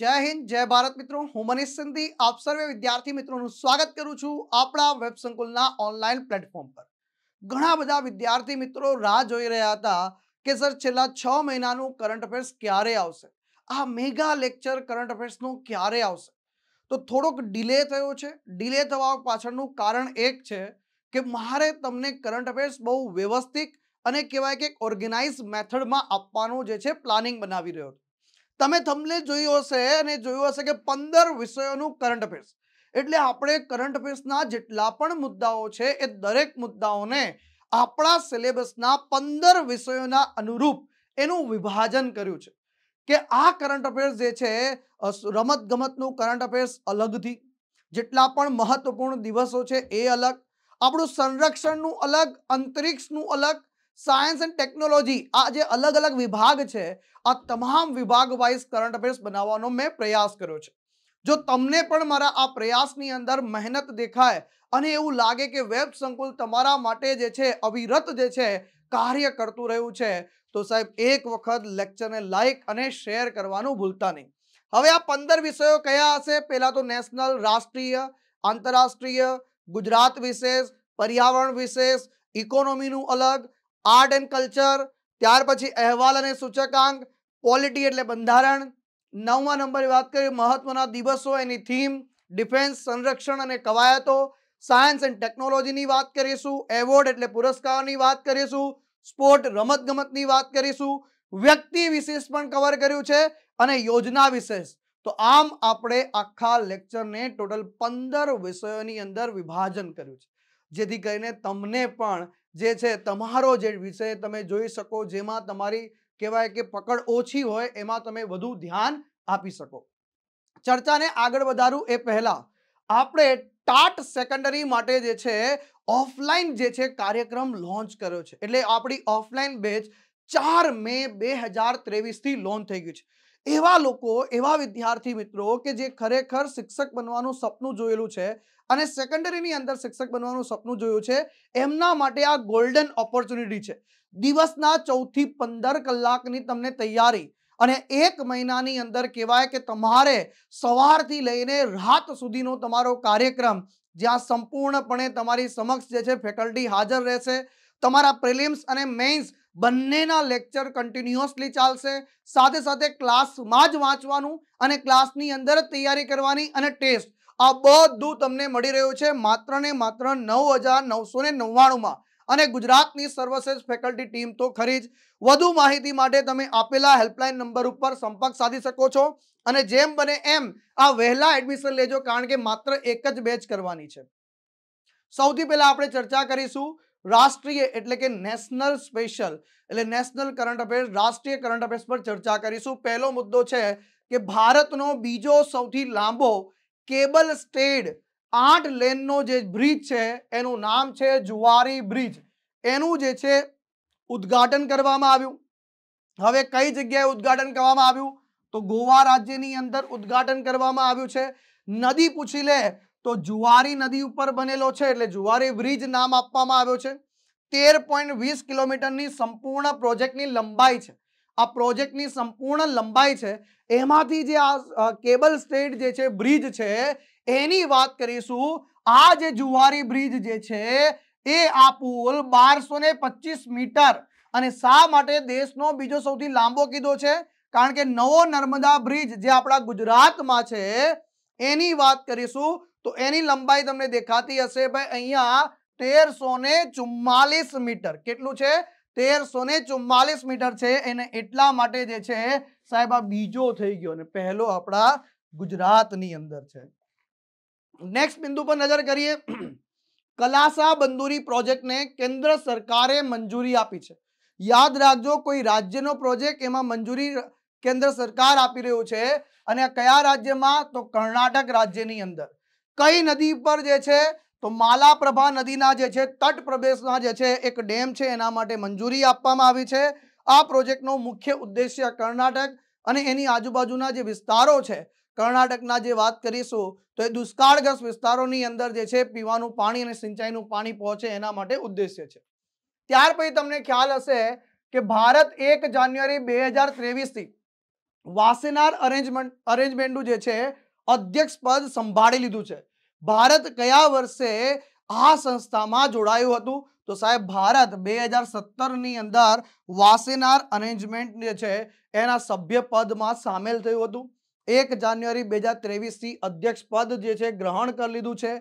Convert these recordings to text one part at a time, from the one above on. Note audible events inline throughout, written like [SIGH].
જય હિન્દ જય ભારત મિત્રો હું મનીષ સિંધી આપ સર્વે વિદ્યાર્થી મિત્રોનું સ્વાગત કરું છું આપણા વેબ સંકુલના ઓનલાઈન પ્લેટફોર્મ પર ઘણા બધા વિદ્યાર્થી મિત્રો રાહ જોઈ રહ્યા હતા કે સર છેલ્લા છ મહિનાનું કરંટ અફેર્સ ક્યારે આવશે આ મેગા લેક્ચર કરંટ અફેર્સનું ક્યારે આવશે તો થોડોક ડિલે થયો છે ડિલે થવા પાછળનું કારણ એક છે કે મારે તમને કરંટ અફેર્સ બહુ વ્યવસ્થિત અને કહેવાય કે ઓર્ગેનાઇઝ મેથડમાં આપવાનું જે છે પ્લાનિંગ બનાવી રહ્યો હતો તમે થંબનેલ જોયું હશે અને જોયું હશે કે પંદર વિષયોનું કરંટ અફેર્સ એટલે આપણે કરંટ અફેર્સના જેટલા પણ મુદ્દાઓ છે એ દરેક મુદ્દાઓને આપણા સિલેબસના પંદર વિષયોના અનુરૂપ એનું વિભાજન કર્યું છે કે આ કરંટ અફેર્સ જે છે રમત ગમતનું કરંટ અફેર્સ અલગથી જેટલા પણ મહત્વપૂર્ણ દિવસો છે એ અલગ આપણું સંરક્ષણનું અલગ અંતરિક્ષનું અલગ સાયન્સ એન્ડ ટેકનોલોજી આ જે અલગ અલગ વિભાગ છે આ તમામ વિભાગ વાઇઝ કરંટ અફેર્સ બનાવવાનો મેં પ્રયાસ કર્યો છે જો તમને પણ મારા આ પ્રયાસની અંદર મહેનત દેખાય અને એવું લાગે કે વેબ સંકુલ તમારા માટે જે છે અવિરત જે છે કાર્ય કરતું રહ્યું છે તો સાહેબ એક વખત લેક્ચરને લાઇક અને શેર કરવાનું ભૂલતા નહીં હવે આ પંદર વિષયો કયા હશે પહેલાં તો નેશનલ રાષ્ટ્રીય આંતરરાષ્ટ્રીય ગુજરાત વિશેષ પર્યાવરણ વિશેષ ઇકોનોમીનું અલગ આર્ટ એન્ડ કલ્ચર ત્યાર પછી અહેવાલ અને સૂચકાંક ક્વોલિટી એટલે બંધારણ નવમા નંબરની વાત કરીએ મહત્વના દિવસો એની થીમ ડિફેન્સ સંરક્ષણ અને કવાયતો સાયન્સ એન્ડ ટેકનોલોજીની વાત કરીશું એવોર્ડ એટલે પુરસ્કારની વાત કરીશું સ્પોર્ટ રમતગમતની વાત કરીશું વ્યક્તિ વિશેષ પણ કવર કર્યું છે અને યોજના વિશેષ તો આમ આપણે આખા લેક્ચરને ટોટલ પંદર વિષયોની અંદર વિભાજન કર્યું છે જેથી કરીને તમને પણ જે છે તમારો જે વિષય તમે જોઈ શકો જેમાં તમારી કહેવાય કે પકડ ઓછી હોય એમાં તમે વધુ ધ્યાન આપી શકો ચર્ચાને આગળ વધારું એ પહેલાં આપણે ટાટ સેકન્ડરી માટે જે છે ઓફલાઈન જે છે કાર્યક્રમ લોન્ચ કર્યો છે એટલે આપણી ઓફલાઈન બેચ ચાર મે બે હજાર ત્રેવીસથી લોન્ચ થઈ ગયું છે એવા લોકો એવા વિદ્યાર્થી મિત્રો કે જે ખરેખર શિક્ષક બનવાનું સપનું જોયેલું છે અને સેકન્ડરીની અંદર શિક્ષક બનવાનું સપનું જોયું છે એમના માટે આ ગોલ્ડન ઓપોર્ચ્યુનિટી છે દિવસના ચૌથી પંદર કલાકની તમને તૈયારી અને એક મહિનાની અંદર કહેવાય કે તમારે સવારથી લઈને રાત સુધીનો તમારો કાર્યક્રમ જ્યાં સંપૂર્ણપણે તમારી સમક્ષ જે છે ફેકલ્ટી હાજર રહેશે તમારા પ્રિલિમ્સ અને મેઇન્સ બંનેના લેક્ચર કન્ટિન્યુઅસલી ચાલશે સાથે સાથે ક્લાસમાં જ વાંચવાનું અને ક્લાસની અંદર જ તૈયારી કરવાની અને ટેસ્ટ આ બધું તમને મળી રહ્યું છે માત્ર ને માત્ર નવ હજાર નવસો નવ્વાણુંમાં અને ગુજરાતની સર્વશ્રેષ્ઠ ફેકલ્ટી ટીમ તો ખરી જ વધુ માહિતી માટે તમે આપેલા હેલ્પલાઇન નંબર ઉપર સંપર્ક સાધી શકો છો અને જેમ બને એમ આ વહેલા એડમિશન લેજો કારણ કે માત્ર એક જ બેચ કરવાની છે સૌથી પહેલા આપણે ચર્ચા કરીશું રાષ્ટ્રીય એટલે કે નેશનલ સ્પેશિયલ એટલે નેશનલ કરંટ અફેર્સ રાષ્ટ્રીય કરંટ અફેર્સ પર ચર્ચા કરીશું પહેલો મુદ્દો છે કે ભારતનો બીજો સૌથી લાંબો કેબલ સ્ટેડ આઠ લેનનો જે બ્રિજ છે એનું નામ છે જુવારી બ્રિજ એનું જે છે ઉદ્ઘાટન કરવામાં આવ્યું હવે કઈ જગ્યાએ ઉદ્ઘાટન કરવામાં આવ્યું તો ગોવા રાજ્યની અંદર ઉદઘાટન કરવામાં આવ્યું છે નદી પૂછી લે તો જુવારી નદી ઉપર બનેલો છે એટલે જુવારી બ્રિજ નામ આપવામાં આવ્યો છે તેર પોઈન્ટ વીસ કિલોમીટરની સંપૂર્ણ પ્રોજેક્ટની લંબાઈ છે આ પ્રોજેક્ટની સંપૂર્ણ લંબાઈ છે એમાંથી જે આ કેબલ સ્ટેટ જે છે બ્રિજ છે એની વાત કરીશું આ જે જુવારી બ્રિજ જે છે એ આ પુલ બારસો મીટર અને શા માટે દેશનો બીજો સૌથી લાંબો કીધો છે કારણ કે નવો નર્મદા બ્રિજ જે આપણા ગુજરાતમાં છે એની વાત કરીશું તો એની લંબાઈ તમને દેખાતી હશે ભાઈ અહીંયા તેરસો ચુમ્માલીસ મીટર કેટલું છે તેરસો ચુમ્માલીસ મીટર છે એને એટલા માટે જે છે સાહેબ આ બીજો થઈ ગયો ને પહેલો આપણા ગુજરાતની અંદર છે નેક્સ્ટ બિંદુ પર નજર કરીએ કલાસા બંદૂરી પ્રોજેક્ટને કેન્દ્ર સરકારે મંજૂરી આપી છે યાદ રાખજો કોઈ રાજ્યનો પ્રોજેક્ટ એમાં મંજૂરી કેન્દ્ર સરકાર આપી રહ્યું છે અને કયા રાજ્યમાં તો કર્ણાટક રાજ્યની અંદર કઈ નદી પર જે છે તો માલાપ્રભા નદીના જે છે તટ પ્રદેશના જે છે એક ડેમ છે એના માટે મંજૂરી આપવામાં આવી છે આ પ્રોજેક્ટનો મુખ્ય ઉદ્દેશ્ય કર્ણાટક અને એની આજુબાજુના જે વિસ્તારો છે કર્ણાટકના જે વાત કરીશું તો એ દુષ્કાળગ્રસ્ત વિસ્તારોની અંદર જે છે પીવાનું પાણી અને સિંચાઈનું પાણી પહોંચે એના માટે ઉદ્દેશ્ય છે ત્યાર પછી તમને ખ્યાલ હશે કે ભારત એક જાન્યુઆરી બે હજાર ત્રેવીસથી વાસેનાર અરેન્જમેન્ટ અરેન્જમેન્ટનું જે છે અધ્યક્ષ પદ સંભાળી લીધું છે ભારત કયા વર્ષે આ સંસ્થામાં જોડાયું હતું તો સાહેબ ભારત બે હજાર સત્તરની અંદર વાસેનાર અરેન્જમેન્ટ જે છે એના સભ્ય પદમાં સામેલ થયું હતું એક જાન્યુઆરી બે હજાર ત્રેવીસથી અધ્યક્ષ પદ જે છે ગ્રહણ કરી લીધું છે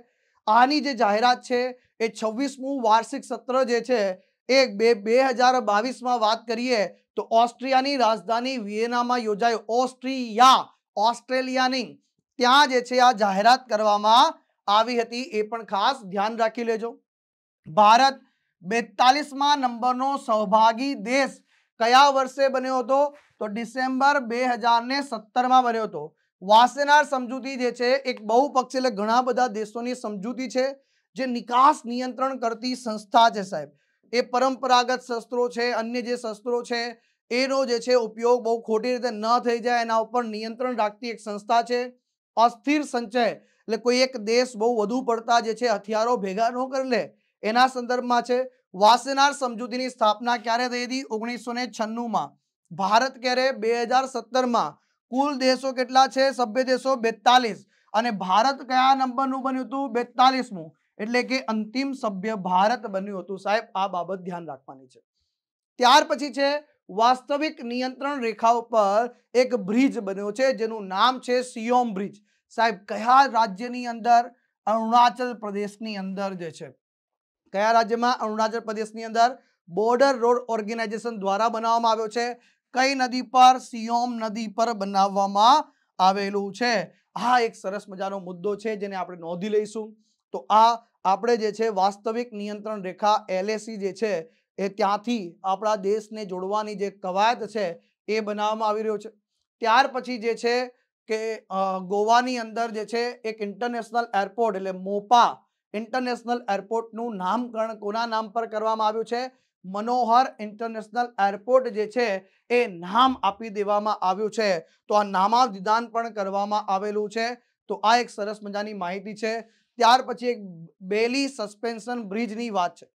આની જે જાહેરાત છે એ છવ્વીસમું વાર્ષિક સત્ર જે છે એ બે બે હજાર બાવીસમાં વાત કરીએ તો ઓસ્ટ્રિયાની રાજધાની વિયેનામાં યોજાયો ઓસ્ટ્રિયા ઓસ્ટ્રેલિયાની ત્યાં જે છે આ જાહેરાત કરવામાં આવી હતી એ પણ ખાસ ધ્યાન રાખી લેજો ભારત બેતાલીસમાં નંબરનો સહભાગી દેશ કયા વર્ષે બન્યો હતો તો ડિસેમ્બર બે હજારને સત્તરમાં બન્યો હતો વાસેનાર સમજૂતી જે છે એક બહુ બહુપક્ષી એટલે ઘણા બધા દેશોની સમજૂતી છે જે નિકાસ નિયંત્રણ કરતી સંસ્થા છે સાહેબ એ પરંપરાગત શસ્ત્રો છે અન્ય જે શસ્ત્રો છે એનો જે છે ઉપયોગ બહુ ખોટી રીતે ન થઈ જાય એના ઉપર નિયંત્રણ રાખતી એક સંસ્થા છે અસ્થિર સંચય એટલે કોઈ એક દેશ બહુ વધુ પડતા જે છે હથિયારો ભેગા ન કરી લે એના સંદર્ભમાં છે વાસેનાર સમજૂતીની સ્થાપના ક્યારે થઈ હતી ઓગણીસો ને છન્નુંમાં ભારત ક્યારે બે હજાર સત્તરમાં કુલ દેશો કેટલા છે સભ્ય દેશો બેતાલીસ અને ભારત કયા નંબરનું બન્યું હતું બેતાલીસમું એટલે કે અંતિમ સભ્ય ભારત બન્યું હતું સાહેબ આ બાબત ધ્યાન રાખવાની છે ત્યાર પછી છે વાસ્તવિક નિયંત્રણ રેખા ઉપર એક બ્રિજ બન્યો છે જેનું નામ છે સિયોમ બ્રિજ સાહેબ કયા રાજ્યની અંદર અરુણાચલ પ્રદેશની અંદર જે છે કયા રાજ્યમાં અરુણાચલ પ્રદેશની અંદર બોર્ડર રોડ ઓર્ગેનાઇઝેશન દ્વારા બનાવવામાં આવ્યો છે કઈ નદી પર સિયોમ નદી પર બનાવવામાં આવેલું છે આ એક સરસ મજાનો મુદ્દો છે જેને આપણે નોંધી લઈશું તો આ આપણે જે છે વાસ્તવિક નિયંત્રણ રેખા એલએસી જે છે એ ત્યાંથી આપણા દેશને જોડવાની જે કવાયત છે એ બનાવવામાં આવી રહ્યો છે ત્યાર પછી જે છે કે ગોવાની અંદર જે છે એક ઇન્ટરનેશનલ એરપોર્ટ એટલે મોપા ઇન્ટરનેશનલ એરપોર્ટનું નામકરણ કોના નામ પર કરવામાં આવ્યું છે મનોહર ઇન્ટરનેશનલ એરપોર્ટ જે છે એ નામ આપી દેવામાં આવ્યું છે તો આ નામાભિધાન પણ કરવામાં આવેલું છે તો આ એક સરસ મજાની માહિતી છે ત્યાર પછી એક બેલી સસ્પેન્શન બ્રિજની વાત છે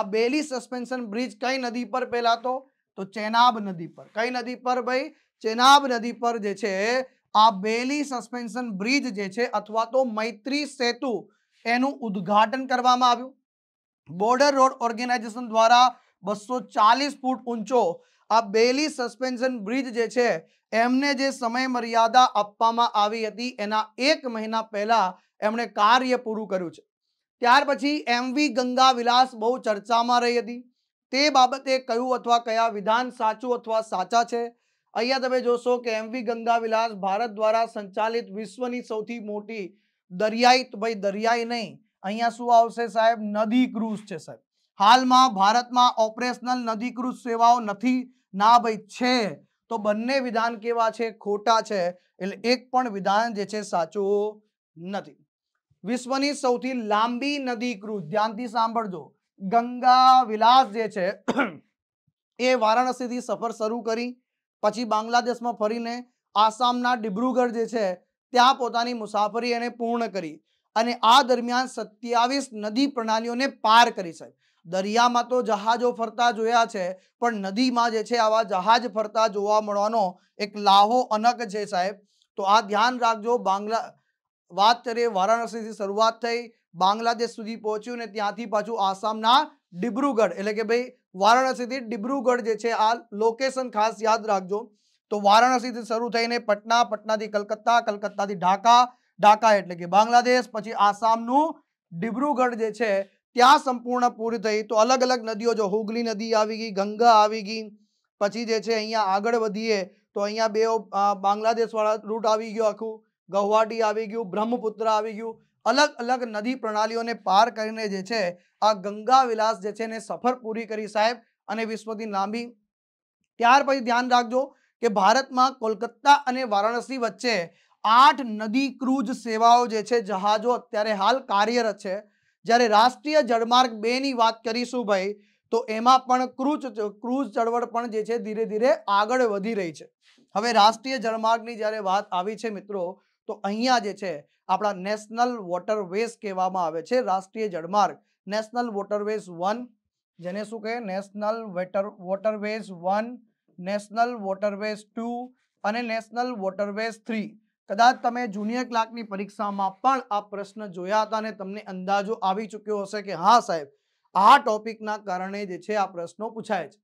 આ બેલી સસ્પેન્શન બ્રિજ કઈ નદી પર પહેલાતો તો ચેનાબ નદી પર કઈ નદી પર ભાઈ ચેનાબ નદી પર જે છે આ બેલી સસ્પેન્શન બ્રિજ જે છે અથવા તો મૈત્રી સેતુ એનું ઉદ્ઘાટન કરવામાં આવ્યું બોર્ડર રોડ ઓર્ગેનાઇઝેશન દ્વારા બસો ફૂટ ઊંચો આ બેલી સસ્પેન્શન બ્રિજ જે છે એમને જે સમય મર્યાદા આપવામાં આવી હતી એના એક મહિના પહેલા એમણે કાર્ય પૂરું કર્યું છે ત્યાર પછી એમવી ગંગા વિલાસ બહુ ચર્ચામાં રહી હતી તે બાબતે કયું અથવા કયા વિધાન સાચું અથવા સાચા છે અહીંયા તમે જોશો કે એમવી ગંગા વિલાસ ભારત દ્વારા સંચાલિત વિશ્વની સૌથી મોટી દરિયાઈ ભાઈ દરિયાઈ નહીં અહીંયા શું આવશે સાહેબ નદી ક્રૂઝ છે સાહેબ હાલમાં ભારતમાં ઓપરેશનલ નદી ક્રુઝ સેવાઓ નથી ના ભાઈ છે તો બંને વિધાન કેવા છે ખોટા છે એટલે એક પણ વિધાન જે છે સાચું નથી વિશ્વની સૌથી લાંબી નદી ક્રૂઝ ધ્યાનથી સાંભળજો ગંગા વિલાસ જે છે એ વારાણસીથી સફર શરૂ કરી પછી બાંગ્લાદેશમાં ફરીને આસામના ડિબ્રુગઢ જે છે ત્યાં પોતાની મુસાફરી એને પૂર્ણ કરી અને આ દરમિયાન સત્યાવીસ નદી પ્રણાલીઓને પાર કરી છે દરિયામાં તો જહાજો ફરતા જોયા છે પણ નદીમાં જે છે આવા જહાજ ફરતા જોવા મળવાનો એક લાહો અનક છે સાહેબ તો આ ધ્યાન રાખજો બાંગ્લા વાત કરીએ વારાણસીથી શરૂઆત થઈ બાંગ્લાદેશ સુધી પહોંચ્યું ને ત્યાંથી પાછું આસામના ડિબ્રુગઢ એટલે કે ભાઈ વારાણસીથી ડિબ્રુગઢ જે છે આ લોકેશન ખાસ યાદ રાખજો તો વારાણસીથી શરૂ થઈને પટના પટનાથી કલકત્તા કલકત્તાથી ઢાકા ઢાકા એટલે કે બાંગ્લાદેશ પછી આસામનું ડિબ્રુગઢ જે છે ત્યાં સંપૂર્ણ પૂરી થઈ તો અલગ અલગ નદીઓ જો હુગલી નદી આવી ગઈ ગંગા આવી ગઈ પછી જે છે અહીંયા આગળ વધીએ તો અહીંયા બે બાંગ્લાદેશવાળા રૂટ આવી ગયો આખું ગૌહાટી આવી ગયું બ્રહ્મપુત્ર આવી ગયું અલગ અલગ નદી પ્રણાલીઓને પાર કરીને જે છે આ ગંગા વિલાસ જે છે એને સફર પૂરી કરી સાહેબ અને વિશ્વથી લાંબી ત્યાર પછી ધ્યાન રાખજો કે ભારતમાં કોલકત્તા અને વારાણસી વચ્ચે આઠ નદી ક્રૂઝ સેવાઓ જે છે જહાજો અત્યારે હાલ કાર્યરત છે જ્યારે રાષ્ટ્રીય જળમાર્ગ બેની વાત કરીશું ભાઈ તો એમાં પણ ક્રૂઝ ક્રૂઝ ચળવળ પણ જે છે ધીરે ધીરે આગળ વધી રહી છે હવે રાષ્ટ્રીય જળમાર્ગની જ્યારે વાત આવી છે મિત્રો તો અહીંયા જે છે આપણા નેશનલ વોટરવેઝ કહેવામાં આવે છે રાષ્ટ્રીય જળમાર્ગ નેશનલ વોટરવેઝ વન જેને શું કહે national water waterways one national waterways two અને નેશનલ વોટરવેઝ થ્રી કદાચ તમે જુનિયર ક્લાર્કની પરીક્ષામાં પણ આ પ્રશ્ન જોયા હતા અને તમને અંદાજો આવી ચૂક્યો હશે કે હા સાહેબ આ ટોપિકના કારણે જે છે આ પ્રશ્નો પૂછાય છે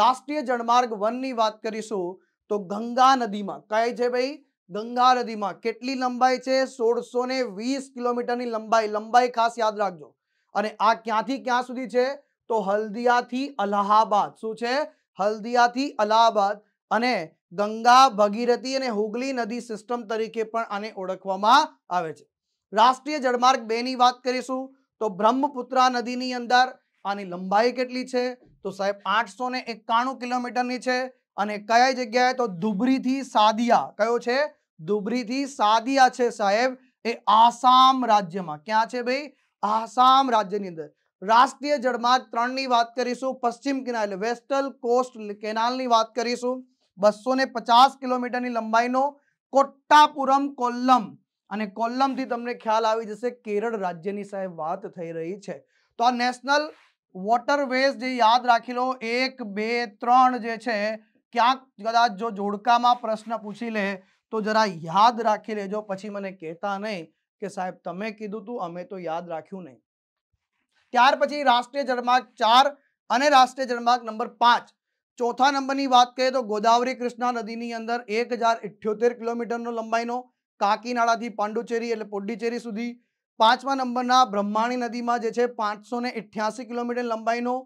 રાષ્ટ્રીય જળમાર્ગ વનની વાત કરીશું તો ગંગા નદીમાં કઈ છે ભાઈ ગંગા નદીમાં કેટલી લંબાઈ છે સોળસો ને વીસ કિલોમીટરની લંબાઈ લંબાઈ ખાસ યાદ રાખજો અને આ ક્યાંથી ક્યાં સુધી છે તો હલ્દિયાથી અલ્હાબાદ શું છે હલ્દિયાથી અલ્હાબાદ અને ગંગા ભગીરથી અને હુગલી નદી સિસ્ટમ તરીકે પણ આને ઓળખવામાં આવે છે રાષ્ટ્રીય જળમાર્ગ બે ની વાત કરીશું તો બ્રહ્મપુત્રા નદીની અંદર આની લંબાઈ કેટલી છે તો સાહેબ આઠસો ને એકાણું કિલોમીટરની છે અને કયા જગ્યાએ તો ધુબરીથી સાદિયા કયો છે ધુબરીથી સાદિયા છે સાહેબ એ આસામ રાજ્યમાં ક્યાં છે ભાઈ આસામ રાજ્યની અંદર રાષ્ટ્રીય જળમાર્ગ ત્રણની વાત કરીશું પશ્ચિમ કિનાર એટલે વેસ્ટર્ન કોસ્ટ કેનાલની વાત કરીશું બસો ને પચાસ કિલોમીટરની લંબાઈનો કોટ્ટાપુરમ કોલ્લમ અને કોલ્લમથી તમને ખ્યાલ આવી જશે કેરળ રાજ્યની સાહેબ વાત થઈ રહી છે તો આ નેશનલ વોટરવેઝ જે યાદ રાખી લો એક બે ત્રણ જે છે ક્યાંક કદાચ જો જોડકામાં પ્રશ્ન પૂછી લે તો જરા યાદ રાખી લેજો પછી મને કહેતા નહીં કે સાહેબ તમે કીધું તું અમે તો યાદ રાખ્યું નહીં ત્યાર પછી રાષ્ટ્રીય જળમાર્ગ ચાર અને રાષ્ટ્રીય જળમાર્ગ નંબર પાંચ ચોથા નંબરની વાત કરીએ તો ગોદાવરી કૃષ્ણા નદીની અંદર એક હજાર ઇઠ્યોતેર કિલોમીટરનો લંબાઈનો કાકીનાળાથી પાંડુચેરી એટલે પોડ્ડીચેરી સુધી પાંચમા નંબરના બ્રહ્માણી નદીમાં જે છે પાંચસો ને કિલોમીટર લંબાઈનો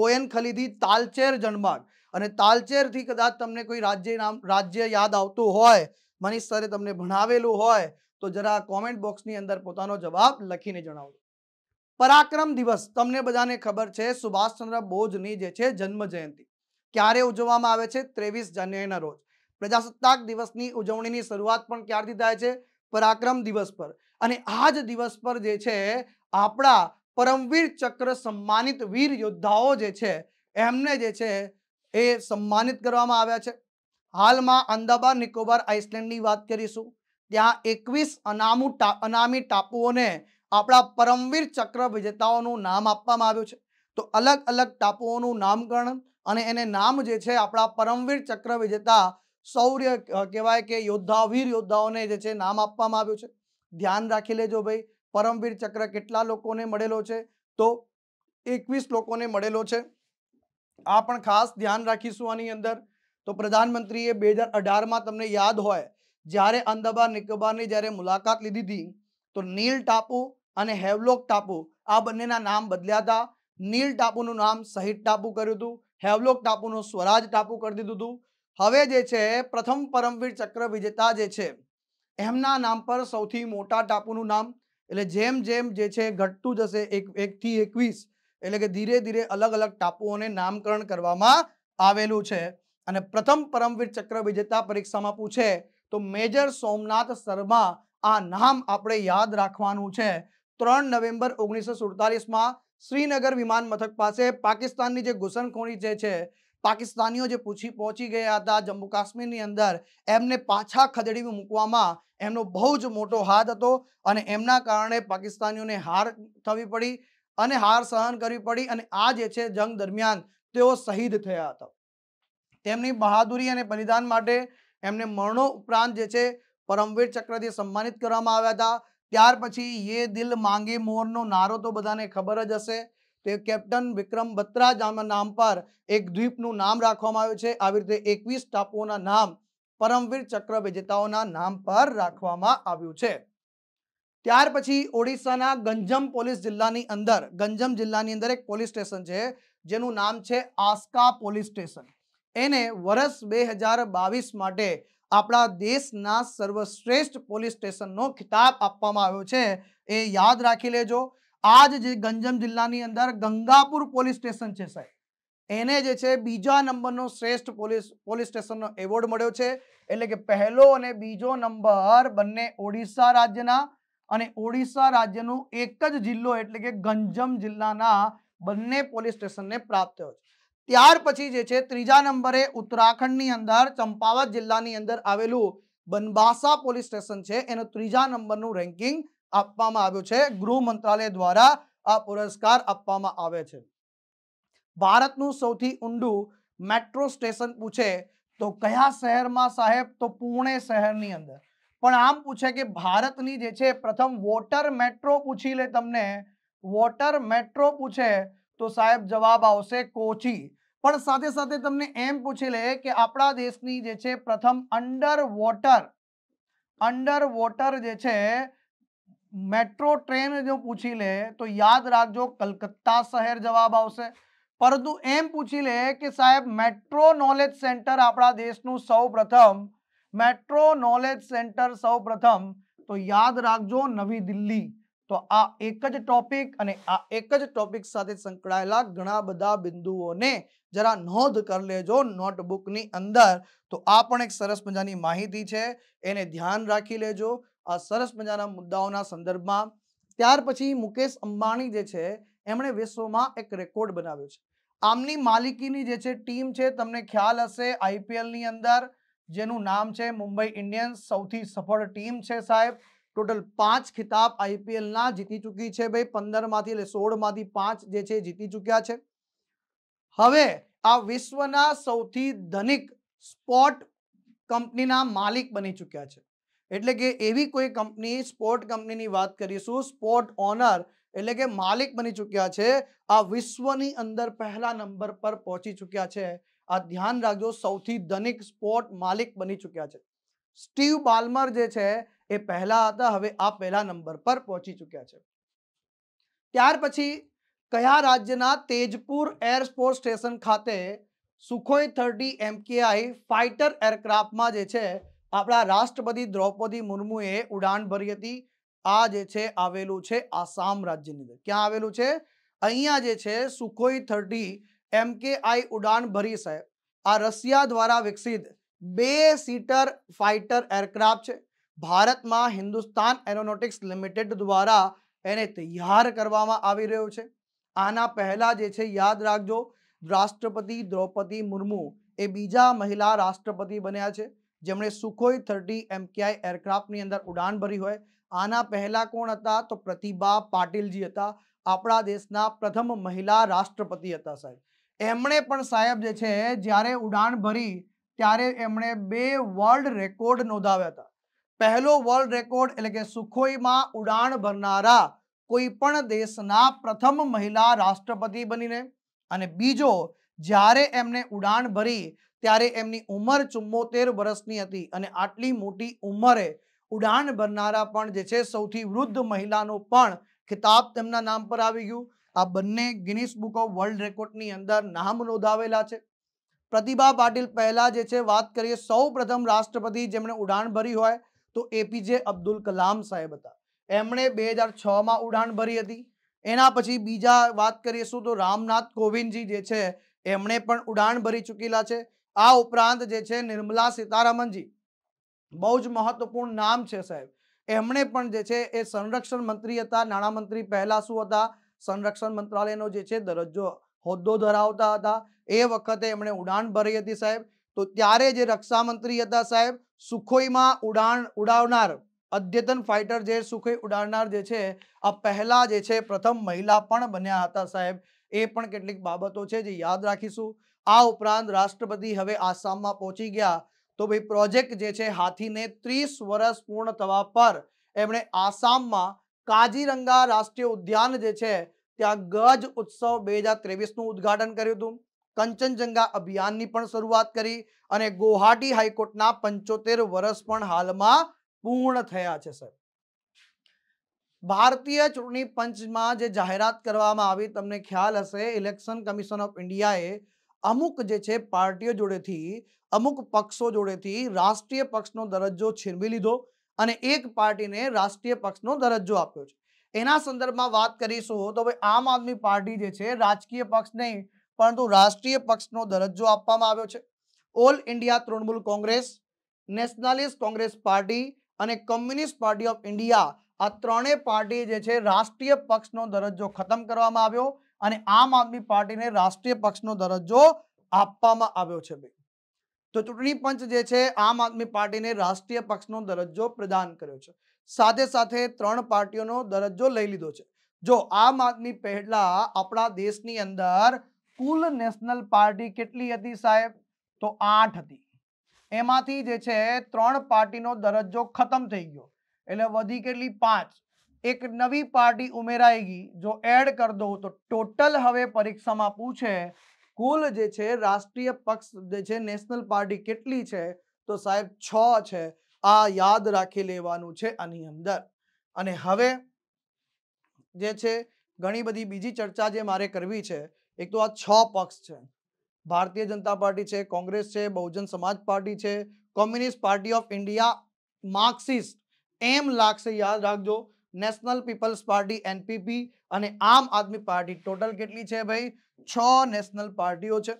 ગોયનખલીથી તાલચેર જળમાર્ગ અને તાલચેરથી કદાચ તમને કોઈ રાજ્ય નામ રાજ્ય યાદ આવતું હોય મનીષ સરે તમને ભણાવેલું હોય તો જરા કોમેન્ટ બોક્સની અંદર પોતાનો જવાબ લખીને જણાવો પરાક્રમ દિવસ તમને બધાને ખબર છે સુભાષચંદ્ર બોઝની જે છે જન્મ જયંતિ ક્યારે ઉજવવામાં આવે છે ત્રેવીસ જાન્યુઆરીના રોજ પ્રજાસત્તાક દિવસની ઉજવણીની શરૂઆત પણ ક્યારથી થાય છે પરાક્રમ દિવસ પર અને આ જ દિવસ પર જે છે આપણા પરમવીર ચક્ર સન્માનિત વીર યોદ્ધાઓ જે છે એમને જે છે એ સન્માનિત કરવામાં આવ્યા છે હાલમાં અંદાબાર નિકોબાર આઇસલેન્ડની વાત કરીશું ત્યાં એકવીસ અનામુ અનામી ટાપુઓને આપણા પરમવીર ચક્ર વિજેતાઓનું નામ આપવામાં આવ્યું છે તો અલગ અલગ ટાપુઓનું નામકરણ અને એને નામ જે છે આપણા પરમવીર ચક્ર વિજેતા શૌર્ય કહેવાય કે યોદ્ધાવીર યોદ્ધાઓને જે છે નામ આપવામાં આવ્યું છે ધ્યાન રાખી લેજો ભાઈ પરમવીર ચક્ર કેટલા લોકોને મળેલો છે તો એકવીસ લોકોને મળેલો છે આ પણ ખાસ ધ્યાન રાખીશું આની અંદર તો પ્રધાનમંત્રીએ બે હજાર અઢારમાં તમને યાદ હોય જ્યારે અંદમાન નિકોબારની જ્યારે મુલાકાત લીધી હતી તો નીલ ટાપુ અને હેવલોક ટાપુ આ બંનેના નામ બદલ્યા હતા નીલ ટાપુનું નામ શહીદ ટાપુ કર્યું હતું હેવલોક ટાપુનું સ્વરાજ ટાપુ કરી દીધું હતું હવે જે છે પ્રથમ પરમવીર ચક્ર વિજેતા જે છે એમના નામ પર સૌથી મોટા ટાપુનું નામ એટલે જેમ જેમ જે છે ઘટતું જશે એક એકથી એકવીસ એટલે કે ધીરે ધીરે અલગ અલગ ટાપુઓને નામકરણ કરવામાં આવેલું છે અને પ્રથમ પરમવીર ચક્ર વિજેતા પરીક્ષામાં પૂછે તો મેજર સોમનાથ શર્મા આ નામ આપણે યાદ રાખવાનું છે ત્રણ નવેમ્બર ઓગણીસો સુડતાલીસમાં શ્રીનગર વિમાન મથક પાસે પાકિસ્તાનની જે ઘૂસણખોરી જે છે પાકિસ્તાનીઓ જે પૂછી પહોંચી ગયા હતા જમ્મુ કાશ્મીરની અંદર એમને પાછા ખદેડી મૂકવામાં એમનો બહુ જ મોટો હાથ હતો અને એમના કારણે પાકિસ્તાનીઓને હાર થવી પડી અને હાર સહન કરવી પડી અને આ જે છે જંગ દરમિયાન તેઓ શહીદ થયા હતા તેમની બહાદુરી અને બલિદાન માટે એમને મરણો ઉપરાંત જે છે પરમવીર ચક્રથી સન્માનિત કરવામાં આવ્યા હતા ત્યાર પછી યે દિલ માંગે મોરનો નારો તો બધાને ખબર જ હશે તે કેપ્ટન વિક્રમ બત્રા નામ પર એક દ્વીપનું નામ રાખવામાં આવ્યું છે આવી રીતે એકવીસ ટાપુઓના નામ પરમવીર ચક્ર વિજેતાઓના નામ પર રાખવામાં આવ્યું છે ત્યાર પછી ઓડિશાના ગંજમ પોલીસ જિલ્લાની અંદર ગંજમ જિલ્લાની અંદર એક પોલીસ સ્ટેશન છે જેનું નામ છે આસ્કા પોલીસ સ્ટેશન એને વર્ષ બે હજાર બાવીસ માટે આપણા દેશના સર્વશ્રેષ્ઠ પોલીસ સ્ટેશનનો ખિતાબ આપવામાં આવ્યો છે એ યાદ રાખી લેજો આજ જે ગંજમ જિલ્લાની અંદર ગંગાપુર પોલીસ સ્ટેશન છે સાહેબ એને જે છે બીજા નંબરનો શ્રેષ્ઠ પોલીસ પોલીસ સ્ટેશનનો એવોર્ડ મળ્યો છે એટલે કે પહેલો અને બીજો નંબર બંને ઓડિશા રાજ્યના અને ઓડિશા રાજ્યનું એક જ જિલ્લો એટલે કે ગંજમ જિલ્લાના બંને પોલીસ સ્ટેશનને પ્રાપ્ત થયો છે ત્યાર પછી જે છે ત્રીજા નંબરે ઉત્તરાખંડની અંદર ચંપાવત જિલ્લાની અંદર આવેલું બનબાસા પોલીસ સ્ટેશન છે એનું ત્રીજા નંબરનું રેન્કિંગ આપવામાં આવ્યું છે ગૃહ મંત્રાલય દ્વારા આ પુરસ્કાર આપવામાં આવે છે ભારતનું સૌથી ઊંડું મેટ્રો સ્ટેશન પૂછે તો કયા શહેરમાં સાહેબ તો પુણે શહેરની અંદર પણ આમ પૂછે કે ભારતની જે છે પ્રથમ વોટર મેટ્રો પૂછી લે તમને વોટર મેટ્રો પૂછે તો સાહેબ જવાબ આવશે કોચી પણ સાથે સાથે તમને એમ પૂછી લે કે આપડા દેશની જે છે પ્રથમ અંડર વોટર અંડર વોટર જે છે મેટ્રો ટ્રેન જો પૂછી લે તો યાદ રાખજો કલકત્તા શહેર જવાબ આવશે પરંતુ એમ પૂછી લે કે સાહેબ મેટ્રો નોલેજ સેન્ટર આપડા દેશનું સૌપ્રથમ મેટ્રો નોલેજ સેન્ટર સૌપ્રથમ તો યાદ રાખજો નવી દિલ્હી તો આ એક જ ટોપિક અને આ એક જ ટોપિક સાથે સંકળાયેલા ઘણા બધા બિંદુઓને જરા નોંધ કરી લેજો નોટબુકની અંદર તો આ પણ એક સરસ મજાની માહિતી છે એને ધ્યાન રાખી લેજો આ સરસ મજાના મુદ્દાઓના સંદર્ભમાં ત્યાર પછી મુકેશ અંબાણી જે છે એમણે વિશ્વમાં એક રેકોર્ડ બનાવ્યો છે આમની માલિકીની જે છે ટીમ છે તમને ખ્યાલ હશે આઈપીએલની અંદર જેનું નામ છે મુંબઈ ઇન્ડિયન્સ સૌથી સફળ ટીમ છે સાહેબ ટોટલ પાંચ ખિતાબ આઈપીએલના જીતી ચૂકી છે ભાઈ પંદરમાંથી એટલે સોળમાંથી પાંચ જે છે જીતી ચૂક્યા છે હવે આ વિશ્વના સૌથી ધનિક સ્પોર્ટ કંપનીના માલિક બની ચૂક્યા છે એટલે કે એવી કોઈ કંપની સ્પોર્ટ કંપનીની વાત કરીશું સ્પોર્ટ ઓનર એટલે કે માલિક બની ચૂક્યા છે આ વિશ્વની અંદર પહેલા નંબર પર પહોંચી ચૂક્યા છે આ ધ્યાન રાખજો સૌથી ધનિક સ્પોર્ટ માલિક બની ચૂક્યા છે સ્ટીવ બાલ્મર જે છે એ પહેલા હતા હવે આ પહેલા નંબર પર પહોંચી ચૂક્યા છે ત્યાર પછી કયા રાજ્યના તેજપુર એરફોર્સ સ્ટેશન ખાતે સુખોઈ થર્ટી એમકેઆઈ ફાઇટર એરક્રાફ્ટમાં જે છે આપણા રાષ્ટ્રપતિ દ્રૌપદી મુર્મુએ ઉડાન ભરી હતી આ જે છે આવેલું છે આસામ રાજ્યની અંદર ક્યાં આવેલું છે અહીંયા જે છે સુખોઈ થર્ટી એમકેઆઈ ઉડાન ભરી સાહેબ આ રશિયા દ્વારા વિકસિત બે સીટર ફાઇટર એરક્રાફ્ટ છે ભારતમાં હિન્દુસ્તાન એરોનોટિક્સ લિમિટેડ દ્વારા એને તૈયાર કરવામાં આવી રહ્યો છે આના પહેલાં જે છે યાદ રાખજો રાષ્ટ્રપતિ દ્રૌપદી મુર્મુ એ બીજા મહિલા રાષ્ટ્રપતિ બન્યા છે જેમણે સુખોઈ થર્ટી એમકેઆઈ એરક્રાફ્ટની અંદર ઉડાન ભરી હોય આના પહેલાં કોણ હતા તો પ્રતિભા પાટીલજી હતા આપણા દેશના પ્રથમ મહિલા રાષ્ટ્રપતિ હતા સાહેબ એમણે પણ સાહેબ જે છે જ્યારે ઉડાન ભરી ત્યારે એમણે બે વર્લ્ડ રેકોર્ડ નોંધાવ્યા હતા પહેલો વર્લ્ડ રેકોર્ડ એટલે કે સુખોઈમાં ઉડાણ ભરનારા કોઈ પણ દેશના પ્રથમ મહિલા રાષ્ટ્રપતિ બનીને અને બીજો જ્યારે એમને ઉડાણ ભરી ત્યારે એમની ઉંમર ચુમ્મોતેર વર્ષની હતી અને આટલી મોટી ઉંમરે ઉડાણ ભરનારા પણ જે છે સૌથી વૃદ્ધ મહિલાનો પણ ખિતાબ તેમના નામ પર આવી ગયું આ બંને ગિનિસ બુક ઓફ વર્લ્ડ રેકોર્ડની અંદર નામ નોંધાવેલા છે પ્રતિભા પાટીલ પહેલા જે છે વાત કરીએ સૌ પ્રથમ રાષ્ટ્રપતિ જેમણે ઉડાણ ભરી હોય તો એપીજે અબ્દુલ કલામ સાહેબ હતા એમણે બે હજાર છમાં ઉડાણ ભરી હતી એના પછી બીજા વાત કરીશું તો રામનાથ કોવિંદજી જે છે એમણે પણ ઉડાણ ભરી ચૂકેલા છે આ ઉપરાંત જે છે નિર્મલા સીતારામનજી બહુ જ મહત્વપૂર્ણ નામ છે સાહેબ એમણે પણ જે છે એ સંરક્ષણ મંત્રી હતા નાણામંત્રી પહેલાં શું હતા સંરક્ષણ મંત્રાલયનો જે છે દરજ્જો હોદ્દો ધરાવતા હતા એ વખતે એમણે ઉડાણ ભરી હતી સાહેબ તો ત્યારે જે રક્ષા મંત્રી હતા સાહેબ સુખોઈમાં ઉડાણ ઉડાવનાર અદ્યતન ફાઇટર જે સુખોઈ ઉડાડનાર જે છે આ પહેલા જે છે પ્રથમ મહિલા પણ બન્યા હતા સાહેબ એ પણ કેટલીક બાબતો છે જે યાદ રાખીશું આ ઉપરાંત રાષ્ટ્રપતિ હવે આસામમાં પહોંચી ગયા તો ભાઈ પ્રોજેક્ટ જે છે હાથીને ત્રીસ વર્ષ પૂર્ણ થવા પર એમણે આસામમાં કાજીરંગા રાષ્ટ્રીય ઉદ્યાન જે છે ત્યાં ગજ ઉત્સવ બે હજાર ત્રેવીસનું ઉદઘાટન કર્યું હતું કંચનજંગા અભિયાનની પણ શરૂઆત કરી અને ગુવાહાટી હાઈકોર્ટના પંચોતેર વર્ષ પણ હાલમાં પૂર્ણ થયા છે સર ભારતીય ચૂંટણી પંચમાં જે જાહેરાત કરવામાં આવી તમને ખ્યાલ હશે ઇલેક્શન કમિશન ઓફ ઇન્ડિયાએ અમુક જે છે પાર્ટીઓ જોડેથી અમુક પક્ષો જોડેથી રાષ્ટ્રીય પક્ષનો દરજ્જો છીનવી લીધો અને એક પાર્ટીને રાષ્ટ્રીય પક્ષનો દરજ્જો આપ્યો છે એના સંદર્ભમાં વાત કરીશું તો ભાઈ આમ આદમી પાર્ટી જે છે રાજકીય પક્ષ નહીં પરંતુ રાષ્ટ્રીય પક્ષનો દરજ્જો આપવામાં આવ્યો છે All India Trinamool Congress Nationalist Congress Party અને કમ્યુનિસ્ટ પાર્ટી ઓફ ઇન્ડિયા આ ત્રણેય પાર્ટી જે છે રાષ્ટ્રીય પક્ષનો દરજ્જો ખતમ કરવામાં આવ્યો અને આમ આદમી પાર્ટીને રાષ્ટ્રીય પક્ષનો દરજ્જો આપવામાં આવ્યો છે ભાઈ તો ચૂંટણી પંચ જે છે આમ આદમી પાર્ટીને રાષ્ટ્રીય પક્ષનો દરજ્જો પ્રદાન કર્યો છે સાથે સાથે ત્રણ પાર્ટીઓનો દરજ્જો લઈ લીધો છે જો આમ આદમી પહેલા આપણા દેશની અંદર કુલ નેશનલ પાર્ટી કેટલી હતી સાહેબ તો આઠ હતી એમાંથી જે છે ત્રણ પાર્ટીનો દરજ્જો ખતમ થઈ ગયો એટલે વધી કેટલી પાંચ એક નવી પાર્ટી ઉમેરાઈ ગઈ જો એડ કરી દઉં તો ટોટલ હવે પરીક્ષામાં પૂછે કુલ જે છે રાષ્ટ્રીય પક્ષ જે છે નેશનલ પાર્ટી કેટલી છે તો સાહેબ છ છે આ યાદ રાખી લેવાનું છે આની અંદર અને હવે જે છે ઘણી બધી બીજી ચર્ચા જે મારે કરવી છે એક તો આ છ પક્ષ છે ભારતીય જનતા પાર્ટી છે કોંગ્રેસ છે બહુજન સમાજ પાર્ટી છે Communist Party of India Marxist એમ લાગશે યાદ રાખજો નેશનલ પીપલ્સ પાર્ટી એનપીપી અને આમ આદમી પાર્ટી ટોટલ કેટલી છે ભાઈ છ નેશનલ પાર્ટીઓ છે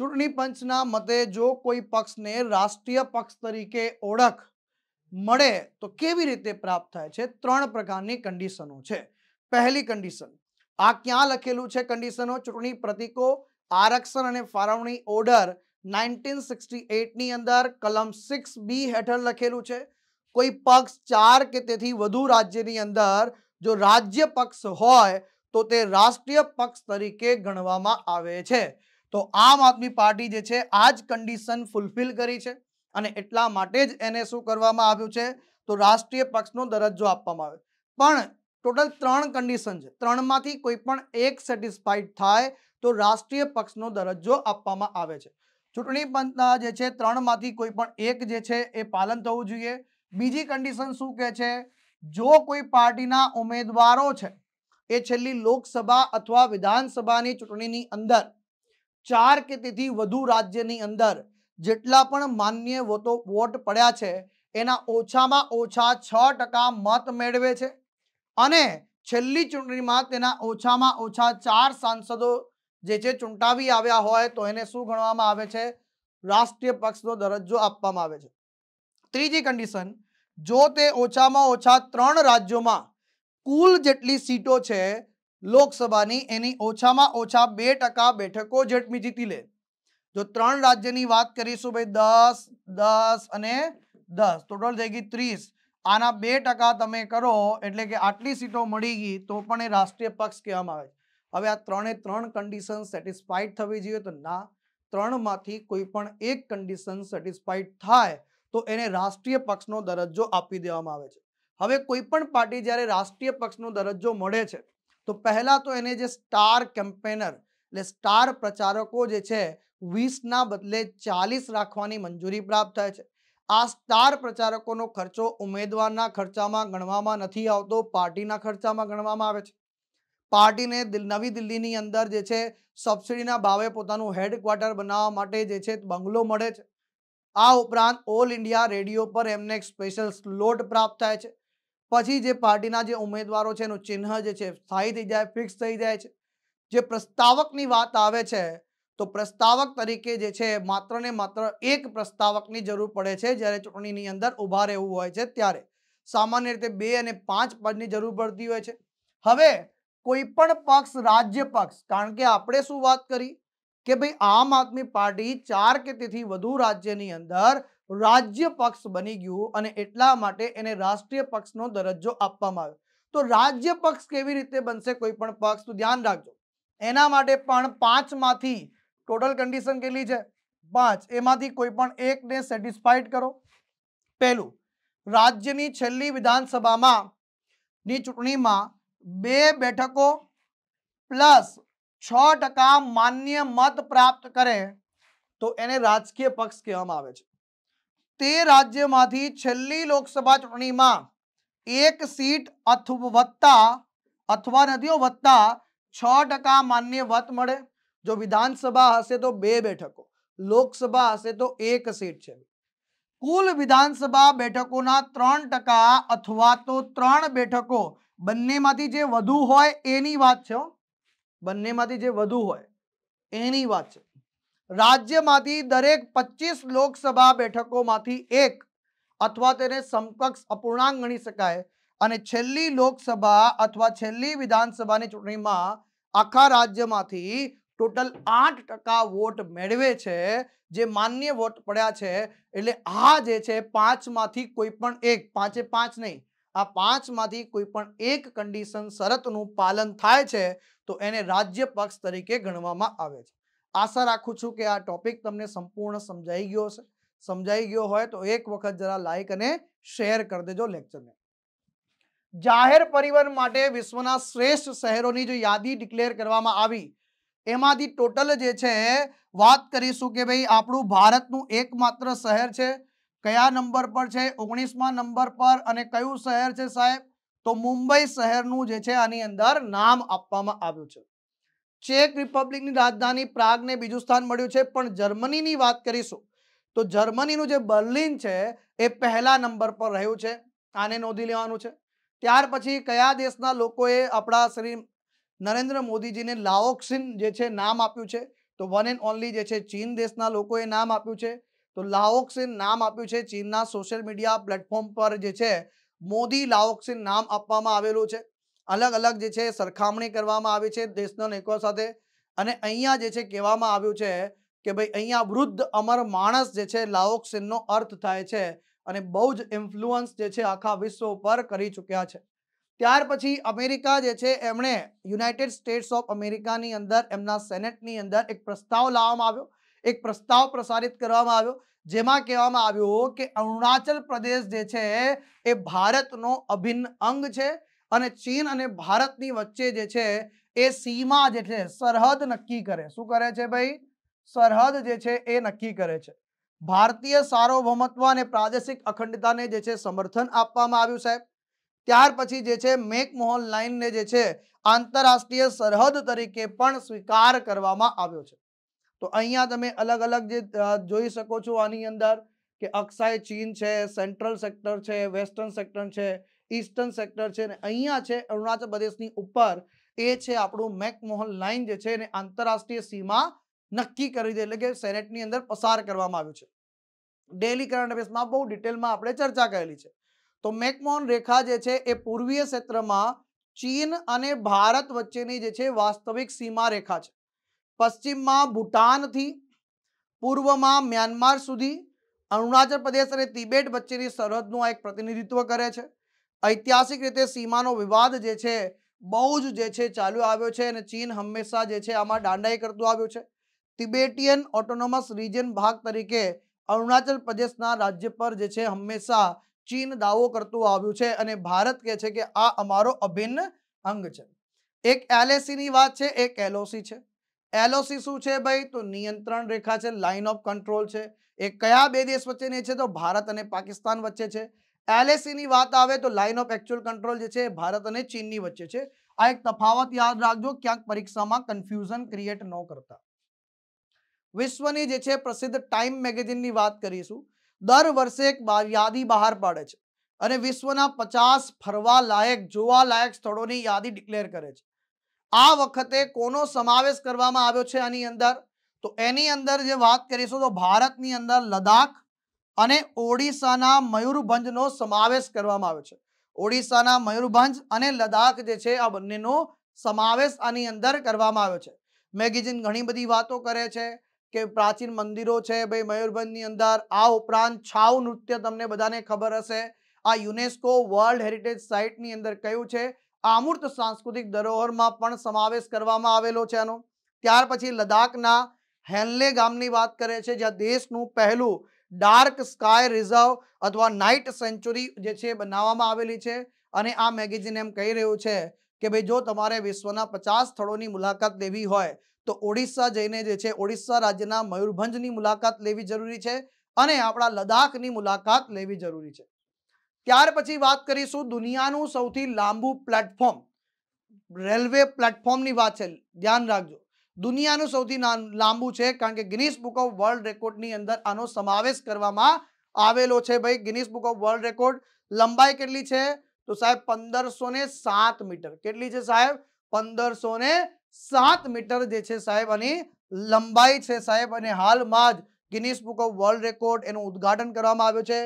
ચૂંટણી પંચના મતે જો કોઈ પક્ષને રાષ્ટ્રીય પક્ષ તરીકે ઓળખ મળે તો કેવી રીતે પ્રાપ્ત થાય છે ત્રણ પ્રકારની કન્ડિશનો છે પહેલી કન્ડિશન આ ક્યાં લખેલું છે કન્ડિશનો ચૂંટણી પ્રતિકો આરક્ષણ અને ફાળવણી ઓર્ડર નાઇન્ટીન સિક્સટી એટની અંદર કલમ સિક્સ બી હેઠળ લખેલું છે કોઈ પક્ષ ચાર કે તેથી વધુ રાજ્યની અંદર જો રાજ્ય પક્ષ હોય તો તે રાષ્ટ્રીય પક્ષ તરીકે ગણવામાં આવે છે તો આમ આદમી પાર્ટી જે છે આ જ કન્ડિશન ફૂલફિલ કરી છે અને એટલા માટે જ એને શું કરવામાં આવ્યું છે તો રાષ્ટ્રીય પક્ષનો દરજ્જો આપવામાં આવે પણ ટોટલ ત્રણ કન્ડિશન છે ત્રણમાંથી કોઈ પણ એક સેટિસ્ફાઈડ થાય તો રાષ્ટ્રીય પક્ષનો દરજ્જો આપવામાં આવે છે ચૂંટણી પંચના જે છે ત્રણમાંથી કોઈ પણ એક જે છે એ પાલન થવું જોઈએ બીજી કન્ડિશન શું કહે છે જો કોઈ પાર્ટીના ઉમેદવારો છે એ છેલ્લી લોકસભા અથવા વિધાનસભાની ચૂંટણીની અંદર ચાર કે તેથી વધુ રાજ્યની અંદર જેટલા પણ માન્ય વોટો વોટ પડ્યા છે એના ઓછામાં ઓછા છ મત મેળવે છે અને છેલ્લી ચૂંટણીમાં તેના ઓછામાં ઓછા ચાર સાંસદો જે છે ચૂંટાવી આવ્યા હોય તો એને શું ગણવામાં આવે છે રાષ્ટ્રીય પક્ષનો દરજ્જો આપવામાં આવે છે ત્રીજી કન્ડિશન જો તે ઓછામાં ઓછા ત્રણ રાજ્યોમાં કુલ જેટલી સીટો છે લોકસભાની એની ઓછામાં ઓછા બે ટકા બેઠકો જેટલી જીતી લે જો ત્રણ રાજ્યની વાત કરીશું ભાઈ દસ દસ અને દસ ટોટલ થઈ ગઈ ત્રીસ આના બે ટકા તમે કરો એટલે કે આટલી સીટો મળી ગઈ તો પણ એ રાષ્ટ્રીય પક્ષ કહેવામાં આવે હવે આ ત્રણે ત્રણ કન્ડિશન સેટિસ્ફાઈડ થવી જોઈએ તો ના ત્રણમાંથી કોઈ પણ એક કન્ડિશન સેટિસ્ફાઈડ થાય તો એને રાષ્ટ્રીય પક્ષનો દરજ્જો આપી દેવામાં આવે છે હવે કોઈ પણ પાર્ટી જ્યારે રાષ્ટ્રીય પક્ષનો દરજ્જો મળે છે તો પહેલાં તો એને જે સ્ટાર કેમ્પેનર એટલે સ્ટાર પ્રચારકો જે છે વીસના બદલે ચાલીસ રાખવાની મંજૂરી પ્રાપ્ત થાય છે આ સ્ટાર પ્રચારકોનો ખર્ચો ઉમેદવારના ખર્ચામાં ગણવામાં નથી આવતો પાર્ટીના ખર્ચામાં ગણવામાં આવે છે પાર્ટીને નવી દિલ્હીની અંદર જે છે સબસિડીના ભાવે પોતાનું હેડક્વાર્ટર બનાવવા માટે જે છે બંગલો મળે છે આ ઉપરાંત ઓલ ઇન્ડિયા રેડિયો પર એમને એક સ્પેશિયલ સ્લોટ પ્રાપ્ત થાય છે પછી જે પાર્ટીના જે ઉમેદવારો છે એનું ચિહ્ન જે છે સ્થાયી થઈ જાય ફિક્સ થઈ જાય છે જે પ્રસ્તાવકની વાત આવે છે તો પ્રસ્તાવક તરીકે જે છે માત્ર ને માત્ર એક પ્રસ્તાવકની જરૂર પડે છે જ્યારે ચૂંટણીની અંદર ઊભા રહેવું હોય છે ત્યારે સામાન્ય રીતે બે અને પાંચ પદની જરૂર પડતી હોય છે હવે કોઈ પણ પક્ષ રાજ્ય પક્ષ કારણ કે આપણે શું વાત કરી કે ભાઈ આમ આદમી પાર્ટી ચાર કે તેથી વધુ રાજ્યની અંદર રાજ્ય પક્ષ બની ગયું અને એટલા માટે એને રાષ્ટ્રીય પક્ષનો દરજ્જો આપવામાં આવ્યો તો રાજ્ય પક્ષ કેવી રીતે બનશે કોઈ પણ પક્ષ તો ધ્યાન રાખજો એના માટે પણ પાંચમાંથી માંથી ટોટલ કન્ડિશન કેટલી છે પાંચ એમાંથી કોઈ પણ એકને સેટિસ્ફાઈડ કરો પહેલું રાજ્યની છેલ્લી વિધાનસભામાં ની ચૂંટણીમાં બે બેઠકો પ્લસ છ ટકા માન્ય મત પ્રાપ્ત કરે તો એને રાજકીય પક્ષ કહેવામાં આવે છે તે રાજ્યમાંથી છેલ્લી લોકસભા ચૂંટણીમાં એક સીટ અથવા વત્તા અથવા નદીઓ વત્તા છ ટકા માન્ય મત મળે જો વિધાનસભા હશે તો બે બેઠકો લોકસભા હશે તો એક સીટ છે કુલ વિધાનસભા બેઠકોના ત્રણ ટકા અથવા તો ત્રણ બેઠકો બંનેમાંથી જે વધુ હોય એની વાત છે બંનેમાંથી જે વધુ હોય એની વાત છે રાજ્યમાંથી દરેક પચીસ લોકસભા બેઠકોમાંથી એક અથવા તેને સમકક્ષ અપૂર્ણાંક ગણી શકાય અને છેલ્લી લોકસભા અથવા છેલ્લી વિધાનસભાની ચૂંટણીમાં આખા રાજ્યમાંથી ટોટલ આઠ ટકા વોટ મેળવે છે જે માન્ય વોટ પડ્યા છે એટલે આ જે છે પાંચમાંથી કોઈ પણ એક પાંચે પાંચ નહીં આ પાંચમાંથી કોઈ પણ એક કન્ડિશન શરતનું પાલન થાય છે તો એને રાજ્ય પક્ષ તરીકે ગણવામાં આવે છે આશા રાખું છું કે આ ટોપિક તમને સંપૂર્ણ સમજાઈ ગયો છે સમજાઈ ગયો હોય તો એક વખત જરા લાઈક અને શેર કરી દેજો લેક્ચરને જાહેર પરિવહન માટે વિશ્વના શ્રેષ્ઠ શહેરોની જો યાદી ડિક્લેર કરવામાં આવી એમાંથી ટોટલ જે છે વાત કરીશું કે ભાઈ આપણું ભારતનું એકમાત્ર શહેર છે કયા નંબર પર છે ઓગણીસમા નંબર પર અને કયું શહેર છે સાહેબ તો મુંબઈ શહેરનું જે છે આની અંદર નામ આપવામાં આવ્યું છે ચેક રિપબ્લિકની રાજધાની પ્રાગને બીજું સ્થાન મળ્યું છે પણ જર્મનીની વાત કરીશું તો જર્મનીનું જે બર્લિન છે એ પહેલા નંબર પર રહ્યું છે આને નોંધી લેવાનું છે ત્યાર પછી કયા દેશના લોકોએ આપણા શ્રી નરેન્દ્ર મોદીજીને લાઓક્સિન જે છે નામ આપ્યું છે તો વન એન્ડ ઓનલી જે છે ચીન દેશના લોકોએ નામ આપ્યું છે તો લાઓક્સિન નામ આપ્યું છે ચીનના સોશિયલ મીડિયા પ્લેટફોર્મ પર જે છે મોદી લાઓક્સિન નામ આપવામાં આવેલું છે અલગ અલગ જે છે સરખામણી કરવામાં આવી છે દેશના નેકો સાથે અને અહીંયા જે છે કહેવામાં આવ્યું છે કે ભાઈ અહીંયા વૃદ્ધ અમર માણસ જે છે લાઓક્સિનનો અર્થ થાય છે અને બહુ જ ઇન્ફ્લુઅન્સ જે છે આખા વિશ્વ ઉપર કરી ચૂક્યા છે ત્યાર પછી અમેરિકા જે છે એમણે યુનાઇટેડ સ્ટેટ્સ ઓફ અમેરિકાની અંદર એમના સેનેટની અંદર એક પ્રસ્તાવ લાવવામાં આવ્યો એક પ્રસ્તાવ પ્રસારિત કરવામાં આવ્યો જેમાં કહેવામાં આવ્યું કે અરુણાચલ પ્રદેશ જે છે એ ભારતનો અભિન્ન અંગ છે અને ચીન અને ભારતની વચ્ચે જે છે એ સીમા જે છે સરહદ નક્કી કરે શું કરે છે ભાઈ સરહદ જે છે એ નક્કી કરે છે ભારતીય સાર્વભૌમત્વ અને પ્રાદેશિક અખંડતાને જે છે સમર્થન આપવામાં આવ્યું સાહેબ ત્યાર પછી જે છે મેકમોહન લાઇનને જે છે આંતરરાષ્ટ્રીય સરહદ તરીકે પણ સ્વીકાર કરવામાં આવ્યો છે તો અહીંયા તમે અલગ અલગ જે જોઈ શકો છો આની અંદર કે અક્ષાય ચીન છે સેન્ટ્રલ સેક્ટર છે વેસ્ટર્ન સેક્ટર છે ઇસ્ટર્ન સેક્ટર છે અને અહીંયા છે અરુણાચલ પ્રદેશની ઉપર એ છે આપણું મેકમોહન લાઇન જે છે એને આંતરરાષ્ટ્રીય સીમા નક્કી કરી દે એટલે કે સેનેટની અંદર પસાર કરવામાં આવ્યું છે ડેલી કરંટ અફેર્સમાં બહુ ડિટેલમાં આપણે ચર્ચા કરેલી છે તો મેકમોન રેખા જે છે એ પૂર્વીય ક્ષેત્રમાં ચીન અને ભારત વચ્ચેની જે છે વાસ્તવિક સીમા રેખા છે પશ્ચિમમાં ભૂટાનથી પૂર્વમાં મ્યાનમાર સુધી અરુણાચલ પ્રદેશ અને તિબેટ વચ્ચેની સરહદનું આ એક પ્રતિનિધિત્વ કરે છે ઐતિહાસિક રીતે સીમાનો વિવાદ જે છે બહુ જ જે છે ચાલુ આવ્યો છે અને ચીન હંમેશા જે છે આમાં દાંડાઈ કરતું આવ્યું છે તિબેટિયન ઓટોનોમસ રિજન ભાગ તરીકે અરુણાચલ પ્રદેશના રાજ્ય પર જે છે હંમેશા ચીન દાવો કરતું આવ્યું છે અને ભારત કે છે કે આ અમારો અભિન્ન અંગ છે એક એલએસીની વાત છે એક એલઓસી છે એલઓસી શું છે ભાઈ તો નિયંત્રણ રેખા છે લાઇન ઓફ કંટ્રોલ છે એ કયા બે દેશ વચ્ચેની છે તો ભારત અને પાકિસ્તાન વચ્ચે છે એલએસીની વાત આવે તો લાઇન ઓફ એકચ્યુઅલ કંટ્રોલ જે છે એ ભારત અને ચીનની વચ્ચે છે આ એક તફાવત યાદ રાખજો ક્યાંક પરીક્ષામાં કન્ફ્યુઝન ક્રિએટ ન કરતા વિશ્વની જે છે પ્રસિદ્ધ ટાઈમ મેગેઝિનની વાત કરીશું દર વર્ષે એક યાદી બહાર પાડે છે અને વિશ્વના પચાસ ફરવા લાયક જોવા લાયક સ્થળોની યાદી ડિક્લેર કરે છે આ વખતે કોનો સમાવેશ કરવામાં આવ્યો છે આની અંદર તો એની અંદર જે વાત કરીશું તો ભારતની અંદર લદ્દાખ અને ઓડિશાના મયુરભંજનો સમાવેશ કરવામાં આવ્યો છે ઓડિશાના મયુરભંજ અને લદ્દાખ જે છે આ બંનેનો સમાવેશ આની અંદર કરવામાં આવ્યો છે મેગેઝિન ઘણી બધી વાતો કરે છે કે પ્રાચીન મંદિરો છે ભાઈ મયુરભંજની અંદર આ ઉપરાંત છાવ નૃત્ય તમને બધાને ખબર હશે આ યુનેસ્કો વર્લ્ડ હેરિટેજ સાઇટની અંદર કયું છે આમૂર્ત સાંસ્કૃતિક ધરોહરમાં પણ સમાવેશ કરવામાં આવેલો છે આનો ત્યાર પછી લદ્દાખના હેનલે ગામની વાત કરે છે જ્યાં દેશનું પહેલું ડાર્ક સ્કાય રિઝર્વ અથવા નાઇટ સેન્ચુરી જે છે બનાવવામાં આવેલી છે અને આ મેગેઝિન એમ કહી રહ્યું છે કે ભાઈ જો તમારે વિશ્વના પચાસ સ્થળોની મુલાકાત લેવી હોય તો ઓડિશા જઈને જે છે ઓડિશા રાજ્યના મયુરભંજની મુલાકાત લેવી જરૂરી છે અને આપણા લદ્દાખની મુલાકાત લેવી જરૂરી છે ત્યાર પછી વાત કરીશું દુનિયાનું સૌથી લાંબુ પ્લેટફોર્મ રેલવે પ્લેટફોર્મની વાત છે ધ્યાન રાખજો દુનિયાનું સૌથી લાંબુ છે કારણ કે ગિનિસ બુક ઓફ વર્લ્ડ રેકોર્ડની અંદર આનો સમાવેશ કરવામાં આવેલો છે ભાઈ Guinness book of world Record લંબાઈ કેટલી છે તો સાહેબ પંદરસો મીટર કેટલી છે સાહેબ પંદરસો સાત મીટર જે છે સાહેબ આની લંબાઈ છે સાહેબ અને હાલમાં જ Guinness book of world Record એનું ઉદ્ઘાટન કરવામાં આવ્યું છે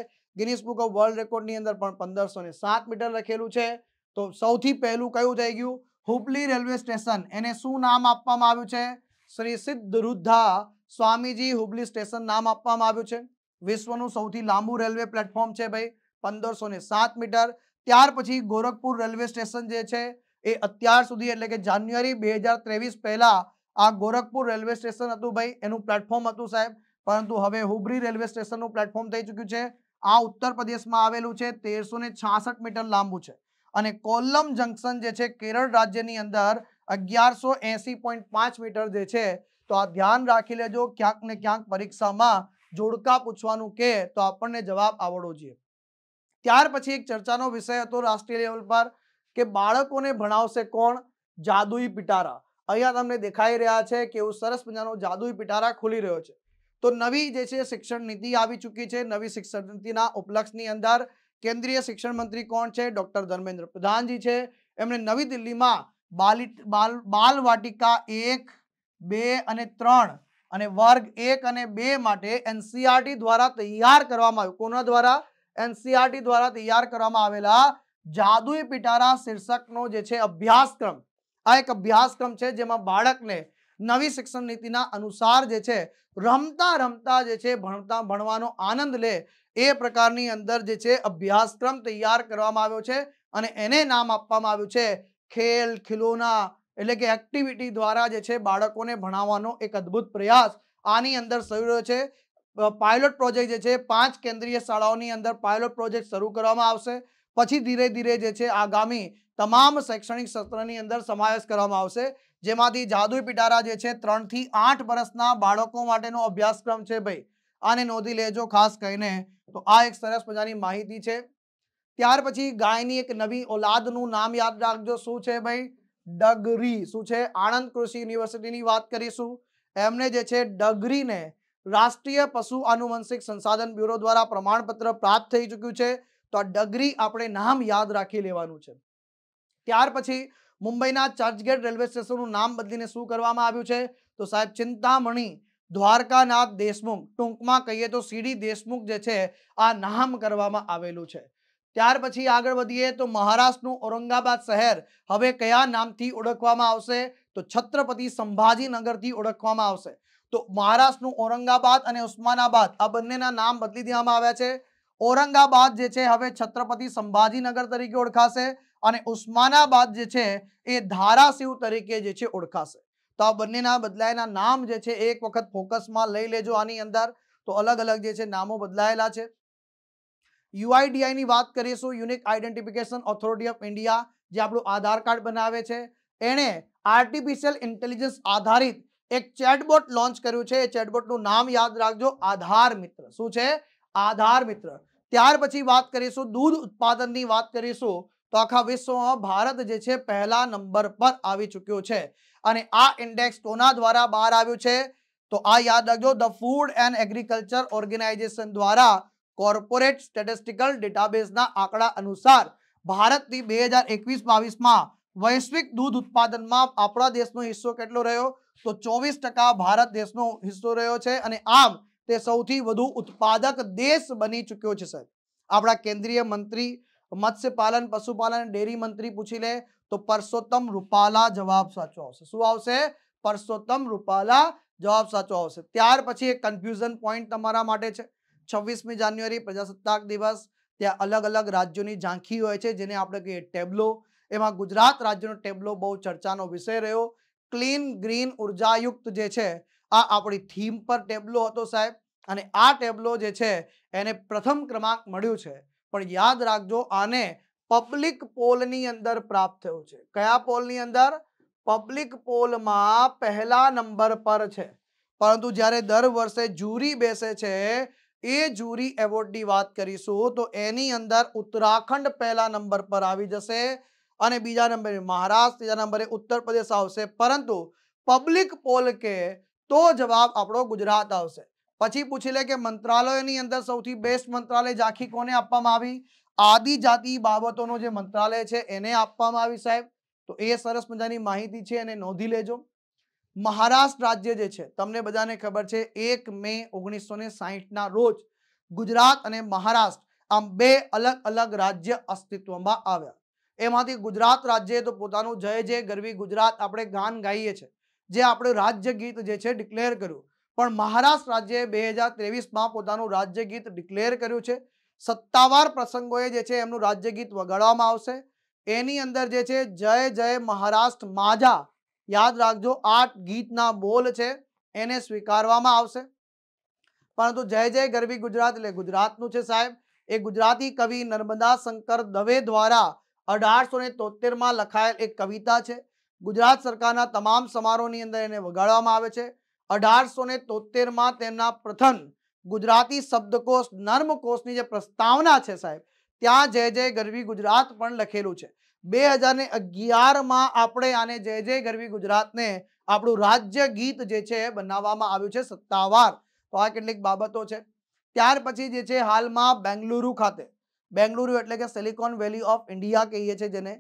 ગિનિસ બુક ઓફ વર્લ્ડ રેકોર્ડની અંદર પણ પંદરસો ને સાત મીટર લખેલું છે તો સૌથી પહેલું કયું થઈ ગયું હુબલી રેલવે સ્ટેશન એને શું નામ આપવામાં આવ્યું છે શ્રી સિદ્ધરુદ્ધા સ્વામીજી હુબલી સ્ટેશન નામ આપવામાં આવ્યું છે વિશ્વનું સૌથી લાંબુ રેલવે પ્લેટફોર્મ છે ભાઈ પંદરસો સાત મીટર ત્યાર પછી ગોરખપુર રેલવે સ્ટેશન જે છે એ અત્યાર સુધી એટલે કે જાન્યુઆરી બે હજાર ત્રેવીસ પહેલાં આ ગોરખપુર રેલવે સ્ટેશન હતું ભાઈ એનું પ્લેટફોર્મ હતું સાહેબ પરંતુ હવે હુબરી રેલવે સ્ટેશનનું પ્લેટફોર્મ થઈ ચૂક્યું છે આ ઉત્તર પ્રદેશમાં આવેલું છે તેરસો મીટર લાંબુ છે અને કોલમ જંકશન જે છે કેરળ રાજ્યની અંદર અગિયારસો મીટર જે છે તો આ ધ્યાન રાખી લેજો ક્યાંક ને ક્યાંક પરીક્ષામાં જોડકા પૂછવાનું કે તો આપણને જવાબ આવડવો જોઈએ ત્યાર પછી એક ચર્ચાનો વિષય હતો રાષ્ટ્રીય લેવલ પર કે બાળકોને ભણાવશે કોણ જાદુઈ પિટારા અહીંયા તમને દેખાઈ રહ્યા છે કે એવું સરસ મજાનો જાદુઈ પિટારા ખુલી રહ્યો છે તો નવી જે છે શિક્ષણ નીતિ આવી ચૂકી છે નવી શિક્ષણ નીતિના ઉપલક્ષની અંદર કેન્દ્રીય શિક્ષણ મંત્રી કોણ છે ડોક્ટર ધર્મેન્દ્ર પ્રધાનજી છે એમણે નવી દિલ્હીમાં બાલી બાલ બાલ વાટિકા એક બે અને ત્રણ અને વર્ગ એક અને બે માટે એનસીઆરટી દ્વારા તૈયાર કરવામાં આવ્યું કોના દ્વારા એનસીઆરટી દ્વારા તૈયાર કરવામાં આવેલા જાદુઈ પિટારા શીર્ષકનો જે છે અભ્યાસક્રમ આ એક અભ્યાસક્રમ છે જેમાં બાળકને નવી શિક્ષણ નીતિના અનુસાર જે છે રમતા રમતા જે છે ભણતા ભણવાનો આનંદ લે એ પ્રકારની અંદર જે છે અભ્યાસક્રમ તૈયાર કરવામાં આવ્યો છે અને એને નામ આપવામાં આવ્યું છે ખેલ ખિલોના એટલે કે એક્ટિવિટી દ્વારા જે છે બાળકોને ભણાવવાનો એક અદભુત પ્રયાસ આની અંદર શરૂ રહ્યો છે પાયલોટ પ્રોજેક્ટ જે છે પાંચ કેન્દ્રીય શાળાઓની અંદર પાયલોટ પ્રોજેક્ટ શરૂ કરવામાં આવશે પછી ધીરે ધીરે જે છે આગામી તમામ શૈક્ષણિક સત્રની અંદર સમાવેશ કરવામાં આવશે જેમાંથી જાદુ પિટારા જે છે ત્રણથી આઠ વર્ષના બાળકો માટેનો અભ્યાસક્રમ છે ભાઈ આને નોંધી લેજો ખાસ કહીને તો આ એક સરસ મજાની માહિતી છે ત્યાર પછી ગાયની એક નવી ઓલાદનું નામ યાદ રાખજો શું છે ભાઈ ડગરી શું છે આણંદ કૃષિ યુનિવર્સિટીની વાત કરીશું એમને જે છે ડગરીને રાષ્ટ્રીય પશુ આનુવંશિક સંસાધન બ્યુરો દ્વારા પ્રમાણપત્ર પ્રાપ્ત થઈ ચૂક્યું છે તો આ ડગરી આપણે નામ યાદ રાખી લેવાનું છે ત્યાર પછી મુંબઈના ચર્ચગેટ રેલવે સ્ટેશનનું નામ બદલીને શું કરવામાં આવ્યું છે તો સાહેબ ચિંતામણી દ્વારકાનાથ દેશમુખ ટૂંકમાં કહીએ તો સીડી દેશમુખ જે છે આ નામ કરવામાં આવેલું છે ત્યાર પછી આગળ વધીએ તો મહારાષ્ટ્રનું ઔરંગાબાદ શહેર હવે કયા નામથી ઓળખવામાં આવશે તો છત્રપતિ સંભાજીનગરથી ઓળખવામાં આવશે તો મહારાષ્ટ્રનું ઔરંગાબાદ અને ઉસ્માનાબાદ આ બંનેના નામ બદલી દેવામાં આવ્યા છે ઔરંગાબાદ જે છે હવે છત્રપતિ સંભાજીનગર તરીકે ઓળખાશે અને ઉસ્માનાબાદ જે છે એ ધારાસીવ તરીકે જે છે ઓળખાશે તો આ બંનેના બદલાયેલા નામ જે છે એક વખત ફોકસમાં લઈ લેજો આની અંદર તો અલગ અલગ જે છે નામો બદલાયેલા છે યુઆઈડીઆઈની વાત કરીશું Unique Identification Authority of India જે આપણું આધાર કાર્ડ બનાવે છે એણે આર્ટિફિશિયલ ઇન્ટેલિજન્સ આધારિત એક ચેટબોટ લોન્ચ કર્યું છે એ ચેટબોટનું નામ યાદ રાખજો આધાર મિત્ર શું છે આધાર મિત્ર ત્યાર પછી વાત કરીશું દૂધ ઉત્પાદનની વાત કરીશું તો આખા વિશ્વમાં ભારત જે છે પહેલા નંબર પર આવી ચૂક્યો છે અને આ ઇન્ડેક્સ કોના દ્વારા બહાર આવ્યું છે તો આ યાદ રાખજો the Food and Agriculture Organization દ્વારા કોર્પોરેટ સ્ટેટિસ્ટિકલ ડેટાબેઝના આંકડા અનુસાર ભારતની બે હજાર એકવીસ બાવીસમાં વૈશ્વિક દૂધ ઉત્પાદનમાં આપણા દેશનો હિસ્સો કેટલો રહ્યો તો ચોવીસ ભારત દેશનો હિસ્સો રહ્યો છે અને આમ તે સૌથી વધુ ઉત્પાદક દેશ બની ચૂક્યો છે સાહેબ આપણા કેન્દ્રીય મંત્રી મત્સ્યપાલન પશુપાલન ડેરી મંત્રી પૂછી લે તો પરસોત્તમ રૂપાલા જવાબ સાચો આવશે શું આવશે પરસોત્તમ રૂપાલા જવાબ સાચો આવશે ત્યાર પછી એક કન્ફ્યુઝન પોઈન્ટ તમારા માટે છે છવ્વીસમી જાન્યુઆરી પ્રજાસત્તાક દિવસ ત્યાં અલગ અલગ રાજ્યોની ઝાંખી હોય છે જેને આપણે કહીએ ટેબ્લો એમાં ગુજરાત રાજ્યનો ટેબ્લો બહુ ચર્ચાનો વિષય રહ્યો ક્લીન ગ્રીન ઉર્જાયુક્ત જે છે આ આપણી થીમ પર ટેબલો હતો સાહેબ અને આ ટેબલો જે છે એને પ્રથમ ક્રમાંક મળ્યું છે પણ યાદ રાખજો આને પબ્લિક પોલની અંદર પ્રાપ્ત થયું છે કયા પોલની અંદર પબ્લિક પોલમાં પહેલા નંબર પર છે પરંતુ જ્યારે દર વર્ષે જ્યુરી બેસે છે એ જ્યુરી એવોર્ડની વાત કરીશું તો એની અંદર ઉત્તરાખંડ પહેલા નંબર પર આવી જશે અને બીજા નંબરે મહારાષ્ટ્ર ત્રીજા નંબરે ઉત્તર પ્રદેશ આવશે પરંતુ પબ્લિક પોલ કે તો જવાબ આપણો ગુજરાત આવશે પછી પૂછી લે કે મંત્રાલયની અંદર સૌથી બેસ્ટ મંત્રાલય ઝાંખી કોને આપવામાં આવી આદિજાતિ બાબતોનો જે મંત્રાલય છે એને આપવામાં આવી સાહેબ તો એ સરસ મજાની માહિતી છે એને નોંધી લેજો મહારાષ્ટ્ર રાજ્ય જે છે તમને બધાને ખબર છે એક મે ઓગણીસો ને સાહીઠના રોજ ગુજરાત અને મહારાષ્ટ્ર આમ બે અલગ અલગ રાજ્ય અસ્તિત્વમાં આવ્યા એમાંથી ગુજરાત રાજ્યએ તો પોતાનું જય જય ગરવી ગુજરાત આપણે ગાન ગાઈએ છીએ જે આપણું રાજ્ય ગીત જે છે ડિક્લેર કર્યું પણ મહારાષ્ટ્ર રાજ્યએ બે હજાર ત્રેવીસમાં પોતાનું રાજ્ય ગીત ડિક્લેર કર્યું છે સત્તાવાર પ્રસંગોએ જે છે એમનું રાજ્ય ગીત વગાડવામાં આવશે એની અંદર જે છે જય જય મહારાષ્ટ્ર માજા યાદ રાખજો આઠ ગીતના બોલ છે એને સ્વીકારવામાં આવશે પરંતુ જય જય ગરવી ગુજરાત એટલે ગુજરાતનું છે સાહેબ એ ગુજરાતી કવિ નર્મદા શંકર દવે દ્વારા અઢારસો ને તોતેરમાં લખાયેલ એક કવિતા છે ગુજરાત સરકારના તમામ સમારોહની અંદર એને વગાડવામાં આવે છે અઢારસો ને તોતેરમાં તેમના પ્રથમ ગુજરાતી શબ્દકોશ નર્મકોશની જે પ્રસ્તાવના છે સાહેબ ત્યાં જય જય ગરવી ગુજરાત પણ લખેલું છે બે હજાર ને અગિયારમાં આપણે આને જય જય ગરવી ગુજરાતને આપણું રાજ્ય ગીત જે છે બનાવવામાં આવ્યું છે સત્તાવાર તો આ કેટલીક બાબતો છે ત્યાર પછી જે છે હાલમાં બેંગલુરુ ખાતે બેંગલુરુ એટલે કે સિલિકોન વેલી ઓફ ઇન્ડિયા કહીએ છીએ જેને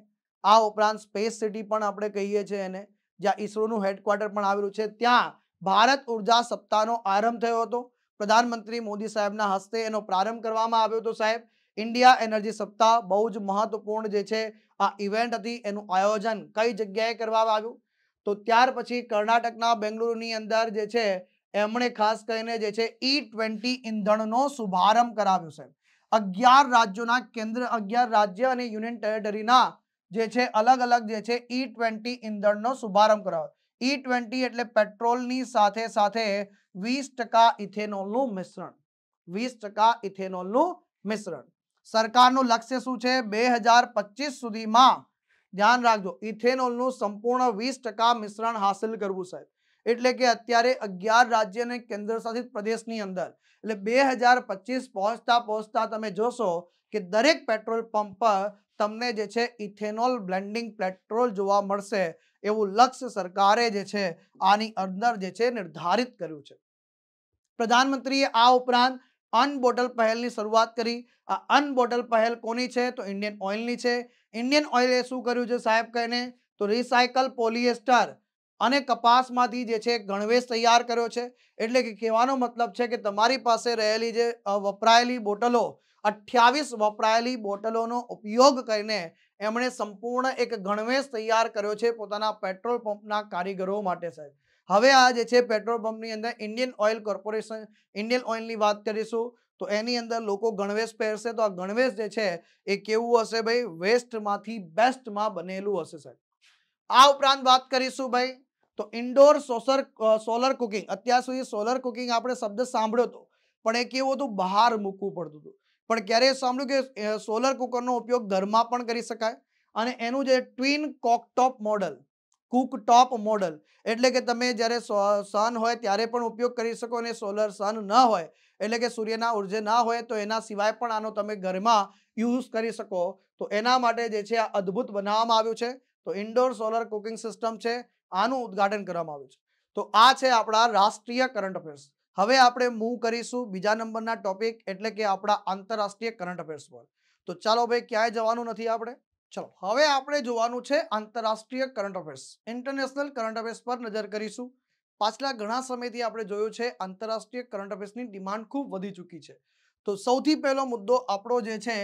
આ ઉપરાંત સ્પેસ સિટી પણ આપણે કહીએ છીએ એને જ્યાં ઇસરોનું હેડક્વાર્ટર પણ આવેલું છે ત્યાં ભારત ઉર્જા સપ્તાહનો આરંભ થયો હતો પ્રધાનમંત્રી મોદી સાહેબના હસ્તે એનો પ્રારંભ કરવામાં આવ્યો હતો સાહેબ ઇન્ડિયા એનર્જી સપ્તાહ બહુ જ મહત્વપૂર્ણ જે છે આ ઇવેન્ટ હતી એનું આયોજન કઈ જગ્યાએ કરવામાં આવ્યું તો ત્યાર પછી કર્ણાટકના બેંગલુરુની અંદર જે છે એમણે ખાસ કરીને જે છે ઈ ટ્વેન્ટી ઇંધણનો શુભારંભ કરાવ્યો સાહેબ અગિયાર રાજ્યોના કેન્દ્ર અગિયાર રાજ્ય અને યુનિયન ટેરેટરીના જે છે અલગ અલગ જે છે ઈ e ટ્વેન્ટી ઈંધણનો શુભારંભ કરાયો ઈ ટ્વેન્ટી એટલે પેટ્રોલની સાથે સાથે વીસ ટકા ઇથેનોલનું મિશ્રણ વીસ ટકા ઇથેનોલનું મિશ્રણ સરકારનું લક્ષ્ય શું છે બે હજાર પચીસ સુધીમાં ધ્યાન રાખજો ઇથેનોલનું સંપૂર્ણ વીસ ટકા મિશ્રણ હાંસલ કરવું સાહેબ એટલે કે અત્યારે અગિયાર રાજ્ય અને કેન્દ્રશાસિત પ્રદેશની અંદર એટલે બે હજાર પચીસ પહોંચતા પહોંચતા તમે જોશો કે દરેક પેટ્રોલ પંપ પર તમને જે છે ઇથેનોલ બ્લેન્ડિંગ પેટ્રોલ જોવા મળશે એવું લક્ષ્ય સરકારે જે છે આની અંદર જે છે નિર્ધારિત કર્યું છે પ્રધાનમંત્રીએ આ ઉપરાંત અનબોટલ પહેલની શરૂઆત કરી આ અનબોટલ પહેલ કોની છે તો ઇન્ડિયન ઓઇલની છે ઇન્ડિયન ઓઇલે શું કર્યું છે સાહેબ કહીને તો રિસાયકલ પોલિએસ્ટર અને કપાસમાંથી જે છે ગણવેશ તૈયાર કર્યો છે એટલે કે કહેવાનો મતલબ છે કે તમારી પાસે રહેલી જે વપરાયેલી બોટલો અઠ્યાવીસ વપરાયેલી બોટલોનો ઉપયોગ કરીને એમણે સંપૂર્ણ એક ગણવેશ તૈયાર કર્યો છે પોતાના પેટ્રોલ પંપના કારીગરો માટે સાહેબ હવે આ જે છે પેટ્રોલ પંપની અંદર ઇન્ડિયન ઓઇલ કોર્પોરેશન ઇન્ડિયન ઓઇલની વાત કરીશું તો એની અંદર લોકો ગણવેશ પહેરશે તો આ ગણવેશ જે છે એ કેવું હશે ભાઈ વેસ્ટમાંથી બેસ્ટમાં બનેલું હશે સાહેબ આ ઉપરાંત વાત કરીશું ભાઈ તો ઇન્ડોર સોસર સોલર કુકિંગ અત્યાર સુધી સોલર કુકિંગ આપણે શબ્દ સાંભળ્યો હતો પણ એ કેવું હતું બહાર મૂકવું પડતું હતું પણ ક્યારેય સાંભળ્યું કે સોલર કુકરનો ઉપયોગ ઘરમાં પણ કરી શકાય અને એનું જે twin cooktop model cooktop model એટલે કે તમે જ્યારે સન હોય ત્યારે પણ ઉપયોગ કરી શકો અને સોલર સન ન હોય એટલે કે સૂર્યના ઉર્જા ના હોય તો એના સિવાય પણ આનો તમે ઘરમાં યુઝ કરી શકો તો એના માટે જે છે આ અદ્ભુત બનાવવામાં આવ્યું છે તો ઇન્ડોર સોલર કુકિંગ સિસ્ટમ છે આનું ઉદ્ઘાટન કરવામાં આવ્યું છે તો આ છે આપણા રાષ્ટ્રીય કરંટ અફેર્સ હવે આપણે મૂવ કરીશું બીજા નંબરના ટોપિક એટલે કે આપણા આંતરરાષ્ટ્રીય કરંટ અફેર્સ પર તો ચાલો ભાઈ ક્યાંય જવાનું નથી આપણે ચલો હવે આપણે જોવાનું છે આંતરરાષ્ટ્રીય current affairs international current affairs પર નજર કરીશું પાછલા ઘણા સમયથી આપણે જોયું છે આંતરરાષ્ટ્રીય કરંટ અફેર્સની ડિમાન્ડ ખૂબ વધી ચૂકી છે તો સૌથી પહેલો મુદ્દો આપણો જે છે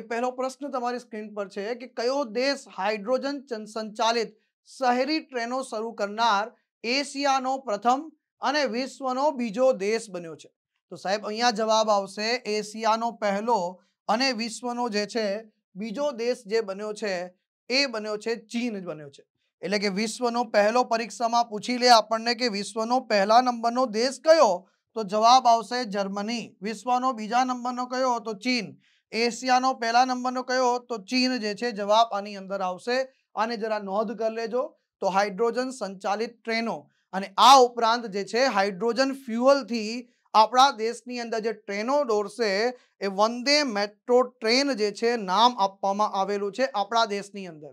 એ પહેલો પ્રશ્ન તમારી સ્ક્રીન પર છે કે કયો દેશ હાઇડ્રોજન સંચાલિત શહેરી ટ્રેનો શરૂ કરનાર એશિયાનો પ્રથમ અને વિશ્વનો બીજો દેશ બન્યો છે તો સાહેબ અહીંયા જવાબ આવશે એશિયાનો પહેલો અને વિશ્વનો જે છે બીજો દેશ જે બન્યો છે એ બન્યો છે ચીન બન્યો છે એટલે કે વિશ્વનો પહેલો પરીક્ષામાં પૂછી લે આપણને કે વિશ્વનો પહેલા નંબરનો દેશ કયો તો જવાબ આવશે જર્મની વિશ્વનો બીજા નંબરનો કયો તો ચીન એશિયાનો પહેલા નંબરનો કયો તો ચીન જે છે જવાબ આની અંદર આવશે આને જરા નોંધ કરી લેજો તો હાઇડ્રોજન સંચાલિત ટ્રેનો અને આ ઉપરાંત જે છે હાઇડ્રોજન ફ્યુઅલથી આપણા દેશની અંદર જે ટ્રેનો દોડશે એ વંદે મેટ્રો ટ્રેન જે છે નામ આપવામાં આવેલું છે આપણા દેશની અંદર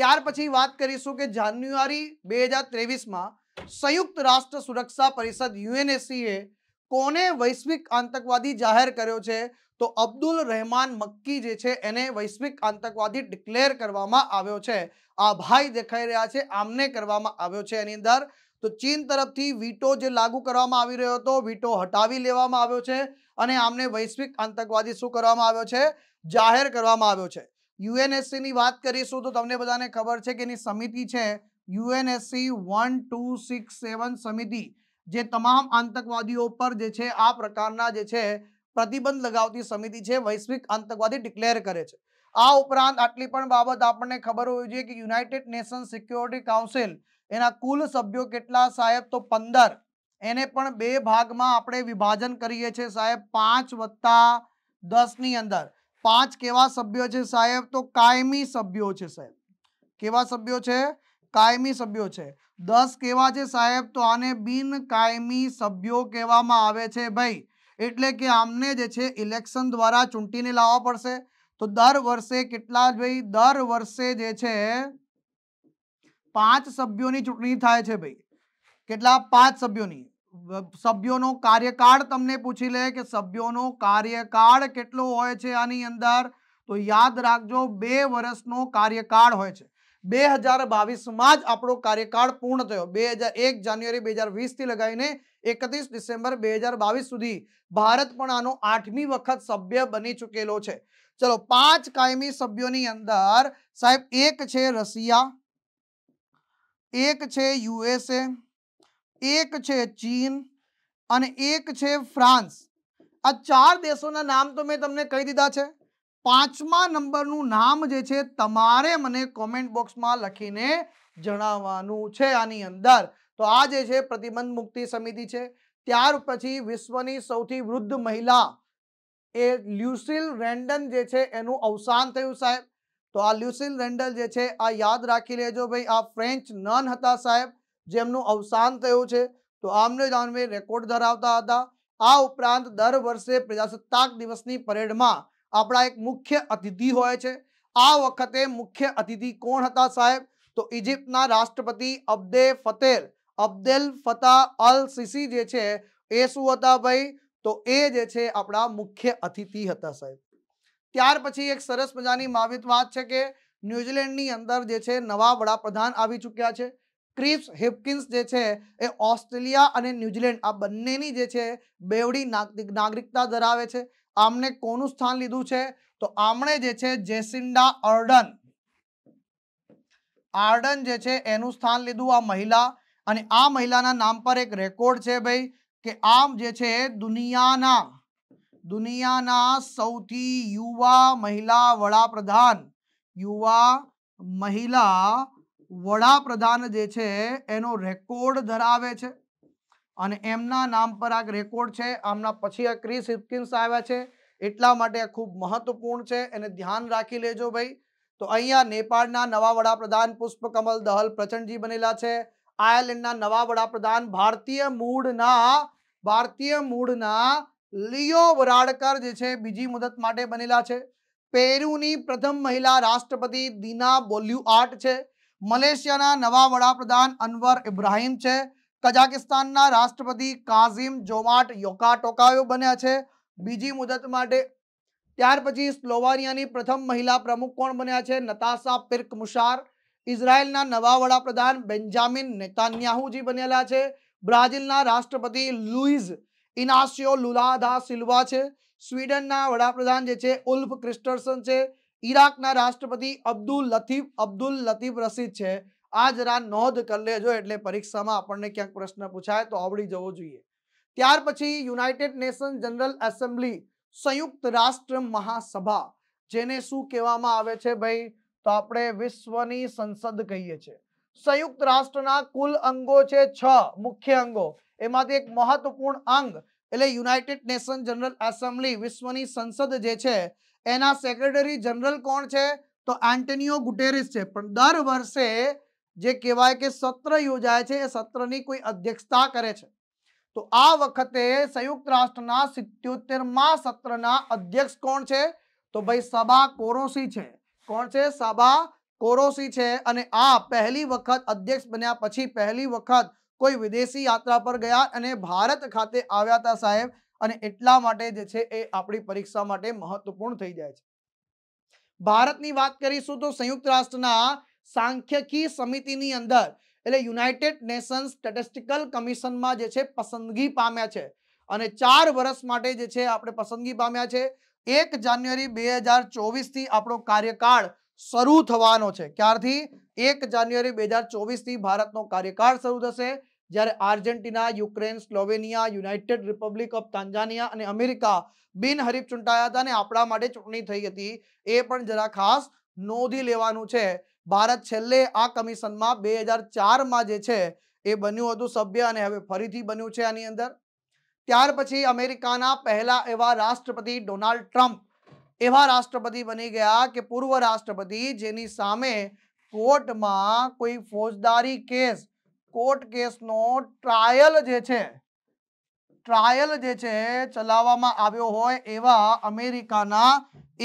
ત્યાર પછી વાત કરીશું કે જાન્યુઆરી બે હજાર ત્રેવીસમાં સંયુક્ત રાષ્ટ્ર સુરક્ષા પરિષદ યુએનએસસીએ કોને વૈશ્વિક આતંકવાદી જાહેર કર્યો છે તો અબ્દુલ રહેમાન મક્કી જે છે એને વૈશ્વિક આતંકવાદી ડિક્લેર કરવામાં આવ્યો છે આ ભાઈ દેખાઈ રહ્યા છે આમને કરવામાં આવ્યો છે એની અંદર તો ચીન તરફથી વીટો જે લાગુ કરવામાં આવી રહ્યો હતો વીટો હટાવી લેવામાં આવ્યો છે અને આમને વૈશ્વિક આતંકવાદી શું કરવામાં આવ્યો છે જાહેર કરવામાં આવ્યો છે ની વાત કરીશું તો તમને બધાને ખબર છે કે એની સમિતિ છે UNSC one two six seven સમિતિ જે તમામ આતંકવાદીઓ પર જે છે આ પ્રકારના જે છે પ્રતિબંધ લગાવતી સમિતિ છે વૈશ્વિક આતંકવાદી ડિક્લેર કરે છે આ ઉપરાંત આટલી પણ બાબત આપણને ખબર હોવી જોઈએ કે યુનાઇટેડ નેશન સિક્યોરિટી કાઉન્સિલ એના કુલ સભ્યો કેટલા સાહેબ તો પંદર એને પણ બે ભાગમાં આપણે વિભાજન કરીએ છીએ સાહેબ પાંચ વત્તા દસની અંદર પાંચ કેવા સભ્યો છે સાહેબ તો કાયમી સભ્યો છે સાહેબ કેવા સભ્યો છે કાયમી સભ્યો છે દસ કેવા છે સાહેબ તો આને બિન કાયમી સભ્યો કહેવામાં આવે છે ભાઈ એટલે કે આમને જે છે ઇલેક્શન દ્વારા ચૂંટીને લાવવા પડશે તો દર વર્ષે કેટલા ભાઈ દર વર્ષે જે છે પાંચ સભ્યોની ચૂંટણી થાય છે ભાઈ કેટલા પાંચ સભ્યોની સભ્યોનો કાર્યકાળ તમને પૂછી લે કે સભ્યોનો કાર્યકાળ કેટલો હોય છે આની અંદર તો યાદ રાખજો બે વર્ષનો કાર્યકાળ હોય છે બે હજાર બાવીસમાં જ આપણો કાર્યકાળ પૂર્ણ થયો બે હજાર એક જાન્યુઆરી બે હજાર વીસથી લગાવીને એકત્રીસ ડિસેમ્બર બે હજાર બાવીસ સુધી ભારત પણ આનો આઠમી વખત સભ્ય બની ચૂકેલો છે ચલો પાંચ કાયમી સભ્યોની અંદર સાહેબ એક છે રશિયા એક છે યુએસએ એક છે ચીન અને એક છે ફ્રાન્સ આ ચાર દેશોના નામ તો મેં તમને કહી દીધા છે પાંચમા નંબરનું નામ જે છે તમારે મને કોમેન્ટ બોક્સમાં લખીને જણાવવાનું છે આની અંદર તો આ જે છે પ્રતિબંધ મુક્તિ સમિતિ છે ત્યાર પછી વિશ્વની સૌથી વૃદ્ધ મહિલા એ લ્યુસિલ રેન્ડન જે છે એનું અવસાન થયું સાહેબ તો આ લ્યુસિલ રેન્ડલ જે છે આ યાદ રાખી લેજો ભાઈ આ ફ્રેન્ચ નન હતા સાહેબ જેમનું અવસાન થયું છે તો આમને જાણવે રેકોર્ડ ધરાવતા હતા આ ઉપરાંત દર વર્ષે પ્રજાસત્તાક દિવસની પરેડમાં આપણા એક મુખ્ય અતિથિ હોય છે આ વખતે મુખ્ય અતિથિ કોણ હતા સાહેબ તો ઇજિપ્તના રાષ્ટ્રપતિ અબ્દે ફતેર અબ્દેલ ફતા અલ સિસી જે છે એ શું હતા ભાઈ તો એ જે છે આપણા મુખ્ય અતિથિ હતા સાહેબ ત્યાર પછી એક સરસ મજાની માવિત વાત છે કે ન્યુઝીલેન્ડની અંદર જે છે નવા વડાપ્રધાન આવી ચૂક્યા છે ક્રિપ્સ હેપકિન્સ જે છે એ ઓસ્ટ્રેલિયા અને ન્યુઝીલેન્ડ આ બંનેની જે છે બેવડી નાગરિકતા ધરાવે છે આમને કોનું સ્થાન લીધું છે તો આમણે જે છે જેસિન્ડા અર્ડન આર્ડન જે છે એનું સ્થાન લીધું આ મહિલા અને આ મહિલાના નામ પર એક રેકોર્ડ છે ભાઈ કે આમ જે છે દુનિયાના દુનિયાના સૌથી યુવા મહિલા વડાપ્રધાન યુવા મહિલા વડાપ્રધાન જે છે એનો રેકોર્ડ ધરાવે છે અને એમના નામ પર આ રેકોર્ડ છે આમના પછી આ ક્રિસ હિપકિન્સ આવ્યા છે એટલા માટે આ ખૂબ મહત્વપૂર્ણ છે એને ધ્યાન રાખી લેજો ભાઈ તો અહીંયા નેપાળના નવા વડાપ્રધાન પુષ્પકમલ દહલ પ્રચંડજી બનેલા છે આયર્લેન્ડના નવા વડાપ્રધાન ભારતીય મૂળના ભારતીય મૂળના લિયો વરાડકર જે છે બીજી મુદત માટે બનેલા છે પેરુની પ્રથમ મહિલા રાષ્ટ્રપતિ દીના બોલ્યુઆટ છે મલેશિયાના નવા વડાપ્રધાન અનવર ઇબ્રાહિમ છે કઝાકિસ્તાનના રાષ્ટ્રપતિ કાઝિમ જોમાટ યોકા ટોકાયો બન્યા છે બીજી મુદત માટે ત્યાર પછી સ્લોવાનિયાની પ્રથમ મહિલા પ્રમુખ કોણ બન્યા છે નતાશા પિર્ક મુશાર ઇઝરાયલના નવા વડાપ્રધાન બેન્જામિન નેતાન્યાહુજી બનેલા છે બ્રાઝિલના રાષ્ટ્રપતિ લુઇઝ ઇનાસિયો લુલાધા સિલ્વા છે સ્વીડનના વડાપ્રધાન જે છે ઉલ્ફ ક્રિસ્ટર્સન છે ઈરાકના રાષ્ટ્રપતિ અબ્દુલ લતીફ અબ્દુલ લતીફ રસીદ છે આ જરા નોંધ કરી લેજો એટલે પરીક્ષામાં આપણને ક્યાંક પ્રશ્ન પૂછાય તો આવડી જવો જોઈએ ત્યાર પછી યુનાઇટેડ નેશન જનરલ એસેમ્બલી સંયુક્ત રાષ્ટ્ર મહાસભા જેને શું કહેવામાં આવે છે ભાઈ તો આપણે વિશ્વની સંસદ કહીએ છીએ સંયુક્ત રાષ્ટ્રના કુલ અંગો છે છ મુખ્ય અંગો એમાંથી એક મહત્વપૂર્ણ અંગ એટલે યુનાઇટેડ નેશન જનરલ એસેમ્બલી વિશ્વની સંસદ જે છે એના સેક્રેટરી જનરલ કોણ છે તો એન્ટનિયો ગુટેરિસ છે પણ દર વર્ષે જે કહેવાય કે સત્ર યોજાય છે એ સત્રની કોઈ અધ્યક્ષતા કરે છે તો આ વખતે સંયુક્ત રાષ્ટ્રના સિત્યોતેરમાં સત્રના અધ્યક્ષ કોણ છે તો ભાઈ સભા કોરોસી છે કોણ છે સભા કોરોસી છે અને આ પહેલી વખત અધ્યક્ષ બન્યા પછી પહેલી વખત કોઈ વિદેશી યાત્રા પર ગયા અને ભારત ખાતે આવ્યા હતા સાહેબ અને એટલા માટે જે છે એ આપણી પરીક્ષા માટે મહત્વપૂર્ણ થઈ જાય છે ભારતની વાત કરીશું તો સંયુક્ત રાષ્ટ્રના સાંખ્યકી સમિતિની અંદર એટલે યુનાઇટેડ નેશન્સ સ્ટેટિસ્ટિકલ કમિશનમાં જે છે પસંદગી પામ્યા છે અને ચાર વર્ષ માટે જે છે આપણે પસંદગી પામ્યા છે એક જાન્યુઆરી બે હજાર ચોવીસથી આપણો કાર્યકાળ શરૂ થવાનો છે ક્યારથી એક જાન્યુઆરી બે હજાર ચોવીસથી ભારતનો કાર્યકાળ શરૂ થશે જ્યારે Argentina Ukraine Slovenia United Republic of Tanzania અને અમેરિકા બિનહરીફ ચૂંટાયા હતા અને આપણા માટે ચૂંટણી થઈ હતી એ પણ જરા ખાસ નોંધી લેવાનું છે ભારત છેલ્લે આ કમિશનમાં બે હજાર ચારમાં જે છે એ બન્યું હતું સભ્ય અને હવે ફરીથી બન્યું છે આની અંદર ત્યાર પછી અમેરિકાના પહેલા એવા રાષ્ટ્રપતિ ડોનાલ્ડ ટ્રમ્પ એવા રાષ્ટ્રપતિ બની ગયા કે પૂર્વ રાષ્ટ્રપતિ જેની સામે કોર્ટમાં કોઈ ફોજદારી કેસ કોર્ટ કેસનો ટ્રાયલ જે છે ટ્રાયલ જે છે ચલાવવામાં આવ્યો હોય એવા અમેરિકાના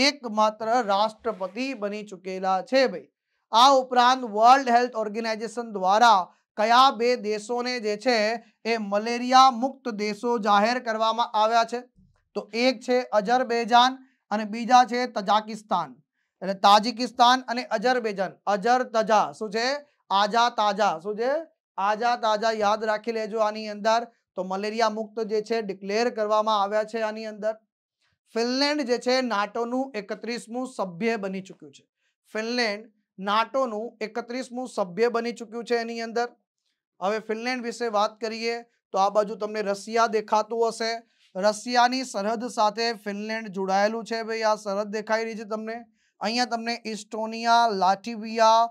એકમાત્ર રાષ્ટ્રપતિ બની ચૂકેલા છે ભાઈ આ ઉપરાંત વર્લ્ડ હેલ્થ ઓર્ગેનાઇઝેશન દ્વારા કયા બે દેશોને જે છે એ મલેરિયા મુક્ત દેશો જાહેર કરવામાં આવ્યા છે તો એક છે અજરબેજાન અને બીજા છે તજાકિસ્તાન એટલે તાજિકિસ્તાન અને અજરબેજાન અજર તજા શું છે આજા તાજા શું છે આજા તાજા યાદ રાખી લેજો આની અંદર તો મલેરિયા મુક્ત જે છે ડિક્લેર કરવામાં આવ્યા છે આની અંદર ફિનલેન્ડ જે છે નાટોનું એકત્રીસમું સભ્ય બની ચૂક્યું છે ફિનલેન્ડ નાટોનું એકત્રીસમું સભ્ય બની ચૂક્યું છે એની અંદર હવે ફિનલેન્ડ વિશે વાત કરીએ તો આ બાજુ તમને રશિયા દેખાતું હશે રશિયાની સરહદ સાથે ફિનલેન્ડ જોડાયેલું છે ભાઈ આ સરહદ દેખાઈ રહી છે તમને અહીંયા તમને ઇસ્ટોનિયા લાઠીવિયા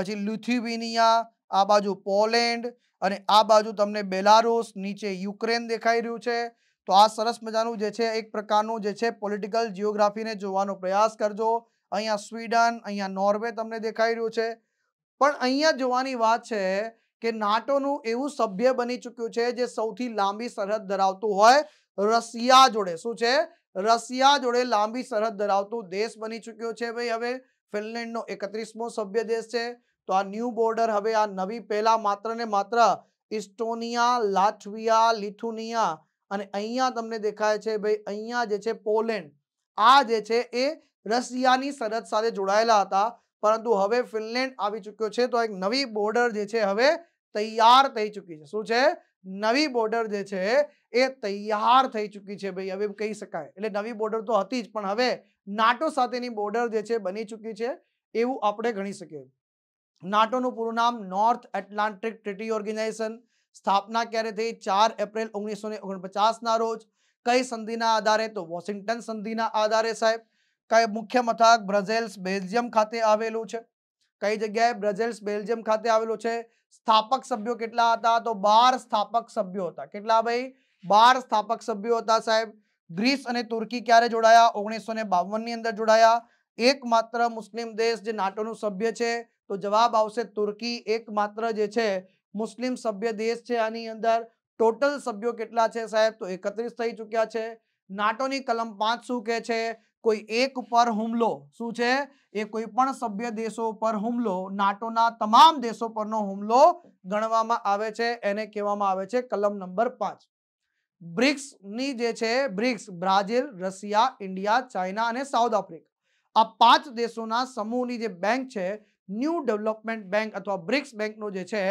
પછી લુથિવિનિયા આ બાજુ પોલેન્ડ અને આ બાજુ તમને બેલારુસ નીચે યુક્રેન દેખાઈ રહ્યું છે તો આ સરસ મજાનું જે છે એક પ્રકારનું જે છે પોલિટિકલ જિયોગ્રાફીને જોવાનો પ્રયાસ કરજો અહીંયા સ્વીડન અહીંયા નોર્વે તમને દેખાઈ રહ્યું છે પણ અહીંયા જોવાની વાત છે કે નાટોનું એવું સભ્ય બની ચૂક્યું છે જે સૌથી લાંબી સરહદ ધરાવતું હોય રશિયા જોડે શું છે રશિયા જોડે લાંબી સરહદ ધરાવતું દેશ બની ચૂક્યો છે ભાઈ હવે ફિનલેન્ડનો એકત્રીસમો સભ્ય દેશ છે તો આ ન્યૂ બોર્ડર હવે આ નવી પહેલા માત્ર ને માત્ર ઇસ્ટોનિયા લાટવિયા લિથુનિયા અને અહીંયા તમને દેખાય છે ભાઈ અહીંયા જે છે પોલેન્ડ આ જે છે એ રશિયાની સરહદ સાથે જોડાયેલા હતા પરંતુ હવે ફિનલેન્ડ આવી ચૂક્યો છે તો એક નવી બોર્ડર જે છે હવે તૈયાર થઈ ચૂકી છે શું છે નવી બોર્ડર જે છે એ તૈયાર થઈ ચૂકી છે ભાઈ હવે કહી શકાય એટલે નવી બોર્ડર તો હતી જ પણ હવે નાટો સાથેની બોર્ડર જે છે બની ચૂકી છે એવું આપણે ગણી શકીએ નાટોનું પૂરું નામ નોર્થ એટલાન્ટિક ટ્રીટી ઓર્ગેનાઇઝેશન સ્થાપના ક્યારે થઈ ચાર એપ્રિલ ઓગણીસો ઓગણપચાસના રોજ કઈ સંધિના આધારે તો વોશિંગ્ટન સંધિના આધારે સાહેબ કઈ મુખ્ય મથક બ્રઝેલ્સ બેલ્જિયમ ખાતે આવેલું છે કઈ જગ્યાએ બ્રઝેલ્સ બેલ્જિયમ ખાતે આવેલું છે સ્થાપક સભ્યો કેટલા હતા તો બાર સ્થાપક સભ્યો હતા કેટલા ભાઈ બાર સ્થાપક સભ્યો હતા સાહેબ ગ્રીસ અને તુર્કી ક્યારે જોડાયા ઓગણીસો ને બાવનની અંદર જોડાયા એકમાત્ર મુસ્લિમ દેશ જે નાટોનું સભ્ય છે તો જવાબ આવશે તુર્કી એકમાત્ર જે છે મુસ્લિમ સભ્ય દેશ છે આની અંદર ટોટલ સભ્યો કેટલા છે સાહેબ તો એકત્રીસ થઈ ચૂક્યા છે નાટોની કલમ પાંચ શું કહે છે કોઈ એક પર હુમલો શું છે એ કોઈ પણ સભ્ય દેશો પર હુમલો નાટોના તમામ દેશો પરનો હુમલો ગણવામાં આવે છે એને કહેવામાં આવે છે કલમ નંબર પાંચ બ્રિક્સની જે છે BRICS Brazil Russia India China અને સાઉથ આફ્રિકા આ પાંચ દેશોના સમૂહની જે બેંક છે ન્યૂ ડેવલપમેન્ટ બેંક અથવા બ્રિક્સ બેંકનો જે છે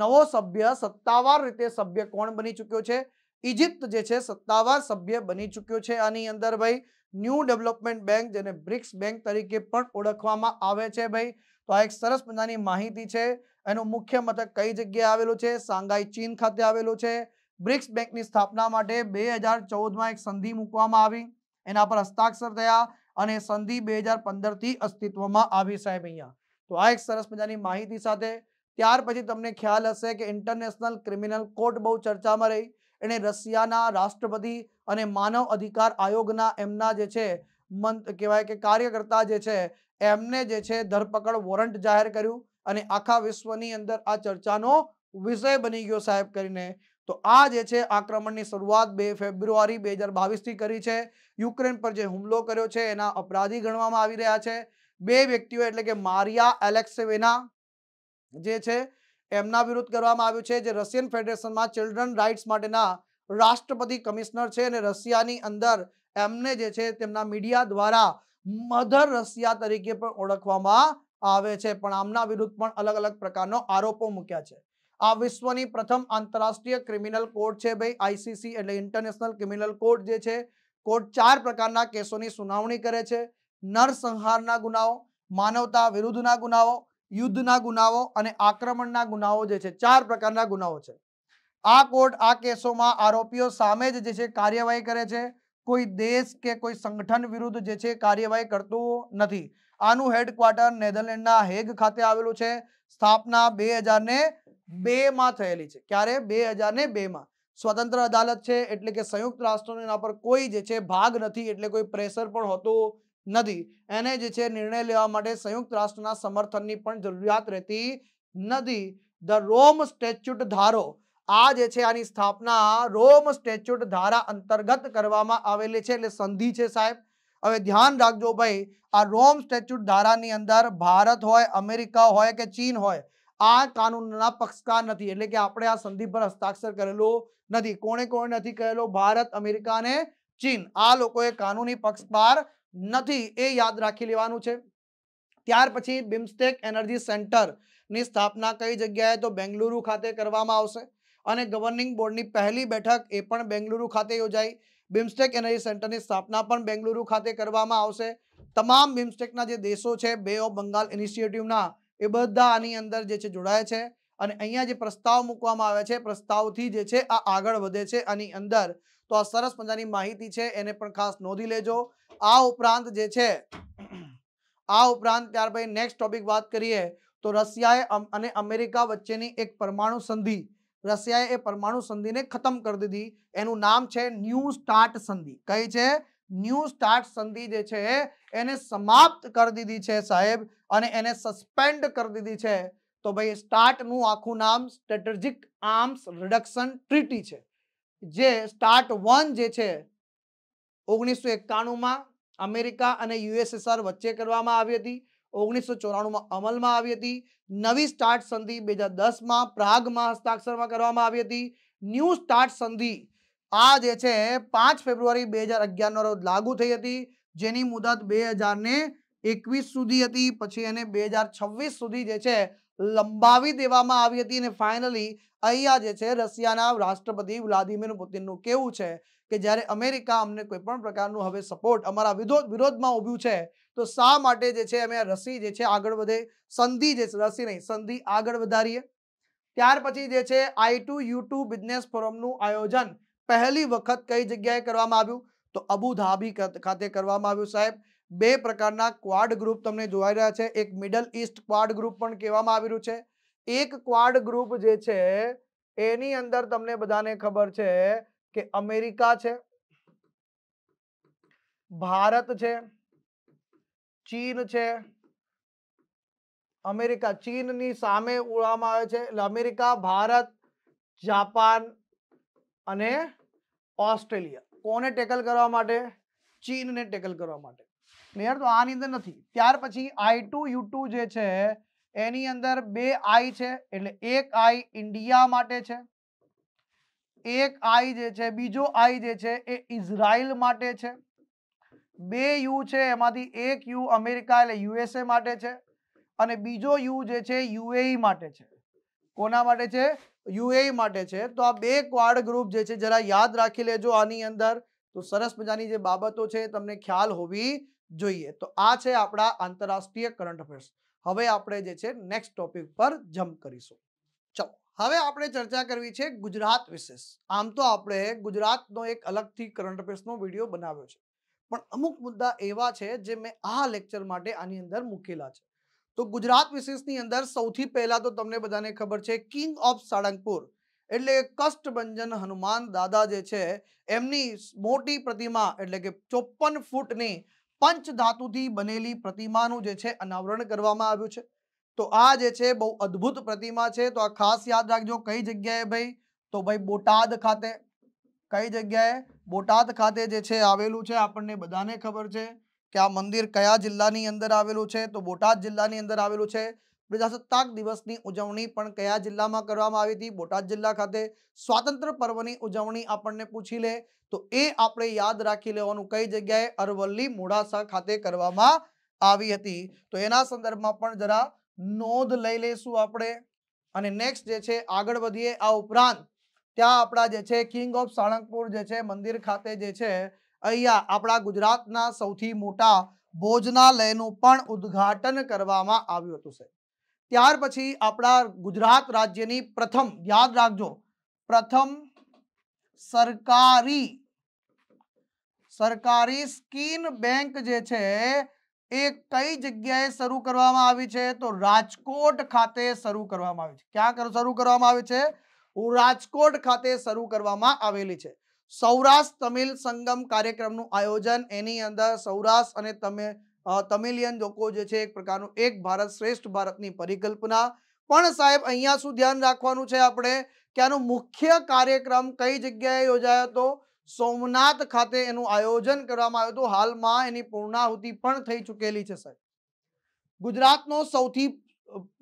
નવો સભ્ય સત્તાવાર રીતે સભ્ય કોણ બની ચૂક્યો છે ઇજિપ્ત જે છે સત્તાવાર સભ્ય બની ચૂક્યો છે આની અંદર ભાઈ ન્યૂ ડેવલપમેન્ટ બેંક જેને બ્રિક્સ બેંક તરીકે પણ ઓળખવામાં આવે છે ભાઈ તો આ એક સરસ મજાની માહિતી છે એનું મુખ્ય મથક કઈ જગ્યાએ આવેલું છે સાંઘાઈ ચીન ખાતે આવેલું છે બ્રિક્સ બેંકની સ્થાપના માટે બે હજાર ચૌદમાં એક સંધિ મૂકવામાં આવી એના પર હસ્તાક્ષર થયા અને સંધિ બે હજાર પંદરથી અસ્તિત્વમાં આવી સાહેબ અહીંયા તો આ એક સરસ મજાની માહિતી સાથે ત્યાર પછી તમને ખ્યાલ હશે કે ઇન્ટરનેશનલ ક્રિમિનલ કોર્ટ બહુ ચર્ચામાં રહી એણે રશિયાના રાષ્ટ્રપતિ અને માનવ અધિકાર આયોગના એમના જે છે મન કહેવાય કે કાર્યકર્તા જે છે એમને જે છે ધરપકડ વોરંટ જાહેર કર્યું અને આખા વિશ્વની અંદર આ ચર્ચાનો વિષય બની ગયો સાહેબ કરીને તો આ જે છે આક્રમણની શરૂઆત બે ફેબ્રુઆરી બે હજાર બાવીસથી કરી છે યુક્રેન પર જે હુમલો કર્યો છે એના અપરાધી ગણવામાં આવી રહ્યા છે બે વ્યક્તિઓ એટલે કે મારિયા એલેક્સેવેના જે છે એમના વિરુદ્ધ કરવામાં આવ્યું છે જે રશિયન ફેડરેશનમાં ચિલ્ડ્રન રાઇટ્સ માટેના રાષ્ટ્રપતિ કમિશનર છે અને રશિયાની અંદર એમને જે છે તેમના મીડિયા દ્વારા મધર રશિયા તરીકે પણ ઓળખવામાં આવે છે પણ આમના વિરુદ્ધ પણ અલગ અલગ પ્રકારનો આરોપો મૂક્યા છે આ વિશ્વની પ્રથમ આંતરરાષ્ટ્રીય ક્રિમિનલ કોર્ટ છે ભાઈ આઈસીસી એટલે ઇન્ટરનેશનલ ક્રિમિનલ કોર્ટ જે છે કોર્ટ ચાર પ્રકારના કેસોની સુનાવણી કરે છે નરસંહારના ગુનાઓ માનવતા વિરુદ્ધના ગુનાઓ યુદ્ધના ગુનાઓ અને આક્રમણના ગુનાઓ જે છે ચાર પ્રકારના ગુનાઓ છે આ કોર્ટ આ કેસોમાં આરોપીઓ સામે જ જે છે કાર્યવાહી કરે છે કોઈ દેશ કે કોઈ સંગઠન વિરુદ્ધ જે છે કાર્યવાહી કરતું નથી આનું હેડક્વાર્ટર નેધરલેન્ડના હેગ ખાતે આવેલું છે સ્થાપના બે હજાર ને બેમાં થયેલી છે ક્યારે બે હજાર ને બેમાં સ્વતંત્ર અદાલત છે એટલે કે સંયુક્ત રાષ્ટ્રનો એના પર કોઈ જે છે ભાગ નથી એટલે કોઈ પ્રેશર પણ હોતું નથી એને જે છે નિર્ણય લેવા માટે સંયુક્ત રાષ્ટ્રના સમર્થનની પણ જરૂરિયાત રહેતી નથી ધ રોમ સ્ટેચ્યુટ ધારો આ જે છે આની સ્થાપના રોમ સ્ટેચ્યુટ ધારા અંતર્ગત કરવામાં આવેલી છે એટલે સંધિ છે સાહેબ હવે ધ્યાન રાખજો ભાઈ આ રોમ સ્ટેચ્યુટ ધારાની અંદર ભારત હોય અમેરિકા હોય કે ચીન હોય આ કાનૂનના પક્ષકાર નથી એટલે કે આપણે આ સંધિ પર હસ્તાક્ષર કરેલું નથી કોણે કોણે નથી કહેલો ભારત અમેરિકા અને ચીન આ લોકોએ કાનૂની પક્ષકાર નથી એ યાદ રાખી લેવાનું છે ત્યાર પછી બિમસ્ટેક એનર્જી સેન્ટરની સ્થાપના કઈ જગ્યાએ તો બેંગલુરુ ખાતે કરવામાં આવશે અને ગવર્નિંગ બોર્ડની પહેલી બેઠક એ પણ બેંગલુરુ ખાતે યોજાઈ બિમસ્ટેક એનર્જી સેન્ટરની સ્થાપના પણ બેંગલુરુ ખાતે કરવામાં આવશે તમામ બિમસ્ટેકના જે દેશો છે બે ઓફ બંગાળ ઇનિશિયેટિવના એ બધા આની અંદર જે છે જોડાય છે અને અહીંયા જે પ્રસ્તાવ મૂકવામાં આવે છે પ્રસ્તાવથી જે છે આ આગળ વધે છે આની અંદર તો આ સરસ મજાની માહિતી છે એને પણ ખાસ નોંધી લેજો આ ઉપરાંત જે છે આ ઉપરાંત ત્યાર પછી નેક્સ્ટ ટોપિક વાત કરીએ તો રશિયાએ અને અમેરિકા વચ્ચેની એક પરમાણુ સંધિ રશિયાએ એ પરમાણુ સંધિને ખતમ કરી દીધી એનું નામ છે ન્યૂ સ્ટાર્ટ સંધિ કઈ છે ન્યૂ સ્ટાર્ટ સંધિ જે છે એને સમાપ્ત કરી દીધી છે સાહેબ અને એને સસ્પેન્ડ કરી દીધી છે તો ભાઈ સ્ટાર્ટનું આખું નામ સ્ટ્રેટેજિક આર્મ્સ રિડક્શન ટ્રીટી છે જે સ્ટાર્ટ વન જે છે ઓગણીસો એકાણુંમાં અમેરિકા અને યુએસએસઆર વચ્ચે કરવામાં આવી હતી ઓગણીસો ચોરાણુંમાં અમલમાં આવી હતી નવી સ્ટાર્ટ સંધિ બે હજાર દસમાં પ્રાગમાં હસ્તાક્ષરમાં કરવામાં આવી હતી ન્યૂ સ્ટાર્ટ સંધિ આ જે છે પાંચ ફેબ્રુઆરી બે હજાર અગિયારનો રોજ લાગુ થઈ હતી જેની મુદત બે હજાર એકવીસ સુધી હતી પછી એને બે હજાર છવ્વીસ સુધી જે છે લંબાવી દેવામાં આવી હતી અને ફાઇનલી અહીંયા જે છે રશિયાના રાષ્ટ્રપતિ વ્લાદિમીર પુતિનનું કેવું છે કે જ્યારે અમેરિકા અમને કોઈ પણ પ્રકારનું હવે સપોર્ટ અમારા વિરોધમાં ઊભ્યું છે તો શા માટે જે છે અમે રસી જે છે આગળ વધે સંધિ જે છે રસી નહીં સંધિ આગળ વધારીએ ત્યાર પછી જે છે આઈ ટુ ટુ બિઝનેસ ફોરમનું આયોજન પહેલી વખત કઈ જગ્યાએ કરવામાં આવ્યું તો અબુધાબી ખાતે કરવામાં આવ્યું સાહેબ બે પ્રકારના ક્વાડ ગ્રુપ તમને જોવાઈ રહ્યા છે એક મિડલ ઇસ્ટ ક્વાડ ગ્રુપ પણ કહેવામાં આવી રહ્યું છે એક ક્વાડ ગ્રુપ જે છે એની અંદર તમને બધાને ખબર છે કે અમેરિકા છે ભારત છે ચીન છે અમેરિકા ચીનની સામે ઉડાવવામાં આવે છે એટલે અમેરિકા ભારત જાપાન અને ઓસ્ટ્રેલિયા કોને ટેકલ કરવા માટે ચીનને ટેકલ કરવા માટે ક્લિયર તો આની અંદર નથી ત્યાર પછી આઈ ટુ યુ ટુ જે છે એની અંદર બે આઈ છે એટલે એક આઈ ઇન્ડિયા માટે છે એક આઈ જે છે બીજો આઈ જે છે એ ઇઝરાયલ માટે છે બે યુ છે એમાંથી એક યુ અમેરિકા એટલે યુએસએ માટે છે અને બીજો યુ જે છે યુએઈ e માટે છે કોના માટે છે યુએઈ e માટે છે તો આ બે ક્વાડ ગ્રુપ જે છે જરા યાદ રાખી લેજો આની અંદર તો સરસ મજાની જે બાબતો છે તમને ખ્યાલ હોવી જોઈએ તો આ છે આપણા આંતરરાષ્ટ્રીય કરંટ અફેર્સ હવે આપણે જે છે નેક્સ્ટ ટોપિક પર જમ્પ કરીશું ચલો હવે આપણે ચર્ચા કરવી છે ગુજરાત વિશેષ આમ તો આપણે ગુજરાતનો એક અલગથી કરંટ અફેર્સનો વિડીયો બનાવ્યો છે પણ અમુક મુદ્દા એવા છે જે મેં આ લેક્ચર માટે આની અંદર મૂકેલા છે તો ગુજરાત વિશેષની અંદર સૌથી પહેલા તો તમને બધાને ખબર છે કિંગ ઓફ સાળંગપુર એટલે કષ્ટભંજન હનુમાન દાદા જે છે એમની મોટી પ્રતિમા એટલે કે ચોપન ફૂટની પંચ ધાતુથી બનેલી પ્રતિમાનું જે છે અનાવરણ કરવામાં આવ્યું છે તો આ જે છે બહુ અદભુત પ્રતિમા છે તો આ ખાસ યાદ રાખજો કઈ જગ્યાએ ભાઈ તો ભાઈ બોટાદ ખાતે કઈ જગ્યાએ બોટાદ ખાતે જે છે આવેલું છે આપણને બધાને ખબર છે કે આ મંદિર કયા જિલ્લાની અંદર આવેલું છે તો બોટાદ જિલ્લાની અંદર આવેલું છે પ્રજાસત્તાક દિવસની ઉજવણી પણ કયા જિલ્લામાં કરવામાં આવી હતી બોટાદ જિલ્લા ખાતે સ્વાતંત્ર પર્વની ઉજવણી આપણને પૂછી લે તો એ આપણે યાદ રાખી લેવાનું કઈ જગ્યાએ અરવલ્લી મોડાસા ખાતે કરવામાં આવી હતી તો એના સંદર્ભમાં પણ જરા નોંધ લઈ લઈશું આપણે અને નેક્સ્ટ જે છે આગળ વધીએ આ ઉપરાંત ત્યાં આપણા જે છે કિંગ ઓફ સાળંગપુર જે છે મંદિર ખાતે જે છે અહીંયા આપણા ગુજરાતના સૌથી મોટા ભોજનાલયનું પણ ઉદ્ઘાટન કરવામાં આવ્યું હતું સાહેબ ત્યાર પછી આપણા ગુજરાત રાજ્યની પ્રથમ યાદ રાખજો પ્રથમ સરકારી સરકારી સ્કીન બેંક જે છે એ કઈ જગ્યાએ શરૂ કરવામાં આવી છે તો રાજકોટ ખાતે શરૂ કરવામાં આવી છે ક્યાં શરૂ કરવામાં આવી છે રાજકોટ ખાતે શરૂ કરવામાં આવેલી છે સૌરાષ્ટ્ર તમિલ સંગમ કાર્યક્રમનું આયોજન એની અંદર સૌરાષ્ટ્ર અને તમે તમિલિયન લોકો જે છે એક પ્રકારનું એક ભારત શ્રેષ્ઠ ભારતની પરિકલ્પના પણ સાહેબ અહીંયા શું ધ્યાન રાખવાનું છે આપણે કે આનો મુખ્ય કાર્યક્રમ કઈ જગ્યાએ યોજાયો હતો સોમનાથ ખાતે એનું આયોજન કરવામાં આવ્યું હતું હાલમાં એની પૂર્ણાહુતિ પણ થઈ ચૂકેલી છે સાહેબ ગુજરાતનો સૌથી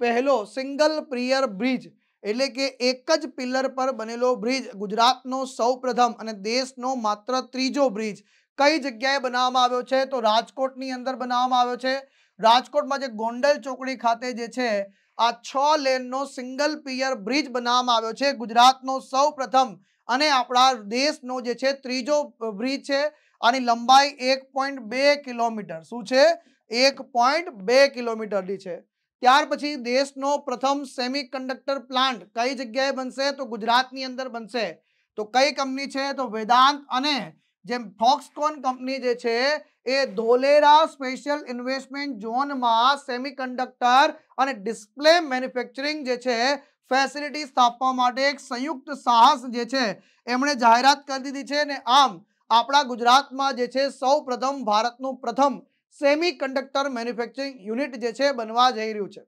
પહેલો સિંગલ પ્રિયર બ્રિજ એટલે કે એક જ પિલ્લર પર બનેલો બ્રિજ ગુજરાતનો સૌપ્રથમ અને દેશનો માત્ર ત્રીજો બ્રિજ કઈ જગ્યાએ બનાવવામાં આવ્યો છે તો રાજકોટની અંદર બનાવવામાં આવ્યો છે રાજકોટમાં જે ગોંડલ ચોકડી ખાતે જે છે આ છ લેનનો સિંગલ પિયર બ્રિજ બનાવવામાં આવ્યો છે ગુજરાતનો સૌ અને આપણા દેશનો જે છે ત્રીજો બ્રિજ છે આની લંબાઈ એક પોઈન્ટ બે કિલોમીટર શું છે એક પોઈન્ટ બે કિલોમીટરની છે ત્યાર પછી દેશનો પ્રથમ સેમી કન્ડક્ટર પ્લાન્ટ કઈ જગ્યાએ બનશે તો ગુજરાતની અંદર બનશે તો કઈ કંપની છે તો વેદાંત અને જેમ ફોક્સકોન કંપની જે છે એ ધોલેરા સ્પેશિયલ ઇન્વેસ્ટમેન્ટ ઝોનમાં સેમિકન્ડક્ટર અને ડિસ્પ્લે મેન્યુફેક્ચરિંગ જે છે ફેસિલિટી સ્થાપવા માટે એક સંયુક્ત સાહસ જે છે એમણે જાહેરાત કરી દીધી છે અને આમ આપણા ગુજરાતમાં જે છે સૌ પ્રથમ ભારતનું પ્રથમ સેમિકન્ડક્ટર કન્ડક્ટર મેન્યુફેક્ચરિંગ યુનિટ જે છે બનવા જઈ રહ્યું છે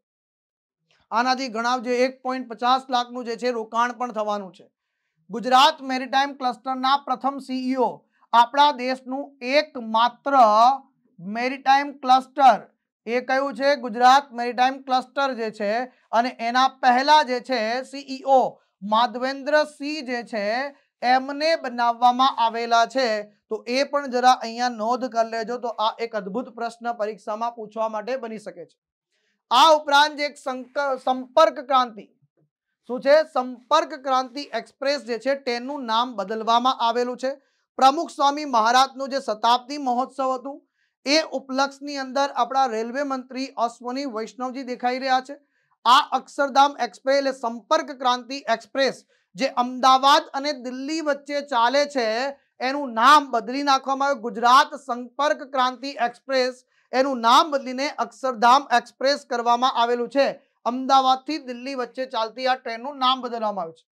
આનાથી ઘણા જે એક પોઈન્ટ પચાસ લાખનું જે છે રોકાણ પણ થવાનું છે ગુજરાત મેરીટાઈમ ક્લસ્ટરના પ્રથમ સીઈઓ આપણા દેશનું એકમાત્ર મેરીટાઈમ ક્લસ્ટર એ કયું છે ગુજરાત મેરીટાઈમ ક્લસ્ટર જે છે અને એના પહેલા જે છે સીઈઓ માધવેન્દ્ર સિંહ જે છે એમને બનાવવામાં આવેલા છે તો એ પણ જરા અહીંયા નોંધ કરી લેજો તો આ એક અદ્ભુત પ્રશ્ન પરીક્ષામાં પૂછવા માટે બની શકે છે આ ઉપરાંત જે એક સંપર્ક ક્રાંતિ શું છે સંપર્ક ક્રાંતિ એક્સપ્રેસ જે છે તેનું નામ બદલવામાં આવેલું છે પ્રમુખ સ્વામી મહારાજનું જે શતાબ્દી મહોત્સવ હતું એ ઉપલક્ષની અંદર આપણા રેલવે મંત્રી અશ્વની વૈષ્ણવજી દેખાઈ રહ્યા છે આ અક્ષરધામ એક્સપ્રેસ એટલે સંપર્ક ક્રાંતિ એક્સપ્રેસ જે અમદાવાદ અને દિલ્હી વચ્ચે ચાલે છે એનું નામ બદલી નાખવામાં આવ્યું ગુજરાત સંપર્ક ક્રાંતિ એક્સપ્રેસ એનું નામ બદલીને અક્ષરધામ એક્સપ્રેસ કરવામાં આવેલું છે અમદાવાદથી દિલ્હી વચ્ચે ચાલતી આ ટ્રેનનું નામ બદલવામાં આવ્યું છે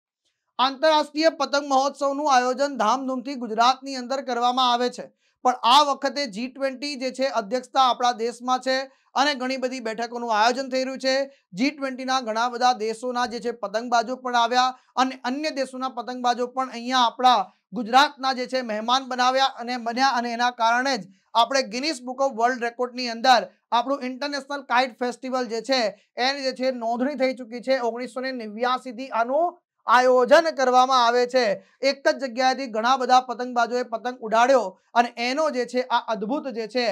આંતરરાષ્ટ્રીય પતંગ મહોત્સવનું આયોજન ધામધૂમથી ગુજરાતની અંદર કરવામાં આવે છે પણ આ વખતે જી ટ્વેન્ટી જે છે અધ્યક્ષતા આપણા દેશમાં છે અને ઘણી બધી બેઠકોનું આયોજન થઈ રહ્યું છે જી ટ્વેન્ટીના ઘણા બધા દેશોના જે છે પતંગબાજો પણ આવ્યા અને અન્ય દેશોના પતંગબાજો પણ અહીંયા આપણા ગુજરાતના જે છે મહેમાન બનાવ્યા અને બન્યા અને એના કારણે જ આપણે ગિનિસ બુક ઓફ વર્લ્ડ રેકોર્ડની અંદર આપણું ઇન્ટરનેશનલ કાઇટ ફેસ્ટિવલ જે છે એની જે છે નોંધણી થઈ ચૂકી છે ઓગણીસો ને નેવ્યાસીથી આનું આયોજન કરવામાં આવે છે એક જ જગ્યાએથી ઘણા બધા પતંગબાજોએ પતંગ ઉડાડ્યો અને એનો જે છે આ અદ્ભુત જે છે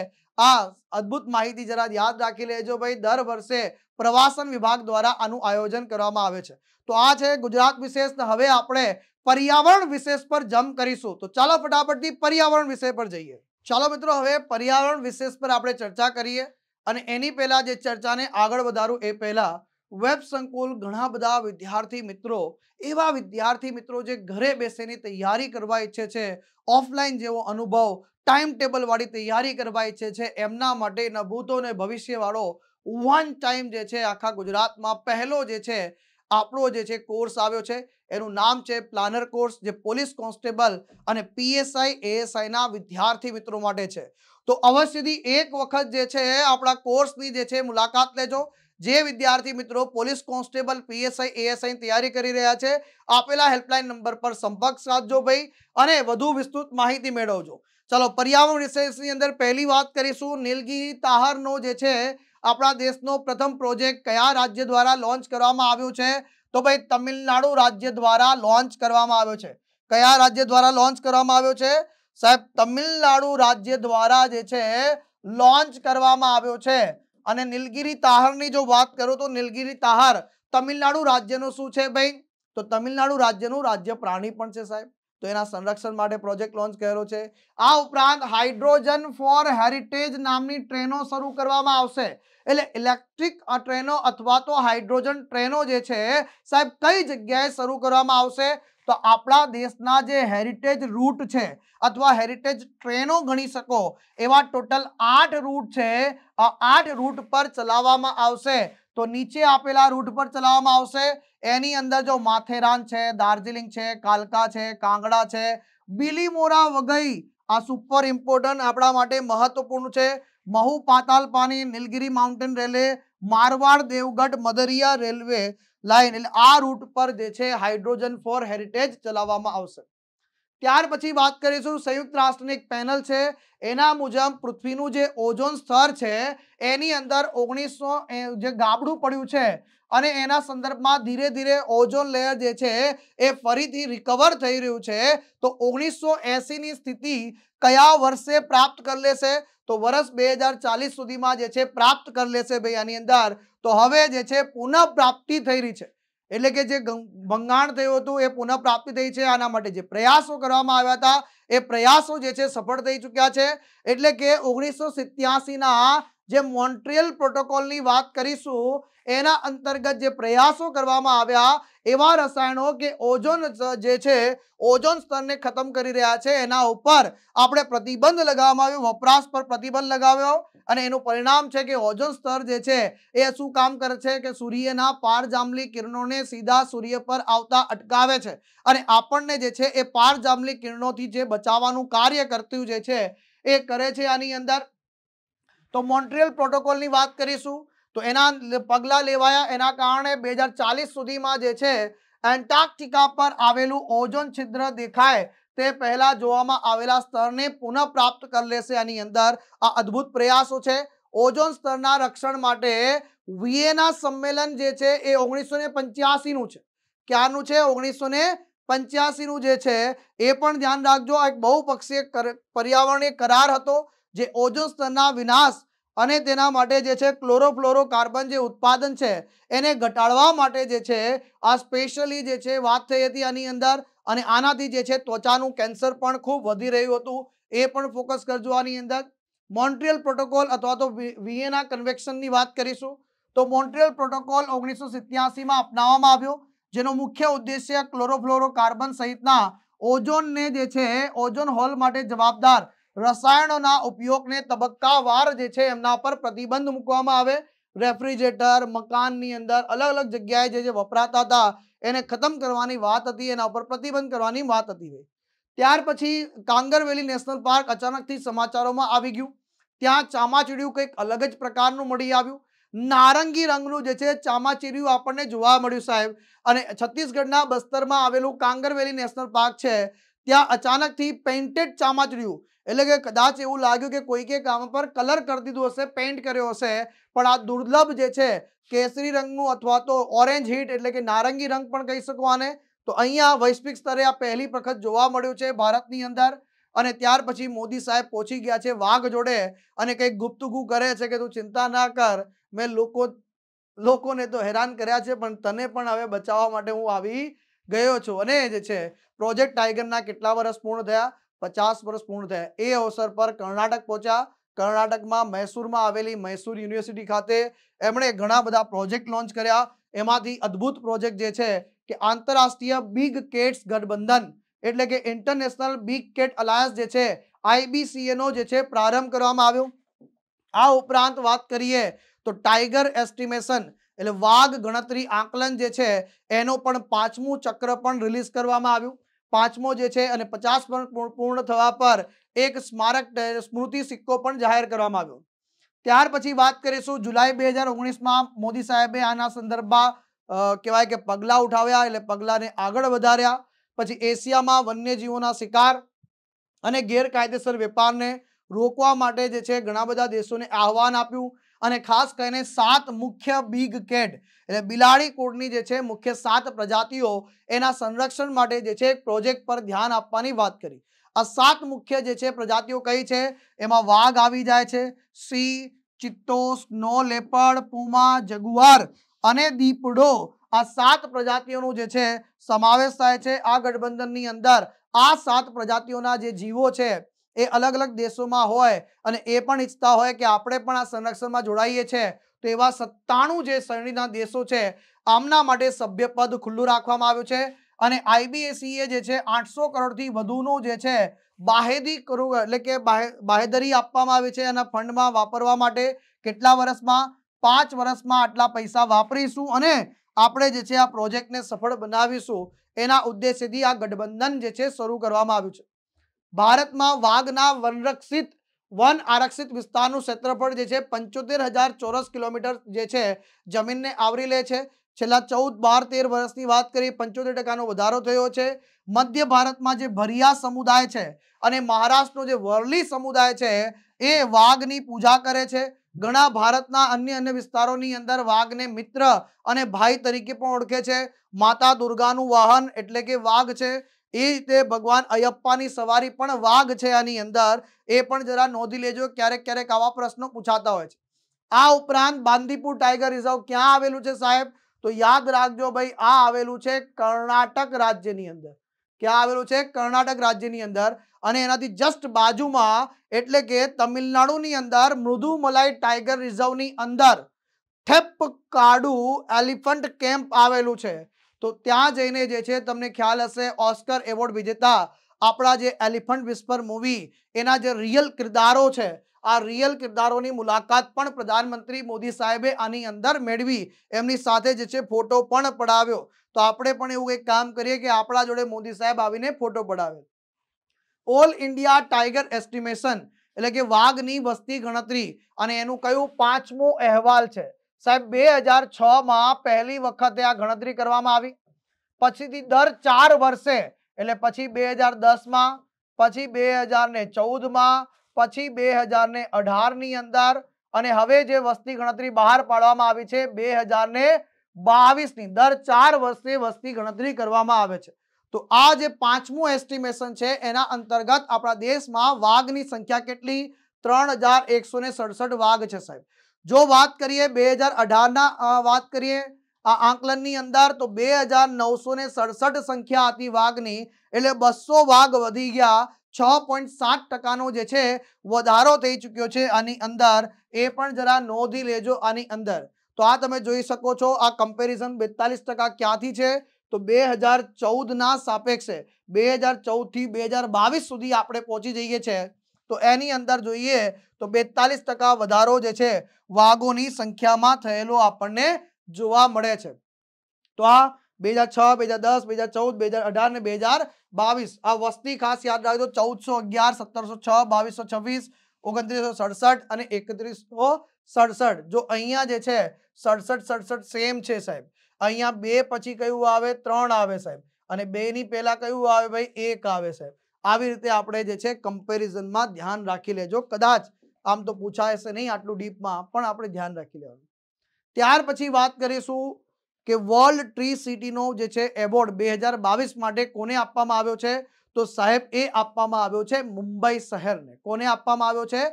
આ અદ્ભુત માહિતી જરા યાદ રાખી લેજો ભાઈ દર વર્ષે પ્રવાસન વિભાગ દ્વારા આનું આયોજન કરવામાં આવે છે તો આ છે ગુજરાત વિશેષ હવે આપણે પર્યાવરણ વિશેષ પર જમ્પ કરીશું તો ચાલો ફટાફટથી પર્યાવરણ વિષય પર જઈએ ચાલો મિત્રો હવે પર્યાવરણ વિશેષ પર આપણે ચર્ચા કરીએ અને એની પહેલા જે ચર્ચાને આગળ વધારું એ પહેલા વેબ સંકુલ ઘણા બધા વિદ્યાર્થી મિત્રો એવા વિદ્યાર્થી મિત્રો જે ઘરે બેસીને તૈયારી કરવા ઈચ્છે છે ઓફલાઈન જેવો અનુભવ ટાઈમ ટેબલ તૈયારી કરવા ઈચ્છે છે એમના માટે નભૂતો અને ભવિષ્યવાળો વન ટાઈમ જે છે આખા ગુજરાતમાં પહેલો જે છે આપણો જે છે કોર્સ આવ્યો છે એનું નામ છે પ્લાનર કોર્સ જે પોલીસ કોન્સ્ટેબલ અને પીએસઆઈ એએસઆઈના વિદ્યાર્થી મિત્રો માટે છે તો અવશ્યથી એક વખત જે છે આપણા કોર્સની જે છે મુલાકાત લેજો જે વિદ્યાર્થી મિત્રો પોલીસ કોન્સ્ટેબલ પીએસઆઈ એએસઆઈની તૈયારી કરી રહ્યા છે આપેલા હેલ્પલાઇન નંબર પર સંપર્ક સાધજો ભાઈ અને વધુ વિસ્તૃત માહિતી મેળવજો ચાલો પર્યાવરણ વિશેષની અંદર પહેલી વાત કરીશું નીલગી તાહરનો જે છે આપણા દેશનો પ્રથમ પ્રોજેક્ટ કયા રાજ્ય દ્વારા લોન્ચ કરવામાં આવ્યો છે તો ભાઈ તમિલનાડુ રાજ્ય દ્વારા લોન્ચ કરવામાં આવ્યો છે કયા રાજ્ય દ્વારા લોન્ચ કરવામાં આવ્યો છે સાહેબ તમિલનાડુ રાજ્ય દ્વારા જે છે લોન્ચ કરવામાં આવ્યો છે અને નીલગીરી તાહારની જો વાત કરો તો નીલગીરી તાહાર તમિલનાડુ રાજ્યનું શું છે ભાઈ તો તમિલનાડુ રાજ્યનું રાજ્ય પ્રાણી પણ છે સાહેબ તો એના સંરક્ષણ માટે પ્રોજેક્ટ લોન્ચ કર્યો છે આ ઉપરાંત હાઇડ્રોજન ફોર હેરિટેજ નામની ટ્રેનો શરૂ કરવામાં આવશે એટલે ઇલેક્ટ્રિક ટ્રેનો અથવા તો હાઇડ્રોજન ટ્રેનો જે છે સાહેબ કઈ જગ્યાએ શરૂ કરવામાં આવશે તો આપણા દેશના જે હેરિટેજ રૂટ છે અથવા હેરિટેજ ટ્રેનો ગણી શકો એવા ટોટલ આઠ રૂટ છે આ આઠ રૂટ પર ચલાવવામાં આવશે તો નીચે આપેલા રૂટ પર ચલાવવામાં આવશે એની અંદર જો માથેરાન છે દાર્જિલિંગ છે કાલકા છે કાંગડા છે બિલીમોરા વગેરે આ સુપર ઇમ્પોર્ટન્ટ આપણા માટે મહત્વપૂર્ણ છે Mahu Patal Pani Nilgiri mountain railway Marwar Devgarh Madariya railway line એટલે આ રૂટ પર જે છે હાઇડ્રોજન ફોર હેરિટેજ ચલાવવામાં આવશે ત્યાર પછી વાત કરીશું સંયુક્ત રાષ્ટ્રની એક પેનલ છે એના મુજબ પૃથ્વીનું જે ઓઝોન સ્તર છે એની અંદર ઓગણીસો જે ગાબડું પડ્યું છે અને એના સંદર્ભમાં ધીરે ધીરે ઓઝોન લેયર જે છે એ ફરીથી રિકવર થઈ રહ્યું છે તો ઓગણીસો ની સ્થિતિ કયા વર્ષે પ્રાપ્ત કરી લેશે તો વર્ષ બે સુધીમાં જે છે પ્રાપ્ત કરી લેશે ભાઈ આની અંદર તો હવે જે છે પુનઃપ્રાપ્તિ થઈ રહી છે એટલે કે જે ભંગાણ થયું હતું એ પુનઃપ્રાપ્તિ થઈ છે આના માટે જે પ્રયાસો કરવામાં આવ્યા હતા એ પ્રયાસો જે છે સફળ થઈ ચૂક્યા છે એટલે કે ઓગણીસો સિત્યાસીના જે મોન્ટ્રિયલ પ્રોટોકોલની વાત કરીશું એના અંતર્ગત જે પ્રયાસો કરવામાં આવ્યા એવા રસાયણો કે ઓઝોન જે છે ઓઝોન સ્તરને ખતમ કરી રહ્યા છે એના ઉપર આપણે પ્રતિબંધ લગાવવામાં આવ્યો વપરાશ પર પ્રતિબંધ લગાવ્યો અને એનું પરિણામ છે કે ઓઝોન સ્તર જે છે એ શું કામ કરે છે કે સૂર્યના પારજાંબલી કિરણોને સીધા સૂર્ય પર આવતા અટકાવે છે અને આપણને જે છે એ પારજાંબલી કિરણોથી જે બચાવવાનું કાર્ય કરતું જે છે એ કરે છે આની અંદર તો મોન્ટ્રિયલ પ્રોટોકોલની વાત કરીશું તો એના પગલાં લેવાયા એના કારણે બે હજાર ચાલીસ સુધીમાં જે છે એન્ટાર્કટિકા પર આવેલું ઓઝોન છિદ્ર દેખાય તે પહેલા જોવામાં આવેલા સ્તરને પુનઃપ્રાપ્ત પ્રાપ્ત કરી લેશે આની અંદર આ અદ્ભુત પ્રયાસો છે ઓઝોન સ્તરના રક્ષણ માટે વિયેના સંમેલન જે છે એ ઓગણીસો ને પંચ્યાસીનું છે ક્યારનું છે ઓગણીસો ને પંચ્યાસીનું જે છે એ પણ ધ્યાન રાખજો એક બહુપક્ષીય પર્યાવરણીય કરાર હતો જે ઓઝોન સ્તરના વિનાશ અને તેના માટે જે છે ક્લોરોફ્લોરો કાર્બન જે ઉત્પાદન છે એને ઘટાડવા માટે જે છે આ સ્પેશિયલી જે છે વાત થઈ હતી આની અંદર અને આનાથી જે છે ત્વચાનું કેન્સર પણ ખૂબ વધી રહ્યું હતું એ પણ ફોકસ કરજો આની અંદર મોન્ટ્રિયલ પ્રોટોકોલ અથવા તો વીએના કન્વેક્શનની વાત કરીશું તો મોન્ટ્રિયલ પ્રોટોકોલ ઓગણીસો સિત્યાસીમાં અપનાવવામાં આવ્યો જેનો મુખ્ય ઉદ્દેશ્ય ક્લોરોફ્લોરો કાર્બન સહિતના ઓઝોનને જે છે ઓઝોન હોલ માટે જવાબદાર રસાયણોના ઉપયોગને તબક્કાવાર જે છે એમના પર પ્રતિબંધ મૂકવામાં આવે રેફ્રિજરેટર મકાનની અંદર અલગ અલગ જગ્યાએ જે જે વપરાતા હતા એને ખતમ કરવાની વાત હતી એના ઉપર પ્રતિબંધ કરવાની વાત હતી ત્યાર પછી કાંગરવેલી નેશનલ પાર્ક અચાનકથી સમાચારોમાં આવી ગયું ત્યાં ચામાચીડિયું કંઈક અલગ જ પ્રકારનું મળી આવ્યું નારંગી રંગનું જે છે ચામાચીડિયું આપણને જોવા મળ્યું સાહેબ અને છત્તીસગઢના બસ્તરમાં આવેલું કાંગરવેલી નેશનલ પાર્ક છે ત્યાં અચાનકથી પેઇન્ટેડ ચામાચીડિયું એટલે કે કદાચ એવું લાગ્યું કે કોઈકે કામ પર કલર કરી દીધું હશે પેન્ટ કર્યો હશે પણ આ દુર્લભ જે છે કેસરી રંગનું અથવા તો ઓરેન્જ હીટ એટલે કે નારંગી રંગ પણ કહી શકો આને તો અહીંયા વૈશ્વિક સ્તરે આ પહેલી પ્રખત જોવા મળ્યું છે ભારતની અંદર અને ત્યાર પછી મોદી સાહેબ પહોંચી ગયા છે વાઘ જોડે અને કંઈક ગુપ્તગુ કરે છે કે તું ચિંતા ના કર મેં લોકો લોકોને તો હેરાન કર્યા છે પણ તને પણ હવે બચાવવા માટે હું આવી ગયો છું અને જે છે પ્રોજેક્ટ ટાઈગરના કેટલા વર્ષ પૂર્ણ થયા પચાસ વર્ષ પૂર્ણ થયા એ અવસર પર કર્ણાટક પહોંચ્યા કર્ણાટકમાં મૈસૂરમાં આવેલી મૈસુર યુનિવર્સિટી ખાતે એમણે ઘણા બધા પ્રોજેક્ટ લોન્ચ કર્યા એમાંથી અદ્ભુત પ્રોજેક્ટ જે છે કે આંતરરાષ્ટ્રીય બિગ કેટ્સ ગઠબંધન એટલે કે ઇન્ટરનેશનલ બિગ કેટ અલાયન્સ જે છે આઈબીસીએનો જે છે પ્રારંભ કરવામાં આવ્યો આ ઉપરાંત વાત કરીએ તો ટાઈગર એસ્ટિમેશન એટલે વાઘ ગણતરી આકલન જે છે એનો પણ પાંચમું ચક્ર પણ રિલીઝ કરવામાં આવ્યું પાંચમો જે છે અને પચાસ પૂર્ણ થવા પર એક સ્મારક સ્મૃતિ સિક્કો પણ જાહેર કરવામાં આવ્યો ત્યાર પછી વાત કરીશું જુલાઈ બે હજાર ઓગણીસમાં મોદી સાહેબે આના સંદર્ભમાં કહેવાય કે પગલાં ઉઠાવ્યા એટલે પગલાંને આગળ વધાર્યા પછી એશિયામાં વન્યજીવોના શિકાર અને ગેરકાયદેસર વેપારને રોકવા માટે જે છે ઘણા બધા દેશોને આહવાન આપ્યું અને ખાસ કરીને સાત મુખ્ય બિગ કેટ એટલે બિલાડી કુળની જે છે મુખ્ય સાત પ્રજાતિઓ એના સંરક્ષણ માટે જે છે પ્રોજેક્ટ પર ધ્યાન આપવાની વાત કરી આ સાત મુખ્ય જે છે પ્રજાતિઓ કઈ છે એમાં વાઘ આવી જાય છે સી ચિત્તો સ્નો લેપડ પુમા જગુઆર અને દીપડો આ સાત પ્રજાતિઓનું જે છે સમાવેશ થાય છે આ ગઠબંધનની અંદર આ સાત પ્રજાતિઓના જે જીવો છે એ અલગ અલગ દેશોમાં હોય અને એ પણ ઈચ્છતા હોય કે આપણે પણ આ સંરક્ષણમાં જોડાઈએ છીએ તો એવા સત્તાણું જે શ્રેણીના દેશો છે આમના માટે સભ્યપદ ખુલ્લું રાખવામાં આવ્યું છે અને આઈબીએસઈએ જે છે આઠસો કરોડથી વધુનું જે છે બાહેદી કરવું એટલે કે બાહેદરી આપવામાં આવી છે અને ફંડમાં વાપરવા માટે કેટલા વર્ષમાં પાંચ વર્ષમાં આટલા પૈસા વાપરીશું અને આપણે જે છે આ પ્રોજેક્ટને સફળ બનાવીશું એના ઉદ્દેશ્યથી આ ગઠબંધન જે છે શરૂ કરવામાં આવ્યું છે ભારતમાં વાઘના વનરક્ષિત વન આરક્ષિત વિસ્તારનું ક્ષેત્રફળ જે છે પંચોતેર હજાર ચોરસ કિલોમીટર જે છે જમીનને આવરી લે છે છેલ્લા ચૌદ બાર તેર વર્ષની વાત કરીએ પંચોતેર ટકાનો વધારો થયો છે મધ્ય ભારતમાં જે ભરિયા સમુદાય છે અને મહારાષ્ટ્રનો જે વરલી સમુદાય છે એ વાઘની પૂજા કરે છે ઘણા ભારતના અન્ય અન્ય વિસ્તારોની અંદર વાઘને મિત્ર અને ભાઈ તરીકે પણ ઓળખે છે માતા દુર્ગાનું વાહન એટલે કે વાઘ છે એ રીતે ભગવાન અયપ્પાની સવારી પણ વાઘ છે આની અંદર એ પણ જરા નોંધી લેજો ક્યારેક ક્યારેક આવા પ્રશ્નો પૂછાતા હોય છે આ ઉપરાંત બાંદીપુર ટાઈગર રિઝર્વ ક્યાં આવેલું છે સાહેબ તો યાદ રાખજો ભાઈ આ આવેલું છે કર્ણાટક રાજ્યની અંદર ક્યાં આવેલું છે કર્ણાટક રાજ્યની અંદર અને એનાથી જસ્ટ બાજુમાં એટલે કે તમિલનાડુની અંદર મૃદુમલાઈ ટાઈગર રિઝર્વની અંદર થેપકાડુ એલિફન્ટ કેમ્પ આવેલું છે તો ત્યાં જઈને જે છે તમને ખ્યાલ હશે ઓસ્કર એવોર્ડ વિજેતા આપણા જે એલિફન્ટ વિસ્પર મૂવી એના જે રિયલ કિરદારો છે આ રિયલ કિરદારોની મુલાકાત પણ પ્રધાનમંત્રી મોદી સાહેબે આની અંદર મેળવી એમની સાથે જે છે ફોટો પણ પડાવ્યો તો આપણે પણ એવું એક કામ કરીએ કે આપણા જોડે મોદી સાહેબ આવીને ફોટો પડાવે ઓલ ઇન્ડિયા ટાઈગર એસ્ટિમેશન એટલે કે વાઘની વસ્તી ગણતરી અને એનું કયું પાંચમો અહેવાલ છે સાહેબ બે હજાર છમાં પહેલી વખતે આ ગણતરી કરવામાં આવી પછીથી દર ચાર વર્ષે એટલે પછી બે હજાર દસમાં પછી બે હજાર ને ચૌદમાં પછી બે હજાર ને અઢારની અંદર અને હવે જે વસ્તી ગણતરી બહાર પાડવામાં આવી છે બે હજાર ને બાવીસની દર ચાર વર્ષે વસ્તી ગણતરી કરવામાં આવે છે તો આ જે પાંચમું એસ્ટિમેશન છે એના અંતર્ગત આપણા દેશમાં વાઘની સંખ્યા કેટલી ત્રણ વાઘ છે સાહેબ જો વાત કરીએ બે હજાર અઢારના વાત કરીએ આ આંકલનની અંદર તો બે હજાર નવસો સડસઠ સંખ્યા હતી વાઘની એટલે બસો વાઘ વધી ગયા છ પોઈન્ટ સાત ટકાનો જે છે વધારો થઈ ચૂક્યો છે આની અંદર એ પણ જરા નોંધી લેજો આની અંદર તો આ તમે જોઈ શકો છો આ કમ્પેરિઝન બેતાલીસ ટકા ક્યાંથી છે તો બે હજાર ચૌદના સાપેક્ષે બે હજાર ચૌદથી બે હજાર બાવીસ સુધી આપણે પહોંચી જઈએ છીએ તો એની અંદર જોઈએ તો બેતાલીસ ટકા વધારો જે છે વાઘોની સંખ્યામાં થયેલો આપણને જોવા મળે છે તો આ બે હજાર છ બે હજાર દસ બે હજાર ચૌદ બે હજાર અઢાર ને બે હજાર બાવીસ આ વસ્તી ખાસ યાદ રાખજો ચૌદસો અગિયાર સત્તરસો છ બાવીસો છવ્વીસ ઓગણત્રીસો સડસઠ અને એકત્રીસો સડસઠ જો અહીંયા જે છે સડસઠ સડસઠ સેમ છે સાહેબ અહીંયા બે પછી કયું આવે ત્રણ આવે સાહેબ અને બે ની પહેલા કયું આવે ભાઈ એક આવે સાહેબ આવી રીતે આપણે જે છે કમ્પેરિઝનમાં ધ્યાન રાખી લેજો કદાચ આમ તો પૂછાશે નહીં આટલું ડીપમાં પણ આપણે ધ્યાન રાખી લેવાનું ત્યાર પછી વાત કરીશું કે વર્લ્ડ ટ્રી સિટીનો જે છે એવોર્ડ બે માટે કોને આપવામાં આવ્યો છે તો સાહેબ એ આપવામાં આવ્યો છે મુંબઈ શહેરને કોને આપવામાં આવ્યો છે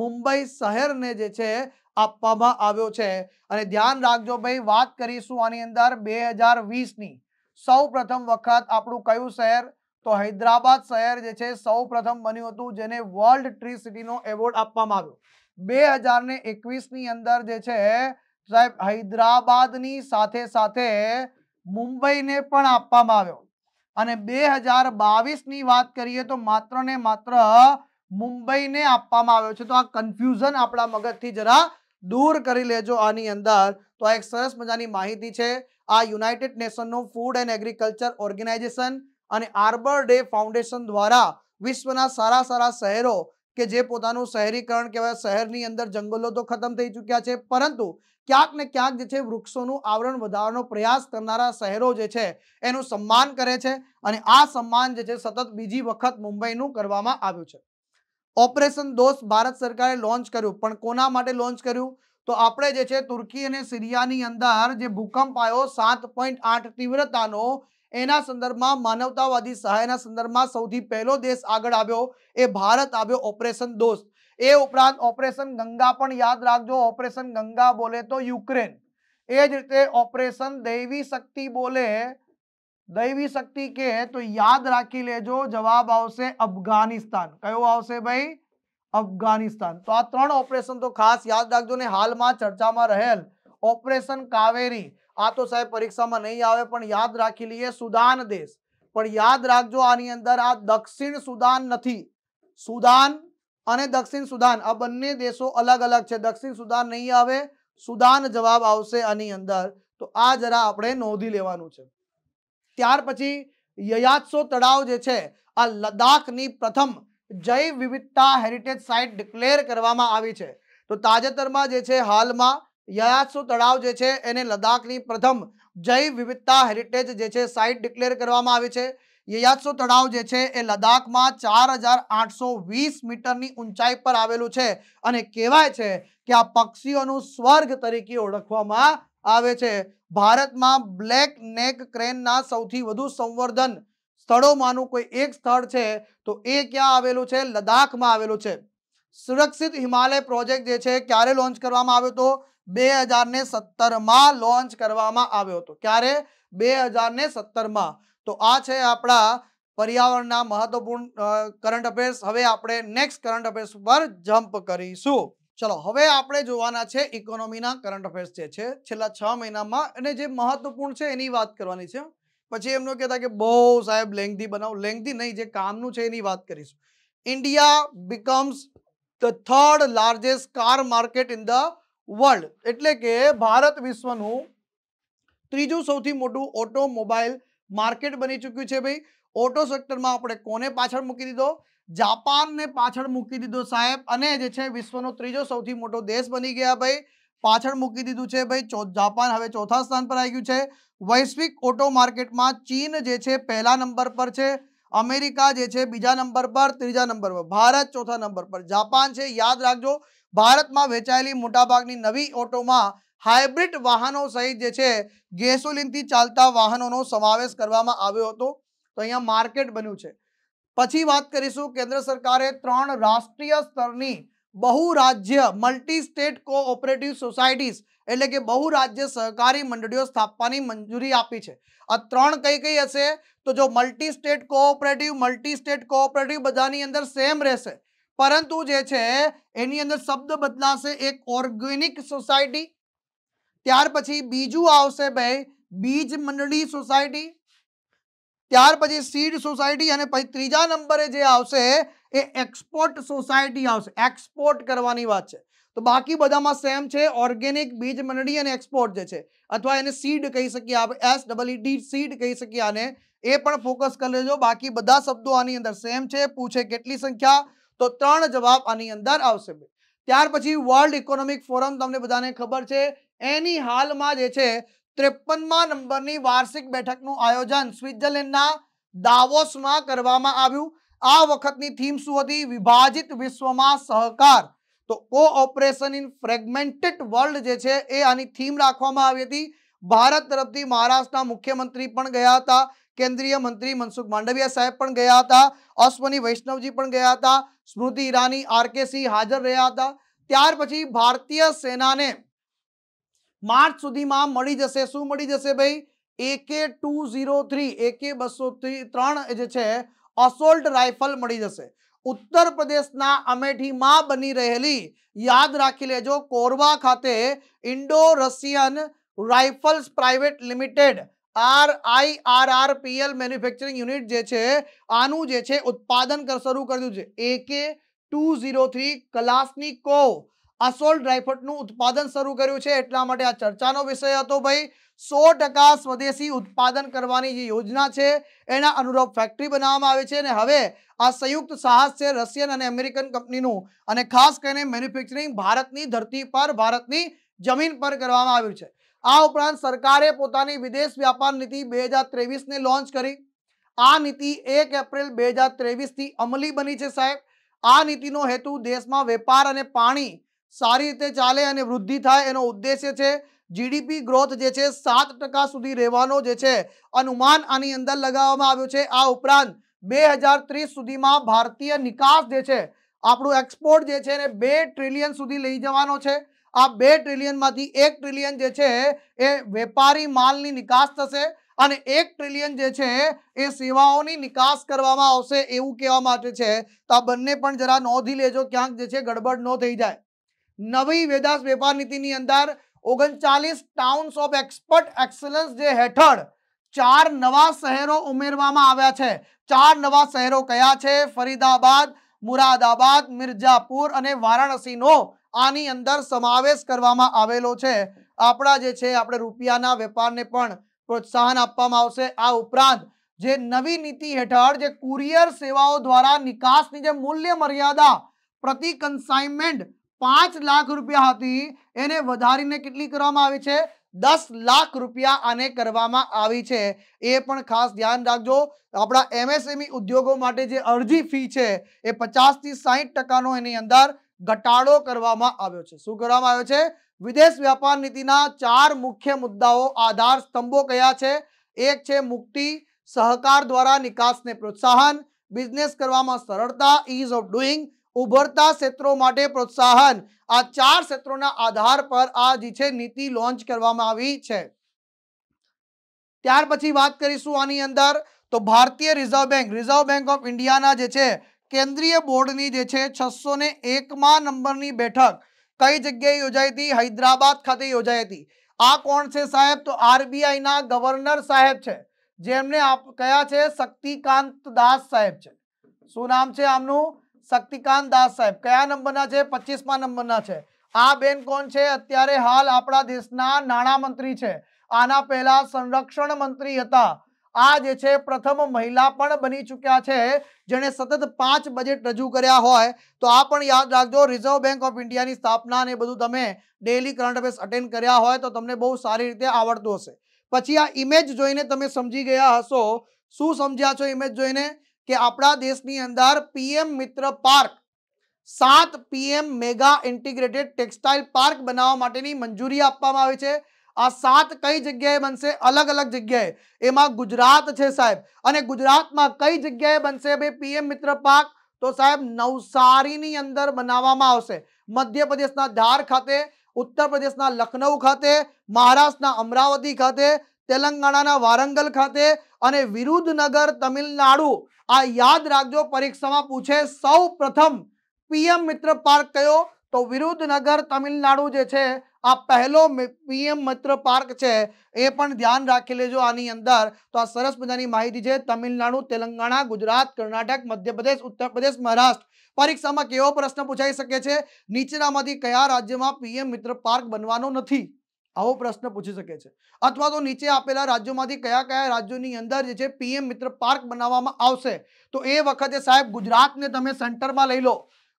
મુંબઈ શહેરને જે છે આપવામાં આવ્યો છે અને ધ્યાન રાખજો ભાઈ વાત કરીશું આની અંદર બે ની સૌ પ્રથમ વખત આપણું કયું શહેર તો હૈદરાબાદ શહેર જે છે સૌ પ્રથમ બન્યું હતું જેને વર્લ્ડ ટ્રી સિટીનો એવોર્ડ આપવામાં આવ્યો બે હજાર ને એકવીસની અંદર જે છે સાહેબ હૈદરાબાદની સાથે સાથે મુંબઈને પણ આપવામાં આવ્યો અને બે હજાર બાવીસની વાત કરીએ તો માત્ર ને માત્ર મુંબઈને આપવામાં આવ્યો છે તો આ કન્ફ્યુઝન આપણા મગજથી જરા દૂર કરી લેજો આની અંદર તો આ એક સરસ મજાની માહિતી છે આ યુનાઇટેડ નેશનનું ફૂડ એન્ડ એગ્રીકલ્ચર ઓર્ગેનાઇઝેશન અને આર્બર ડે ફાઉન્ડેશન દ્વારા વિશ્વના સારા સારા શહેરો કે જે પોતાનું શહેરીકરણ કહેવાય શહેરની અંદર જંગલો તો ખતમ થઈ ચૂક્યા છે પરંતુ ક્યાંક ને ક્યાંક જે છે વૃક્ષોનું આવરણ વધારવાનો પ્રયાસ કરનારા શહેરો જે છે એનું સન્માન કરે છે અને આ સન્માન જે છે સતત બીજી વખત મુંબઈનું કરવામાં આવ્યું છે ઓપરેશન દોસ્ત ભારત સરકારે લોન્ચ કર્યું પણ કોના માટે લોન્ચ કર્યું તો આપણે જે છે તુર્કી અને સિરિયાની અંદર જે ભૂકંપ આવ્યો સાત પોઈન્ટ આઠ તીવ્રતાનો એના સંદર્ભમાં માનવતાવાદી સહાયના સંદર્ભમાં સૌથી પહેલો દેશ આગળ આવ્યો એ ભારત આવ્યો ઓપરેશન દોસ્ત એ ઉપરાંત ઓપરેશન ગંગા પણ યાદ રાખજો ઓપરેશન ગંગા બોલે તો યુક્રેન એ જ રીતે ઓપરેશન દૈવી શક્તિ બોલે દૈવી શક્તિ કે તો યાદ રાખી લેજો જવાબ આવશે અફઘાનિસ્તાન કયો આવશે ભાઈ અફઘાનિસ્તાન તો આ ત્રણ ઓપરેશન તો ખાસ યાદ રાખજો ને હાલમાં ચર્ચામાં રહેલ ઓપરેશન કાવેરી આ તો સાહેબ પરીક્ષામાં નહીં આવે પણ યાદ રાખી લઈએ સુદાન દેશ પણ યાદ રાખજો આની અંદર આ દક્ષિણ સુદાન નથી સુદાન અને દક્ષિણ સુદાન આ બંને દેશો અલગ અલગ છે દક્ષિણ સુદાન નહીં આવે સુદાન જવાબ આવશે આની અંદર તો આ જરા આપણે નોંધી લેવાનું છે ત્યાર પછી યયાત્સો તળાવ જે છે આ લદ્દાખની પ્રથમ જૈવ વિવિધતા હેરિટેજ સાઇટ ડિક્લેર કરવામાં આવી છે તો તાજેતરમાં જે છે હાલમાં યયાત્સુ તળાવ જે છે એને લદ્દાખની પ્રથમ જૈવ વિવિધતા હેરિટેજ જે છે સાઇટ ડિક્લેર કરવામાં આવી છે યયાત્સુ તળાવ જે છે એ લદ્દાખમાં ચાર મીટરની ઊંચાઈ પર આવેલું છે અને કહેવાય છે કે આ પક્ષીઓનું સ્વર્ગ તરીકે ઓળખવામાં આવે છે ભારતમાં બ્લેક નેક ક્રેનના સૌથી વધુ સંવર્ધન સ્થળોમાંનું કોઈ એક સ્થળ છે તો એ ક્યાં આવેલું છે લદ્દાખમાં આવેલું છે સુરક્ષિત હિમાલય પ્રોજેક્ટ જે છે ક્યારે લોન્ચ કરવામાં આવ્યો હતો બે હજારને સત્તરમાં લોન્ચ કરવામાં આવ્યો હતો ક્યારે બે હજારને સત્તરમાં તો આ છે આપણા પર્યાવરણના મહત્વપૂર્ણ કરંટ અફેર્સ હવે આપણે નેક્સ્ટ કરંટ અફેર્સ પર જમ્પ કરીશું ચલો હવે આપણે જોવાના છે ઇકોનોમીના કરંટ અફેર્સ જે છે છેલ્લા છ મહિનામાં અને જે મહત્વપૂર્ણ છે એની વાત કરવાની છે પછી એમનો કહેતા કે બહુ સાહેબ લેંગધી બનાવો લેંગધી નહીં જે કામનું છે એની વાત કરીશું India becomes the third largest car market in the world એટલે કે ભારત વિશ્વનું ત્રીજું સૌથી મોટું ઓટોમોબાઈલ માર્કેટ બની ચૂક્યું છે ભાઈ ઓટો સેક્ટરમાં આપણે કોને પાછળ મૂકી દીધો જાપાનને પાછળ મૂકી દીધો સાહેબ અને જે છે વિશ્વનો ત્રીજો સૌથી મોટો દેશ બની ગયા ભાઈ પાછળ મૂકી દીધું છે ભાઈ જાપાન હવે ચોથા સ્થાન પર આવી ગયું છે વૈશ્વિક ઓટો માર્કેટમાં ચીન જે છે પહેલા નંબર પર છે અમેરિકા જે છે બીજા નંબર પર ત્રીજા નંબર પર ભારત ચોથા નંબર પર જાપાન છે યાદ રાખજો ભારતમાં વેચાયેલી મોટાભાગની નવી ઓટોમાં હાઇબ્રિડ વાહનો સહિત જે છે ગેસોલિનથી ચાલતા વાહનોનો સમાવેશ કરવામાં આવ્યો હતો તો અહીંયા માર્કેટ બન્યું છે પછી વાત કરીશું કેન્દ્ર સરકારે ત્રણ રાષ્ટ્રીય સ્તરની બહુ રાજ્ય મલ્ટી સ્ટેટ કોઓપરેટિવ સોસાયટીઝ એટલે કે બહુ રાજ્ય સહકારી મંડળીઓ સ્થાપવાની મંજૂરી આપી છે આ ત્રણ કઈ કઈ હશે તો જો multi state cooperative multi state cooperative બધાની અંદર સેમ રહેશે પરંતુ જે છે એની અંદર શબ્દ બદલાશે એક ઓર્ગેનિક સોસાયટી ત્યાર પછી બીજું આવશે ભાઈ બીજ મંડળી સોસાયટી ત્યાર પછી સીડ સોસાયટી અને પછી ત્રીજા નંબરે જે આવશે એ એક્સપોર્ટ સોસાયટી આવશે એક્સપોર્ટ કરવાની વાત છે તો બાકી બધામાં સેમ છે ઓર્ગેનિક બીજ મંડળી અને એક્સપોર્ટ જે છે અથવા એને સીડ કહી શકીએ આપણે એસ ડબલ ડી સીડ કહી શકીએ આને એ પણ ફોકસ કરી લેજો બાકી બધા શબ્દો આની અંદર સેમ છે પૂછે કેટલી સંખ્યા તો ત્રણ જવાબ આની અંદર આવશે ત્યાર પછી વર્લ્ડ ઇકોનોમિક ફોરમ તમને બધાને ખબર છે એની હાલમાં જે છે ત્રેપનમાં નંબરની વાર્ષિક બેઠકનું આયોજન સ્વિટ્ઝરલેન્ડના દાવોસમાં કરવામાં આવ્યું આ વખતની થીમ શું હતી વિભાજિત વિશ્વમાં સહકાર તો કોઓપરેશન ઇન ફ્રેગમેન્ટેડ વર્લ્ડ જે છે એ આની થીમ રાખવામાં આવી હતી ભારત તરફથી મહારાષ્ટ્રના મુખ્યમંત્રી પણ ગયા હતા કેન્દ્રીય મંત્રી મનસુખ માંડવિયા સાહેબ પણ ગયા હતા અશ્વની વૈષ્ણવજી પણ ગયા હતા સ્મૃતિ ઈરાની આરકે સિંહ હાજર રહ્યા હતા ત્યાર પછી ભારતીય સેનાને માર્ચ સુધીમાં મળી જશે શું મળી જશે ભાઈ એકે ટુ ઝીરો થ્રી એકે બસો ત્રણ જે છે અસોલ્ટ રાઇફલ મળી જશે ઉત્તર પ્રદેશના અમેઠીમાં બની રહેલી યાદ રાખી લેજો કોરવા ખાતે Indo Russian Rifles Private Limited R I R R PL manufacturing unit જે છે આનું જે છે ઉત્પાદન શરૂ કર્યું છે એકે ટુ ઝીરો થ્રી કલાસની કો અસોલ ડ્રાયફ્રૂટનું ઉત્પાદન શરૂ કર્યું છે એટલા માટે આ ચર્ચાનો વિષય હતો ભાઈ સો ટકા સ્વદેશી ઉત્પાદન કરવાની જે યોજના છે એના અનુરૂપ ફેક્ટરી બનાવવામાં આવે છે અને હવે આ સંયુક્ત સાહસ છે રશિયન અને અમેરિકન કંપનીનું અને ખાસ કરીને મેન્યુફેક્ચરિંગ ભારતની ધરતી પર ભારતની જમીન પર કરવામાં આવ્યું છે આ ઉપરાંત સરકારે પોતાની વિદેશ વ્યાપાર નીતિ બે હજાર ત્રેવીસને લોન્ચ કરી આ નીતિ એક એપ્રિલ બે હજાર ત્રેવીસથી અમલી બની છે સાહેબ આ નીતિનો હેતુ દેશમાં વેપાર અને પાણી સારી રીતે ચાલે અને વૃદ્ધિ થાય એનો ઉદ્દેશ્ય છે જીડીપી ગ્રોથ જે છે સાત ટકા સુધી રહેવાનો જે છે અનુમાન આની અંદર લગાવવામાં આવ્યું છે આ ઉપરાંત બે હજાર ત્રીસ સુધીમાં ભારતીય નિકાસ જે છે આપણું એક્સપોર્ટ જે છે એને બે ટ્રિલિયન સુધી લઈ જવાનો છે આ બે ટ્રિલિયનમાંથી એક ટ્રિલિયન જે છે એ વેપારી માલની નિકાસ થશે અને એક ટ્રિલિયન જે છે એ સેવાઓની નિકાસ કરવામાં આવશે એવું કહેવા માટે છે તો આ બંને પણ જરા નોંધી લેજો ક્યાંક જે છે ગડબડ ન થઈ જાય નવી વેદાસ વેપાર નીતિની અંદર ઓગણચાલીસ ટાઉન્સ ઓફ એક્સપર્ટ એક્સલન્સ જે હેઠળ ચાર નવા શહેરો ઉમેરવામાં આવ્યા છે ચાર નવા શહેરો કયા છે ફરીદાબાદ મુરાદાબાદ મિર્જાપુર અને વારાણસીનો આની અંદર સમાવેશ કરવામાં આવેલો છે આપણા જે છે આપણે રૂપિયાના વેપારને પણ પ્રોત્સાહન આપવામાં આવશે આ ઉપરાંત જે નવી નીતિ હેઠળ જે કુરિયર સેવાઓ દ્વારા નિકાસની જે મૂલ્ય મર્યાદા પ્રતિ કન્સાઇનમેન્ટ પાંચ લાખ રૂપિયા હતી એને વધારીને કેટલી કરવામાં આવી છે દસ લાખ રૂપિયા આને કરવામાં આવી છે એ પણ ખાસ ધ્યાન રાખજો આપણા એમએસએમઈ ઉદ્યોગો માટે જે અરજી ફી છે એ પચાસથી સાહીઠ ટકાનો એની અંદર ઘટાડો કરવામાં આવ્યો છે શું કરવામાં આવ્યો છે વિદેશ વ્યાપાર નીતિના ચાર મુખ્ય મુદ્દાઓ આધાર સ્તંભો કયા છે એક છે મુક્તિ સહકાર દ્વારા નિકાસને પ્રોત્સાહન બિઝનેસ કરવામાં સરળતા ઇઝ ઓફ ડુઈંગ ઉભરતા ક્ષેત્રો માટે પ્રોત્સાહન આ ચાર ક્ષેત્રોના આધાર પર આ જે છે નીતિ લોન્ચ કરવામાં આવી છે ત્યાર પછી વાત કરીશું આની અંદર તો ભારતીય reserve bank reserve bank of ઇન્ડિયાના જે છે કેન્દ્રીય બોર્ડની જે છે છસો ને એકમાં નંબરની બેઠક કઈ જગ્યાએ યોજાઈ હતી હૈદરાબાદ ખાતે યોજાઈ હતી આ કોણ છે સાહેબ તો આરબીઆઈના ગવર્નર સાહેબ છે જેમને આપ કયા છે શક્તિકાંત દાસ સાહેબ છે શું નામ છે આમનું શક્તિકાંત દાસ સાહેબ કયા નંબરના છે પચીસમાં નંબરના છે આ બેન કોણ છે અત્યારે હાલ આપણા દેશના નાણામંત્રી છે આના પહેલા સંરક્ષણ મંત્રી હતા આ જે છે પ્રથમ મહિલા પણ બની ચૂક્યા છે જેણે સતત પાંચ બજેટ રજૂ કર્યા હોય તો આ પણ યાદ રાખજો રિઝર્વ બેંક ઓફ ઇન્ડિયાની સ્થાપના ને બધું તમે ડેલી કરંટ અફેર્સ અટેન્ડ કર્યા હોય તો તમને બહુ સારી રીતે આવડતું હશે પછી આ ઇમેજ જોઈને તમે સમજી ગયા હશો શું સમજ્યા છો ઇમેજ જોઈને કે આપણા દેશની અંદર પીએમ મિત્ર પાર્ક સાત PM mega integrated textile park બનાવવા માટેની મંજૂરી આપવામાં આવી છે આ સાત કઈ જગ્યાએ બનશે અલગ અલગ જગ્યાએ એમાં ગુજરાત છે સાહેબ અને ગુજરાતમાં કઈ જગ્યાએ બનશે બે પીએમ મિત્ર પાક તો સાહેબ નવસારીની અંદર બનાવવામાં આવશે મધ્યપ્રદેશના ધાર ખાતે ઉત્તર પ્રદેશના લખનઉ ખાતે મહારાષ્ટ્રના અમરાવતી ખાતે તેલંગાણાના વારંગલ ખાતે અને વિરુદ્ધનગર તમિલનાડુ આ યાદ રાખજો પરીક્ષામાં પૂછે સૌ પ્રથમ પીએમ મિત્ર પાર્ક કયો તો વિરુદ્ધનગર તમિલનાડુ જે છે આ પહેલો પીએમ મિત્ર પાર્ક છે એ પણ ધ્યાન રાખી લેજો આની અંદર તો આ સરસ મજાની માહિતી છે તમિલનાડુ તેલંગાણા ગુજરાત કર્ણાટક મધ્યપ્રદેશ ઉત્તર પ્રદેશ મહારાષ્ટ્ર પરીક્ષામાં કેવો પ્રશ્ન પૂછાઈ શકે છે નીચેનામાંથી કયા રાજ્યમાં પીએમ મિત્ર પાર્ક બનવાનો નથી આવો પ્રશ્ન પૂછી શકે છે અથવા તો નીચે આપેલા રાજ્યોમાંથી કયા કયા રાજ્યોની અંદર જે છે પીએમ મિત્ર પાર્ક બનાવવામાં આવશે તો એ વખતે સાહેબ ગુજરાતને તમે સેન્ટરમાં લઈ લો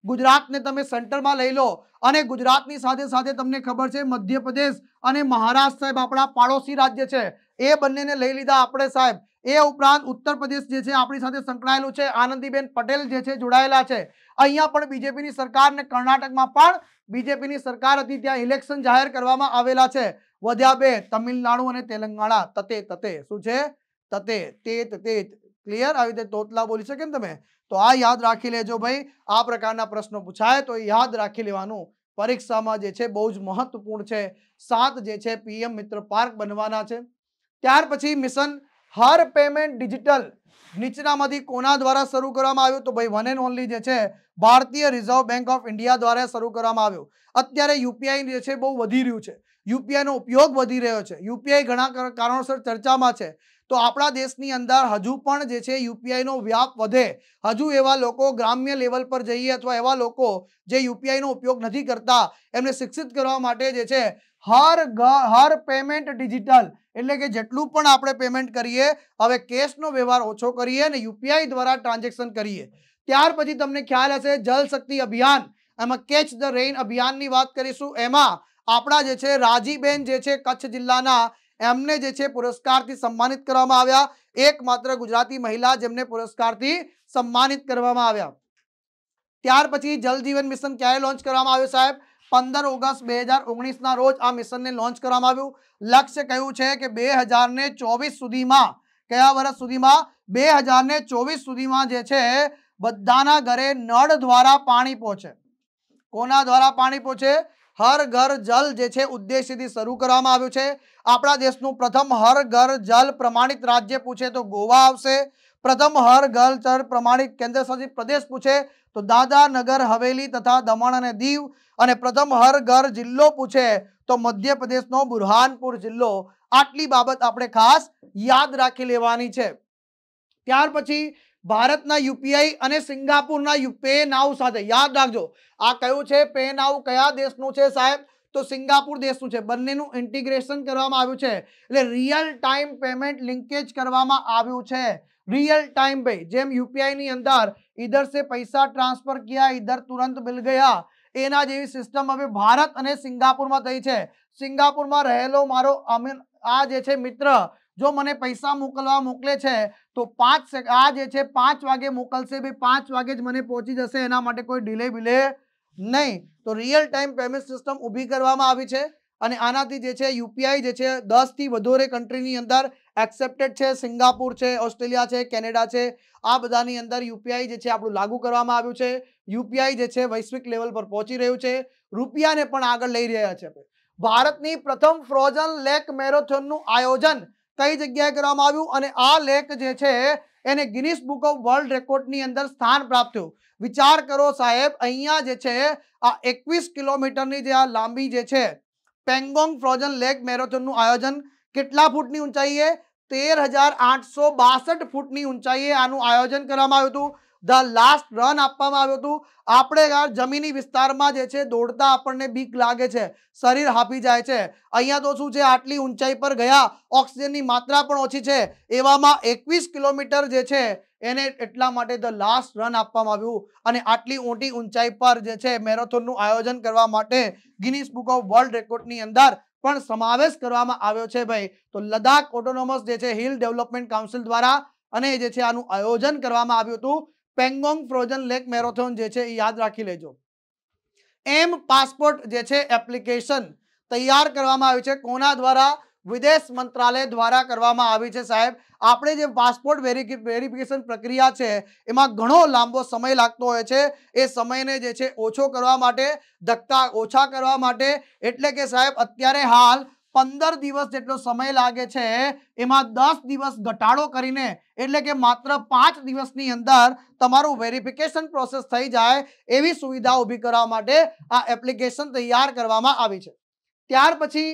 ગુજરાતને તમે સેન્ટરમાં લઈ લો અને ગુજરાતની સાથે સાથે તમને ખબર છે મધ્યપ્રદેશ અને મહારાષ્ટ્ર સાહેબ આપણા પાડોશી રાજ્ય છે એ બંનેને લઈ લીધા આપણે સાહેબ એ ઉપરાંત ઉત્તર પ્રદેશ જે છે આપણી સાથે સંકળાયેલું છે આનંદીબેન પટેલ જે છે જોડાયેલા છે અહીંયા પણ બીજેપીની સરકાર ને કર્ણાટકમાં પણ બીજેપીની સરકાર હતી ત્યાં ઇલેક્શન જાહેર કરવામાં આવેલા છે વધ્યા બે તમિલનાડુ અને તેલંગાણા તતે તતે શું છે તતે તે તે ક્લિયર આવી રીતે તોતલા બોલી શકે ને તમે તો આ યાદ રાખી લેજો ભાઈ આ પ્રકારના પ્રશ્નો પૂછાય તો એ યાદ રાખી લેવાનું પરીક્ષામાં જે છે બહુ જ મહત્વપૂર્ણ છે સાત જે છે પીએમ મિત્ર પાર્ક બનવાના છે ત્યાર પછી મિશન હર પેમેન્ટ ડિજિટલ નીચનામાંથી કોના દ્વારા શરૂ કરવામાં આવ્યું તો ભાઈ વન એન્ડ ઓનલી જે છે ભારતીય રિઝર્વ બેંક ઓફ ઇન્ડિયા દ્વારા શરૂ કરવામાં આવ્યું અત્યારે યુપીઆઈ જે છે બહુ વધી રહ્યું છે યુપીઆઈનો ઉપયોગ વધી રહ્યો છે યુપીઆઈ ઘણા કારણોસર ચર્ચામાં છે તો આપણા દેશની અંદર હજુ પણ જે છે યુપીઆઈનો વ્યાપ વધે હજુ એવા લોકો ગ્રામ્ય લેવલ પર જઈએ અથવા એવા લોકો જે યુપીઆઈનો ઉપયોગ નથી કરતા એમને શિક્ષિત કરવા માટે જે છે હર હર પેમેન્ટ ડિજિટલ એટલે કે જેટલું પણ આપણે પેમેન્ટ કરીએ હવે કેશનો વ્યવહાર ઓછો કરીએ અને યુપીઆઈ દ્વારા ટ્રાન્ઝેક્શન કરીએ ત્યાર પછી તમને ખ્યાલ હશે જલ શક્તિ અભિયાન એમાં કેચ ધ રેઇન અભિયાનની વાત કરીશું એમાં આપણા જે છે રાજીબેન જે છે કચ્છ જિલ્લાના એમને જે છે પુરસ્કારથી સન્માનિત કરવામાં આવ્યા એકમાત્ર ગુજરાતી મહિલા જેમને પુરસ્કારથી સન્માનિત કરવામાં આવ્યા ત્યાર પછી જલ જીવન મિશન ક્યારે લોન્ચ કરવામાં આવ્યું સાહેબ પંદર ઓગસ્ટ બે હજાર ઓગણીસના રોજ આ મિશનને લોન્ચ કરવામાં આવ્યું લક્ષ્ય કહ્યું છે કે બે હજારને ચોવીસ સુધીમાં કયા વર્ષ સુધીમાં બે હજારને ચોવીસ સુધીમાં જે છે બધાના ઘરે નળ દ્વારા પાણી પહોંચે કોના દ્વારા પાણી પહોંચે હર ઘર જલ જે છે ઉદ્દેશ્યથી શરૂ કરવામાં આવ્યું છે આપણા દેશનું પ્રથમ હર ઘર જલ પ્રમાણિત રાજ્ય પૂછે તો ગોવા આવશે પ્રથમ હર ઘર જળ પ્રમાણિત કેન્દ્ર શાસિત પ્રદેશ પૂછે તો દાદાનગર હવેલી તથા દમણ અને દીવ અને પ્રથમ હર ઘર જિલ્લો પૂછે તો મધ્યપ્રદેશનો બુરહાનપુર જિલ્લો આટલી બાબત આપણે ખાસ યાદ રાખી લેવાની છે ત્યાર પછી ભારતના યુપીઆઈ અને સિંગાપુરના પે નાવ સાથે યાદ રાખજો આ કયું છે પે નાવ કયા દેશનું છે સાહેબ તો સિંગાપુર દેશનું છે બંનેનું ઇન્ટિગ્રેશન કરવામાં આવ્યું છે એટલે રિયલ ટાઈમ પેમેન્ટ લિંકેજ કરવામાં આવ્યું છે રિયલ ટાઈમ ભાઈ જેમ યુપીઆઈની અંદર ઇધર સે પૈસા ટ્રાન્સફર કિયા ઇધર તુરંત મિલ ગયા એના જેવી સિસ્ટમ હવે ભારત અને સિંગાપુરમાં થઈ છે સિંગાપુરમાં રહેલો મારો અમીન આ જે છે મિત્ર જો મને પૈસા મોકલવા મોકલે છે તો પાંચ આ જે છે પાંચ વાગે મોકલશે ભાઈ પાંચ વાગે જ મને પહોંચી જશે એના માટે કોઈ ડિલે બિલે નહીં તો રિયલ ટાઈમ પેમેન્ટ સિસ્ટમ ઊભી કરવામાં આવી છે અને આનાથી જે છે યુપીઆઈ જે છે દસથી વધારે કન્ટ્રીની અંદર એક્સેપ્ટેડ છે સિંગાપુર છે ઓસ્ટ્રેલિયા છે કેનેડા છે આ બધાની અંદર યુપીઆઈ જે છે આપણું લાગુ કરવામાં આવ્યું છે યુપીઆઈ જે છે વૈશ્વિક લેવલ પર પહોંચી રહ્યું છે રૂપિયાને પણ આગળ લઈ રહ્યા છે ભારતની પ્રથમ ફ્રોઝન લેક મેરોથોનનું આયોજન કઈ જગ્યાએ કરવામાં આવ્યું અને આ લેક જે છે એને ગિનિસ બુક ઓફ વર્લ્ડ રેકોર્ડની અંદર સ્થાન પ્રાપ્ત થયું વિચાર કરો સાહેબ અહીંયા જે છે આ એકવીસ કિલોમીટરની જે આ લાંબી જે છે પેંગોંગ ફ્રોઝન લેક મેરોથોનનું આયોજન કેટલા ફૂટની ઊંચાઈએ તેર હજાર આઠસો બાસઠ ફૂટની ઊંચાઈએ આનું આયોજન કરવામાં આવ્યું હતું ધ લાસ્ટ રન આપવામાં આવ્યું હતું આપણે યાર જમીની વિસ્તારમાં જે છે દોડતા આપણને બીક લાગે છે શરીર હાંપી જાય છે અહીંયા તો શું છે આટલી ઊંચાઈ પર ગયા ઓક્સિજનની માત્રા પણ ઓછી છે એવામાં એકવીસ કિલોમીટર જે છે એને એટલા માટે ધ લાસ્ટ રન આપવામાં આવ્યું અને આટલી ઊંટી ઊંચાઈ પર જે છે મેરેથોનનું આયોજન કરવા માટે ગિનિસ બુક ઓફ વર્લ્ડ રેકોર્ડની અંદર પણ સમાવેશ કરવામાં આવ્યો છે ભાઈ તો લદાખ ઓટોનોમસ જે છે હિલ ડેવલપમેન્ટ કાઉન્સિલ દ્વારા અને જે છે આનું આયોજન કરવામાં આવ્યું હતું પેંગોંગ ફ્રોઝન લેક મેરેથોન જે છે એ યાદ રાખી લેજો એમ પાસપોર્ટ જે છે એપ્લિકેશન તૈયાર કરવામાં આવી છે કોના દ્વારા વિદેશ મંત્રાલય દ્વારા કરવામાં આવી છે સાહેબ આપણે જે પાસપોર્ટ વેરિફિકેશન પ્રક્રિયા છે એમાં ઘણો લાંબો સમય લાગતો હોય છે એ સમયને જે છે ઓછો કરવા માટે ધક્કા ઓછા કરવા માટે એટલે કે સાહેબ અત્યારે હાલ પંદર દિવસ જેટલો સમય લાગે છે એમાં દસ દિવસ ઘટાડો કરીને એટલે કે માત્ર પાંચ દિવસની અંદર તમારું વેરિફિકેશન પ્રોસેસ થઈ જાય એવી સુવિધા ઊભી કરવા માટે આ એપ્લિકેશન તૈયાર કરવામાં આવી છે ત્યાર પછી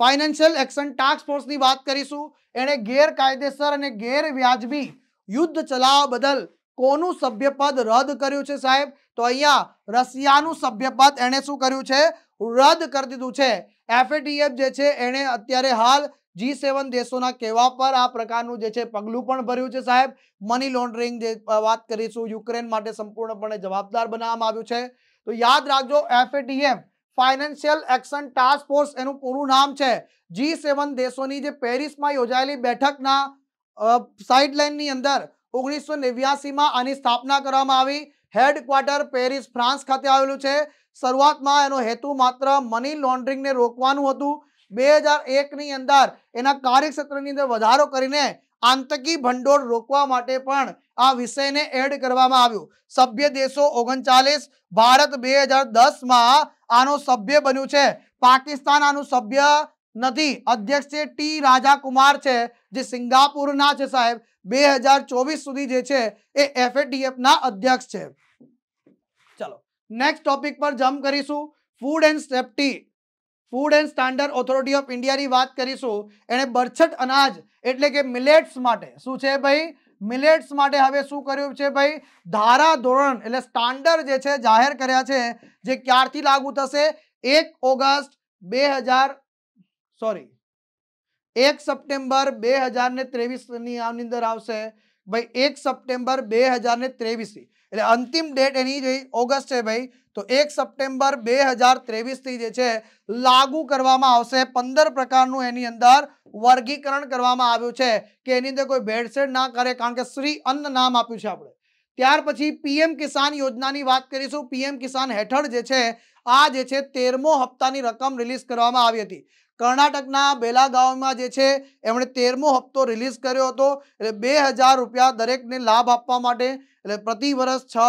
ફાઇનાન્શિયલ એક્શન ટાસ્ક ફોર્સની વાત કરીશું એણે ગેરકાયદેસર અને ગેરવ્યાજબી યુદ્ધ ચલાવવા બદલ કોનું સભ્યપદ રદ કર્યું છે સાહેબ તો અહીંયા રશિયાનું સભ્યપદ એણે શું કર્યું છે રદ કરી દીધું છે એફએટીએફ જે છે એણે અત્યારે હાલ જી સેવન દેશોના કહેવા પર આ પ્રકારનું જે છે પગલું પણ ભર્યું છે સાહેબ મની લોન્ડરિંગ જે વાત કરીશું યુક્રેન માટે સંપૂર્ણપણે જવાબદાર બનાવવામાં આવ્યું છે તો યાદ રાખજો FATF financial action task force એનું પૂરું નામ છે જી સેવન દેશોની જે પેરિસમાં યોજાયેલી બેઠકના સાઇડલાઇનની અંદર ઓગણીસો નેવ્યાસીમાં આની સ્થાપના કરવામાં આવી હેડક્વાર્ટર પેરિસ ફ્રાન્સ ખાતે આવેલું છે શરૂઆતમાં એનો હેતુ માત્ર મની લોન્ડ્રિંગને રોકવાનું હતું બે હજાર એકની અંદર એના કાર્યક્ષેત્રની અંદર વધારો કરીને આંતકી ભંડોળ રોકવા માટે પણ આ વિષયને એડ કરવામાં આવ્યું સભ્ય દેશો ઓગણચાલીસ ભારત બે હજાર દસમાં આનો સભ્ય બન્યું છે પાકિસ્તાન આનું સભ્ય નથી અધ્યક્ષ છે ટી રાજાકુમાર છે જે સિંગાપુરના છે સાહેબ બે સુધી જે છે એ એફએટીએફના અધ્યક્ષ છે નેક્સ્ટ ટોપિક પર જમ્પ કરીશું food and safety food and standard authority of ઇન્ડિયાની વાત કરીશું એણે બરછટ અનાજ એટલે કે મિલેટ્સ માટે શું છે ભાઈ મિલેટ્સ માટે હવે શું કર્યું છે ભાઈ ધારા ધોરણ એટલે સ્ટાન્ડર્ડ જે છે જાહેર કર્યા છે જે ક્યારથી લાગુ થશે એક ઓગસ્ટ બે સોરી એક સપ્ટેમ્બર બે હજાર ની આની અંદર આવશે ભાઈ એક સપ્ટેમ્બર બે હજાર ને ત્રેવીસથી એટલે અંતિમ ડેટ એની જે ઓગસ્ટ છે ભાઈ તો એક સપ્ટેમ્બર બે હજાર ત્રેવીસથી જે છે લાગુ કરવામાં આવશે પંદર પ્રકારનું એની અંદર વર્ગીકરણ કરવામાં આવ્યું છે કે એની અંદર કોઈ ભેળસેળ ના કરે કારણ કે શ્રી અન્ન નામ આપ્યું છે આપણે ત્યાર પછી પીએમ કિસાન યોજનાની વાત કરીશું પીએમ કિસાન હેઠળ જે છે આ જે છે તેરમો હપ્તાની રકમ રિલીઝ કરવામાં આવી હતી કર્ણાટકના બેલાગાવમાં જે છે એમણે તેરમો હપ્તો રિલીઝ કર્યો હતો એટલે બે રૂપિયા દરેકને લાભ આપવા માટે એટલે પ્રતિ વર્ષ છ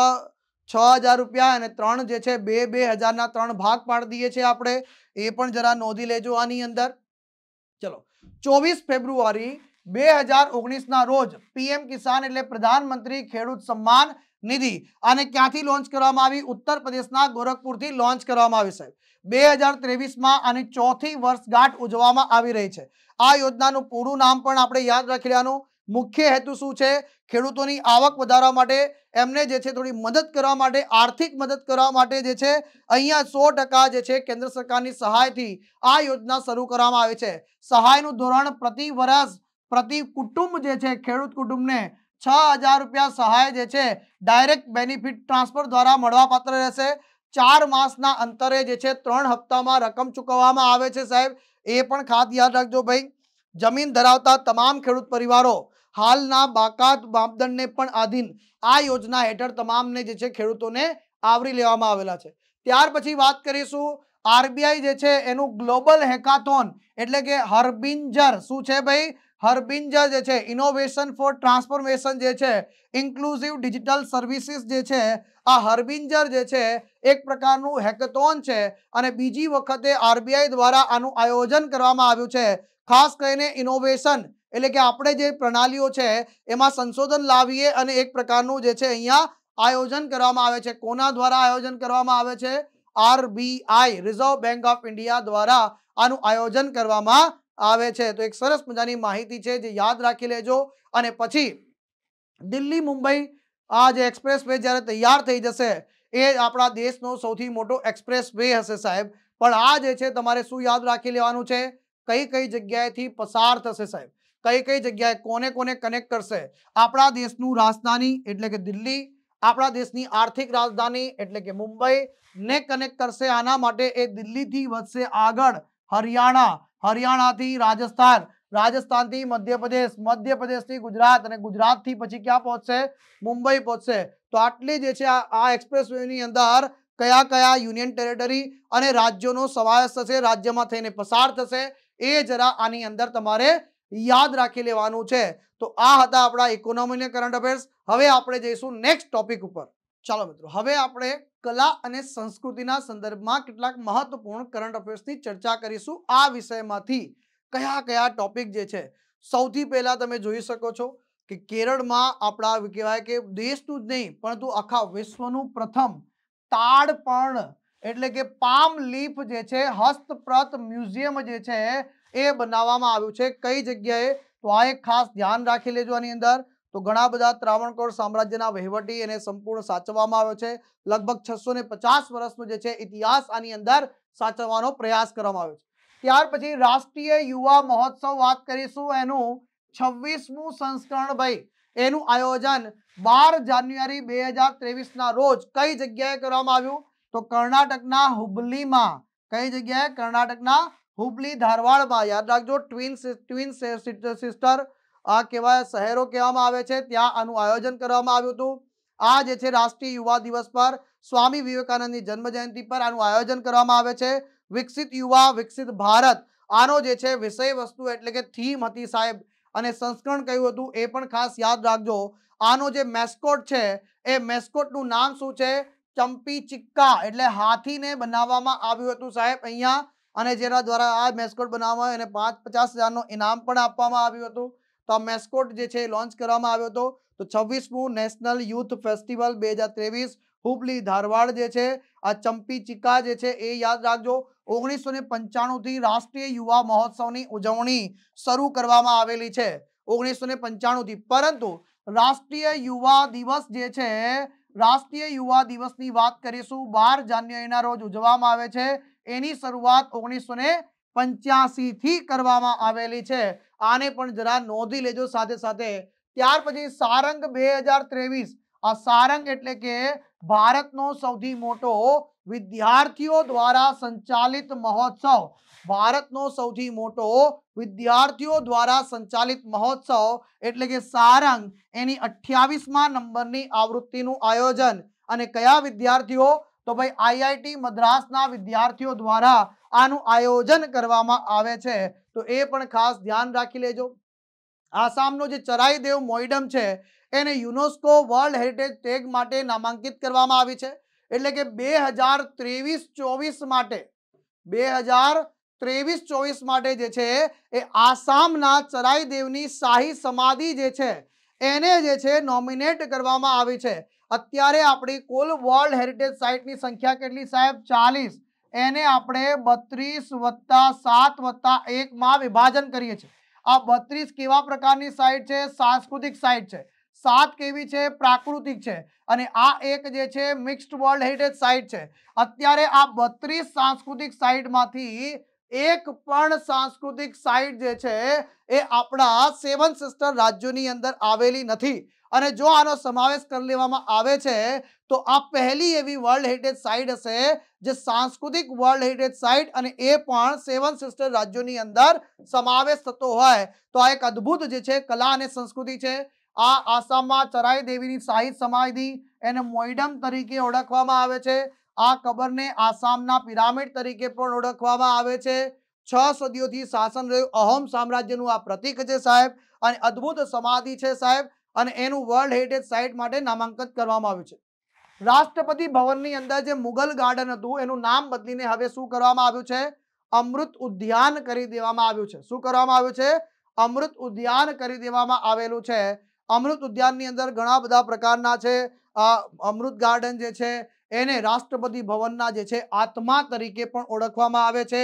છ હજાર રૂપિયા અને ત્રણ જે છે બે બે હજારના ત્રણ ભાગ પાડી દઈએ છીએ આપણે એ પણ જરા નોંધી લેજો આની અંદર ચલો ચોવીસ ફેબ્રુઆરી બે હજાર ઓગણીસના રોજ પીએમ કિસાન એટલે પ્રધાનમંત્રી ખેડૂત સન્માન નિધિ આને ક્યાંથી લોન્ચ કરવામાં આવી ઉત્તર પ્રદેશના ગોરખપુરથી લોન્ચ કરવામાં આવી સાહેબ બે હજાર ત્રેવીસમાં આની ચોથી વર્ષગાંઠ ઉજવવામાં આવી રહી છે આ યોજનાનું પૂરું નામ પણ આપણે યાદ રાખી લેવાનું મુખ્ય હેતુ શું છે ખેડૂતોની આવક વધારવા માટે એમને જે છે થોડી મદદ કરવા માટે આર્થિક મદદ કરવા માટે જે છે અહીંયા સો ટકા જે છે કેન્દ્ર સરકારની સહાયથી આ યોજના શરૂ કરવામાં આવે છે સહાયનું ધોરણ પ્રતિ વર્ષ પ્રતિ કુટુંબ જે છે ખેડૂત કુટુંબને છ રૂપિયા સહાય જે છે ડાયરેક્ટ બેનિફિટ ટ્રાન્સફર દ્વારા મળવાપાત્ર રહેશે 4 માસ ના અંતરે જે છે 3 હપ્તામાં રકમ ચૂકવવામાં આવે છે સાહેબ એ પણ ખાત યાદ રાખજો ભાઈ જમીન ધરાવતા તમામ ખેડૂત પરિવારો હાલના બાકાત બાપદન ને પણ অধীন આ યોજના હેઠળ તમામ ને જે છે ખેડૂતોને આવરી લેવામાં આવેલા છે ત્યાર પછી વાત કરીશુ RBI જે છે એનું ગ્લોબલ હેકાથોન એટલે કે હર્બિનજર શું છે ભાઈ હરબિંજા જે છે ઇનોવેશન ફોર ટ્રાન્સફોર્મેશન જે છે ઇન્ક્લુઝિવ ડિજિટલ સર્વિસીસ જે છે આ હરબિંજર જે છે એક પ્રકારનું હેકતોન છે અને બીજી વખતે આરબીઆઈ દ્વારા આનું આયોજન કરવામાં આવ્યું છે ખાસ કરીને ઇનોવેશન એટલે કે આપણે જે પ્રણાલીઓ છે એમાં સંશોધન લાવીએ અને એક પ્રકારનું જે છે અહીંયા આયોજન કરવામાં આવે છે કોના દ્વારા આયોજન કરવામાં આવે છે RBI reserve bank of India દ્વારા આનું આયોજન કરવામાં આવે છે તો એક સરસ મજાની માહિતી છે જે યાદ રાખી લેજો અને પછી દિલ્હી મુંબઈ આ જે એક્સપ્રેસ વે જ્યારે તૈયાર થઈ જશે એ આપણા દેશનો સૌથી મોટો એક્સપ્રેસ વે હશે સાહેબ પણ આ જે છે તમારે શું યાદ રાખી લેવાનું છે કઈ કઈ જગ્યાએથી પસાર થશે સાહેબ કઈ કઈ જગ્યાએ કોને કોને કનેક્ટ કરશે આપણા દેશનું રાજધાની એટલે કે દિલ્હી આપણા દેશની આર્થિક રાજધાની એટલે કે મુંબઈ ને કનેક્ટ કરશે આના માટે એ દિલ્હીથી વધશે આગળ હરિયાણા હરિયાણાથી રાજસ્થાન રાજસ્થાનથી મધ્યપ્રદેશ મધ્યપ્રદેશથી ગુજરાત અને ગુજરાતથી પછી ક્યાં પહોંચશે મુંબઈ પહોંચશે તો આટલી જે છે આ એક્સપ્રેસવેની અંદર કયા કયા યુનિયન ટેરેટરી અને રાજ્યોનો સમાવેશ થશે રાજ્યમાં થઈને પસાર થશે એ જરા આની અંદર તમારે યાદ રાખી લેવાનું છે તો આ હતા આપણા ઇકોનોમીને કરંટ અફેર્સ હવે આપણે જઈશું નેક્સ્ટ ટોપિક ઉપર ચાલો મિત્રો હવે આપણે કલા અને સંસ્કૃતિના સંદર્ભમાં કેટલાક મહત્વપૂર્ણ કરંટ અફેર્સની ચર્ચા કરીશું આ વિષયમાંથી કયા કયા ટોપિક જે છે સૌથી પહેલાં તમે જોઈ શકો છો કે કેરળમાં આપણા કહેવાય કે દેશનું જ નહીં પરંતુ આખા વિશ્વનું પ્રથમ તાડપણ એટલે કે પામ લીફ જે છે હસ્તપ્રત મ્યુઝિયમ જે છે એ બનાવવામાં આવ્યું છે કઈ જગ્યાએ તો આ એક ખાસ ધ્યાન રાખી લેજો આની અંદર તો ઘણા બધા ત્રાવણકોર સામ્રાજ્યના વહીવટી એને સંપૂર્ણ સાચવવામાં આવ્યો છે લગભગ છસો વર્ષનો જે છે ઇતિહાસ આની અંદર સાચવવાનો પ્રયાસ કરવામાં આવ્યો છે ત્યાર પછી રાષ્ટ્રીય યુવા મહોત્સવ વાત કરીશું એનું છવ્વીસમું સંસ્કરણ ભાઈ એનું આયોજન બાર જાન્યુઆરી બે હજાર રોજ કઈ જગ્યાએ કરવામાં આવ્યું તો કર્ણાટકના હુબલીમાં કઈ જગ્યાએ કર્ણાટકના હુબલી ધારવાડમાં યાદ રાખજો ટ્વિન ટ્વિન સિસ્ટર આ કેવા શહેરો કહેવામાં આવે છે ત્યાં આનું આયોજન કરવામાં આવ્યું હતું આ જે છે રાષ્ટ્રીય યુવા દિવસ પર સ્વામી વિવેકાનંદની જન્મજયંતિ પર આનું આયોજન કરવામાં આવે છે વિકસિત યુવા વિકસિત ભારત આનો જે છે વિષય વસ્તુ એટલે કે થીમ હતી સાહેબ અને સંસ્કરણ કહ્યું હતું એ પણ ખાસ યાદ રાખજો આનો જે મેસ્કોટ છે એ મેસ્કોટનું નામ શું છે ચંપી ચિક્કા એટલે હાથીને બનાવવામાં આવ્યું હતું સાહેબ અહીંયા અને જેના દ્વારા આ મેસ્કોટ બનાવવામાં એને પાંચ પચાસ હજારનું ઇનામ પણ આપવામાં આવ્યું હતું તો આ મેસ્કોટ જે છે લોન્ચ કરવામાં આવ્યો હતો તો છવ્વીસમું નેશનલ યુથ ફેસ્ટિવલ બે હુબલી ધારવાડ જે છે આ ચંપી ચિકા જે છે એ યાદ રાખજો ઓગણીસો ને પંચાણુંથી રાષ્ટ્રીય યુવા મહોત્સવની ઉજવણી શરૂ કરવામાં આવેલી છે ઓગણીસો ને પંચાણુંથી પરંતુ રાષ્ટ્રીય યુવા દિવસ જે છે રાષ્ટ્રીય યુવા દિવસની વાત કરીશું બાર જાન્યુઆરીના રોજ ઉજવવામાં આવે છે એની શરૂઆત ઓગણીસો પંચ્યાસી થી કરવામાં આવેલી છે આને પણ જરા નોંધી લેજો સાથે સાથે ત્યાર પછી સારંગ બે આ સારંગ એટલે કે ભારતનો સૌથી મોટો વિદ્યાર્થીઓ દ્વારા સંચાલિત મહોત્સવ ભારતનો સૌથી મોટો વિદ્યાર્થીઓ દ્વારા સંચાલિત મહોત્સવ એટલે કે સારંગ એની અઠ્યાવીસમાં નંબરની આવૃત્તિનું આયોજન અને કયા વિદ્યાર્થીઓ તો ભાઈ આઈઆઈટી મદ્રાસના વિદ્યાર્થીઓ દ્વારા આનું આયોજન કરવામાં આવે છે તો એ પણ ખાસ ધ્યાન રાખી લેજો આસામનો જે ચરાઈદેવ મોઈડમ છે એને યુનેસ્કો વર્લ્ડ હેરિટેજ ટેગ માટે નામાંકિત કરવામાં આવી છે એટલે કે બે હજાર ત્રેવીસ ચોવીસ માટે બે હજાર ત્રેવીસ ચોવીસ માટે જે છે એ આસામના ચરાઈદેવની શાહી સમાધિ જે છે એને જે છે નોમિનેટ કરવામાં આવી છે અત્યારે આપણી કુલ વર્લ્ડ હેરિટેજ સાઇટની સંખ્યા કેટલી સાહેબ ચાલીસ એને આપણે બત્રીસ વત્તા સાત વત્તા એકમાં વિભાજન કરીએ છીએ આ બત્રીસ કેવા પ્રકારની સાઈડ છે સાંસ્કૃતિક સાઈટ છે સાત કેવી છે પ્રાકૃતિક છે અને આ એક જે છે મિક્સ્ડ વર્લ્ડ હેરિટેજ સાઇટ છે અત્યારે આ બત્રીસ સાંસ્કૃતિક સાઇટમાંથી એક પણ સાંસ્કૃતિક સાઇટ જે છે એ આપણા સેવન સિસ્ટર રાજ્યોની અંદર આવેલી નથી અને જો આનો સમાવેશ કરી લેવામાં આવે છે તો આ પહેલી એવી વર્લ્ડ હેરિટેજ સાઇટ હશે જે સાંસ્કૃતિક વર્લ્ડ હેરિટેજ સાઇટ અને એ પણ સેવન સિસ્ટર રાજ્યોની અંદર સમાવેશ થતો હોય તો આ એક અદ્ભુત જે છે કલા અને સંસ્કૃતિ છે આ આસામમાં ચરાઈ દેવીની શાહી સમાધિ એને મોઇડમ તરીકે ઓળખવામાં આવે છે આ કબરને આસામના પિરામિડ તરીકે પણ ઓળખવામાં આવે છે છ સદીઓથી શાસન રહ્યું અહોમ સામ્રાજ્યનું આ પ્રતીક છે સાહેબ અને અદ્ભુત સમાધિ છે સાહેબ અને એનું વર્લ્ડ હેરિટેજ સાઇટ માટે નામાંકન કરવામાં આવ્યું છે રાષ્ટ્રપતિ ભવનની અંદર જે મુગલ ગાર્ડન હતું એનું નામ બદલીને હવે શું કરવામાં આવ્યું છે અમૃત ઉદ્યાન કરી દેવામાં આવ્યું છે શું કરવામાં આવ્યું છે અમૃત ઉદ્યાન કરી દેવામાં આવેલું છે અમૃત ઉદ્યાનની અંદર ઘણા બધા પ્રકારના છે અમૃત ગાર્ડન જે છે એને રાષ્ટ્રપતિ ભવનના જે છે આત્મા તરીકે પણ ઓળખવામાં આવે છે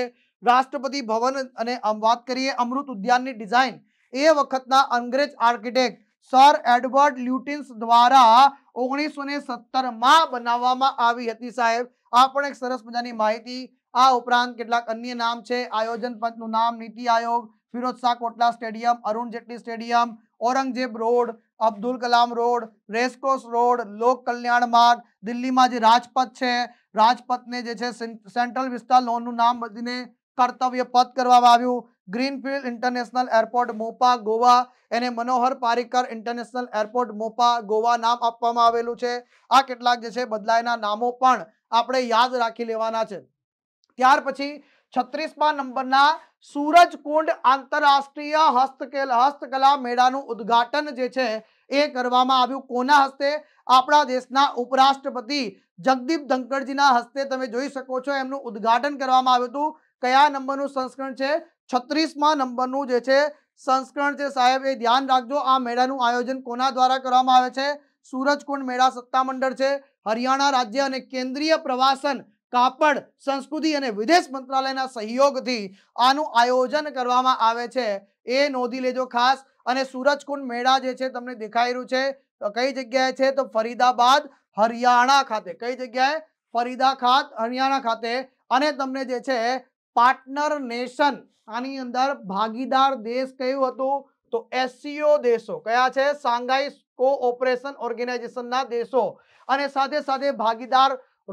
રાષ્ટ્રપતિ ભવન અને વાત કરીએ અમૃત ઉદ્યાનની ડિઝાઇન એ વખતના અંગ્રેજ આર્કિટેક્ટ સર એડવર્ડ લ્યુટિન્સ દ્વારા ઓગણીસો ને સત્તરમાં બનાવવામાં આવી હતી સાહેબ આ પણ એક સરસ મજાની માહિતી આ ઉપરાંત કેટલાક અન્ય નામ છે આયોજન પંચનું નામ Niti Aayog Feroz Shah Kotla stadium Arun Jaitley stadium Aurangzeb road Abdul Kalam road racecourse road Lok Kalyan Marg દિલ્હીમાં જે રાજપથ છે રાજપથને જે છે સેન્ટ્રલ વિસ્તાર લોનનું નામ બદલીને કર્તવ્ય પથ કરવામાં આવ્યું greenfield international airport Mopa Goa એને મનોહર પારિકર ઇન્ટરનેશનલ એરપોર્ટ મોપા ગોવા નામ આપવામાં આવેલું છે આ કેટલાક જે છે બદલાયના નામો પણ આપણે યાદ રાખી લેવાના છે ત્યાર પછી છત્રીસમાં નંબરના સૂરજકુંડ આંતરરાષ્ટ્રીય હસ્તકલા હસ્તકલા મેળાનું ઉદ્ઘાટન જે છે એ કરવામાં આવ્યું કોના હસ્તે આપણા દેશના ઉપરાષ્ટ્રપતિ જગદીપ ધંકડજીના હસ્તે તમે જોઈ શકો છો એમનું ઉદ્ઘાટન કરવામાં આવ્યું હતું કયા નંબરનું સંસ્કરણ છે છત્રીસમાં નંબરનું જે છે સંસ્કરણ છે સાહેબ એ ધ્યાન રાખજો આ મેળાનું આયોજન કોના દ્વારા કરવામાં આવે છે સૂરજકુંડ મેળા સત્તામંડળ છે હરિયાણા રાજ્ય અને કેન્દ્રીય પ્રવાસન કાપડ સંસ્કૃતિ અને વિદેશ મંત્રાલયના સહયોગથી આનું આયોજન કરવામાં આવે છે એ નોંધી લેજો ખાસ અને સૂરજકુંડ મેળા જે છે તમને દેખાઈ રહ્યું છે કઈ જગ્યાએ છે તો ફરીદાબાદ હરિયાણા ખાતે કઈ જગ્યાએ ફરીદા ખાત હરિયાણા ખાતે અને તમને જે છે પાર્ટનર નેશન આની અંદર ભાગીદાર દેશ કયું હતું તો એસસીઓ દેશો કયા છે સાંઘાઈ કોઓપરેશન ઓર્ગેનાઇઝેશનના દેશો અને સાથે સાથે ભાગીદાર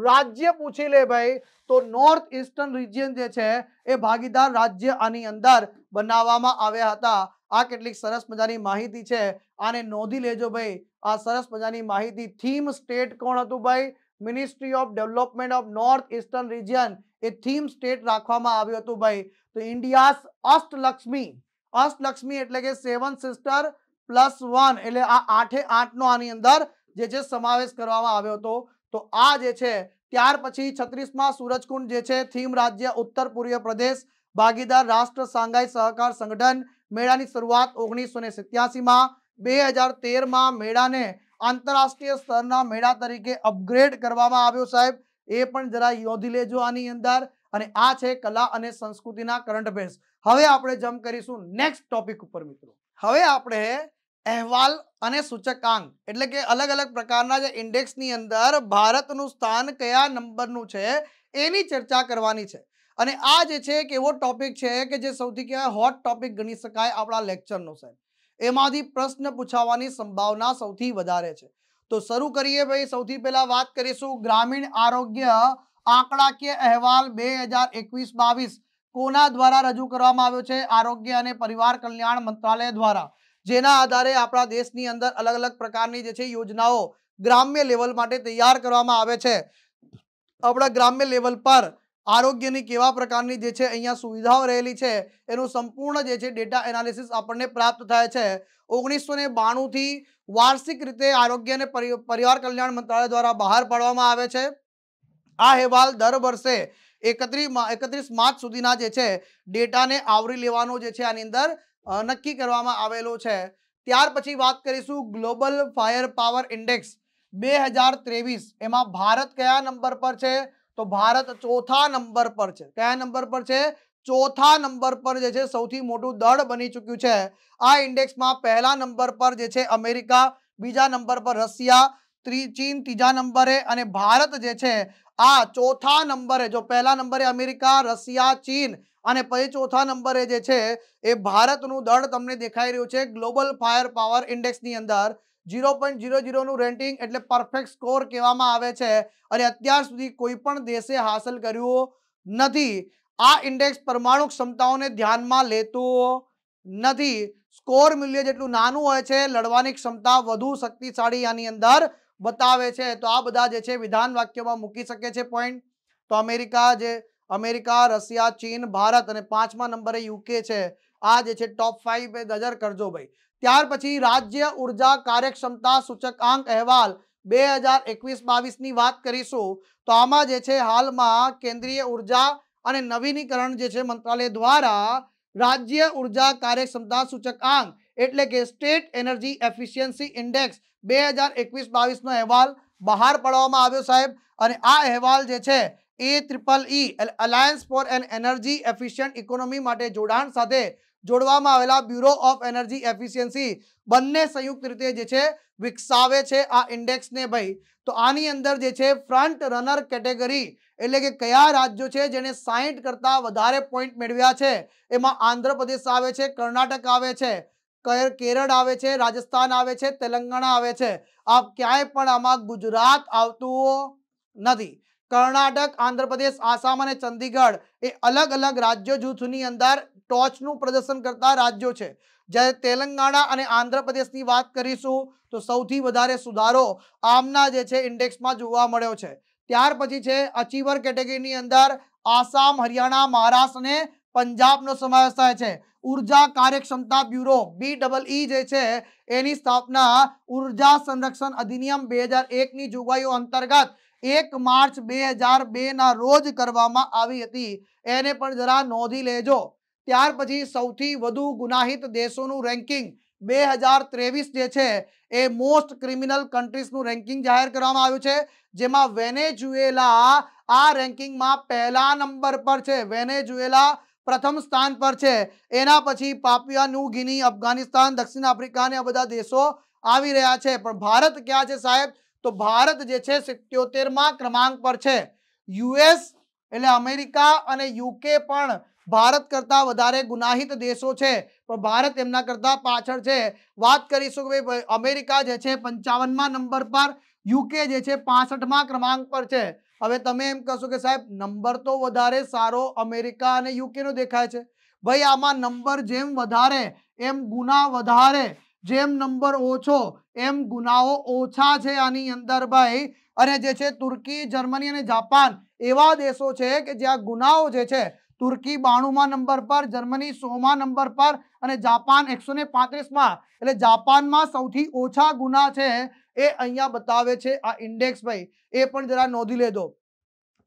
રાજ્ય પૂછી લે ભાઈ તો નોર્થ ઇસ્ટર્ન રિજિયન જે છે એ ભાગીદાર રાજ્ય આની અંદર બનાવવામાં આવ્યા હતા આ કેટલીક સરસ મજાની માહિતી છે આને નોંધી લેજો ભાઈ આ સરસ મજાની માહિતી થીમ સ્ટેટ કોણ હતું ભાઈ ministry of development of north eastern region એ થીમ સ્ટેટ રાખવામાં આવ્યું હતું ભાઈ તો ઇન્ડિયાસ અષ્ટલક્ષ્મી અષ્ટલક્ષ્મી એટલે કે સેવન સિસ્ટર પ્લસ વન એટલે આ આઠે આઠનો આની અંદર જે છે સમાવેશ કરવામાં આવ્યો હતો તો આ જે છે ત્યાર પછી છત્રીસમાં સૂરજકુંડ જે છે થીમ રાજ્ય ઉત્તર પૂર્વીય પ્રદેશ ભાગીદાર રાષ્ટ્ર સાંઘાઈ સહકાર સંગઠન મેળાની શરૂઆત ઓગણીસો ને સિત્યાસીમાં બે હજાર તેરમાં મેળાને આંતરરાષ્ટ્રીય સ્તરના મેળા તરીકે અપગ્રેડ કરવામાં આવ્યો સાહેબ એ પણ જરા યોધી લેજો આની અંદર અને આ છે કલા અને સંસ્કૃતિના કરંટ અફેર્સ હવે આપણે જમ્પ કરીશું નેક્સ્ટ ટોપિક ઉપર મિત્રો હવે આપણે અહેવાલ અને સૂચકાંક એટલે કે અલગ અલગ પ્રકારના જે ઇન્ડેક્સની અંદર ભારતનું સ્થાન કયા નંબરનું છે એની ચર્ચા કરવાની છે અને આ જે છે એક એવો ટોપિક છે કે જે સૌથી કહેવાય હોટ ટોપિક ગણી શકાય આપણા લેક્ચરનો સાહેબ એમાંથી પ્રશ્ન પૂછાવાની સંભાવના સૌથી વધારે છે તો શરૂ કરીએ ભાઈ સૌથી પહેલા વાત કરીશું ગ્રામીણ આરોગ્ય આંકડાકીય અહેવાલ બે હજાર એકવીસ બાવીસ કોના દ્વારા રજૂ કરવામાં આવ્યો છે આરોગ્ય અને પરિવાર કલ્યાણ મંત્રાલય દ્વારા જેના આધારે આપણા દેશની અંદર અલગ અલગ પ્રકારની જે છે યોજનાઓ ગ્રામ્ય લેવલ માટે તૈયાર કરવામાં આવે છે આપણા ગ્રામ્ય લેવલ પર આરોગ્યની કેવા પ્રકારની જે છે અહીંયા સુવિધાઓ રહેલી છે એનું સંપૂર્ણ જે છે ડેટા એનાલિસિસ આપણને પ્રાપ્ત થાય છે ઓગણીસો ને બાણુંથી વાર્ષિક રીતે આરોગ્ય અને પરિવાર કલ્યાણ મંત્રાલય દ્વારા બહાર પાડવામાં આવે છે આ અહેવાલ દર વર્ષે એકત્રીસ એકત્રીસ માર્ચ સુધીના જે છે ડેટાને આવરી લેવાનો જે છે આની અંદર નક્કી કરવામાં આવેલો છે ત્યાર પછી વાત કરીશું ગ્લોબલ ફાયર પાવર ઇન્ડેક્સ બે એમાં ભારત કયા નંબર પર છે તો ભારત ચોથા નંબર પર છે કયા નંબર પર છે ચોથા નંબર પર જે છે સૌથી મોટું દળ બની ચૂક્યું છે આ ઇન્ડેક્સમાં પહેલા નંબર પર જે છે અમેરિકા બીજા નંબર પર રશિયા ચીન ત્રીજા નંબરે અને ભારત જે છે આ ચોથા નંબરે જો પહેલા નંબરે અમેરિકા રશિયા ચીન અને પછી ચોથા નંબરે જે છે એ ભારતનું દળ તમને દેખાઈ રહ્યું છે ગ્લોબલ ફાયર પાવર ઇન્ડેક્સની અંદર ઝીરો પોઈન્ટ ઝીરો ઝીરોનું રેન્ટિંગ એટલે પરફેક્ટ સ્કોર કહેવામાં આવે છે અને અત્યાર સુધી કોઈ પણ દેશે હાંસલ કર્યું નથી આ ઇન્ડેક્સ પરમાણુ ક્ષમતાઓને ધ્યાનમાં લેતું નથી સ્કોર મૂલ્ય જેટલું નાનું હોય છે લડવાની ક્ષમતા વધુ શક્તિશાળી આની અંદર બતાવે છે તો આ બધા જે છે વિધાન વાક્યમાં મૂકી શકે છે પોઈન્ટ તો અમેરિકા જે અમેરિકા રશિયા ચીન ભારત અને પાંચમા નંબરે યુકે છે આ જે છે ટોપ ફાઈવ નજર કરજો ભાઈ ત્યાર પછી રાજ્ય ઉર્જા કાર્યક્ષમતા સૂચકાંક અહેવાલ બે હજાર એકવીસ બાવીસની વાત કરીશું તો આમાં જે છે હાલમાં કેન્દ્રીય ઉર્જા અને નવીનીકરણ જે છે મંત્રાલય દ્વારા રાજ્ય ઉર્જા કાર્યક્ષમતા સૂચકાંક એટલે કે સ્ટેટ એનર્જી એફિશિયન્સી ઇન્ડેક્સ બે હજાર એકવીસ બાવીસનો અહેવાલ બહાર પાડવામાં આવ્યો સાહેબ અને આ અહેવાલ જે છે એ triple E alliance for an energy efficient economy માટે જોડાણ સાથે જોડવામાં આવેલા બ્યુરો ઓફ એનર્જી એફિશિયન્સી બંને સંયુક્ત રીતે જે છે વિકસાવે છે આ ઇન્ડેક્સને ભાઈ તો આની અંદર જે છે ફ્રન્ટ રનર કેટેગરી એટલે કે કયા રાજ્યો છે જેને સાહીઠ કરતાં વધારે પોઈન્ટ મેળવ્યા છે એમાં આંધ્રપ્રદેશ આવે છે કર્ણાટક આવે છે કેરળ આવે છે રાજસ્થાન આવે છે તેલંગાણા આવે છે આ ક્યાંય પણ આમાં ગુજરાત આવતું નથી કર્ણાટક આંધ્રપ્રદેશ આસામ અને ચંદીગઢ એ અલગ અલગ રાજ્ય જૂથની અંદર ટોચનું પ્રદર્શન કરતા રાજ્યો છે જ્યારે તેલંગાણા અને આંધ્રપ્રદેશની વાત કરીશું તો સૌથી વધારે સુધારો આમના જે છે ઇન્ડેક્સમાં જોવા મળ્યો છે ત્યાર પછી છે અચીવર કેટેગરીની અંદર આસામ હરિયાણા મહારાષ્ટ્ર અને પંજાબનો સમાવેશ થાય છે ઉર્જા કાર્યક્ષમતા બ્યુરો બી ડબલ ઈ જે છે એની સ્થાપના ઉર્જા સંરક્ષણ અધિનિયમ બે હજાર એકની જોગવાઈઓ અંતર્ગત એક માર્ચ બે હજાર બેના રોજ કરવામાં આવી હતી એને પણ જરા નોંધી લેજો ત્યાર પછી સૌથી વધુ ગુનાહિત દેશોનું રેન્કિંગ બે હજાર ત્રેવીસ જે છે એ મોસ્ટ ક્રિમિનલ કન્ટ્રીઝનું રેન્કિંગ જાહેર કરવામાં આવ્યું છે જેમાં વેનેઝુએલા આ રેન્કિંગમાં પહેલા નંબર પર છે વેનેઝુએલા પ્રથમ સ્થાન પર છે એના પછી પાપિયા ન્યુ ગિની અફઘાનિસ્તાન દક્ષિણ આફ્રિકા અને આ બધા દેશો આવી રહ્યા છે પણ ભારત ક્યાં છે સાહેબ તો ભારત જે છે સિત્યોતેરમાં ક્રમાંક પર છે યુએસ એટલે અમેરિકા અને યુકે પણ ભારત કરતાં વધારે ગુનાહિત દેશો છે પણ ભારત એમના કરતાં પાછળ છે વાત કરીશું કે ભાઈ અમેરિકા જે છે પંચાવનમાં નંબર પર યુકે જે છે પાસઠમાં ક્રમાંક પર છે હવે તમે એમ કહશો કે સાહેબ નંબર તો વધારે સારો અમેરિકા અને યુકેનો દેખાય છે ભાઈ આમાં નંબર જેમ વધારે એમ ગુના વધારે જેમ નંબર ઓછો એમ ગુનાઓ ઓછા છે આની અંદર ભાઈ અને જે છે તુર્કી જર્મની અને જાપાન એવા દેશો છે કે જ્યાં ગુનાઓ જે છે તુર્કી બાણુંમાં નંબર પર જર્મની સોમાં નંબર પર અને જાપાન એકસો ને પાંત્રીસમાં એટલે જાપાનમાં સૌથી ઓછા ગુના છે એ અહીંયા બતાવે છે આ ઇન્ડેક્સ ભાઈ એ પણ જરા નોંધી લેજો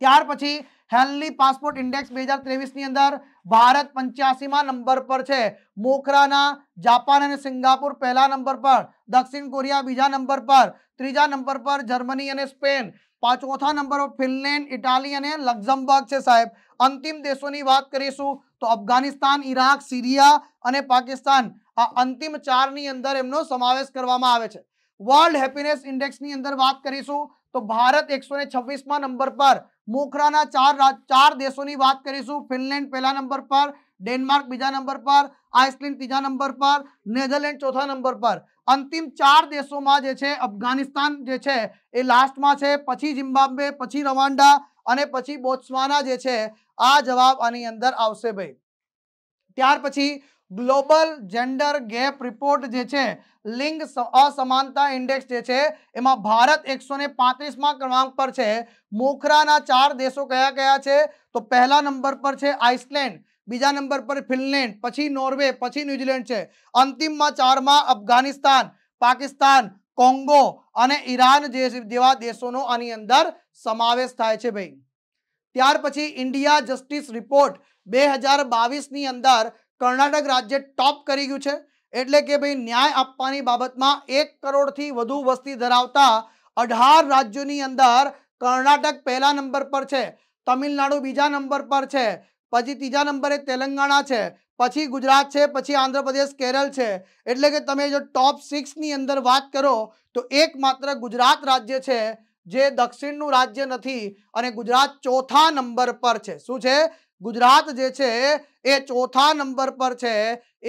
ત્યાર પછી હેલ્ની પાસપોર્ટ ઇન્ડેક્સ બે હજાર ત્રેવીસની અંદર ભારત પંચ્યાસીમાં નંબર પર છે મોખરાના જાપાન અને સિંગાપુર પહેલા નંબર પર દક્ષિણ કોરિયા બીજા નંબર પર ત્રીજા નંબર પર જર્મની અને સ્પેન ચોથા નંબર પર ફિનલેન્ડ ઇટાલી અને લક્ઝમબર્ગ છે સાહેબ અંતિમ દેશોની વાત કરીશું તો અફઘાનિસ્તાન ઈરાક સિરિયા અને પાકિસ્તાન આ અંતિમ ચારની અંદર એમનો સમાવેશ કરવામાં આવે છે વર્લ્ડ હેપીનેસ ઇન્ડેક્સની અંદર વાત કરીશું તો ભારત એકસો ને છવ્વીસમાં નંબર પર મોખરાના ચાર ચાર દેશોની વાત કરીશું ફિનલેન્ડ પહેલા નંબર પર ડેનમાર્ક બીજા નંબર પર આઇસલેન્ડ ત્રીજા નંબર પર નેધરલેન્ડ ચોથા નંબર પર અંતિમ ચાર દેશોમાં જે છે અફઘાનિસ્તાન જે છે એ લાસ્ટમાં છે પછી ઝિમ્બાબ્વે પછી રવાન્ડા અને પછી બોત્સવાના જે છે આ જવાબ આની અંદર આવશે ભાઈ ત્યાર પછી ગ્લોબલ જેન્ડર ગેપ રિપોર્ટ જે છે લિંગ અસમાનતા ઇન્ડેક્સ જે છે એમાં ભારત એકસો ને પાંત્રીસમાં ક્રમાંક પર છે મોખરાના ચાર દેશો કયા કયા છે તો પહેલા નંબર પર છે આઇસલેન્ડ બીજા નંબર પર ફિનલેન્ડ પછી નોર્વે પછી ન્યુઝીલેન્ડ છે અંતિમમાં ચારમાં અફઘાનિસ્તાન પાકિસ્તાન કોંગો અને ઈરાન જેવા દેશોનો આની અંદર સમાવેશ થાય છે ભાઈ ત્યાર પછી ઇન્ડિયા જસ્ટિસ રિપોર્ટ બે હજાર બાવીસની અંદર કર્ણાટક રાજ્ય ટોપ કરી ગયું છે એટલે કે ભાઈ ન્યાય આપવાની બાબતમાં એક કરોડથી વધુ વસ્તી ધરાવતા અઢાર રાજ્યોની અંદર કર્ણાટક પહેલા નંબર પર છે તમિલનાડુ બીજા નંબર પર છે પછી ત્રીજા નંબરે તેલંગાણા છે પછી ગુજરાત છે પછી આંધ્રપ્રદેશ કેરળ છે એટલે કે તમે જો ટોપ સિક્સની અંદર વાત કરો તો એકમાત્ર ગુજરાત રાજ્ય છે જે દક્ષિણનું રાજ્ય નથી અને ગુજરાત ચોથા નંબર પર છે શું છે ગુજરાત જે છે એ ચોથા નંબર પર છે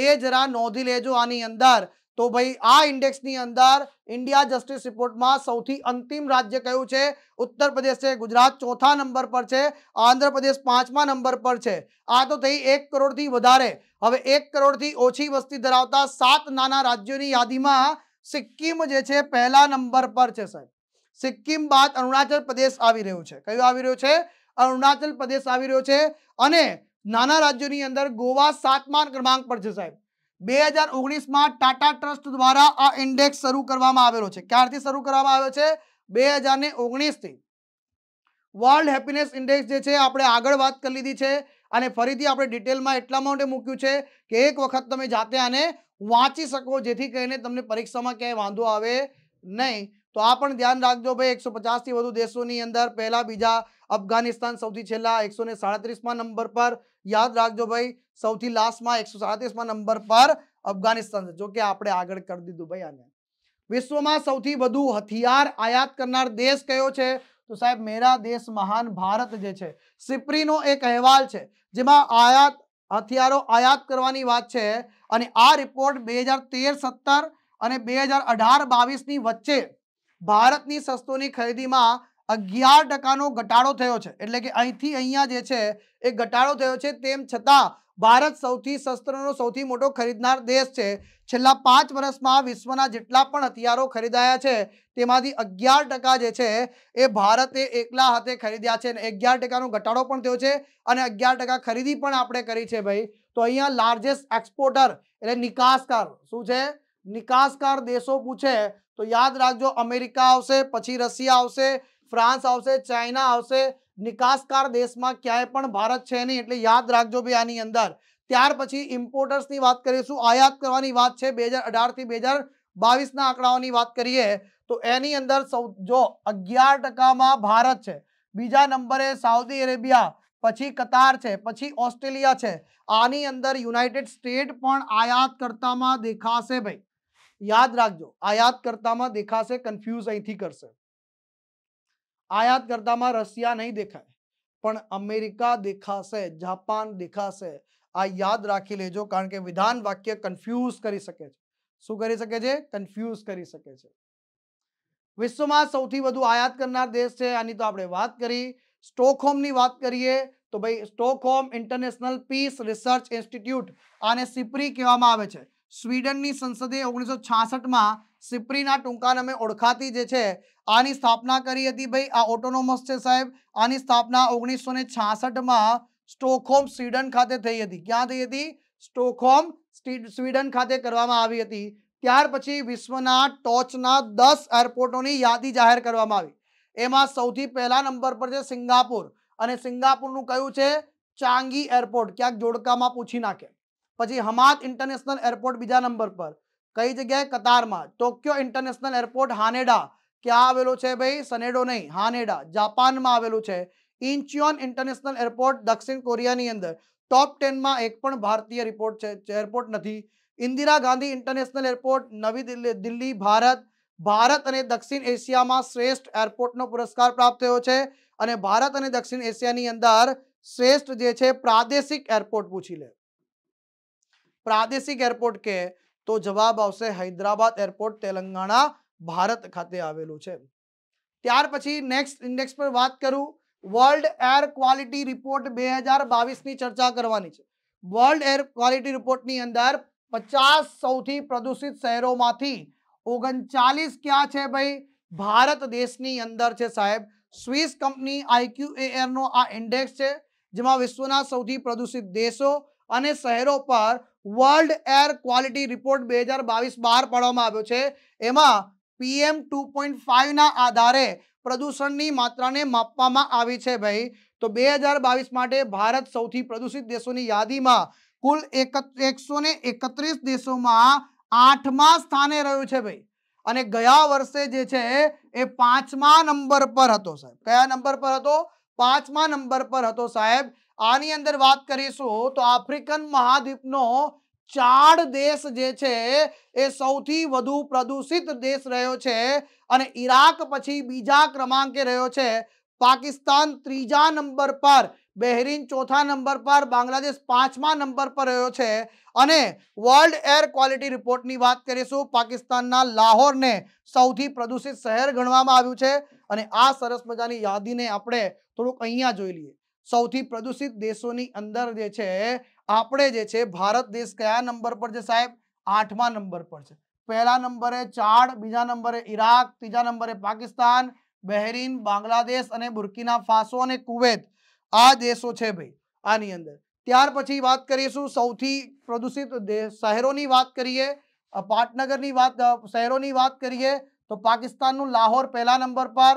એ જરા નોંધી લેજો આની અંદર તો ભાઈ આ ઇન્ડેક્સની અંદર ઇન્ડિયા જસ્ટિસ રિપોર્ટમાં સૌથી અંતિમ રાજ્ય કયું છે ઉત્તર પ્રદેશ છે ગુજરાત ચોથા નંબર પર છે આંધ્રપ્રદેશ પાંચમા નંબર પર છે આ તો થઈ એક કરોડથી વધારે હવે એક કરોડથી ઓછી વસ્તી ધરાવતા સાત નાના રાજ્યોની યાદીમાં સિક્કિમ જે છે પહેલા નંબર પર છે સાહેબ સિક્કિમ બાદ અરુણાચલ પ્રદેશ આવી રહ્યું છે કયું આવી રહ્યું છે અરુણાચલ પ્રદેશ આવી રહ્યો છે અને નાના રાજ્યોની અંદર ગોવા સાતમા ક્રમાંક પર છે સાહેબ બે હજાર ઓગણીસમાં ટાટા ટ્રસ્ટ દ્વારા આ ઇન્ડેક્સ શરૂ કરવામાં આવેલો છે ક્યારથી શરૂ કરવામાં આવ્યો છે બે હજાર ઓગણીસથી વર્લ્ડ હેપીનેસ ઇન્ડેક્સ જે છે આપણે આગળ વાત કરી લીધી છે અને ફરીથી આપણે ડિટેલમાં એટલા માટે મૂક્યું છે કે એક વખત તમે જાતે આને વાંચી શકો જેથી કરીને તમને પરીક્ષામાં ક્યાંય વાંધો આવે નહીં તો આ પણ ધ્યાન રાખજો ભાઈ એકસો પચાસથી વધુ દેશોની અંદર પહેલા બીજા અફઘાનિસ્તાન સૌથી છેલ્લા એકસો ને સાડત્રીસમાં નંબર પર યાદ રાખજો ભાઈ સૌથી લાસ્ટમાં એકસો સાડત્રીસમાં નંબર પર અફઘાનિસ્તાન જો કે આપણે આગળ કરી દીધું ભાઈ આને વિશ્વમાં સૌથી વધુ હથિયાર આયાત કરનાર દેશ કયો છે તો સાહેબ મેરા દેશ મહાન ભારત જે છે સિપ્રીનો એક અહેવાલ છે જેમાં આયાત હથિયારો આયાત કરવાની વાત છે અને આ રિપોર્ટ બે હજાર તેર સત્તર અને બે હજાર અઢાર બાવીસની વચ્ચે ભારતની સસ્તોની ખરીદીમાં અગિયાર ટકાનો ઘટાડો થયો છે એટલે કે અહીંથી અહીંયા જે છે એ ઘટાડો થયો છે તેમ છતાં ભારત સૌથી શસ્ત્રોનો સૌથી મોટો ખરીદનાર દેશ છે છેલ્લા પાંચ વર્ષમાં વિશ્વના જેટલા પણ હથિયારો ખરીદાયા છે તેમાંથી અગિયાર ટકા જે છે એ ભારતે એકલા હાથે ખરીદ્યા છે અને અગિયાર ટકાનો ઘટાડો પણ થયો છે અને અગિયાર ટકા ખરીદી પણ આપણે કરી છે ભાઈ તો અહીંયા લાર્જેસ્ટ એક્સપોર્ટર એટલે નિકાસકાર શું છે નિકાસકાર દેશો પૂછે તો યાદ રાખજો અમેરિકા આવશે પછી રશિયા આવશે ફ્રાન્સ આવશે ચાઇના આવશે નિકાસકાર દેશમાં ક્યાંય પણ ભારત છે નહીં એટલે યાદ રાખજો ભાઈ આની અંદર ત્યાર પછી ઇમ્પોર્ટર્સની વાત કરીશું આયાત કરવાની વાત છે બે હજાર અઢારથી બે હજાર બાવીસના આંકડાઓની વાત કરીએ તો એની અંદર સૌ જો અગિયાર ટકામાં ભારત છે બીજા નંબરે સાઉદી અરેબિયા પછી કતાર છે પછી ઓસ્ટ્રેલિયા છે આની અંદર યુનાઇટેડ સ્ટેટ પણ આયાત કરતામાં દેખાશે ભાઈ યાદ રાખજો આયાત કરતામાં દેખાશે કન્ફ્યુઝ અહીંથી કરશે આયાત કરતામાં રશિયા નહીં દેખાય પણ અમેરિકા દેખાશે જાપાન દેખાશે આ યાદ રાખી લેજો કારણ કે વિધાન વાક્ય કન્ફ્યુઝ કરી શકે છે શું કરી શકે છે કન્ફ્યુઝ કરી શકે છે વિશ્વમાં સૌથી વધુ આયાત કરનાર દેશ છે આની તો આપણે વાત કરી સ્ટોકહોમની વાત કરીએ તો ભાઈ Stockholm international peace research institute આને સિપ્રી કહેવામાં આવે છે સ્વીડનની સંસદે ઓગણીસો છાસઠમાં સિપ્રીના ટૂંકા નામે ઓળખાતી જે છે આની સ્થાપના કરી હતી ભાઈ આ ઓટોનોમસ છે સાહેબ આની સ્થાપના ઓગણીસો ને છાસઠમાં સ્ટોકહોમ સ્વીડન ખાતે થઈ હતી ક્યાં થઈ હતી સ્ટોકહોમ સ્વીડન ખાતે કરવામાં આવી હતી ત્યાર પછી વિશ્વના ટોચના દસ એરપોર્ટોની યાદી જાહેર કરવામાં આવી એમાં સૌથી પહેલા નંબર પર છે સિંગાપુર અને સિંગાપુરનું કયું છે ચાંગી એરપોર્ટ ક્યાંક જોડકામાં પૂછી નાખે પછી હમાદ ઇન્ટરનેશનલ એરપોર્ટ બીજા નંબર પર કઈ જગ્યાએ કતારમાં ટોક્યો ઇન્ટરનેશનલ એરપોર્ટ હાનેડા ક્યાં આવેલો છે ભાઈ સનેડો નહીં હાનેડા જાપાનમાં આવેલું છે ઇન્ચિયોન ઇન્ટરનેશનલ એરપોર્ટ દક્ષિણ કોરિયાની અંદર ટોપ ટેનમાં એક પણ ભારતીય રિપોર્ટ છે એરપોર્ટ નથી ઇન્દિરા ગાંધી ઇન્ટરનેશનલ એરપોર્ટ નવી દિલ્હી દિલ્હી ભારત ભારત અને દક્ષિણ એશિયામાં શ્રેષ્ઠ એરપોર્ટનો પુરસ્કાર પ્રાપ્ત થયો છે અને ભારત અને દક્ષિણ એશિયાની અંદર શ્રેષ્ઠ જે છે પ્રાદેશિક એરપોર્ટ પૂછી લે પ્રાદેશિક એરપોર્ટ કે તો જવાબ આવશે હૈદરાબાદ એરપોર્ટ તેલંગાણા ભારત ખાતે આવેલું છે ત્યાર પછી નેક્સ્ટ ઇન્ડેક્સ પર વાત કરું વર્લ્ડ એર ક્વોલિટી રિપોર્ટ બે હજાર બાવીસની ચર્ચા કરવાની છે વર્લ્ડ એર ક્વોલિટી રિપોર્ટની અંદર પચાસ સૌથી પ્રદૂષિત શહેરોમાંથી ઓગણચાલીસ ક્યાં છે ભાઈ ભારત દેશની અંદર છે સાહેબ સ્વિસ કંપની એરનો આ ઇન્ડેક્સ છે જેમાં વિશ્વના સૌથી પ્રદૂષિત દેશો અને શહેરો પર વર્લ્ડ એર ક્વોલિટી રિપોર્ટ બે હજાર બાવીસ બહાર પાડવામાં આવ્યો છે એમાં પીએમ ટુ પોઈન્ટ ફાઈવના આધારે પ્રદૂષણની માત્રાને માપવામાં આવી છે ભાઈ તો બે હજાર બાવીસ માટે ભારત સૌથી પ્રદૂષિત દેશોની યાદીમાં કુલ એકસો ને એકત્રીસ દેશોમાં આઠમા સ્થાને રહ્યું છે ભાઈ અને ગયા વર્ષે જે છે એ પાંચમા નંબર પર હતો સાહેબ કયા નંબર પર હતો પાંચમા નંબર પર હતો સાહેબ આની અંદર વાત કરીશું તો આફ્રિકન મહાદ્વીપનો ચાર દેશ જે છે એ સૌથી વધુ પ્રદૂષિત દેશ રહ્યો છે અને ઈરાક પછી બીજા ક્રમાંકે રહ્યો છે પાકિસ્તાન ત્રીજા નંબર પર બહેરીન ચોથા નંબર પર બાંગ્લાદેશ પાંચમા નંબર પર રહ્યો છે અને વર્લ્ડ એર ક્વોલિટી રિપોર્ટની વાત કરીશું પાકિસ્તાનના લાહોરને સૌથી પ્રદૂષિત શહેર ગણવામાં આવ્યું છે અને આ સરસ મજાની યાદીને આપણે થોડુંક અહીંયા જોઈ લઈએ સૌથી પ્રદૂષિત દેશોની અંદર જે છે આપણે જે છે ભારત દેશ કયા નંબર પર છે સાહેબ આઠમા નંબર પર છે પહેલા નંબરે ચાડ બીજા નંબરે ઈરાક ત્રીજા નંબરે પાકિસ્તાન બહેરીન બાંગ્લાદેશ અને બુર્કીના ફાસો અને કુવેત આ દેશો છે ભાઈ આની અંદર ત્યાર પછી વાત કરીશું સૌથી પ્રદૂષિત શહેરોની વાત કરીએ પાટનગરની વાત શહેરોની વાત કરીએ તો પાકિસ્તાનનું લાહોર પહેલા નંબર પર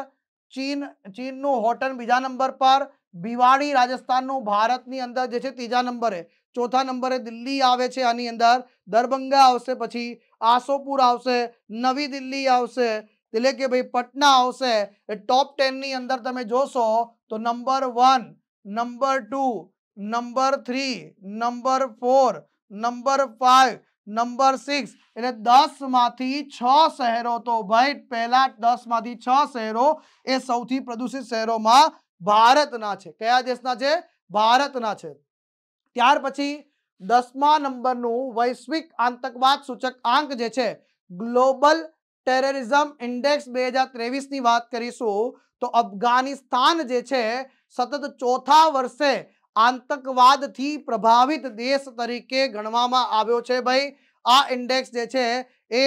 ચીન ચીનનું હોટન બીજા નંબર પર ભિવાડી રાજસ્થાનનું ભારતની અંદર જે છે ત્રીજા નંબરે ચોથા નંબરે દિલ્હી આવે છે આની અંદર દરભંગા આવશે પછી આસોપુર આવશે નવી દિલ્હી આવશે એટલે કે ભાઈ પટના આવશે એ ટોપ ટેનની અંદર તમે જોશો તો number one number two number three number four number five number six એટલે દસમાંથી છ શહેરો તો ભાઈ પહેલા દસમાંથી છ શહેરો એ સૌથી પ્રદૂષિત શહેરોમાં ભારતના છે કયા દેશના છે ભારતના છે ત્યાર પછી દસમા નંબરનું વૈશ્વિક આતંકવાદ સૂચક આંક જે છે ગ્લોબલ ટેરરિઝમ ઇન્ડેક્સ બે હજાર ની વાત કરીશું તો અફઘાનિસ્તાન જે છે સતત ચોથા વર્ષે આતંકવાદથી પ્રભાવિત દેશ તરીકે ગણવામાં આવ્યો છે ભાઈ આ ઇન્ડેક્સ જે છે એ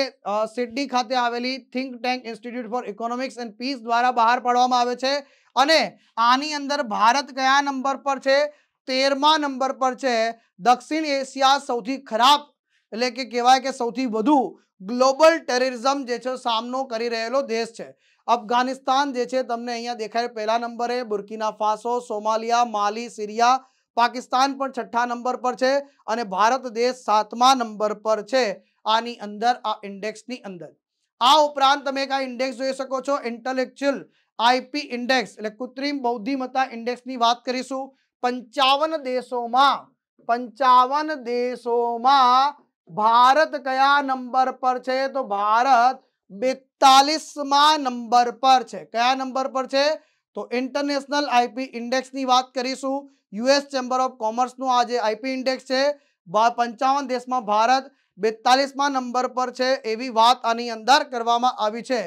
સિડની ખાતે આવેલી think tank institute for economics and peace દ્વારા બહાર પાડવામાં આવે છે અને આની અંદર ભારત કયા નંબર પર છે તેરમા નંબર પર છે દક્ષિણ એશિયા સૌથી ખરાબ એટલે કે કહેવાય કે સૌથી વધુ ગ્લોબલ ટેરરિઝમ જે છે સામનો કરી રહેલો દેશ છે અફઘાનિસ્તાન જે છે તમને અહીંયા દેખાય પહેલા નંબરે Burkina Faso Somalia Mali Syria Pakistan પણ છઠ્ઠા નંબર પર છે અને ભારત દેશ સાતમા નંબર પર છે આની અંદર આ ઇન્ડેક્સની અંદર આ ઉપરાંત તમે કાંઈ ઇન્ડેક્સ જોઈ શકો છો ઇન્ટેલેક્ચ્યુઅલ આઈપી ઇન્ડેક્સ એટલે કૃત્રિમ બૌદ્ધિમતા ઇન્ડેક્સની વાત કરીશું પંચાવન દેશોમાં પંચાવન દેશોમાં ભારત કયા નંબર પર છે તો ભારત બેતાલીસમાં નંબર પર છે કયા નંબર પર છે તો ઇન્ટરનેશનલ આઈપી ઇન્ડેક્સની વાત કરીશું યુએસ ચેમ્બર ઓફ કોમર્સનું આ જે આઈપી ઇન્ડેક્સ છે પંચાવન દેશમાં ભારત બેતાલીસમાં નંબર પર છે એવી વાત આની અંદર કરવામાં આવી છે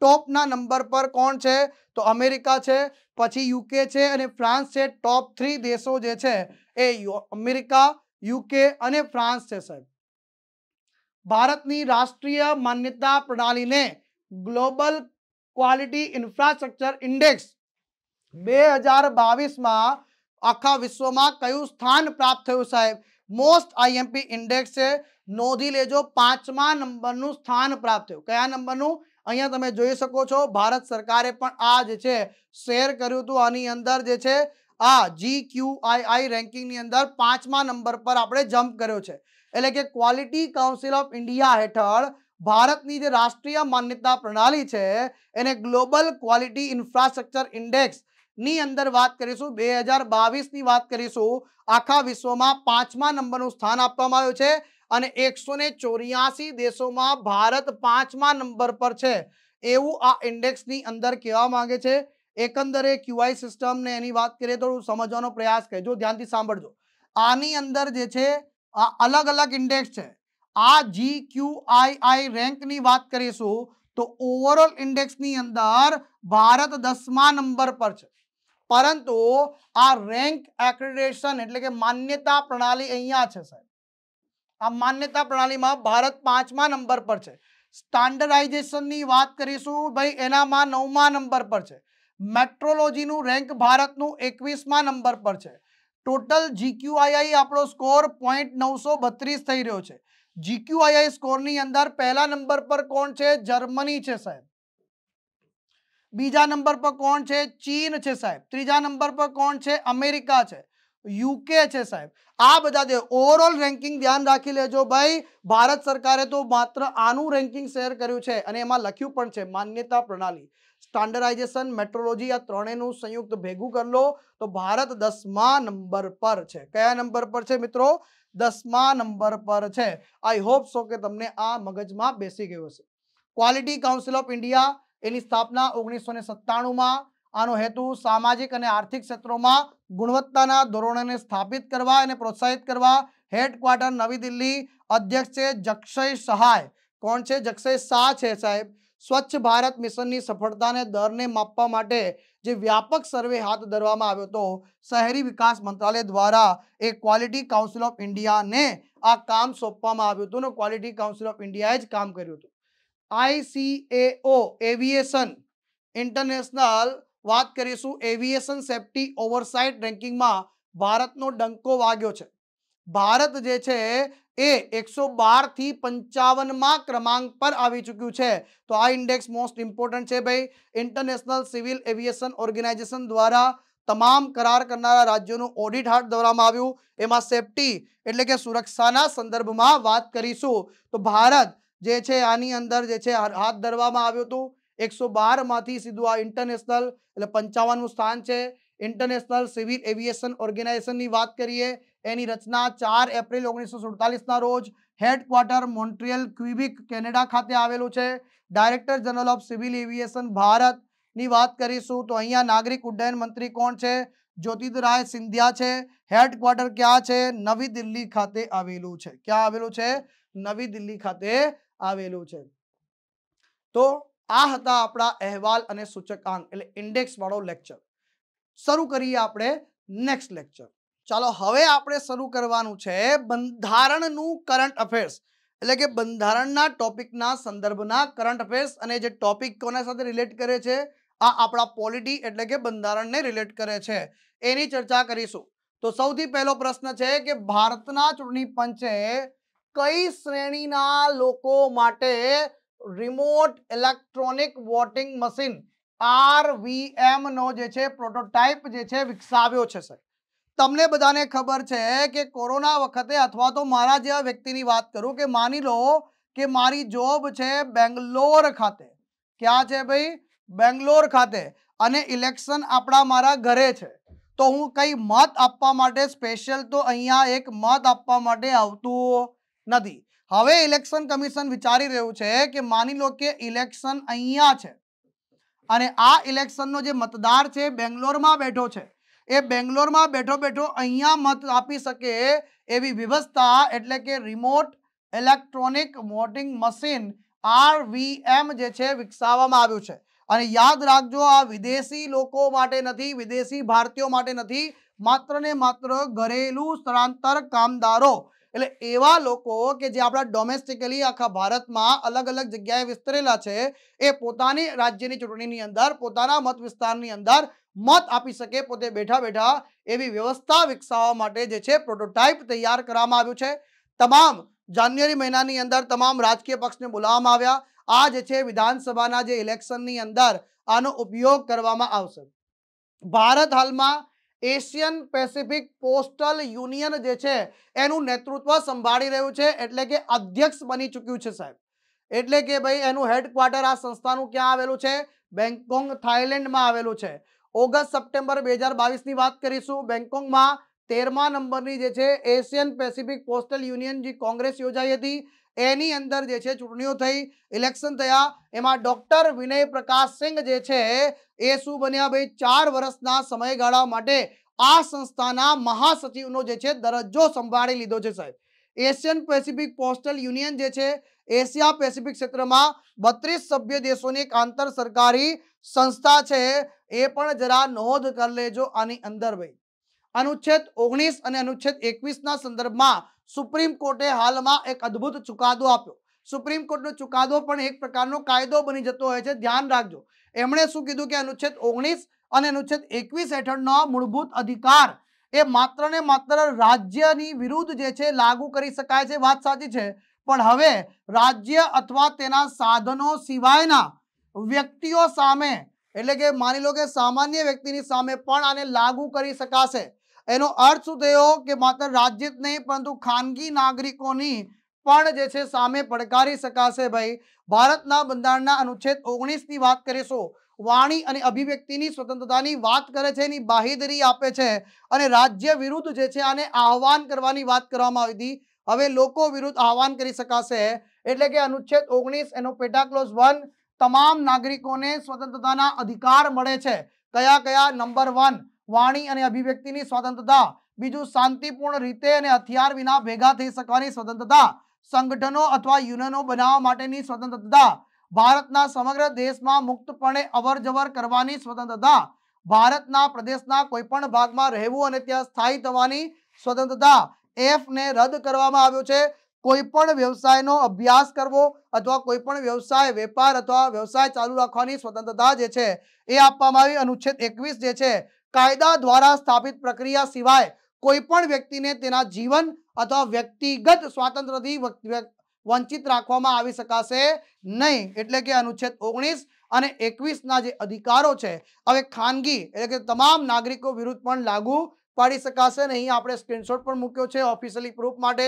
ટોપના નંબર પર કોણ છે તો અમેરિકા છે પછી યુકે છે અને ફ્રાન્સ છે ટોપ થ્રી દેશો જે છે એ અમેરિકા યુકે અને ફ્રાન્સ છે સાહેબ ભારતની રાષ્ટ્રીય માન્યતા પ્રણાલીને ગ્લોબલ ક્વોલિટી ઇન્ફ્રાસ્ટ્રક્ચર ઇન્ડેક્સ બે હજાર બાવીસમાં આખા વિશ્વમાં કયું સ્થાન પ્રાપ્ત થયું સાહેબ મોસ્ટ આઈએમપી ઇન્ડેક્સ છે નોંધી લેજો પાંચમા નંબરનું સ્થાન પ્રાપ્ત થયું કયા નંબરનું અહીંયા તમે જોઈ શકો છો ભારત સરકારે પણ આ જે છે શેર કર્યું હતું આની અંદર જે છે આ જી ક્યુઆઈઆઈ રેન્કિંગની અંદર પાંચમા નંબર પર આપણે જમ્પ કર્યો છે એટલે કે ક્વોલિટી કાઉન્સિલ ઓફ ઇન્ડિયા હેઠળ ભારતની જે રાષ્ટ્રીય માન્યતા પ્રણાલી છે એને ગ્લોબલ ક્વોલિટી ઇન્ફ્રાસ્ટ્રક્ચર ઇન્ડેક્સ ની અંદર વાત કરીશું બે હજાર બાવીસની વાત કરીશું આખા વિશ્વમાં પાંચમા નંબરનું સ્થાન આપવામાં આવ્યું છે અને એકસો દેશોમાં ભારત પાંચમા નંબર પર છે એવું આ ઇન્ડેક્સની અંદર કહેવા માંગે છે એકંદરે ક્યુઆઈ સિસ્ટમને એની વાત કરીએ તો સમજવાનો પ્રયાસ કરજો ધ્યાનથી સાંભળજો આની અંદર જે છે આ અલગ અલગ ઇન્ડેક્સ છે આ જી ક્યુઆઈઆઈ રેન્કની વાત કરીશું તો ઓવરઓલ ઇન્ડેક્સની અંદર ભારત દસમા નંબર પર છે પરંતુ આ રેન્ક એક્રેડેશન એટલે કે માન્યતા પ્રણાલી અહીંયા છે સાહેબ આ માન્યતા પ્રણાલીમાં ભારત પાંચમા નંબર પર છે સ્ટાન્ડર્ડાઇઝેશનની વાત કરીશું ભાઈ એનામાં નવમા નંબર પર છે મેટ્રોલોજીનું રેન્ક ભારતનું એકવીસમા નંબર પર છે ટોટલ જીક્યુઆઈઆઈ આપણો સ્કોર પોઈન્ટ નવસો બત્રીસ થઈ રહ્યો છે જીક્યુઆઈઆઈ સ્કોરની અંદર પહેલા નંબર પર કોણ છે જર્મની છે સાહેબ બીજા નંબર પર કોણ છે ચીન છે સાહેબ ત્રીજા નંબર પર કોણ છે અમેરિકા છે યુકે છે સાહેબ આ બધા જે ઓવરઓલ રેન્કિંગ ધ્યાન રાખી લેજો ભાઈ ભારત સરકારે તો માત્ર આનું રેન્કિંગ શેર કર્યું છે અને એમાં લખ્યું પણ છે માન્યતા પ્રણાલી સ્ટાન્ડર્ડાઇઝેશન મેટ્રોલોજી આ ત્રણેયનું સંયુક્ત ભેગું કરી લો તો ભારત દસમા નંબર પર છે કયા નંબર પર છે મિત્રો દસમા નંબર પર છે આઈ હોપ સો કે તમને આ મગજમાં બેસી ગયું હશે ક્વોલિટી કાઉન્સિલ ઓફ ઇન્ડિયા એની સ્થાપના ઓગણીસો ને સત્તાણુંમાં આનો હેતુ સામાજિક અને આર્થિક ક્ષેત્રોમાં ગુણવત્તાના ધોરણોને સ્થાપિત કરવા અને પ્રોત્સાહિત કરવા હેડક્વાર્ટર નવી દિલ્હી અધ્યક્ષ છે જક્ષય સહાય કોણ છે જક્ષય શાહ છે સાહેબ સ્વચ્છ ભારત મિશનની સફળતાને દરને માપવા માટે જે વ્યાપક સર્વે હાથ ધરવામાં આવ્યો હતો શહેરી વિકાસ મંત્રાલય દ્વારા એ ક્વોલિટી કાઉન્સિલ ઓફ ઇન્ડિયાને આ કામ સોંપવામાં આવ્યું હતું ને ક્વોલિટી કાઉન્સિલ ઓફ ઇન્ડિયાએ જ કામ કર્યું હતું આઈસીએઓ એવિએશન ઇન્ટરનેશનલ વાત કરીશું એવિએશન સેફટી ઓવરસાઇટ રેન્કિંગમાં ભારતનો ડંકો વાગ્યો છે ભારત જે છે એ એકસો બારથી પંચાવનમાં ક્રમાંક પર આવી ચૂક્યું છે તો આ ઇન્ડેક્સ મોસ્ટ ઇમ્પોર્ટન્ટ છે ભાઈ ઇન્ટરનેશનલ સિવિલ એવિએશન ઓર્ગેનાઇઝેશન દ્વારા તમામ કરાર કરનારા રાજ્યોનું ઓડિટ હાથ ધરવામાં આવ્યું એમાં સેફટી એટલે કે સુરક્ષાના સંદર્ભમાં વાત કરીશું તો ભારત જે છે આની અંદર જે છે હાથ ધરવામાં આવ્યું હતું એકસો બારમાંથી સીધું આ ઇન્ટરનેશનલ એટલે પંચાવનમું સ્થાન છે ઇન્ટરનેશનલ સિવિલ એવિએશન ઓર્ગેનાઇઝેશનની વાત કરીએ એની રચના ચાર એપ્રિલ ઓગણીસો સુડતાલીસના રોજ હેડક્વાર્ટર મોન્ટ્રિયલ ક્વિબિક કેનેડા ખાતે આવેલું છે director general of civil aviation ભારતની વાત કરીશું તો અહીંયા નાગરિક ઉડ્ડયન મંત્રી કોણ છે જ્યોતિદરાય સિંધિયા છે હેડક્વાર્ટર ક્યાં છે નવી દિલ્હી ખાતે આવેલું છે ક્યાં આવેલું છે નવી દિલ્હી ખાતે આવેલું છે તો આ હતા આપણા અહેવાલ અને સૂચકાંક એટલે ઇન્ડેક્સ વાળો લેક્ચર શરૂ કરીએ આપણે નેક્સ્ટ લેક્ચર ચાલો હવે આપણે શરૂ કરવાનું છે બંધારણનું કરંટ અફેર્સ એટલે કે બંધારણના ટોપિકના સંદર્ભના કરંટ અફેર્સ અને જે ટોપિક કોના સાથે રિલેટ કરે છે આ આપણા પોલિટી એટલે કે બંધારણને રિલેટ કરે છે એની ચર્ચા કરીશું તો સૌથી પહેલો પ્રશ્ન છે કે ભારતના ચૂંટણી પંચે કઈ શ્રેણીના લોકો માટે remote electronic voting machine RVM નો જે છે પ્રોટોટાઇપ જે છે વિકસાવ્યો છે સર તમને બધાને ખબર છે કે કોરોના વખતે અથવા તો મારા જેવા વ્યક્તિની વાત કરું કે માની લો કે મારી જોબ છે બેંગ્લોર ખાતે ક્યાં છે ભાઈ બેંગ્લોર ખાતે અને ઇલેક્શન આપણા મારા ઘરે છે તો હું કંઈ મત આપવા માટે સ્પેશિયલ તો અહીંયા એક મત આપવા માટે આવતું નથી હવે ઇલેક્શન કમિશન વિચારી રહ્યું છે કે માની લો કે ઇલેક્શન અહીંયા છે અને આ ઇલેક્શનનો જે મતદાર છે બેંગ્લોરમાં બેઠો છે એ બેંગ્લોરમાં બેઠો બેઠો અહીંયા મત આપી શકે એવી વ્યવસ્થા એટલે કે remote electronic voting machine RVM જે છે વિકસાવવામાં આવ્યું છે અને યાદ રાખજો આ વિદેશી લોકો માટે નથી વિદેશી ભારતીયો માટે નથી માત્ર ને માત્ર ઘરેલું સ્થળાંતર કામદારો એટલે એવા લોકો કે જે આપણા ડોમેસ્ટિકલી આખા ભારતમાં અલગ અલગ જગ્યાએ વિસ્તરેલા છે એ પોતાની રાજ્યની ચૂંટણીની અંદર પોતાના મત વિસ્તારની અંદર મત આપી શકે પોતે બેઠા બેઠા એવી વ્યવસ્થા વિકસાવવા માટે જે છે પ્રોટોટાઇપ તૈયાર કરવામાં આવ્યું છે તમામ જાન્યુઆરી મહિનાની અંદર તમામ રાજકીય પક્ષને બોલાવવામાં આવ્યા આ જે છે વિધાનસભાના જે ઇલેક્શનની અંદર આનો ઉપયોગ કરવામાં આવશે ભારત હાલમાં એશિયન પેસિફિક પોસ્ટલ યુનિયન જે છે એનું નેતૃત્વ સંભાળી રહ્યું છે એટલે કે અધ્યક્ષ બની ચૂક્યું છે સાહેબ એટલે કે ભાઈ એનું હેડક્વાર્ટર આ સંસ્થાનું ક્યાં આવેલું છે બેંગકોંગ થાઇલેન્ડમાં આવેલું છે ઓગસ્ટ સપ્ટેમ્બર બે હજાર બાવીસની વાત કરીશું બેંગકોંગમાં તેરમા નંબરની જે છે એશિયન પેસિફિક પોસ્ટલ યુનિયન જે કોંગ્રેસ યોજાઈ હતી એની અંદર જે છે ચૂંટણીઓ થઈ ઇલેક્શન થયા એમાં ડોક્ટર વિનય પ્રકાશ સિંઘ જે છે એ શું બન્યા ભાઈ ચાર વર્ષના સમયગાળા માટે આ સંસ્થાના મહાસચિવનો જે છે દરજ્જો સંભાળી લીધો છે સાહેબ એશિયન પેસિફિક પોસ્ટલ યુનિયન જે છે એશિયા પેસિફિક ક્ષેત્રમાં બત્રીસ સભ્ય દેશોની એક આંતર સરકારી સંસ્થા છે એ પણ જરા નોંધ કરી લેજો આની અંદર ભાઈ અનુચ્છેદ ઓગણીસ અને અનુચ્છેદ એકવીસના સંદર્ભમાં સુપ્રીમ કોર્ટે હાલમાં એક અદ્ભુત ચુકાદો આપ્યો સુપ્રીમ કોર્ટનો ચુકાદો પણ એક પ્રકારનો કાયદો બની જતો હોય છે ધ્યાન રાખજો એમણે શું કીધું કે અનુચ્છેદ ઓગણીસ અને અનુચ્છેદ એકવીસ હેઠળનો મૂળભૂત અધિકાર એ માત્ર ને માત્ર રાજ્યની વિરુદ્ધ જે છે લાગુ કરી શકાય છે વાત સાચી છે પણ હવે રાજ્ય અથવા તેના સાધનો સિવાયના વ્યક્તિઓ સામે એટલે કે માની લો કે સામાન્ય વ્યક્તિની સામે પણ આને લાગુ કરી શકાશે એનો અર્થ શું થયો કે માત્ર રાજ્ય જ નહીં પરંતુ ખાનગી નાગરિકોની પણ જે છે સામે પડકારી શકાશે ભાઈ ભારતના બંધારણના અનુચ્છેદ ઓગણીસની વાત કરીશું વાણી અને અભિવ્યક્તિની સ્વતંત્રતાની વાત કરે છે એની બાહીદરી આપે છે અને રાજ્ય વિરુદ્ધ જે છે આને આહવાન કરવાની વાત કરવામાં આવી હતી હવે લોકો વિરુદ્ધ આહવાન કરી શકાશે એટલે કે અનુચ્છેદ ઓગણીસ એનો પેટા ક્લોઝ વન તમામ નાગરિકોને સ્વતંત્રતાના અધિકાર મળે છે કયા કયા નંબર વન વાણી અને અભિવ્યક્તિની સ્વતંત્રતા બીજું શાંતિપૂર્ણ રીતે અને હથિયાર વિના ભેગા થઈ શકવાની સ્વતંત્રતા સંગઠનો અથવા યુનિયનો બનાવવા માટેની સ્વતંત્રતા ભારતના સમગ્ર દેશમાં મુક્તપણે અવરજવર કરવાની સ્વતંત્રતા ભારતના પ્રદેશના કોઈપણ ભાગમાં રહેવું અને ત્યાં સ્થાયી થવાની સ્વતંત્રતા એફને રદ કરવામાં આવ્યો છે કોઈપણ વ્યવસાયનો અભ્યાસ કરવો અથવા કોઈપણ વ્યવસાય વેપાર અથવા વ્યવસાય ચાલુ રાખવાની સ્વતંત્રતા જે છે એ આપવામાં આવી અનુચ્છેદ એકવીસ જે છે કાયદા દ્વારા સ્થાપિત પ્રક્રિયા સિવાય કોઈ પણ વ્યક્તિને તેના જીવન અથવા વ્યક્તિગત સ્વાતંત્ર્યથી વંચિત રાખવામાં આવી શકાશે નહીં એટલે કે અનુચ્છેદ ઓગણીસ અને એકવીસના જે અધિકારો છે હવે ખાનગી એટલે કે તમામ નાગરિકો વિરુદ્ધ પણ લાગુ પાડી શકાશે નહીં આપણે સ્ક્રીનશોટ પણ મૂક્યો છે ઓફિસિયલી પ્રૂફ માટે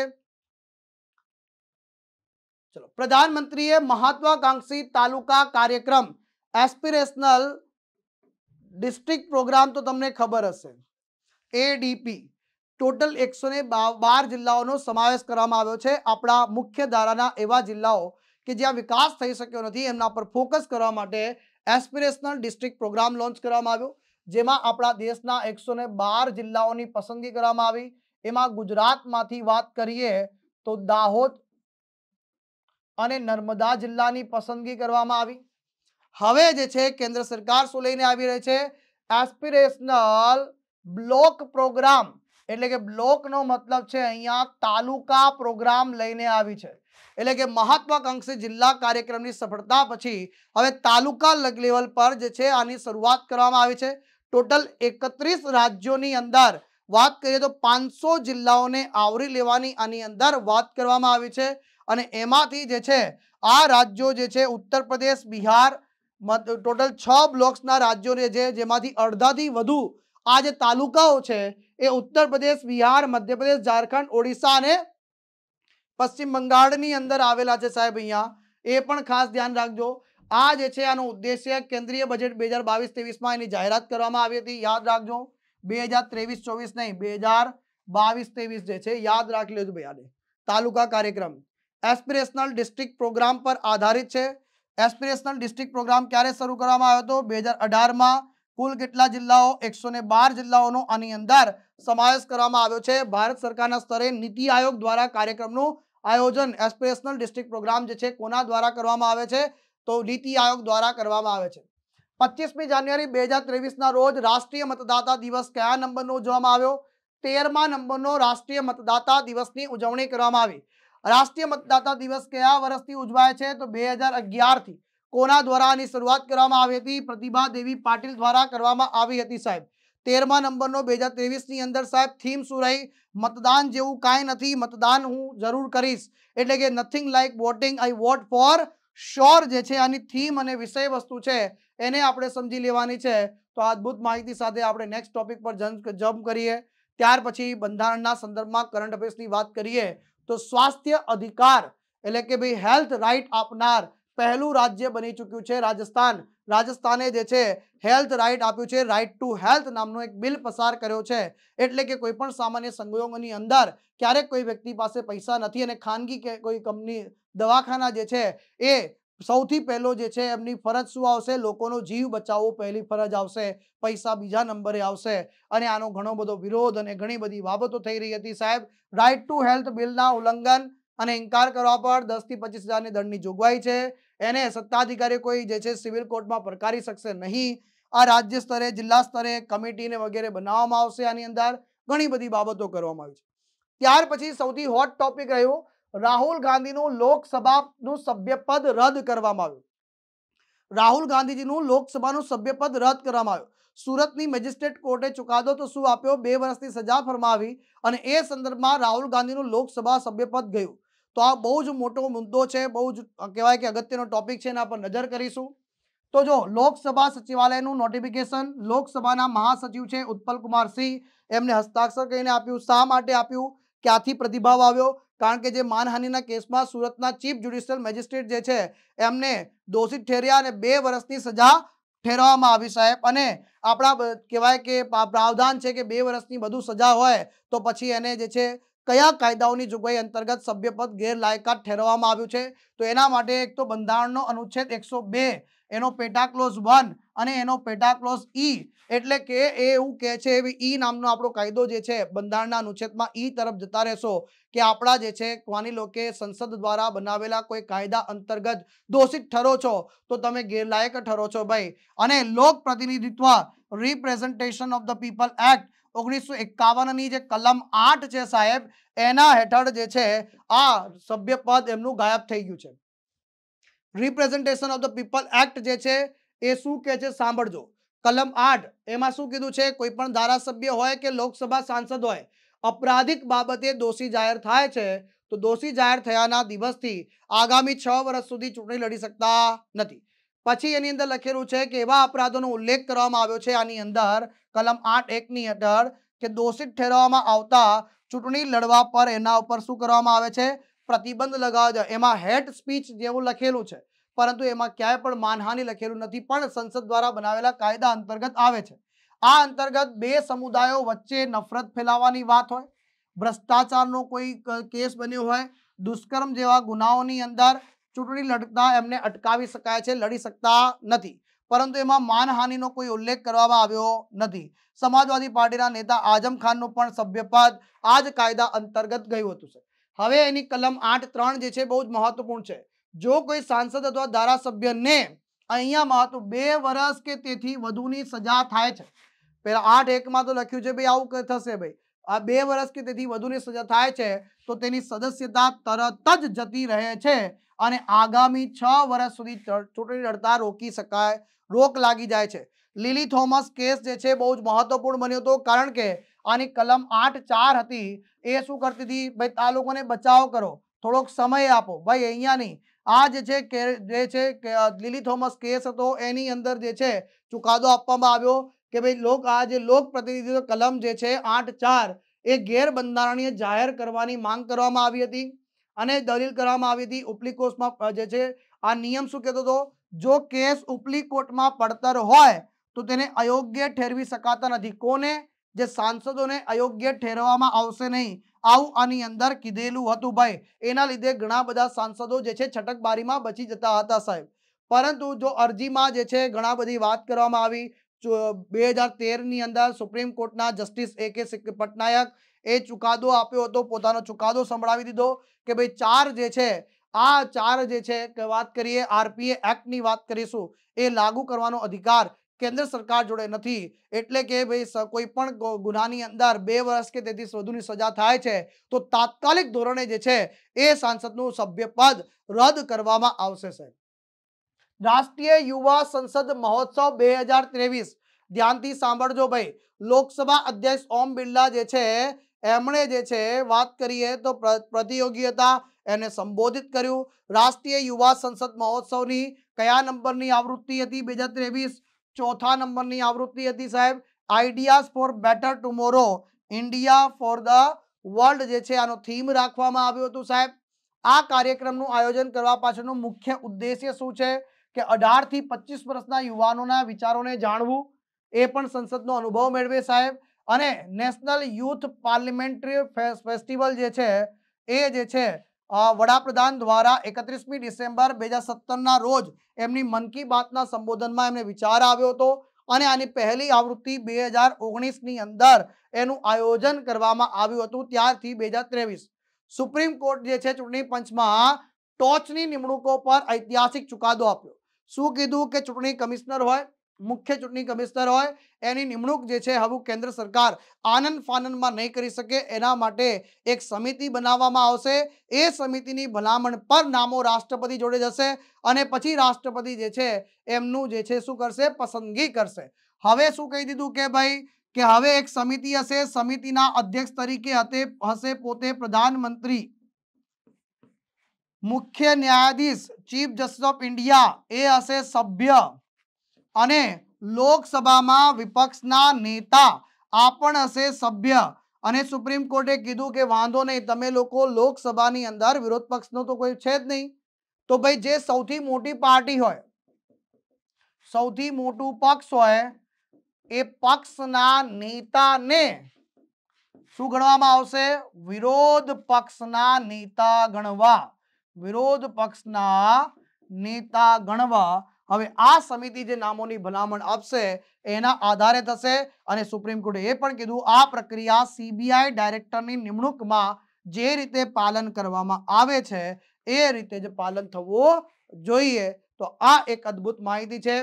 ચલો પ્રધાનમંત્રીએ મહત્વાકાંક્ષી તાલુકા કાર્યક્રમ એસ્પિરેશનલ ડિસ્ટ્રિક્ટ પ્રોગ્રામ તો તમને ખબર હશે એડીપી ટોટલ એકસો બાર જિલ્લાઓનો સમાવેશ કરવામાં આવ્યો છે આપણા મુખ્ય ધારાના એવા જિલ્લાઓ કે જ્યાં વિકાસ થઈ શક્યો નથી એમના પર ફોકસ કરવા માટે એસ્પિરેશનલ ડિસ્ટ્રિક્ટ પ્રોગ્રામ લોન્ચ કરવામાં આવ્યો જેમાં આપણા દેશના એકસો જિલ્લાઓની પસંદગી કરવામાં આવી એમાં ગુજરાતમાંથી વાત કરીએ તો દાહોદ અને નર્મદા જિલ્લાની પસંદગી કરવામાં આવી હવે જે છે કેન્દ્ર સરકાર શું લઈને આવી રહી છે એસ્પિરેશનલ બ્લોક પ્રોગ્રામ એટલે કે બ્લોકનો મતલબ છે અહીંયા તાલુકા પ્રોગ્રામ લઈને આવી છે એટલે કે મહત્વાકાંક્ષી જિલ્લા કાર્યક્રમની સફળતા પછી હવે તાલુકા લેવલ પર જે છે આની શરૂઆત કરવામાં આવી છે ટોટલ એકત્રીસ રાજ્યોની અંદર વાત કરીએ તો પાંચસો જિલ્લાઓને આવરી લેવાની આની અંદર વાત કરવામાં આવી છે અને એમાંથી જે છે આ રાજ્યો જે છે ઉત્તર પ્રદેશ બિહાર ટોટલ છ બ્લોક્સના રાજ્યોને છે જેમાંથી અડધાથી વધુ આ જે તાલુકાઓ છે એ ઉત્તર પ્રદેશ બિહાર મધ્યપ્રદેશ ઝારખંડ ઓડિશા અને પશ્ચિમ બંગાળની અંદર આવેલા છે સાહેબ અહીંયા એ પણ ખાસ ધ્યાન રાખજો આ જે છે આનો ઉદ્દેશ્ય કેન્દ્રીય બજેટ બે હજાર બાવીસ ત્રેવીસમાં એની જાહેરાત કરવામાં આવી હતી યાદ રાખજો બે હજાર ત્રેવીસ ચોવીસ નહીં બે હજાર બાવીસ ત્રેવીસ જે છે યાદ રાખી લેજો ભાઈ આને તાલુકા કાર્યક્રમ એસ્પિરેશનલ ડિસ્ટ્રિક્ટ પ્રોગ્રામ પર આધારિત છે એસ્પિરેશનલ ડિસ્ટ્રિક્ટ પ્રોગ્રામ ક્યારે શરૂ કરવામાં આવ્યો હતો બે હજાર અઢારમાં કુલ કેટલા જિલ્લાઓ એકસો જિલ્લાઓનો આની અંદર સમાવેશ કરવામાં આવ્યો છે ભારત સરકારના સ્તરે નીતિ આયોગ દ્વારા કાર્યક્રમનું આયોજન એસ્પિરેશનલ ડિસ્ટ્રિક્ટ પ્રોગ્રામ જે છે કોના દ્વારા કરવામાં આવે છે તો નીતિ આયોગ દ્વારા કરવામાં આવે છે પચીસમી જાન્યુઆરી બે હજાર રોજ રાષ્ટ્રીય મતદાતા દિવસ કયા નંબરનો ઉજવવામાં આવ્યો તેરમા નંબરનો રાષ્ટ્રીય મતદાતા દિવસની ઉજવણી કરવામાં આવી રાષ્ટ્રીય મતદાતા દિવસ કયા વર્ષથી ઉજવાય છે તો બે હજાર થી કોના દ્વારા આની શરૂઆત કરવામાં આવી હતી પ્રતિભા દેવી પાટીલ દ્વારા કરવામાં આવી હતી સાહેબ તેરમા નંબરનો બે હજાર ત્રેવીસની અંદર સાહેબ થીમ શું રહી મતદાન જેવું કાંઈ નથી મતદાન હું જરૂર કરીશ એટલે કે nothing like voting I vote for sure જે છે આની થીમ અને વિષય વસ્તુ છે એને આપણે સમજી લેવાની છે તો આ અદ્ભુત માહિતી સાથે આપણે નેક્સ્ટ ટોપિક પર જમ્પ કરીએ ત્યાર પછી બંધારણના સંદર્ભમાં કરંટ અફેર્સની વાત કરીએ તો સ્વાસ્થ્ય અધિકાર એટલે કે ભાઈ હેલ્થ રાઇટ આપનાર પહેલું રાજ્ય બની ચૂક્યું છે રાજસ્થાન રાજસ્થાને જે છે હેલ્થ રાઇટ આપ્યું છે રાઇટ ટુ હેલ્થ નામનો એક બિલ પસાર કર્યો છે એટલે કે કોઈ પણ સામાન્ય સંયોગોની અંદર ક્યારેક કોઈ વ્યક્તિ પાસે પૈસા નથી અને ખાનગી કે કોઈ કંપની દવાખાના જે છે એ સૌથી પહેલો જે છે એમની ફરજ શું આવશે લોકોનો જીવ બચાવવો પહેલી ફરજ આવશે પૈસા બીજા નંબરે આવશે અને આનો ઘણો બધો વિરોધ અને ઘણી બધી બાબતો થઈ રહી હતી સાહેબ રાઇટ ટુ હેલ્થ બિલના ઉલ્લંઘન અને ઇન્કાર કરવા પર દસથી પચીસ હજારની દંડની જોગવાઈ છે એને સત્તાધિકારી કોઈ જે છે સિવિલ કોર્ટમાં પડકારી શકશે નહીં આ રાજ્ય સ્તરે જિલ્લા સ્તરે કમિટીને વગેરે બનાવવામાં આવશે આની અંદર ઘણી બધી બાબતો કરવામાં આવી છે ત્યાર પછી સૌથી હોટ ટોપિક રહ્યું રાહુલ ગાંધીનું લોકસભાનું સભ્યપદ રદ કરવામાં આવ્યું રાહુલ ગાંધીજીનું લોકસભાનું સભ્યપદ રદ કરવામાં આવ્યું સુરતની મેજિસ્ટ્રેટ કોર્ટે ચુકાદો તો શું આપ્યો બે વર્ષની સજા ફરમાવી અને એ સંદર્ભમાં રાહુલ ગાંધીનું લોકસભા સભ્યપદ ગયું તો આ બહુ જ મોટો મુદ્દો છે બહુ જ કહેવાય કે અગત્યનો ટોપિક છે એના પર નજર કરીશું તો જો લોકસભા સચિવાલયનું નોટિફિકેશન લોકસભાના મહાસચિવ છે ઉત્પલ કુમારસિંહ એમને હસ્તાક્ષર કરીને આપ્યું શા માટે આપ્યું ક્યાંથી પ્રતિભાવ આવ્યો કારણ કે જે માનહાનિના કેસમાં સુરતના ચીફ જ્યુડિશિયલ મેજિસ્ટ્રેટ જે છે એમને દોષિત ઠેર્યા અને બે વર્ષની સજા ઠેરવામાં આવી સાહેબ અને આપણા કહેવાય કે પ્રાવધાન છે કે બે વર્ષની બધું સજા હોય તો પછી એને જે છે કયા કાયદાઓની જોગવાઈ અંતર્ગત સભ્યપદ ગેરલાયકાત ઠેરવવામાં આવ્યું છે તો એના માટે એક તો બંધારણનો અનુચ્છેદ એકસો એનો પેટા ક્લોઝ વન અને એનો પેટા ક્લોઝ ઈ એટલે કે એ એવું કહે છે એવી ઈ નામનો આપણો કાયદો જે છે બંધારણના અનુચ્છેદમાં ઈ તરફ જતા રહેશો કે આપણા જે છે માની લો કે સંસદ દ્વારા બનાવેલા કોઈ કાયદા અંતર્ગત દોષિત ઠરો છો તો તમે ગેરલાયક ઠરો છો ભાઈ અને લોક પ્રતિનિધિત્વ representation of the people act ઓગણીસો એકાવનની જે કલમ આઠ છે સાહેબ એના હેઠળ જે છે આ સભ્યપદ એમનું ગાયબ થઈ ગયું છે representation of the people act જે છે એ શું કહે છે સાંભળજો કલમ આઠ એમાં શું કીધું છે કોઈ પણ ધારાસભ્ય હોય કે લોકસભા સાંસદ હોય અપરાધિક બાબતે દોષી જાહેર થાય છે તો દોષી જાહેર થયાના દિવસથી આગામી છ વર્ષ સુધી ચૂંટણી લડી શકતા નથી પછી એની અંદર લખેલું છે કે એવા અપરાધોનો ઉલ્લેખ કરવામાં આવ્યો છે આની અંદર કલમ આઠ એકની હેઠળ કે દોષિત ઠેરવવામાં આવતા ચૂંટણી લડવા પર એના ઉપર શું કરવામાં આવે છે પ્રતિબંધ લગાવ્યો છે એમાં હેટ સ્પીચ જેવું લખેલું છે પરંતુ એમાં ક્યાંય પણ માનહાનિ લખેલું નથી પણ સંસદ દ્વારા બનાવેલા કાયદા અંતર્ગત આવે છે આ અંતર્ગત બે સમુદાયો વચ્ચે નફરત ફેલાવવાની વાત હોય ભ્રષ્ટાચારનો કોઈ કેસ બન્યો હોય દુષ્કર્મ જેવા ગુનાઓની અંદર ચૂંટણી લડતા એમને અટકાવી શકાય છે લડી શકતા નથી પરંતુ એમાં માનહાનિનો કોઈ ઉલ્લેખ કરવામાં આવ્યો નથી સમાજવાદી પાર્ટીના નેતા આઝમ ખાનનું પણ સભ્યપદ આ જ કાયદા અંતર્ગત ગયું હતું હવે એની કલમ આઠ ત્રણ જે છે બહુ જ મહત્વપૂર્ણ છે જો કોઈ સાંસદ અથવા ધારાસભ્યને અહીંયા મહત્વ બે વર્ષ કે તેથી વધુની સજા થાય છે પેલા આઠ એકમાં તો લખ્યું છે ભાઈ આવું થશે ભાઈ આ બે વર્ષ કે તેથી વધુની સજા થાય છે તો તેની સદસ્યતા તરત જ જતી રહે છે અને આગામી છ વર્ષ સુધી ચૂંટણી લડતા રોકી શકાય રોક લાગી જાય છે લીલી થોમસ કેસ જે છે બહુ જ મહત્વપૂર્ણ બન્યો હતો કારણ કે આની કલમ આઠ ચાર હતી એ શું કરતી હતી ભાઈ આ લોકોને બચાવ કરો થોડોક સમય આપો ભાઈ અહીંયા નહીં આ જે છે કે જે છે કે લીલી થોમસ કેસ હતો એની અંદર જે છે ચુકાદો આપવામાં આવ્યો કે ભાઈ લોક આ જે લોક પ્રતિનિધિત્વ કલમ જે છે આઠ ચાર એ ગેરબંધારણીય જાહેર કરવાની માંગ કરવામાં આવી હતી અને દલીલ કરવામાં આવી હતી ઉપલી કોર્ટમાં જે છે આ નિયમ શું કહેતો હતો જો કેસ ઉપલી કોર્ટમાં પડતર હોય તો તેને અયોગ્ય ઠેરવી શકાતા નથી કોને જે સાંસદોને અયોગ્ય ઠેરવવામાં આવશે નહીં આવું આની અંદર કીધેલું હતું ભાઈ એના લીધે ઘણા બધા સાંસદો જે છે છટકબારીમાં બચી જતા હતા સાહેબ પરંતુ જો અરજીમાં જે છે ઘણા બધી વાત કરવામાં આવી બે હજાર તેરની અંદર સુપ્રીમ કોર્ટના જસ્ટિસ એ કે પટનાયક એ ચુકાદો આપ્યો હતો પોતાનો ચુકાદો સંભળાવી દીધો કે ભાઈ ચાર જે છે આ ચાર જે છે વાત કરીએ આરપીએ એક્ટની વાત કરીશું એ લાગુ કરવાનો અધિકાર કેન્દ્ર સરકાર જોડે નથી એટલે કે ભાઈ કોઈ પણ ગુનાની અંદર બે વર્ષ કે તેથી વધુની સજા થાય છે તો તાત્કાલિક ધોરણે જે છે એ સાંસદનું સભ્યપદ રદ કરવામાં આવશે સાહેબ રાષ્ટ્રીય યુવા સંસદ મહોત્સવ બે હજાર ત્રેવીસ ધ્યાનથી સાંભળજો ભાઈ લોકસભા અધ્યક્ષ ઓમ બિરલા જે છે એમણે જે છે વાત કરીએ તો પ્રતિયોગીતા એને સંબોધિત કર્યું રાષ્ટ્રીય યુવા સંસદ મહોત્સવની કયા નંબરની આવૃત્તિ હતી બે હજાર ત્રેવીસ ચોથા નંબરની આવૃત્તિ હતી સાહેબ ideas for better tomorrow India for the world જે છે આનો થીમ રાખવામાં આવ્યો હતું સાહેબ આ કાર્યક્રમનું આયોજન કરવા પાછળનું મુખ્ય ઉદ્દેશ્ય શું છે કે અઢારથી પચીસ વર્ષના યુવાનોના વિચારોને જાણવું એ પણ સંસદનો અનુભવ મેળવે સાહેબ અને નેશનલ યુથ પાર્લિમેન્ટરી ફેસ્ટિવલ જે છે એ જે છે વડાપ્રધાન દ્વારા એકત્રીસમી ડિસેમ્બર બે હજાર સત્તરના રોજ એમની મન કી બાતના સંબોધનમાં એમને વિચાર આવ્યો હતો અને આની પહેલી આવૃત્તિ બે હજાર ઓગણીસની અંદર એનું આયોજન કરવામાં આવ્યું હતું ત્યારથી બે હજાર સુપ્રીમ કોર્ટ જે છે ચૂંટણી પંચમાં ટોચની નિમણૂકો પર ઐતિહાસિક ચુકાદો આપ્યો શું કીધું કે ચૂંટણી કમિશનર હોય મુખ્ય ચૂંટણી કમિશનર હોય એની નિમણૂક જે છે હવે કેન્દ્ર સરકાર આનંદ ફાનંદમાં નહીં કરી શકે એના માટે એક સમિતિ બનાવવામાં આવશે એ સમિતિની ભલામણ પર નામો રાષ્ટ્રપતિ જોડે જશે અને પછી રાષ્ટ્રપતિ જે છે એમનું જે છે શું કરશે પસંદગી કરશે હવે શું કહી દીધું કે ભાઈ કે હવે એક સમિતિ હશે સમિતિના અધ્યક્ષ તરીકે હશે પોતે પ્રધાનમંત્રી મુખ્ય ન્યાયાધીશ ચીફ જસ્ટિસ ઓફ ઇન્ડિયા એ હશે સભ્ય અને લોકસભામાં વિપક્ષના નેતા આ પણ હશે સભ્ય અને સુપ્રીમ કોર્ટે કીધું કે વાંધો નહીં તમે લોકો લોકસભાની અંદર વિરોધ પક્ષનો તો કોઈ છે જ નહીં તો ભાઈ જે સૌથી મોટી પાર્ટી હોય સૌથી મોટું પક્ષ હોય એ પક્ષના નેતાને શું ગણવામાં આવશે વિરોધ પક્ષના નેતા ગણવા વિરોધ પક્ષના નેતા ગણવા હવે આ સમિતિ જે નામોની ભલામણ આપશે એના આધારે થશે અને સુપ્રીમ કોર્ટે એ પણ કીધું આ પ્રક્રિયા સીબીઆઈ ડાયરેક્ટરની નિમણૂકમાં જે રીતે પાલન કરવામાં આવે છે એ રીતે જ પાલન થવું જોઈએ તો આ એક અદ્ભુત માહિતી છે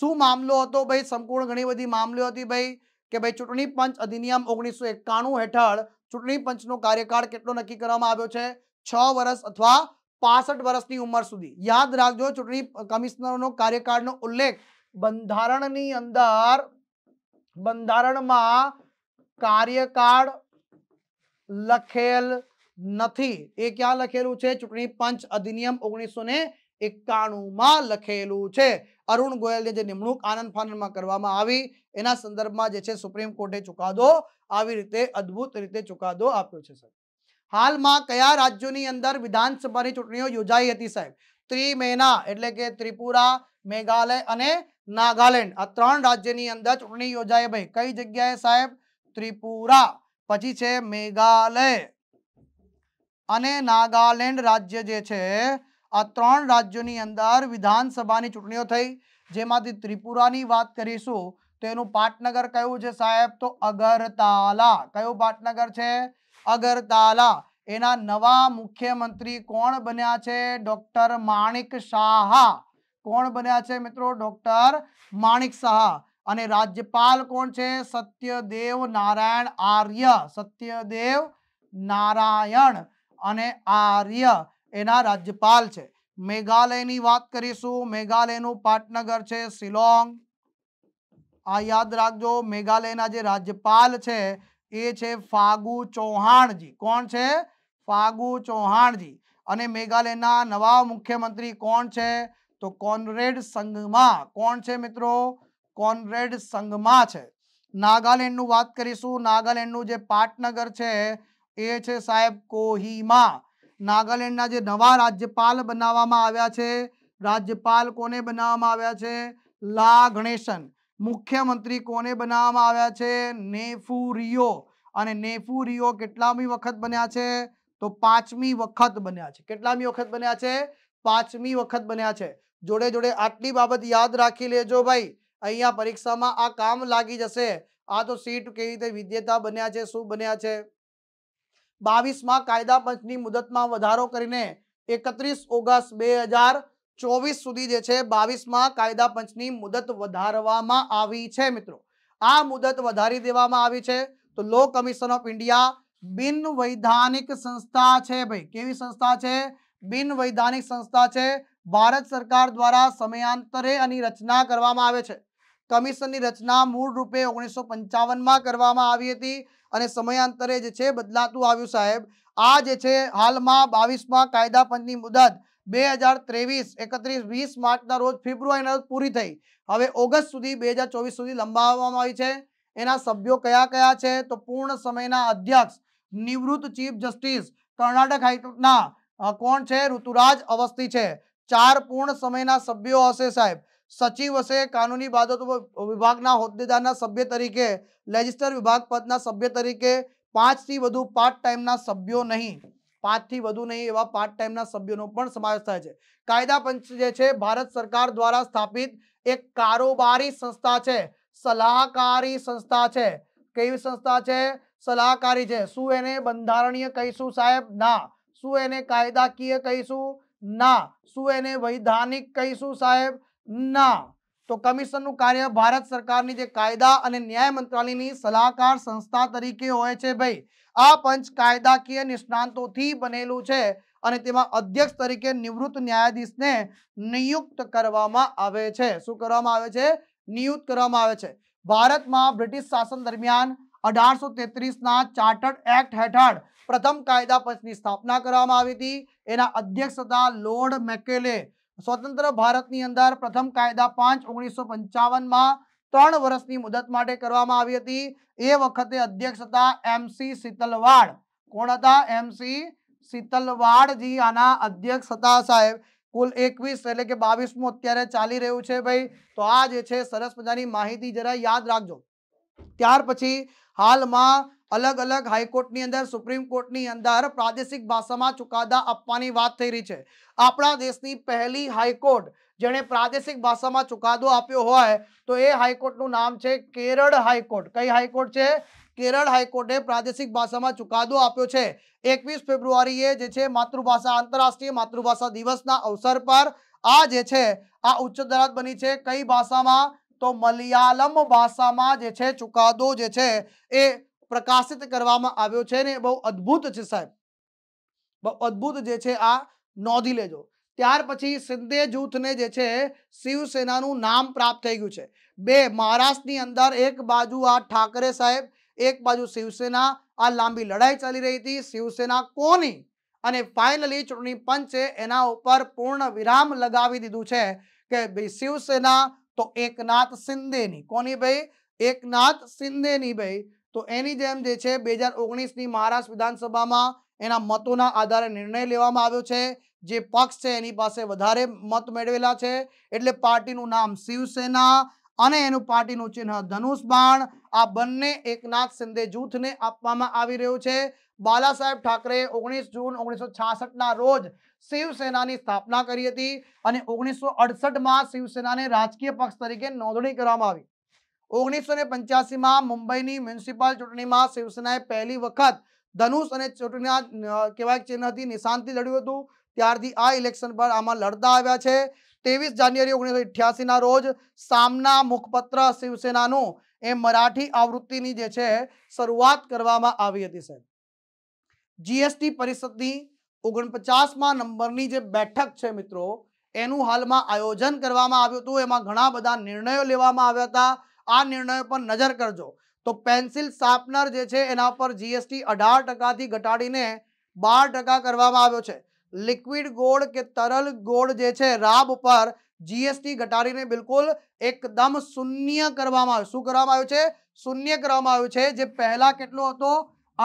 શું મામલો હતો ભાઈ સંપૂર્ણ ઘણી બધી મામલો હતી ભાઈ કે ભાઈ ચૂંટણી પંચ અધિનિયમ ઓગણીસો એકાણું હેઠળ ચૂંટણી પંચનો કાર્યકાળ કેટલો નક્કી કરવામાં આવ્યો છે છ વર્ષ અથવા પાસઠ વર્ષની ઉંમર સુધી યાદ રાખજો ચૂંટણી કમિશનરનો કાર્યકાળનો ઉલ્લેખ બંધારણની અંદર બંધારણમાં કાર્યકાળ લખેલ નથી એ ક્યાં લખેલું છે ચૂંટણી પંચ અધિનિયમ ઓગણીસો ને એકાણુંમાં લખેલું છે અરુણ ગોયલની જે નિમણૂક આનંદ ફાનંદમાં કરવામાં આવી એના સંદર્ભમાં જે છે સુપ્રીમ કોર્ટે ચુકાદો આવી રીતે અદ્ભુત રીતે ચુકાદો આપ્યો છે સાહેબ હાલમાં કયા રાજ્યોની અંદર વિધાનસભાની ચૂંટણીઓ યોજાઈ હતી સાહેબ ત્રિમેના એટલે કે ત્રિપુરા મેઘાલય અને નાગાલેન્ડ આ ત્રણ રાજ્યની અંદર ચૂંટણી યોજાઈ ભાઈ કઈ જગ્યાએ સાહેબ ત્રિપુરા પછી છે મેઘાલય અને નાગાલેન્ડ રાજ્ય જે છે આ ત્રણ રાજ્યોની અંદર વિધાનસભાની ચૂંટણીઓ થઈ જેમાંથી ત્રિપુરાની વાત કરીશું તો એનું પાટનગર કયું છે સાહેબ તો અગરતાલા કયું પાટનગર છે અગરતાલા એના નવા મુખ્યમંત્રી કોણ બન્યા છે ડોક્ટર માણિક શાહ કોણ બન્યા છે મિત્રો ડોક્ટર માણિક શાહ અને રાજ્યપાલ કોણ છે સત્યદેવ નારાયણ આર્ય સત્યદેવ નારાયણ અને આર્ય એના રાજ્યપાલ છે મેઘાલયની વાત કરીશું મેઘાલયનું પાટનગર છે શિલોંગ આ યાદ રાખજો મેઘાલયના જે રાજ્યપાલ છે એ છે ફાગુ ચૌહાણજી કોણ છે ફાગુ ચૌહાણજી અને મેઘાલયના નવા મુખ્યમંત્રી કોણ છે તો કોનરેડ સંઘમાં કોણ છે મિત્રો કોનરેડ સંઘમાં છે નાગાલેન્ડનું વાત કરીશું નાગાલેન્ડનું જે પાટનગર છે એ છે સાહેબ કોહીમા નાગાલેન્ડના જે નવા રાજ્યપાલ બનાવવામાં આવ્યા છે રાજ્યપાલ કોને બનાવવામાં આવ્યા છે લા ગણેશન મુખ્યમંત્રી કોને બનાવવામાં આવ્યા છે નેફુરિયો અને નેફુરિયો કેટલામી વખત બન્યા છે તો પાંચમી વખત બન્યા છે કેટલામી વખત બન્યા છે પાંચમી વખત બન્યા છે જોડે જોડે આટલી બાબત યાદ રાખી લેજો ભાઈ અહીંયા પરીક્ષામાં આ કામ લાગી જશે આ તો સીટ કેવી રીતે વિજેતા બન્યા છે શું બન્યા છે બાવીસમાં કાયદા પંચની મુદતમાં વધારો કરીને એકત્રીસ ઓગસ્ટ બે હજાર ચોવીસ સુધી જે છે બાવીસમાં કાયદા પંચની મુદત વધારવામાં આવી છે મિત્રો આ મુદત વધારી દેવામાં આવી છે તો લો કમિશન ઓફ ઇન્ડિયા બિન વૈધાનિક સંસ્થા છે ભાઈ કેવી સંસ્થા છે બિન વૈધાનિક સંસ્થા છે ભારત સરકાર દ્વારા સમયાંતરે આની રચના કરવામાં આવે છે કમિશનની રચના મૂળ રૂપે ઓગણીસો પંચાવનમાં કરવામાં આવી હતી અને સમયાંતરે જે છે બદલાતું આવ્યું સાહેબ આ જે છે હાલમાં બાવીસમાં કાયદા પંચની મુદત બે હજાર ત્રેવીસ એકત્રીસ વીસ માર્ચના રોજ ફેબ્રુઆરીના રોજ પૂરી થઈ હવે ઓગસ્ટ સુધી બે હજાર ચોવીસ સુધી લંબાવવામાં આવી છે એના સભ્યો કયા કયા છે તો પૂર્ણ સમયના અધ્યક્ષ નિવૃત્ત ચીફ જસ્ટિસ કર્ણાટક હાઈકોર્ટના કોણ છે ઋતુરાજ અવસ્થી છે ચાર પૂર્ણ સમયના સભ્યો હશે સાહેબ સચિવ હશે કાનૂની બાબતો વિભાગના હોદ્દેદારના સભ્ય તરીકે લેજિસ્ટર વિભાગ પદના સભ્ય તરીકે પાંચથી વધુ પાર્ટ ટાઈમના સભ્યો નહીં પાંચથી વધુ નહીં એવા પાર્ટ ટાઈમના સભ્યોનો પણ સમાવેશ થાય છે કાયદા પંચ જે છે ભારત સરકાર દ્વારા સ્થાપિત એક કારોબારી સંસ્થા છે સલાહકારી સંસ્થા છે કેવી સંસ્થા છે સલાહકારી છે શું એને બંધારણીય કહીશું સાહેબ ના શું એને કાયદાકીય કહીશું ના શું એને વૈધાનિક કહીશું સાહેબ ના તો કમિશનનું કાર્ય ભારત સરકારની જે કાયદા અને ન્યાય મંત્રાલયની સલાહકાર સંસ્થા તરીકે હોય છે ભાઈ આ પંચ કાયદાકીય નિષ્ણાંતોથી બનેલું છે અને તેમાં અધ્યક્ષ તરીકે નિવૃત્ત ન્યાયાધીશને નિયુક્ત કરવામાં આવે છે શું કરવામાં આવે છે નિયુક્ત કરવામાં આવે છે ભારતમાં બ્રિટિશ શાસન દરમિયાન અઢારસો તેત્રીસના ચાર્ટર્ડ એક્ટ હેઠળ પ્રથમ કાયદા પંચની સ્થાપના કરવામાં આવી હતી એના અધ્યક્ષ હતા લોર્ડ મેકેલે સ્વતંત્ર ભારતની અંદર પ્રથમ કાયદા પાંચ ઓગણીસો પંચાવનમાં ત્રણ વર્ષની મુદત માટે કરવામાં આવી હતી એ વખતે અધ્યક્ષ હતા એમસી શીતલવાડ કોણ હતા એમસી શીતલવાડજી આના અધ્યક્ષ હતા સાહેબ કુલ એકવીસ એટલે કે બાવીસમું અત્યારે ચાલી રહ્યું છે ભાઈ તો આ જે છે સરસ મજાની માહિતી જરા યાદ રાખજો ત્યાર પછી હાલમાં અલગ અલગ હાઈકોર્ટની અંદર સુપ્રીમ કોર્ટની અંદર પ્રાદેશિક ભાષામાં ચુકાદા આપવાની વાત થઈ રહી છે આપણા દેશની પહેલી હાઈકોર્ટ જેણે પ્રાદેશિક ભાષામાં ચુકાદો આપ્યો હોય તો એ હાઈકોર્ટનું નામ છે કેરળ હાઈકોર્ટ કઈ હાઈકોર્ટ છે કેરળ હાઈકોર્ટે પ્રાદેશિક ભાષામાં ચુકાદો આપ્યો છે એકવીસ ફેબ્રુઆરીએ જે છે માતૃભાષા આંતરરાષ્ટ્રીય માતૃભાષા દિવસના અવસર પર આ જે છે આ ઉચ્ચ અદાલત બની છે કઈ ભાષામાં તો મલયાલમ ભાષામાં જે છે ચુકાદો જે છે એ પ્રકાશિત કરવામાં આવ્યો છે ને બહુ અદ્ભુત છે સાહેબ બહુ અદ્ભુત જે છે આ નોંધી લેજો ત્યાર પછી સિંધે જૂથને જે છે શિવસેનાનું નામ પ્રાપ્ત થઈ ગયું છે બે મહારાષ્ટ્રની અંદર એક બાજુ આ ઠાકરે સાહેબ એક બાજુ શિવસેના આ લાંબી લડાઈ ચાલી રહી હતી શિવસેના કોની અને ફાઇનલી ચૂંટણી પંચે એના ઉપર પૂર્ણ વિરામ લગાવી દીધું છે કે ભાઈ શિવસેના તો એકનાથ શિંદેની કોની ભાઈ એકનાથ શિંદેની ભાઈ તો એની જેમ જે છે બે હજાર ઓગણીસની મહારાષ્ટ્ર વિધાનસભામાં એના મતોના આધારે નિર્ણય લેવામાં આવ્યો છે જે પક્ષ છે એની પાસે વધારે મત મેળવેલા છે એટલે પાર્ટીનું નામ શિવસેના અને એનું પાર્ટીનું ચિહ્ન ધનુષ બાણ આ બંને એકનાથ શિંદે જૂથને આપવામાં આવી રહ્યું છે બાલા સાહેબ ઠાકરે ઓગણીસ જૂન ઓગણીસો છાસઠના રોજ શિવસેનાની સ્થાપના કરી હતી અને ઓગણીસો અડસઠમાં શિવસેનાને રાજકીય પક્ષ તરીકે નોંધણી કરવામાં આવી ઓગણીસો ને પંચ્યાસીમાં મુંબઈની મ્યુનિસિપાલ ચૂંટણીમાં શિવસેનાએ પહેલી વખત ધનુષ અને ચૂંટણીના કહેવાય ચિહ્નથી નિશાનથી લડ્યું હતું ત્યારથી આ ઇલેક્શન પર આમાં લડતા આવ્યા છે ત્રેવીસ જાન્યુઆરી ઓગણીસો અઠ્યાસીના રોજ સામના મુખપત્ર શિવસેનાનું એ મરાઠી આવૃત્તિની જે છે શરૂઆત કરવામાં આવી હતી સાહેબ જીએસટી પરિષદની ઓગણપચાસમાં નંબરની જે બેઠક છે મિત્રો એનું હાલમાં આયોજન કરવામાં આવ્યું હતું એમાં ઘણા બધા નિર્ણયો લેવામાં આવ્યા હતા આ નિર્ણય પર નજર કરજો તો પેન્સિલ શાર્પનર જે છે એના પર જીએસટી અઢાર ટકાથી ઘટાડીને બાર ટકા કરવામાં આવ્યો છે લિક્વિડ ગોળ કે તરલ ગોળ જે છે રાબ ઉપર જીએસટી ઘટાડીને બિલકુલ એકદમ શૂન્ય કરવામાં આવ્યું શું કરવામાં આવ્યું છે શૂન્ય કરવામાં આવ્યું છે જે પહેલાં કેટલો હતો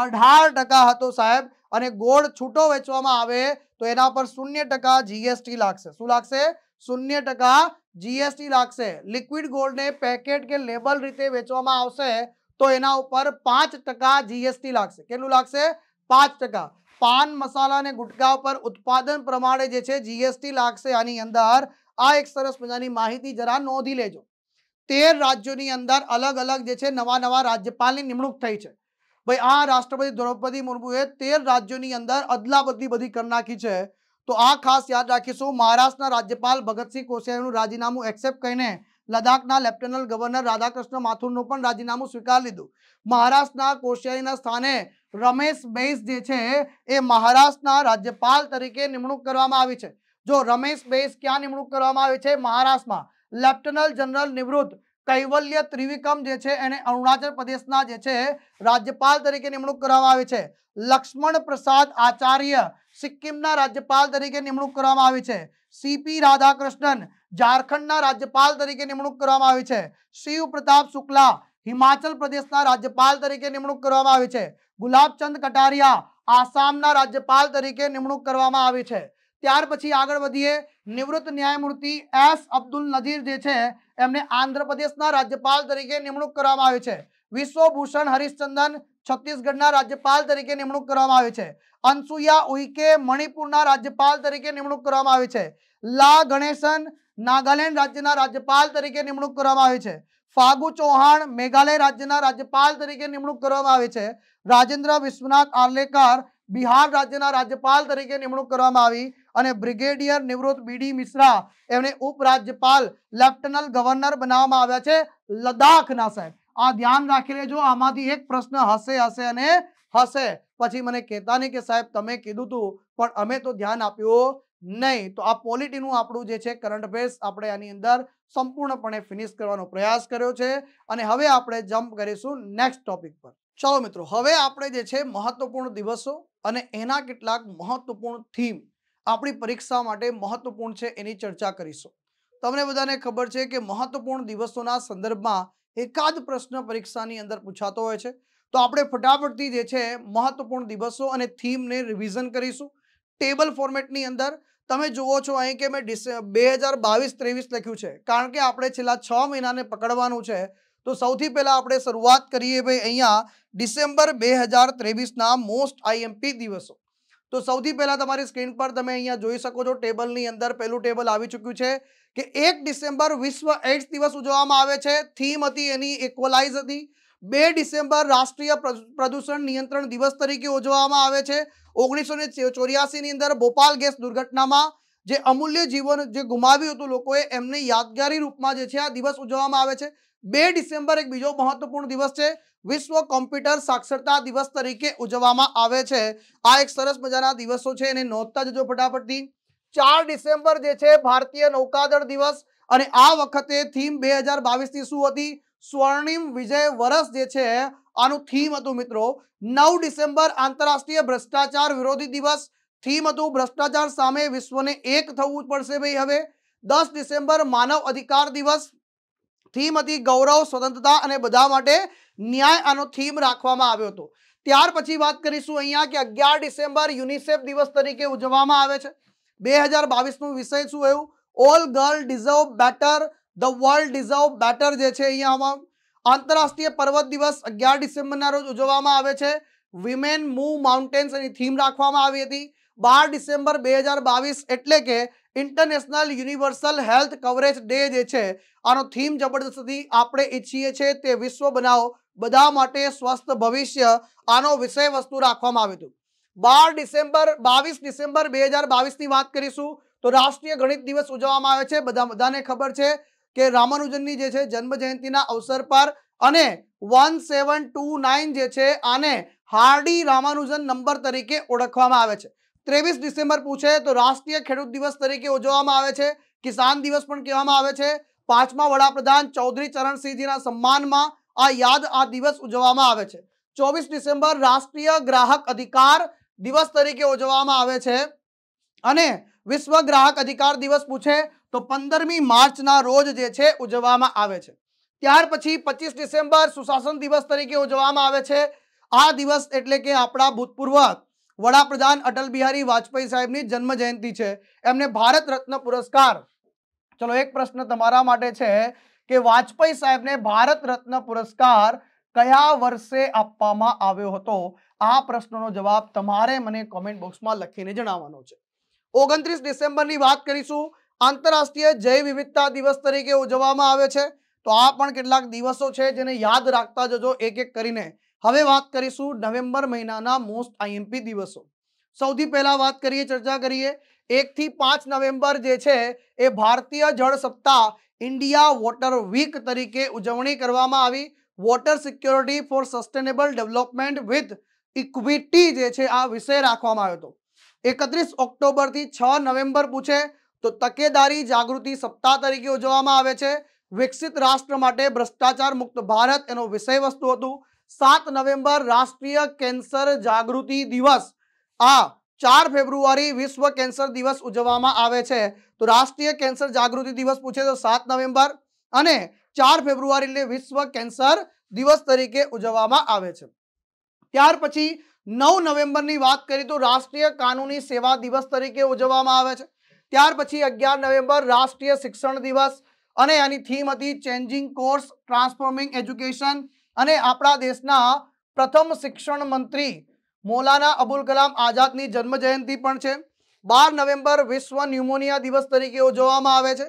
અઢાર ટકા હતો સાહેબ અને ગોળ છૂટો વેચવામાં આવે તો એના પર શૂન્ય ટકા જીએસટી લાગશે શું લાગશે શૂન્ય ટકા જીએસટી લાગશે લિક્વિડ ગોલ્ડને પેકેટ કે લેબલ રીતે વેચવામાં આવશે તો એના ઉપર પાંચ ટકા જીએસટી લાગશે કેટલું લાગશે પાંચ ટકા પાન મસાલા અને ગુટકા પર ઉત્પાદન પ્રમાણે જે છે જીએસટી લાગશે આની અંદર આ એક સરસ મજાની માહિતી જરા નોંધી લેજો તેર રાજ્યોની અંદર અલગ અલગ જે છે નવા નવા રાજ્યપાલની નિમણૂક થઈ છે ભાઈ આ રાષ્ટ્રપતિ દ્રૌપદી મુર્મુએ તેર રાજ્યોની અંદર અદલાબદલી બધી કરી નાખી છે તો આ ખાસ યાદ રાખીશું મહારાષ્ટ્રના રાજ્યપાલ ભગતસિંહ કોશિયારીનું રાજીનામું એક્સેપ્ટ કરીને લદ્દાખના લેફ્ટનન્ટ ગવર્નર રાધાકૃષ્ણ માથુરનું પણ રાજીનામું સ્વીકાર લીધું મહારાષ્ટ્રના કોશિયારીના સ્થાને રમેશ બૈસ જે છે એ મહારાષ્ટ્રના રાજ્યપાલ તરીકે નિમણૂક કરવામાં આવી છે જો રમેશ બૈસ ક્યાં નિમણૂક કરવામાં આવી છે મહારાષ્ટ્રમાં લેફ્ટનન્ટ જનરલ નિવૃત્ત કૈવલ્ય ત્રિવિકમ જે છે એને અરુણાચલ પ્રદેશના જે છે રાજ્યપાલ તરીકે નિમણૂક કરવામાં આવી છે લક્ષ્મણ પ્રસાદ આચાર્ય સિક્કિમના રાજ્યપાલ તરીકે નિમણૂક કરવામાં આવી છે સીપી રાધાકૃષ્ણન ઝારખંડના રાજ્યપાલ તરીકે નિમણૂક કરવામાં આવી છે શિવ પ્રતાપ શુક્લા હિમાચલ પ્રદેશના રાજ્યપાલ તરીકે નિમણૂક કરવામાં આવી છે ગુલાબચંદ કટારિયા આસામના રાજ્યપાલ તરીકે નિમણૂક કરવામાં આવી છે ત્યાર પછી આગળ વધીએ નિવૃત્ત ન્યાયમૂર્તિ એસ અબ્દુલ નજીર જે છે એમને આંધ્રપ્રદેશના રાજ્યપાલ તરીકે નિમણૂક કરવામાં આવી છે વિશ્વભૂષણ હરિશ્ચંદન છત્તીસગઢના રાજ્યપાલ તરીકે નિમણૂક કરવામાં આવી છે અનસુયા ઉઈકે મણિપુરના રાજ્યપાલ તરીકે નિમણૂક કરવામાં આવી છે લા ગણેશન નાગાલેન્ડ રાજ્યના રાજ્યપાલ તરીકે નિમણૂક કરવામાં આવી છે ફાગુ ચૌહાણ મેઘાલય રાજ્યના રાજ્યપાલ તરીકે નિમણૂક કરવામાં આવી છે રાજેન્દ્ર વિશ્વનાથ આર્લેકર બિહાર રાજ્યના રાજ્યપાલ તરીકે નિમણૂક કરવામાં આવી અને બ્રિગેડિયર નિવૃત્ત બીડી મિશ્રા એમને ઉપરાજ્યપાલ લેફ્ટનન્ટ ગવર્નર બનાવવામાં આવ્યા છે લદ્દાખના સાહેબ આ ધ્યાન રાખી લેજો આમાંથી એક પ્રશ્ન હશે હશે અને હશે પછી મને કહેતા નહીં કે સાહેબ તમે કીધું હતું પણ અમે તો ધ્યાન આપ્યું નહીં તો આ પોલિટીનું આપણું જે છે કરંટ અફેર્સ આપણે આની અંદર સંપૂર્ણપણે ફિનિશ કરવાનો પ્રયાસ કર્યો છે અને હવે આપણે જમ્પ કરીશું નેક્સ્ટ ટોપિક પર ચાલો મિત્રો હવે આપણે જે છે મહત્વપૂર્ણ દિવસો અને એના કેટલાક મહત્વપૂર્ણ થીમ આપણી પરીક્ષા માટે મહત્વપૂર્ણ છે એની ચર્ચા કરીશું તમને બધાને ખબર છે કે મહત્વપૂર્ણ દિવસોના સંદર્ભમાં એકાદ પ્રશ્ન પરીક્ષાની અંદર પૂછાતો હોય છે તો આપણે ફટાફટથી જે છે મહત્વપૂર્ણ દિવસો અને થીમને રિવિઝન કરીશું ટેબલ ફોર્મેટની અંદર તમે જુઓ છો અહીં કે મેં બે હજાર બાવીસ ત્રેવીસ લખ્યું છે કારણ કે આપણે છેલ્લા છ મહિનાને પકડવાનું છે તો સૌથી પહેલાં આપણે શરૂઆત કરીએ ભાઈ અહીંયા ડિસેમ્બર બે હજાર ત્રેવીસના મોસ્ટ આઈએમપી દિવસો તો સૌથી પહેલાં તમારી સ્ક્રીન પર તમે અહીંયા જોઈ શકો છો ટેબલની અંદર પહેલું ટેબલ આવી ચૂક્યું છે કે એક ડિસેમ્બર વિશ્વ એડ્સ દિવસ ઉજવવામાં આવે છે થીમ હતી એની ઇક્વલાઇઝ હતી બે ડિસેમ્બર રાષ્ટ્રીય પ્રદૂષણ નિયંત્રણ દિવસ તરીકે ઉજવવામાં આવે છે ઓગણીસો ને ચોર્યાસીની અંદર ભોપાલ ગેસ દુર્ઘટનામાં જે અમૂલ્ય જીવન જે ગુમાવ્યું હતું લોકોએ એમને યાદગારી રૂપમાં જે છે આ દિવસ ઉજવવામાં આવે છે બે ડિસેમ્બર એક બીજો મહત્વપૂર્ણ દિવસ છે વિશ્વ કોમ્પ્યુટર સાક્ષરતા દિવસ તરીકે ઉજવવામાં આવે છે આ એક સરસ મજાના દિવસો છે એને નોંધતા જજો ફટાફટથી ચાર ડિસેમ્બર જે છે ભારતીય નૌકાદળ દિવસ અને આ વખતે થીમ બે હજાર બાવીસની શું હતી સ્વર્ણિમ વિજય વરસ જે છે આનું થીમ હતું મિત્રો નવ ડિસેમ્બર આંતરરાષ્ટ્રીય ભ્રષ્ટાચાર વિરોધી દિવસ થીમ હતું ભ્રષ્ટાચાર સામે વિશ્વને એક થવું પડશે ભાઈ હવે દસ ડિસેમ્બર માનવ અધિકાર દિવસ થીમ હતી ગૌરવ સ્વતંત્રતા અને બધા માટે ન્યાય આનો થીમ રાખવામાં આવ્યો હતો ત્યાર પછી વાત કરીશું અહીંયા કે અગિયાર ડિસેમ્બર યુનિસેફ દિવસ તરીકે ઉજવવામાં આવે છે બે હજાર બાવીસનું વિષય શું એવું all girl deserve better the world deserve better જે છે અહીંયામાં આંતરરાષ્ટ્રીય પર્વત દિવસ અગિયાર ડિસેમ્બરના રોજ ઉજવવામાં આવે છે વિમેન મૂવ માઉન્ટેન્સ એની થીમ રાખવામાં આવી હતી બાર ડિસેમ્બર બે હજાર બાવીસ એટલે કે international universal health coverage day જે છે આનો થીમ જબરદસ્તથી આપણે ઈચ્છીએ છીએ તે વિશ્વ બનાવો બધા માટે સ્વસ્થ ભવિષ્ય આનો વિષય વસ્તુ રાખવામાં આવ્યું હતું બાર ડિસેમ્બર બાવીસ ડિસેમ્બર બે હજાર બાવીસની વાત કરીશું તો રાષ્ટ્રીય ગણિત દિવસ ઉજવવામાં આવે છે બધા બધાને ખબર છે કે રામાનુજનની જે છે જન્મ જયંતિના અવસર પર અને વન સેવન ટુ નાઇન જે છે આને હાર્ડી રામાનુજન નંબર તરીકે ઓળખવામાં આવે છે ત્રેવીસ ડિસેમ્બર પૂછે તો રાષ્ટ્રીય ખેડૂત દિવસ તરીકે ઉજવવામાં આવે છે કિસાન દિવસ પણ કહેવામાં આવે છે પાંચમા વડાપ્રધાન ચૌધરી ચરણસિંહજીના સન્માનમાં આ યાદ આ દિવસ ઉજવવામાં આવે છે ચોવીસ ડિસેમ્બર રાષ્ટ્રીય ગ્રાહક અધિકાર દિવસ તરીકે ઉજવવામાં આવે છે અને વિશ્વ ગ્રાહક અધિકાર દિવસ પૂછે તો પંદરમી માર્ચના રોજ જે છે ઉજવવામાં આવે છે ત્યાર પછી પચીસ ડિસેમ્બર સુશાસન દિવસ તરીકે ઉજવવામાં આવે છે આ દિવસ એટલે કે આપણા ભૂતપૂર્વ વડાપ્રધાન અટલ બિહારી વાજપેયી સાહેબની જન્મ જયંતિ છે એમને ભારત રત્ન પુરસ્કાર ચલો એક પ્રશ્ન તમારા માટે છે કે વાજપેયી સાહેબને ભારત રત્ન પુરસ્કાર કયા વર્ષે આપવામાં આવ્યો હતો આ પ્રશ્નનો જવાબ તમારે મને કોમેન્ટ બોક્સમાં લખીને જણાવવાનો છે ઓગણત્રીસ ડિસેમ્બરની વાત કરીશું આંતરરાષ્ટ્રીય જૈવ વિવિધતા દિવસ તરીકે ઉજવવામાં આવે છે તો આ પણ કેટલાક દિવસો છે જેને યાદ રાખતા જજો એક એક કરીને હવે વાત કરીશું નવેમ્બર મહિનાના મોસ્ટ આઈએમપી દિવસો સૌથી પહેલા વાત કરીએ ચર્ચા કરીએ એકથી પાંચ નવેમ્બર જે છે એ ભારતીય જળ સત્તા ઇન્ડિયા વોટર વીક તરીકે ઉજવણી કરવામાં આવી water security for sustainable development with equity જે છે આ વિષય રાખવામાં આવ્યો હતો એકત્રીસ ઓક્ટોબરથી છ નવેમ્બર પૂછે તો તકેદારી જાગૃતિ સપ્તાહ તરીકે ઉજવવામાં આવે છે વિકસિત રાષ્ટ્ર માટે ભ્રષ્ટાચાર મુક્ત ભારત એનો વિષય વસ્તુ હતું સાત નવેમ્બર રાષ્ટ્રીય કેન્સર જાગૃતિ દિવસ આ ચાર ફેબ્રુઆરી વિશ્વ કેન્સર દિવસ ઉજવવામાં આવે છે તો રાષ્ટ્રીય કેન્સર જાગૃતિ દિવસ પૂછે તો સાત નવેમ્બર અને ચાર ફેબ્રુઆરી એટલે વિશ્વ કેન્સર દિવસ તરીકે ઉજવવામાં આવે છે ત્યાર પછી નવ નવેમ્બરની વાત કરીએ તો રાષ્ટ્રીય કાનૂની સેવા દિવસ તરીકે ઉજવવામાં આવે છે ત્યાર પછી અગિયાર નવેમ્બર રાષ્ટ્રીય શિક્ષણ દિવસ અને એની થીમ હતી ચેન્જિંગ કોર્સ ટ્રાન્સફોર્મિંગ એજ્યુકેશન અને આપણા દેશના પ્રથમ શિક્ષણ મંત્રી મોલાના અબુલ કલામ આઝાદની જન્મ જયંતિ પણ છે બાર નવેમ્બર વિશ્વ ન્યુમોનિયા દિવસ તરીકે ઉજવવામાં આવે છે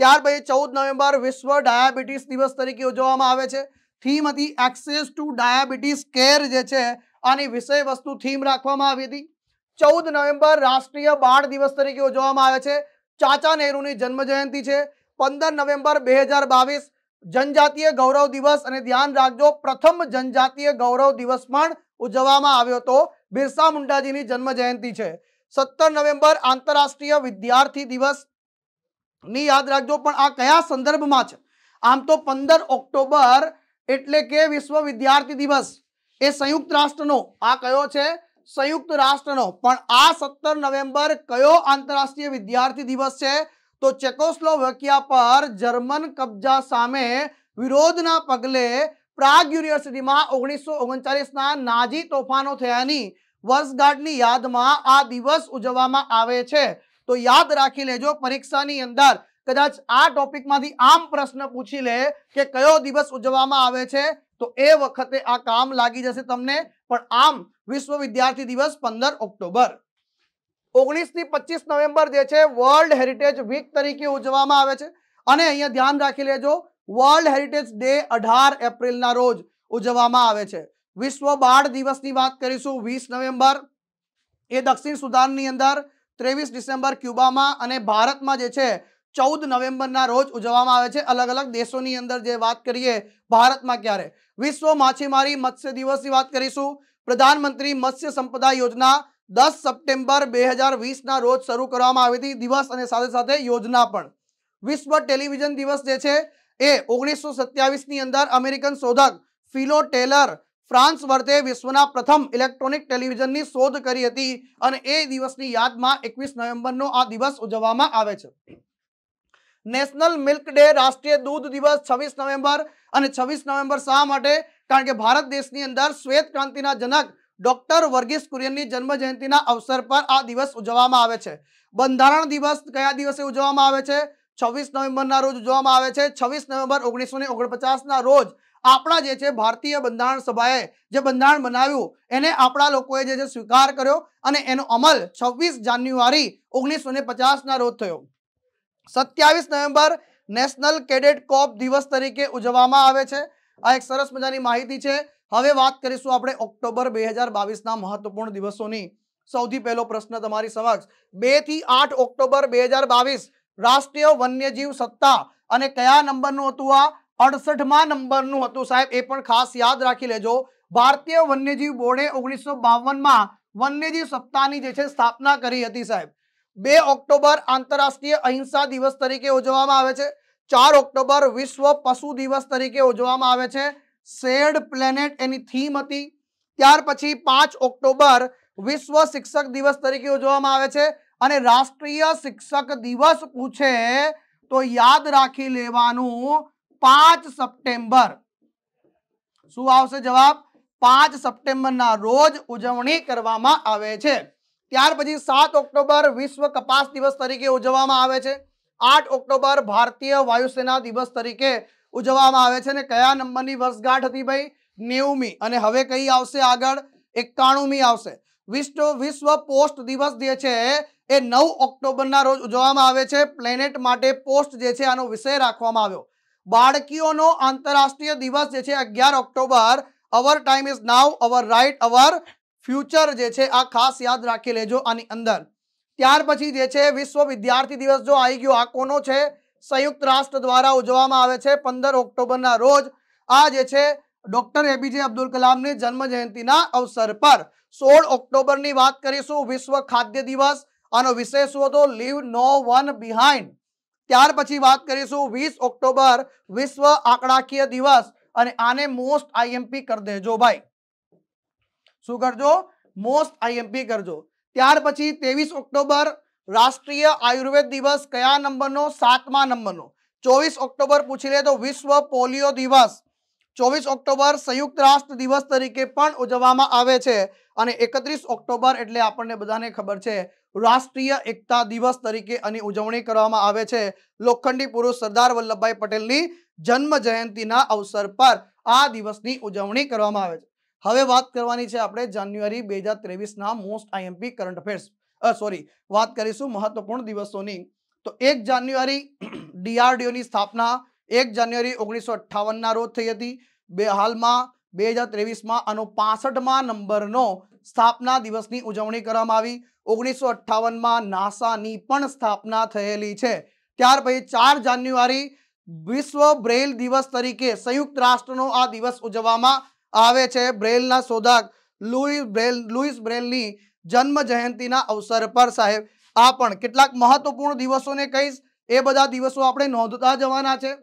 ત્યાર પછી ચૌદ નવેમ્બર વિશ્વ ડાયાબિટીસ દિવસ તરીકે ઉજવવામાં આવે છે થીમ હતી એક્સેસ ટુ ડાયાબિટીસ કેર જે છે આની વિષય વસ્તુ થીમ રાખવામાં આવી હતી ચૌદ નવેમ્બર રાષ્ટ્રીય બાળ દિવસ તરીકે ઉજવવામાં આવે છે ચાચા નહેરુની જન્મજયંતિ છે પંદર નવેમ્બર બે હજાર બાવીસ જનજાતીય ગૌરવ દિવસ અને ધ્યાન રાખજો પ્રથમ જનજાતીય ગૌરવ દિવસ પણ ઉજવવામાં આવ્યો હતો બિરસા મુંડાજીની જન્મ જયંતિ છે સત્તર નવેમ્બર આંતરરાષ્ટ્રીય વિદ્યાર્થી દિવસની યાદ રાખજો પણ આ કયા સંદર્ભમાં છે આમ તો પંદર ઓક્ટોબર એટલે કે વિશ્વ વિદ્યાર્થી દિવસ એ સંયુક્ત રાષ્ટ્રનો આ કયો છે સંયુક્ત રાષ્ટ્રનો પણ આ સત્તર નવેમ્બર કયો આંતરરાષ્ટ્રીય વિદ્યાર્થી દિવસ છે તો ચેકોસ્લોવાકિયા પર જર્મન કબજા સામે વિરોધના પગલે પ્રાગ યુનિવર્સિટીમાં ઓગણીસો ઓગણચાલીસના નાજી તોફાનો થયાની વર્ષગાંઠની યાદમાં આ દિવસ ઉજવવામાં આવે છે તો યાદ રાખી લેજો પરીક્ષાની અંદર કદાચ આ ટોપિકમાંથી આમ પ્રશ્ન પૂછી લે કે કયો દિવસ ઉજવવામાં આવે છે તો એ વખતે આ કામ લાગી જશે તમને પણ આમ વિશ્વ વિદ્યાર્થી દિવસ પંદર ઓક્ટોબર ઓગણીસ થી પચીસ નવેમ્બર જે છે વર્લ્ડ હેરિટેજ વીક તરીકે ઉજવવામાં આવે છે અને અહીંયા ધ્યાન રાખી લેજો વર્લ્ડ હેરિટેજ ડે અઢાર એપ્રિલના રોજ ઉજવવામાં આવે છે વિશ્વ બાળ દિવસની વાત કરીશું વીસ નવેમ્બર એ દક્ષિણ સુદાનની અંદર ત્રેવીસ ડિસેમ્બર ક્યુબામાં અને ભારતમાં જે છે ચૌદ નવેમ્બરના રોજ ઉજવવામાં આવે છે અલગ અલગ દેશોની અંદર જે વાત કરીએ ભારતમાં ક્યારે વિશ્વ માછીમારી મત્સ્ય દિવસની વાત કરીશું પ્રધાનમંત્રી મત્સ્ય સંપદા યોજના દસ સપ્ટેમ્બર બે હજાર વીસના રોજ શરૂ કરવામાં આવી હતી દિવસ અને સાથે સાથે યોજના પણ વિશ્વ ટેલિવિઝન દિવસ જે છે એ ઓગણીસો સત્યાવીસની અંદર અમેરિકન શોધક ફિલો ટેલર ફ્રાન્સ વર્તે વિશ્વના પ્રથમ ઇલેક્ટ્રોનિક ટેલિવિઝનની શોધ કરી હતી અને એ દિવસની યાદમાં એકવીસ નવેમ્બરનો આ દિવસ ઉજવવામાં આવે છે નેશનલ મિલ્ક ડે રાષ્ટ્રીય દૂધ દિવસ છવ્વીસ નવેમ્બર અને છવ્વીસ નવેમ્બર શા માટે કારણ કે ભારત દેશની અંદર શ્વેત ક્રાંતિના જનક ડોક્ટર વર્ગીસ કુરિયનની જન્મજયંતિના અવસર પર આ દિવસ ઉજવવામાં આવે છે બંધારણ દિવસ કયા દિવસે ઉજવવામાં આવે છે છવ્વીસ નવેમ્બરના રોજ ઉજવવામાં આવે છે છવ્વીસ નવેમ્બર ઓગણીસો ને ઓગણપચાસના રોજ આપણા જે છે ભારતીય બંધારણ સભાએ જે બંધારણ બનાવ્યું એને આપણા લોકોએ જે છે સ્વીકાર કર્યો અને એનો અમલ છવ્વીસ જાન્યુઆરી ઓગણીસો ને પચાસના રોજ થયો સત્યાવીસ નવેમ્બર નેશનલ કેડેટ કોપ દિવસ તરીકે ઉજવવામાં આવે છે આ એક સરસ મજાની માહિતી છે હવે વાત કરીશું આપણે ઓક્ટોબર બે હજાર બાવીસના મહત્વપૂર્ણ દિવસોની સૌથી પહેલો પ્રશ્ન તમારી સમક્ષ બે થી આઠ ઓક્ટોબર બે હજાર બાવીસ રાષ્ટ્રીય વન્યજીવ સત્તા અને કયા નંબરનું હતું આ અડસઠમાં નંબરનું હતું સાહેબ એ પણ ખાસ યાદ રાખી લેજો ભારતીય વન્યજીવ બોર્ડે ઓગણીસો બાવનમાં વન્યજીવ સપ્તાહની જે છે સ્થાપના કરી હતી સાહેબ બે ઓક્ટોબર આંતરરાષ્ટ્રીય અહિંસા દિવસ તરીકે ઉજવવામાં આવે છે ચાર ઓક્ટોબર વિશ્વ પશુ દિવસ તરીકે ઉજવવામાં આવે છે શેડ પ્લેનેટ એની થીમ હતી ત્યાર પછી પાંચ ઓક્ટોબર વિશ્વ શિક્ષક દિવસ તરીકે ઉજવવામાં આવે છે અને રાષ્ટ્રીય શિક્ષક દિવસ પૂછે તો યાદ રાખી લેવાનું પાંચ સપ્ટેમ્બર શું આવશે જવાબ પાંચ સપ્ટેમ્બરના રોજ ઉજવણી કરવામાં આવે છે ત્યાર પછી સાત ઓક્ટોબર વિશ્વ કપાસ દિવસ તરીકે ઉજવવામાં આવે છે આઠ ઓક્ટોબર ભારતીય વાયુસેના દિવસ તરીકે ઉજવવામાં આવે છે અને કયા નંબરની વર્ષગાંઠ હતી ભાઈ નેવમી અને હવે કઈ આવશે આગળ એકાણુમી આવશે વિશ્વ વિશ્વ પોસ્ટ દિવસ જે છે એ નવ ઓક્ટોબરના રોજ ઉજવવામાં આવે છે પ્લેનેટ માટે પોસ્ટ જે છે આનો વિષય રાખવામાં આવ્યો બાળકીઓનો આંતરરાષ્ટ્રીય દિવસ જે છે અગિયાર October our time is now our right our future જે છે આ ખાસ યાદ રાખી લેજો આની અંદર ત્યાર પછી જે છે વિશ્વ વિદ્યાર્થી દિવસ જો આવી ગયો આ કોનો છે સંયુક્ત રાષ્ટ્ર દ્વારા ઉજવવામાં આવે છે પંદર ઓક્ટોબરના રોજ આ જે છે ડોક્ટર એપીજે અબ્દુલ કલામની જન્મ જયંતિના અવસર પર સોળ ઓક્ટોબરની વાત કરીશું વિશ્વ ખાદ્ય દિવસ આનો વિષય શું હતો લીવ નો વન બિહાઇન્ડ ત્યાર પછી વાત કરીશું વીસ ઓક્ટોબર વિશ્વ આંકડાકીય દિવસ અને આને મોસ્ટ આઈએમપી કરી દેજો ભાઈ શું કરજો મોસ્ટ આઈએમપી કરજો ત્યાર પછી ત્રેવીસ ઓક્ટોબર રાષ્ટ્રીય આયુર્વેદ દિવસ કયા નંબરનો સાતમા નંબરનો ચોવીસ ઓક્ટોબર પૂછી લે તો વિશ્વ પોલિયો દિવસ ચોવીસ ઓક્ટોબર સંયુક્ત રાષ્ટ્ર દિવસ તરીકે પણ ઉજવવામાં આવે છે અને એકત્રીસ ઓક્ટોબર એટલે આપણને બધાને ખબર છે રાષ્ટ્રીય એકતા દિવસ તરીકે આની ઉજવણી કરવામાં આવે છે લોખંડી પુરુષ સરદાર વલ્લભભાઈ પટેલની જન્મ જયંતિના અવસર પર આ દિવસની ઉજવણી કરવામાં આવે છે હવે વાત કરવાની છે આપણે જાન્યુઆરી બે હજાર ત્રેવીસના most IMP current affairs sorry વાત કરીશું મહત્વપૂર્ણ દિવસોની તો એક જાન્યુઆરી [CLEARS THROAT] ડીઆરડીઓની સ્થાપના એક જાન્યુઆરી ઓગણીસો અઠ્ઠાવનના રોજ થઈ હતી બે હાલમાં બે હજાર ત્રેવીસમાં આનો પાસઠમાં નંબરનો સ્થાપના દિવસની ઉજવણી કરવામાં આવી ઓગણીસો અઠ્ઠાવનમાં નાસાની પણ સ્થાપના થયેલી છે ત્યાર પછી ચાર જાન્યુઆરી વિશ્વ બ્રેલ દિવસ તરીકે સંયુક્ત રાષ્ટ્રનો આ દિવસ ઉજવવામાં આવે છે બ્રેલના શોધક લુઈસ બ્રેલ લુઈસ બ્રેલની જન્મ જયંતિના અવસર પર સાહેબ આ પણ કેટલાક મહત્વપૂર્ણ દિવસોને કહીશ એ બધા દિવસો આપણે નોંધતા જવાના છે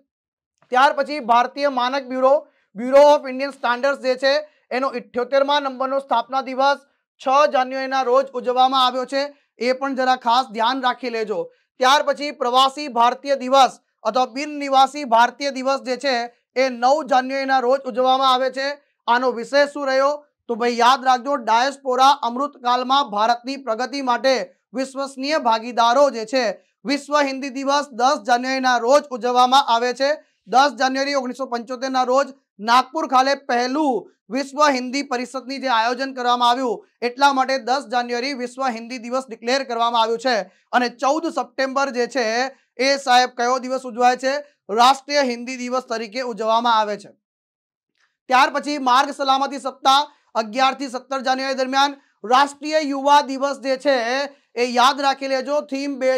ત્યાર પછી ભારતીય માનક bureau bureau of Indian standard જે છે એનો ઇઠ્યોતેરમાં નંબરનો સ્થાપના દિવસ છ જાન્યુઆરીના રોજ ઉજવવામાં આવ્યો છે એ પણ જરા ખાસ ધ્યાન રાખી લેજો ત્યાર પછી પ્રવાસી ભારતીય દિવસ અથવા બિન નિવાસી ભારતીય દિવસ જે છે એ નવ જાન્યુઆરીના રોજ ઉજવવામાં આવે છે આનો વિષય શું રહ્યો તો ભાઈ યાદ રાખજો ડાયસ્પોરા અમૃતકાલમાં ભારતની પ્રગતિ માટે વિશ્વસનીય ભાગીદારો જે છે વિશ્વ હિન્દી દિવસ દસ જાન્યુઆરીના રોજ ઉજવવામાં આવે છે દસ જાન્યુઆરી ઓગણીસો પંચોતેરના રોજ નાગપુર ખાતે પહેલું વિશ્વ હિન્દી પરિષદની જે આયોજન કરવામાં આવ્યું એટલા માટે દસ જાન્યુઆરી વિશ્વ હિન્દી દિવસ ડિક્લેર કરવામાં આવ્યું છે અને ચૌદ સપ્ટેમ્બર જે છે એ સાહેબ કયો દિવસ ઉજવાય છે રાષ્ટ્રીય હિન્દી દિવસ તરીકે ઉજવવામાં આવે છે ત્યાર પછી માર્ગ સલામતી સપ્તાહ અગિયારથી સત્તર જાન્યુઆરી દરમિયાન રાષ્ટ્રીય યુવા દિવસ જે છે એ યાદ રાખી લેજો થીમ બે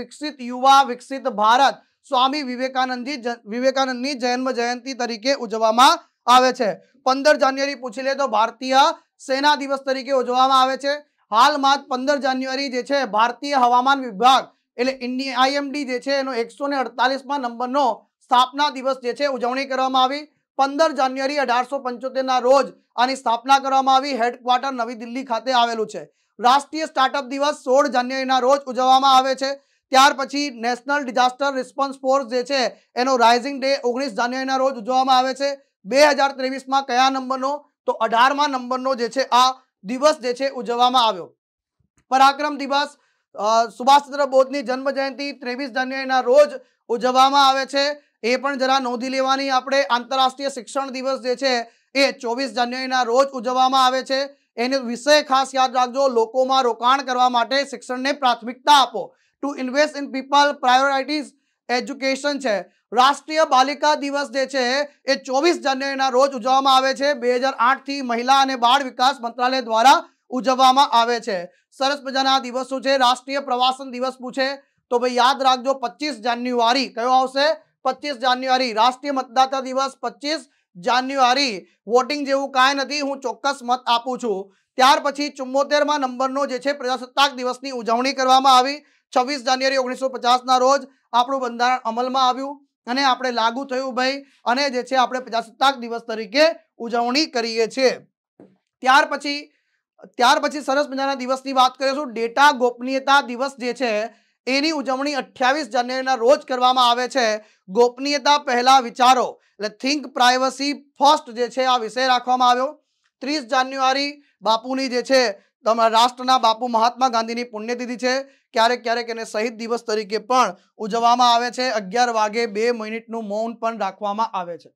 વિકસિત યુવા વિકસિત ભારત સ્વામી વિવેકાનંદજી વિવેકાનંદની જન્મ જયંતિ તરીકે ઉજવવામાં આવે છે પંદર જાન્યુઆરી પૂછી લે તો ભારતીય સેના દિવસ તરીકે ઉજવવામાં આવે છે હાલમાં જ પંદર જાન્યુઆરી જે છે ભારતીય હવામાન વિભાગ એટલે ઇન્ડિયા આઈએમડી જે છે એનો એકસો ને અડતાલીસમાં નંબરનો સ્થાપના દિવસ જે છે ઉજવણી કરવામાં આવી પંદર જાન્યુઆરી અઢારસો પંચોતેરના રોજ આની સ્થાપના કરવામાં આવી હેડક્વાર્ટર નવી દિલ્હી ખાતે આવેલું છે રાષ્ટ્રીય સ્ટાર્ટઅપ દિવસ સોળ જાન્યુઆરીના રોજ ઉજવવામાં આવે છે ત્યાર પછી નેશનલ ડિઝાસ્ટર રિસ્પોન્સ ફોર્સ જે છે એનો રાઇઝિંગ ડે ઓગણીસ જાન્યુઆરીના રોજ ઉજવવામાં આવે છે બે હજાર ત્રેવીસમાં કયા નંબરનો તો અઢારમાં નંબરનો જે છે આ દિવસ જે છે ઉજવવામાં આવ્યો પરાક્રમ દિવસ સુભાષચંદ્ર બોઝની જન્મ જયંતિ ત્રેવીસ જાન્યુઆરીના રોજ ઉજવવામાં આવે છે એ પણ જરા નોંધી લેવાની આપણે આંતરરાષ્ટ્રીય શિક્ષણ દિવસ જે છે એ ચોવીસ જાન્યુઆરીના રોજ ઉજવવામાં આવે છે એનો વિષય ખાસ યાદ રાખજો લોકોમાં રોકાણ કરવા માટે શિક્ષણને પ્રાથમિકતા આપો to invest in people prioritise education છે રાષ્ટ્રીય बालिका દિવસ જે છે એ 24 જાન્યુઆરીના રોજ ઉજવવામાં આવે છે 2008 થી મહિલા અને બાળ વિકાસ મંત્રાલય દ્વારા ઉજવવામાં આવે છે સરસજના દિવસો છે રાષ્ટ્રીય પ્રવાસન દિવસ પૂછે તો ભાઈ યાદ રાખજો 25 જાન્યુઆરી કયો આવશે 25 જાન્યુઆરી રાષ્ટ્રીય મતદાર દિવસ 25 જાન્યુઆરી વોટિંગ જેવું કાય નથી હું ચોક્કસ મત આપું છું ત્યાર પછી 74 માં નંબરનો જે છે પ્રજાસત્તાક દિવસની ઉજવણી કરવામાં આવી છવ્વીસ જાન્યુઆરી ઓગણીસો પચાસના રોજ આપણું બંધારણ અમલમાં આવ્યું અને આપણે લાગુ થયું ભાઈ અને જે છે આપણે પ્રજાસત્તાક દિવસ તરીકે ઉજવણી કરીએ છીએ ત્યાર પછી ત્યાર પછી સરસ મજાના દિવસની વાત કરીશું ડેટા ગોપનીયતા દિવસ જે છે એની ઉજવણી અઠ્યાવીસ જાન્યુઆરીના રોજ કરવામાં આવે છે ગોપનીયતા પહેલા વિચારો એટલે થિંક પ્રાઇવસી ફર્સ્ટ જે છે આ વિષય રાખવામાં આવ્યો ત્રીસ જાન્યુઆરી બાપુની જે છે રાષ્ટ્રના બાપુ મહાત્મા ગાંધીની પુણ્યતિથિ છે ક્યારેક ક્યારેક એને શહીદ દિવસ તરીકે પણ ઉજવવામાં આવે છે અગિયાર વાગે બે મિનિટનું મૌન પણ રાખવામાં આવે છે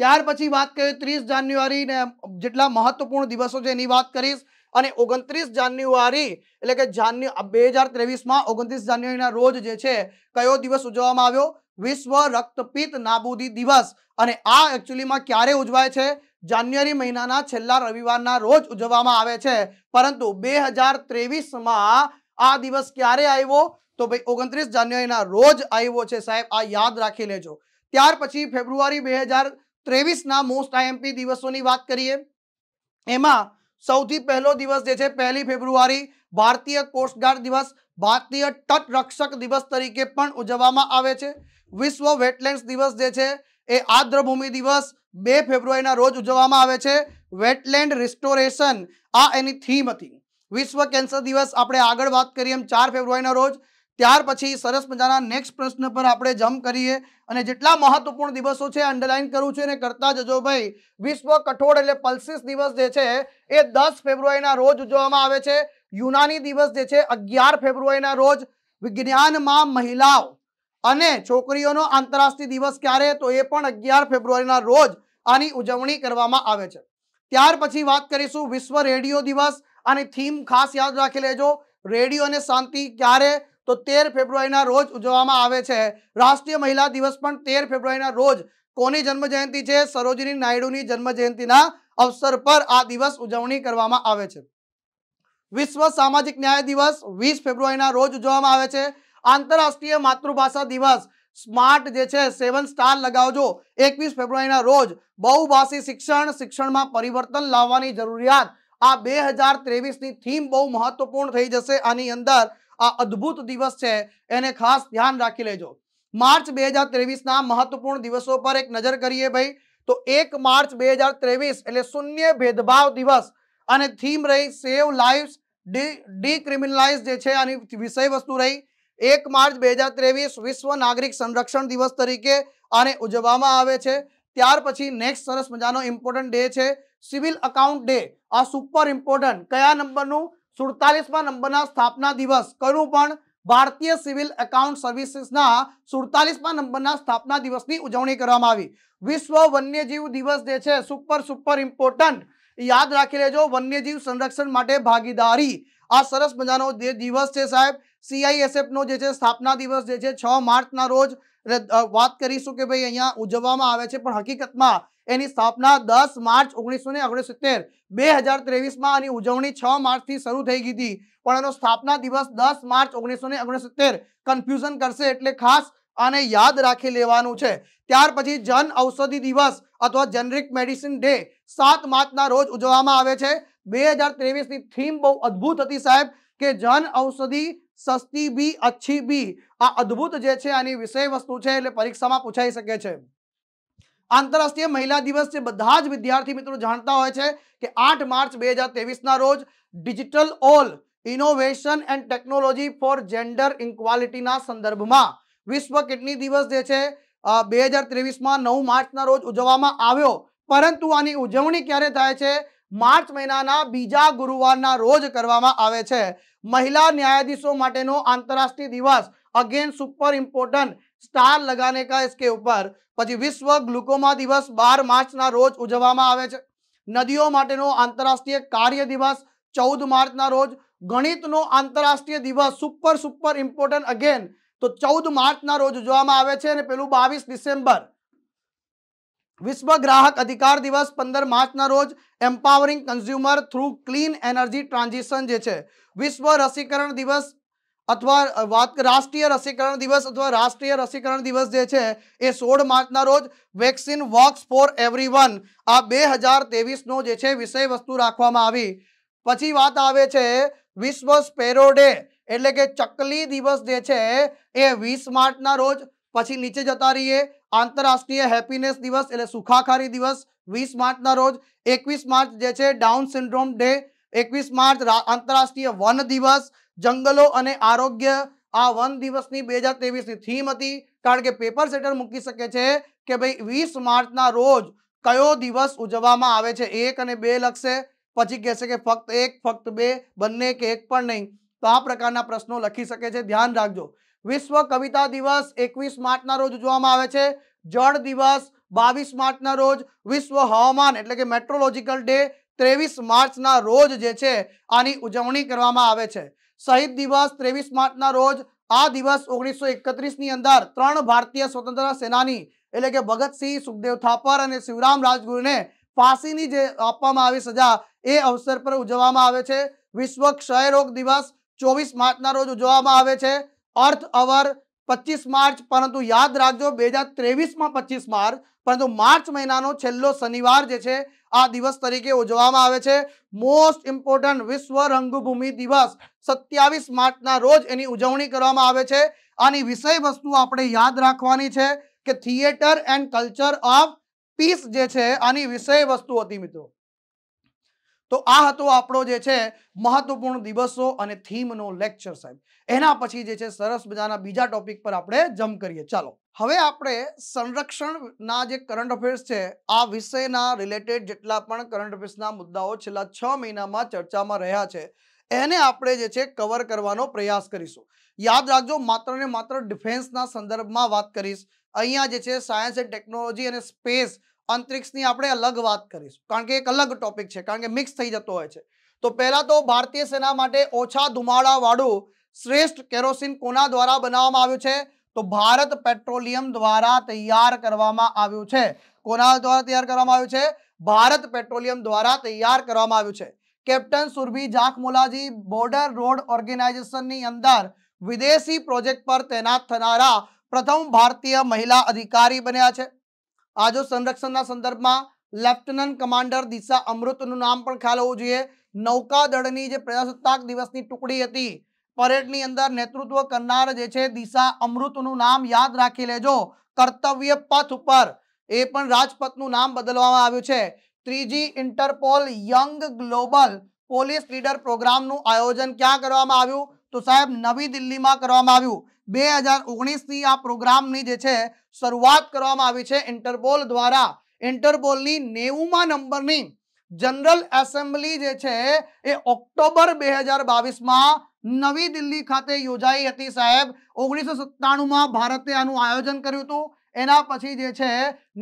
ત્યાર પછી વાત કરીએ ત્રીસ જાન્યુઆરીને જેટલા મહત્વપૂર્ણ દિવસો છે એની વાત કરીશ અને ઓગણત્રીસ જાન્યુઆરી એટલે કે જાન્યુ બે હજાર ત્રેવીસમાં ઓગણત્રીસ જાન્યુઆરીના રોજ જે છે કયો દિવસ ઉજવવામાં આવ્યો વિશ્વ રક્તપિત્ત નાબૂદી દિવસ અને આ એકચ્યુઅલીમાં ક્યારે ઉજવાય છે જાન્યુઆરી મહિનાના છેલ્લા રવિવારના રોજ ઉજવવામાં આવે છે પરંતુ બે હજાર ત્રેવીસમાં આ દિવસ ક્યારે આવ્યો તો ભાઈ ઓગણત્રીસ જાન્યુઆરીના રોજ આવ્યો છે સાહેબ આ યાદ રાખી લેજો ત્યાર પછી ફેબ્રુઆરી બે હજાર ત્રેવીસના મોસ્ટ આઈએમપી દિવસોની વાત કરીએ એમાં સૌથી પહેલો દિવસ જે છે પહેલી ફેબ્રુઆરી ભારતીય કોસ્ટગાર્ડ દિવસ ભારતીય તટ રક્ષક દિવસ તરીકે પણ ઉજવવામાં આવે છે વિશ્વ વેટલેન્ડ્સ દિવસ જે છે એ આદ્રભૂમિ દિવસ બે ફેબ્રુઆરીના રોજ ઉજવવામાં આવે છે વેટલેન્ડ રિસ્ટોરેશન આ એની થીમ હતી વિશ્વ કેન્સર દિવસ આપણે આગળ વાત કરીએ એમ ચાર ફેબ્રુઆરીના રોજ ત્યાર પછી સરસ મજાના નેક્સ્ટ પ્રશ્ન પર આપણે જમ્પ કરીએ અને જેટલા મહત્વપૂર્ણ દિવસો છે અંડરલાઇન કરું છું અને કરતા જજો ભાઈ વિશ્વ કઠોળ એટલે પલ્સિસ દિવસ જે છે એ દસ ફેબ્રુઆરીના રોજ ઉજવવામાં આવે છે યુનાની દિવસ જે છે અગિયાર ફેબ્રુઆરીના રોજ વિજ્ઞાનમાં મહિલાઓ અને છોકરીઓનો આંતરરાષ્ટ્રીય દિવસ ક્યારે તો એ પણ અગિયાર ફેબ્રુઆરીના રોજ આની ઉજવણી કરવામાં આવે છે ત્યાર પછી વાત કરીશું વિશ્વ રેડિયો દિવસ અને થીમ ખાસ યાદ રાખી લેજો રેડિયો અને શાંતિ ક્યારે તો તેર ફેબ્રુઆરીના રોજ ઉજવવામાં આવે છે રાષ્ટ્રીય મહિલા દિવસ પણ તેર ફેબ્રુઆરીના રોજ કોની જન્મજયંતિ છે સરોજિની નાયડુની જન્મ જન્મજયંતિના અવસર પર આ દિવસ ઉજવણી કરવામાં આવે છે વિશ્વ સામાજિક ન્યાય દિવસ વીસ ફેબ્રુઆરીના રોજ ઉજવવામાં આવે છે આંતરરાષ્ટ્રીય માતૃભાષા દિવસ સ્માર્ટ જે છે સેવન સ્ટાર લગાવજો એકવીસ ફેબ્રુઆરીના રોજ બહુભાષી શિક્ષણ શિક્ષણમાં પરિવર્તન લાવવાની જરૂરિયાત આ બે હજાર ત્રેવીસની થીમ બહુ મહત્વપૂર્ણ થઈ જશે આની અંદર આ અદ્ભુત દિવસ છે એને ખાસ ધ્યાન રાખી લેજો માર્ચ બે હજાર ત્રેવીસના મહત્વપૂર્ણ દિવસો પર એક નજર કરીએ ભાઈ તો એક માર્ચ બે હજાર ત્રેવીસ એટલે શૂન્ય ભેદભાવ દિવસ અને થીમ રહી સેવ લાઈફ ડી ક્રિમિનલાઇઝ જે છે આની વિષય વસ્તુ રહી એક માર્ચ બે હજાર ત્રેવીસ વિશ્વ નાગરિક સંરક્ષણ દિવસ તરીકે આને ઉજવવામાં આવે છે ત્યાર પછી નેક્સ્ટ સરસ મજાનો ઇમ્પોર્ટન્ટ ડે છે સિવિલ અકાઉન્ટ ડે આ સુપર ઇમ્પોર્ટન્ટ કયા નંબરનું સુડતાલીસમાં નંબરના સ્થાપના દિવસ કયું પણ ભારતીય સિવિલ એકાઉન્ટ સર્વિસીસના સુડતાલીસમાં નંબરના સ્થાપના દિવસની ઉજવણી કરવામાં આવી વિશ્વ વન્યજીવ દિવસ જે છે સુપર સુપર ઇમ્પોર્ટન્ટ યાદ રાખી લેજો વન્યજીવ સંરક્ષણ માટે ભાગીદારી આ સરસ મજાનો દિવસ છે સાહેબ સીઆઈએસએફનો જે છે સ્થાપના દિવસ જે છે છ માર્ચના રોજ વાત કરીશું કે ભાઈ અહીંયા ઉજવવામાં આવે છે પણ હકીકતમાં એની સ્થાપના દસ માર્ચ ઓગણીસો ને ઓગણસિત્તેર બે હજાર ત્રેવીસમાં આની ઉજવણી છ માર્ચથી શરૂ થઈ ગઈ હતી પણ એનો સ્થાપના દિવસ દસ માર્ચ ઓગણીસો ને ઓગણસિત્તેર કન્ફ્યુઝન કરશે એટલે ખાસ આને યાદ રાખી લેવાનું છે ત્યાર પછી જન ઔષધિ દિવસ અથવા જનરિક મેડિસિન ડે સાત માર્ચના રોજ ઉજવવામાં આવે છે બે હજાર ત્રેવીસની થીમ બહુ અદ્ભુત હતી સાહેબ કે જન ઔષધિ સસ્તી બી અચ્છી બી આ અદ્ભુત જે છે આની વિષય વસ્તુ છે એટલે પરીક્ષામાં પૂછાઈ શકે છે આંતરરાષ્ટ્રીય મહિલા દિવસ જે બધા જ વિદ્યાર્થી મિત્રો જાણતા હોય છે કે આઠ માર્ચ બે હજાર ના રોજ digital all innovation and technology for gender ઇન્ક્વાલિટીના સંદર્ભમાં વિશ્વ કિડની દિવસ જે છે બે હજાર ત્રેવીસમાં નવ માર્ચના રોજ ઉજવવામાં આવ્યો પરંતુ આની ઉજવણી ક્યારે થાય છે માર્ચ મહિનાના બીજા ગુરુવારના રોજ કરવામાં આવે છે મહિલા ન્યાયાધીશો માટેનો આંતરરાષ્ટ્રીય દિવસ અગેન સુપર ઇમ્પોર્ટન્ટ સ્ટાર લગાને કા इसके ઉપર પછી વિશ્વ ગ્લુકોમા દિવસ બાર માર્ચના રોજ ઉજવવામાં આવે છે નદીઓ માટેનો આંતરરાષ્ટ્રીય કાર્ય દિવસ ચૌદ માર્ચના રોજ ગણિતનો આંતરરાષ્ટ્રીય દિવસ સુપર સુપર ઇમ્પોર્ટન્ટ અગેન તો ચૌદ માર્ચના રોજ ઉજવવામાં આવે છે અને પેલું બાવીસ ડિસેમ્બર વિશ્વ ગ્રાહક અધિકાર દિવસ પંદર માર્ચના રોજ empowering consumer through clean energy transition જે છે વિશ્વ રસીકરણ દિવસ અથવા વાત રાષ્ટ્રીય રસીકરણ દિવસ અથવા રાષ્ટ્રીય રસીકરણ દિવસ જે છે એ સોળ માર્ચના રોજ વેક્સિન વર્ક્સ ફોર એવરી આ બે હજાર તેવીસનો જે છે વિષય વસ્તુ રાખવામાં આવી પછી વાત આવે છે વિશ્વ સ્પેરોડે એટલે કે ચકલી દિવસ જે છે એ વીસ માર્ચના રોજ પછી નીચે જતા રહીએ આંતરરાષ્ટ્રીય હેપીનેસ દિવસ એટલે સુખાકારી દિવસ વીસ માર્ચના રોજ એકવીસ માર્ચ જે છે ડાઉન સિન્ડ્રોમ ડે એકવીસ માર્ચ આંતરરાષ્ટ્રીય વન દિવસ જંગલો અને આરોગ્ય આ વન દિવસની બે હજાર ની થીમ હતી કારણ કે પેપર સેટર મૂકી શકે છે કે ભાઈ વીસ માર્ચના રોજ કયો દિવસ ઉજવવામાં આવે છે એક અને બે લખશે પછી કહેશે કે ફક્ત એક ફક્ત બે બંને કે એક પણ નહીં તો આ પ્રકારના પ્રશ્નો લખી શકે છે ધ્યાન રાખજો વિશ્વ કવિતા દિવસ એકવીસ માર્ચના રોજ ઉજવવામાં આવે છે જળ દિવસ બાવીસ માર્ચના રોજ વિશ્વ હવામાન એટલે કે મેટ્રોલોજીકલ ડે ત્રેવીસ માર્ચના રોજ જે છે આની ઉજવણી કરવામાં આવે છે શહીદ દિવસ ત્રેવીસ માર્ચના રોજ આ દિવસ ઓગણીસો એકત્રીસની અંદર ત્રણ ભારતીય સ્વતંત્ર સેનાની એટલે કે ભગતસિંહ સુખદેવ થાપર અને શિવરામ રાજગુરુને ફાંસીની જે આપવામાં આવી સજા એ અવસર પર ઉજવવામાં આવે છે વિશ્વ ક્ષય રોગ દિવસ ચોવીસ માર્ચના રોજ ઉજવવામાં આવે છે અર્થ અવર પચીસ માર્ચ પરંતુ યાદ રાખજો બે હજાર ત્રેવીસમાં પચીસ માર્ચ પરંતુ માર્ચ મહિનાનો છેલ્લો શનિવાર જે છે આ દિવસ તરીકે ઉજવવામાં આવે છે મોસ્ટ ઇમ્પોર્ટન્ટ વિશ્વ રંગભૂમિ દિવસ સત્યાવીસ માર્ચના રોજ એની ઉજવણી કરવામાં આવે છે આની વિષય વસ્તુ આપણે યાદ રાખવાની છે કે theatre and culture of peace જે છે આની વિષય વસ્તુ હતી મિત્રો તો આ હતો આપણો જે છે મહત્વપૂર્ણ દિવસો અને થીમનો લેક્ચર સાહેબ એના પછી જે છે સરસ મજાના બીજા ટોપિક પર આપણે જમ કરીએ ચાલો હવે આપણે સંરક્ષણના જે કરંટ અફેર્સ છે આ વિષયના રિલેટેડ જેટલા પણ કરંટ અફેર્સના મુદ્દાઓ છેલ્લા છ મહિનામાં ચર્ચામાં રહ્યા છે એને આપણે જે છે કવર કરવાનો પ્રયાસ કરીશું યાદ રાખજો માત્ર ને માત્ર ડિફેન્સના સંદર્ભમાં વાત કરીશ અહીંયા જે છે સાયન્સ એન્ડ ટેકનોલોજી અને સ્પેસ અંતરિક્ષની આપણે અલગ વાત કરીશું કારણ કે એક અલગ ટોપિક છે કારણ કે મિક્સ થઈ જતો હોય છે તો પહેલા તો ભારતીય સેના માટે ઓછા ધુમાડાવાળું શ્રેષ્ઠ કેરોસીન કોના દ્વારા બનાવવામાં આવ્યું છે તો ભારત પેટ્રોલિયમ દ્વારા તૈયાર કરવામાં આવ્યું છે કોના દ્વારા તૈયાર કરવામાં આવ્યું છે ભારત પેટ્રોલિયમ દ્વારા તૈયાર કરવામાં આવ્યું છે કેપ્ટન સુરભી જાખમોલાજી બોર્ડર રોડ ઓર્ગેનાઇઝેશનની અંદર વિદેશી પ્રોજેક્ટ પર તૈનાત થનારા પ્રથમ ભારતીય મહિલા અધિકારી બન્યા છે આજો સંરક્ષણના સંદર્ભમાં લેફ્ટનન્ટ કમાન્ડર દિશા અમૃતનું નામ પણ ખ્યાલ હોવું જોઈએ નૌકાદળની જે પ્રજાસત્તાક દિવસની ટુકડી હતી પરેડની અંદર નેતૃત્વ કરનાર જે છે દિશા અમૃતનું નામ યાદ રાખી લેજો કર્તવ્ય પથ ઉપર એ પણ રાજપથનું નામ બદલવામાં આવ્યું છે ત્રીજી Interpol young global police leader પ્રોગ્રામનું આયોજન ક્યાં કરવામાં આવ્યું તો સાહેબ નવી દિલ્હીમાં કરવામાં આવ્યું બે હજાર ઓગણીસથી આ પ્રોગ્રામની જે છે શરૂઆત કરવામાં આવી છે ઇન્ટરપોલ દ્વારા ઇન્ટરપોલની નેવુંમાં નંબરની જનરલ એસેમ્બલી જે છે એ ઓક્ટોબર બે હજાર બાવીસમાં નવી દિલ્હી ખાતે યોજાઈ હતી સાહેબ ઓગણીસો સત્તાણુંમાં ભારતે આનું આયોજન કર્યું હતું એના પછી જે છે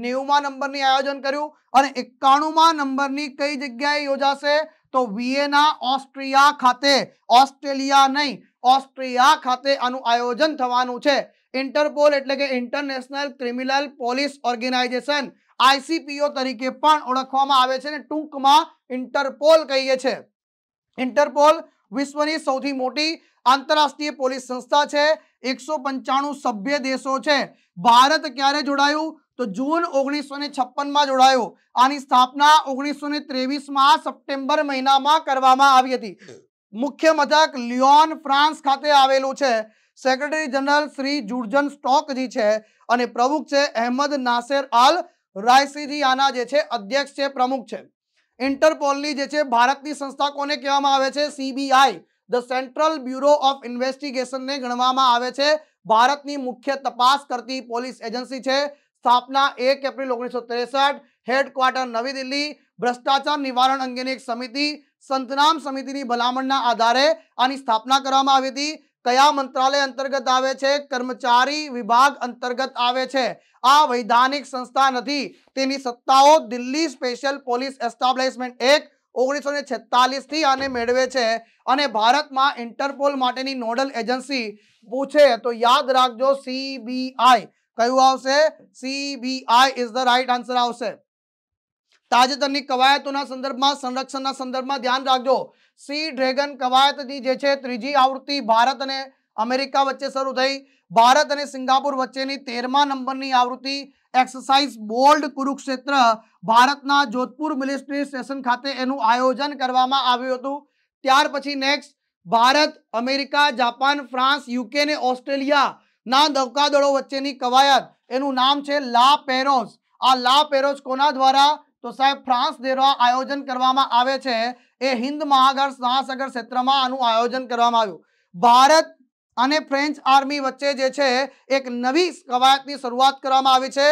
નેવુંમાં નંબરની આયોજન કર્યું અને એકાણુંમાં નંબરની કઈ જગ્યાએ યોજાશે તો વિયેના ઓસ્ટ્રિયા ખાતે ઓસ્ટ્રેલિયા નહીં ઓસ્ટ્રિયા ખાતે આનું આયોજન થવાનું છે ઇન્ટરપોલ એટલે કે international criminal police organisation ICPO તરીકે પણ ઓળખવામાં આવે છે અને ટૂંકમાં ઇન્ટરપોલ કહીએ છે ઇન્ટરપોલ વિશ્વની સૌથી મોટી આંતરરાષ્ટ્રીય પોલીસ સંસ્થા છે એકસો પંચાણું સભ્ય દેશો છે ભારત ક્યારે જોડાયું તો જૂન ઓગણીસો ને છપ્પનમાં જોડાયું આની સ્થાપના ઓગણીસો ને ત્રેવીસમાં સપ્ટેમ્બર મહિનામાં કરવામાં આવી હતી મુખ્ય મથક લિયોન ફ્રાન્સ ખાતે આવેલું છે સેક્રેટરી જનરલ શ્રી જુર્જન સ્ટોકજી છે અને પ્રમુખ છે અહેમદ નાસેર અલ રાયસીજી આના જે છે અધ્યક્ષ છે પ્રમુખ છે ઇન્ટરપોલની જે છે ભારતની સંસ્થા કોને કહેવામાં આવે છે CBI the central bureau of ઇન્વેસ્ટિગેશનને ગણવામાં આવે છે ભારતની મુખ્ય તપાસ કરતી પોલીસ એજન્સી છે સ્થાપના એક એપ્રિલ ઓગણીસો ત્રેસઠ હેડક્વાર્ટર નવી દિલ્હી ભ્રષ્ટાચાર નિવારણ અંગેની એક સમિતિ સંતનામ સમિતિની ભલામણના આધારે આની સ્થાપના કરવામાં આવી હતી કયા મંત્રાલય અંતર્ગત આવે છે કર્મચારી વિભાગ અંતર્ગત આવે છે આ વૈધાનિક સંસ્થા નથી તેની સત્તાઓ દિલ્હી સ્પેશિયલ પોલીસ એસ્ટાબ્લિશમેન્ટ એક ઓગણીસો ને છેતાલીસથી આને મેળવે છે અને ભારતમાં ઇન્ટરપોલ માટેની નોડલ એજન્સી પૂછે તો યાદ રાખજો સીબીઆઈ કયું આવશે CBI is the right answer આવશે તાજેતરની કવાયતોના સંદર્ભમાં સંરક્ષણના સંદર્ભમાં ધ્યાન રાખજો સી ડ્રેગન કવાયતની જે છે ત્રીજી આવૃત્તિ ભારત અને અમેરિકા વચ્ચે શરૂ થઈ ભારત અને સિંગાપુર વચ્ચેની તેરમા નંબરની આવૃત્તિ એક્સરસાઇઝ બોલ્ડ કુરુક્ષેત્ર ભારતના જોધપુર મિલિટરી સ્ટેશન ખાતે એનું આયોજન કરવામાં આવ્યું હતું ત્યાર પછી next Bharat America Japan France UK ને ઓસ્ટ્રેલિયાના ના નૌકાદળો વચ્ચેની કવાયત એનું નામ છે લા પેરોસ આ લા પેરોસ કોના દ્વારા તો સાહેબ ફ્રાન્સ દ્વારા આયોજન કરવામાં આવે છે એ હિન્દ મહાગર મહાસાગર ક્ષેત્રમાં આનું આયોજન કરવામાં આવ્યું ભારત અને ફ્રેન્ચ આર્મી વચ્ચે જે છે એક નવી કવાયતની શરૂઆત કરવામાં આવી છે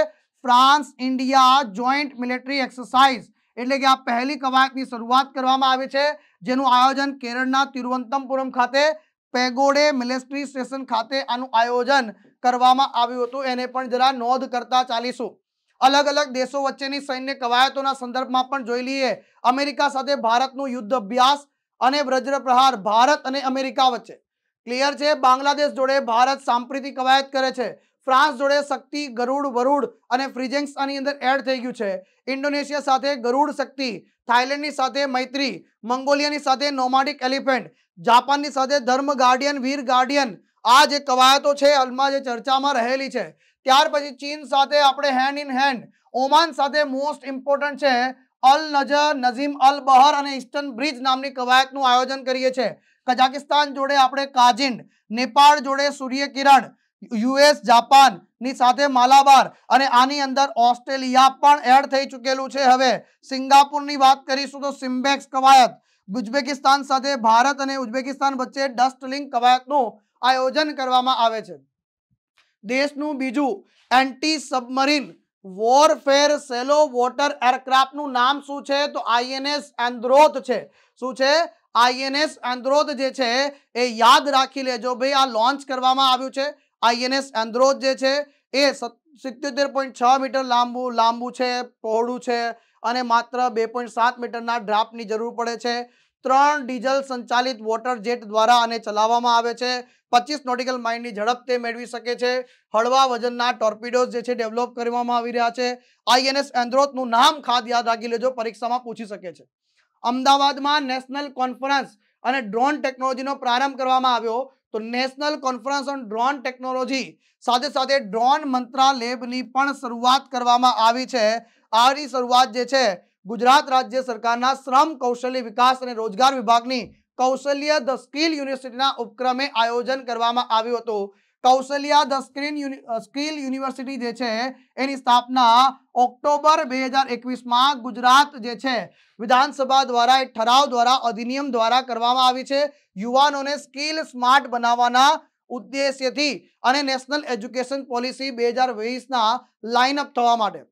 France India joint military exercise એટલે કે આ પહેલી કવાયતની શરૂઆત કરવામાં આવી છે જેનું આયોજન કેરળના તિરુવનંતપુરમ ખાતે પેગોડે મિલિટરી સ્ટેશન ખાતે આનું આયોજન કરવામાં આવ્યું હતું એને પણ જરા નોંધ કરતા ચાલીશું અલગ અલગ દેશો વચ્ચેની સૈન્ય કવાયતોના સંદર્ભમાં પણ જોઈ લઈએ અમેરિકા સાથે ભારતનું યુદ્ધ અભ્યાસ અને વજ્ર પ્રહાર ભારત અને અમેરિકા વચ્ચે ક્લિયર છે બાંગ્લાદેશ જોડે ભારત સાંપ્રતિક કવાયત કરે છે ફ્રાન્સ જોડે શક્તિ ગરુડ વરુડ અને ફ્રીજેન્સ આની અંદર એડ થઈ ગયું છે ઇન્ડોનેશિયા સાથે ગરુડ શક્તિ થાઇલેન્ડની સાથે મૈત્રી મંગોલિયાની સાથે નોમાડિક એલિફેન્ટ જાપાનની સાથે ધર્મ ગાર્ડિયન વીર ગાર્ડિયન આ જે કવાયતો છે હાલમાં જે ચર્ચામાં રહેલી છે ત્યાર પછી ચીન સાથે આપણે હેન્ડ ઇન હેન્ડ ઓમાન સાથે મોસ્ટ ઇમ્પોર્ટન્ટ છે અલ નજર નઝીમ અલ બહર અને ઇસ્ટર્ન બ્રિજ નામની કવાયતનું આયોજન કરીએ છીએ કઝાકિસ્તાન જોડે આપણે કાજિન નેપાળ જોડે સૂર્યકિરણ યુએસ જાપાનની સાથે માલાબાર અને આની અંદર ઓસ્ટ્રેલિયા પણ એડ થઈ ચૂકેલું છે હવે સિંગાપુરની વાત કરીશું તો સિમ્બેક્સ કવાયત ઉઝબેકિસ્તાન સાથે ભારત અને ઉઝબેકિસ્તાન વચ્ચે ડસ્ટલિંગ કવાયતનું આયોજન કરવામાં આવે છે દેશનું બીજું anti submarine warfare shallow water એરક્રાફ્ટનું નામ શું છે તો આઈએનએસ એન્દ્રોથ છે શું છે આઈએનએસ એન્દ્રોથ જે છે એ યાદ રાખી લેજો ભાઈ આ લોન્ચ કરવામાં આવ્યું છે આઈએનએસ એન્દ્રોથ જે છે એ સિત્યોતેર પોઈન્ટ છ મીટર લાંબુ લાંબુ છે પહોળું છે અને માત્ર બે પોઈન્ટ સાત મીટરના ડ્રાફ્ટની જરૂર પડે છે ત્રણ ડીઝલ સંચાલિત વોટર જેટ દ્વારા આને ચલાવવામાં આવે છે પચીસ નોટિકલ માઇન્ડની ઝડપ તે મેળવી શકે છે હળવા વજનના ટોર્પિડોઝ જે છે ડેવલપ કરવામાં આવી રહ્યા છે આઈએનએસ એન્દ્રોથનું નામ ખાદ યાદ રાખી લેજો પરીક્ષામાં પૂછી શકે છે અમદાવાદમાં નેશનલ કોન્ફરન્સ અને ડ્રોન ટેકનોલોજીનો પ્રારંભ કરવામાં આવ્યો તો national conference on drone technology સાથે સાથે ડ્રોન મંત્રાલયની પણ શરૂઆત કરવામાં આવી છે આવી શરૂઆત જે છે ગુજરાત રાજ્ય સરકારના શ્રમ કૌશલ્ય વિકાસ અને રોજગાર વિભાગની કૌશલ્ય ધ સ્કિલ યુનિવર્સિટીના ઉપક્રમે આયોજન કરવામાં આવ્યું હતું Kaushalya the screen skill university જે છે એની સ્થાપના ઓક્ટોબર બે હજાર એકવીસમાં ગુજરાત જે છે વિધાનસભા દ્વારા એક ઠરાવ દ્વારા અધિનિયમ દ્વારા કરવામાં આવી છે યુવાનોને સ્કિલ સ્માર્ટ બનાવવાના ઉદ્દેશ્યથી અને નેશનલ એજ્યુકેશન પોલિસી બે હજાર વીસના લાઇન અપ થવા માટે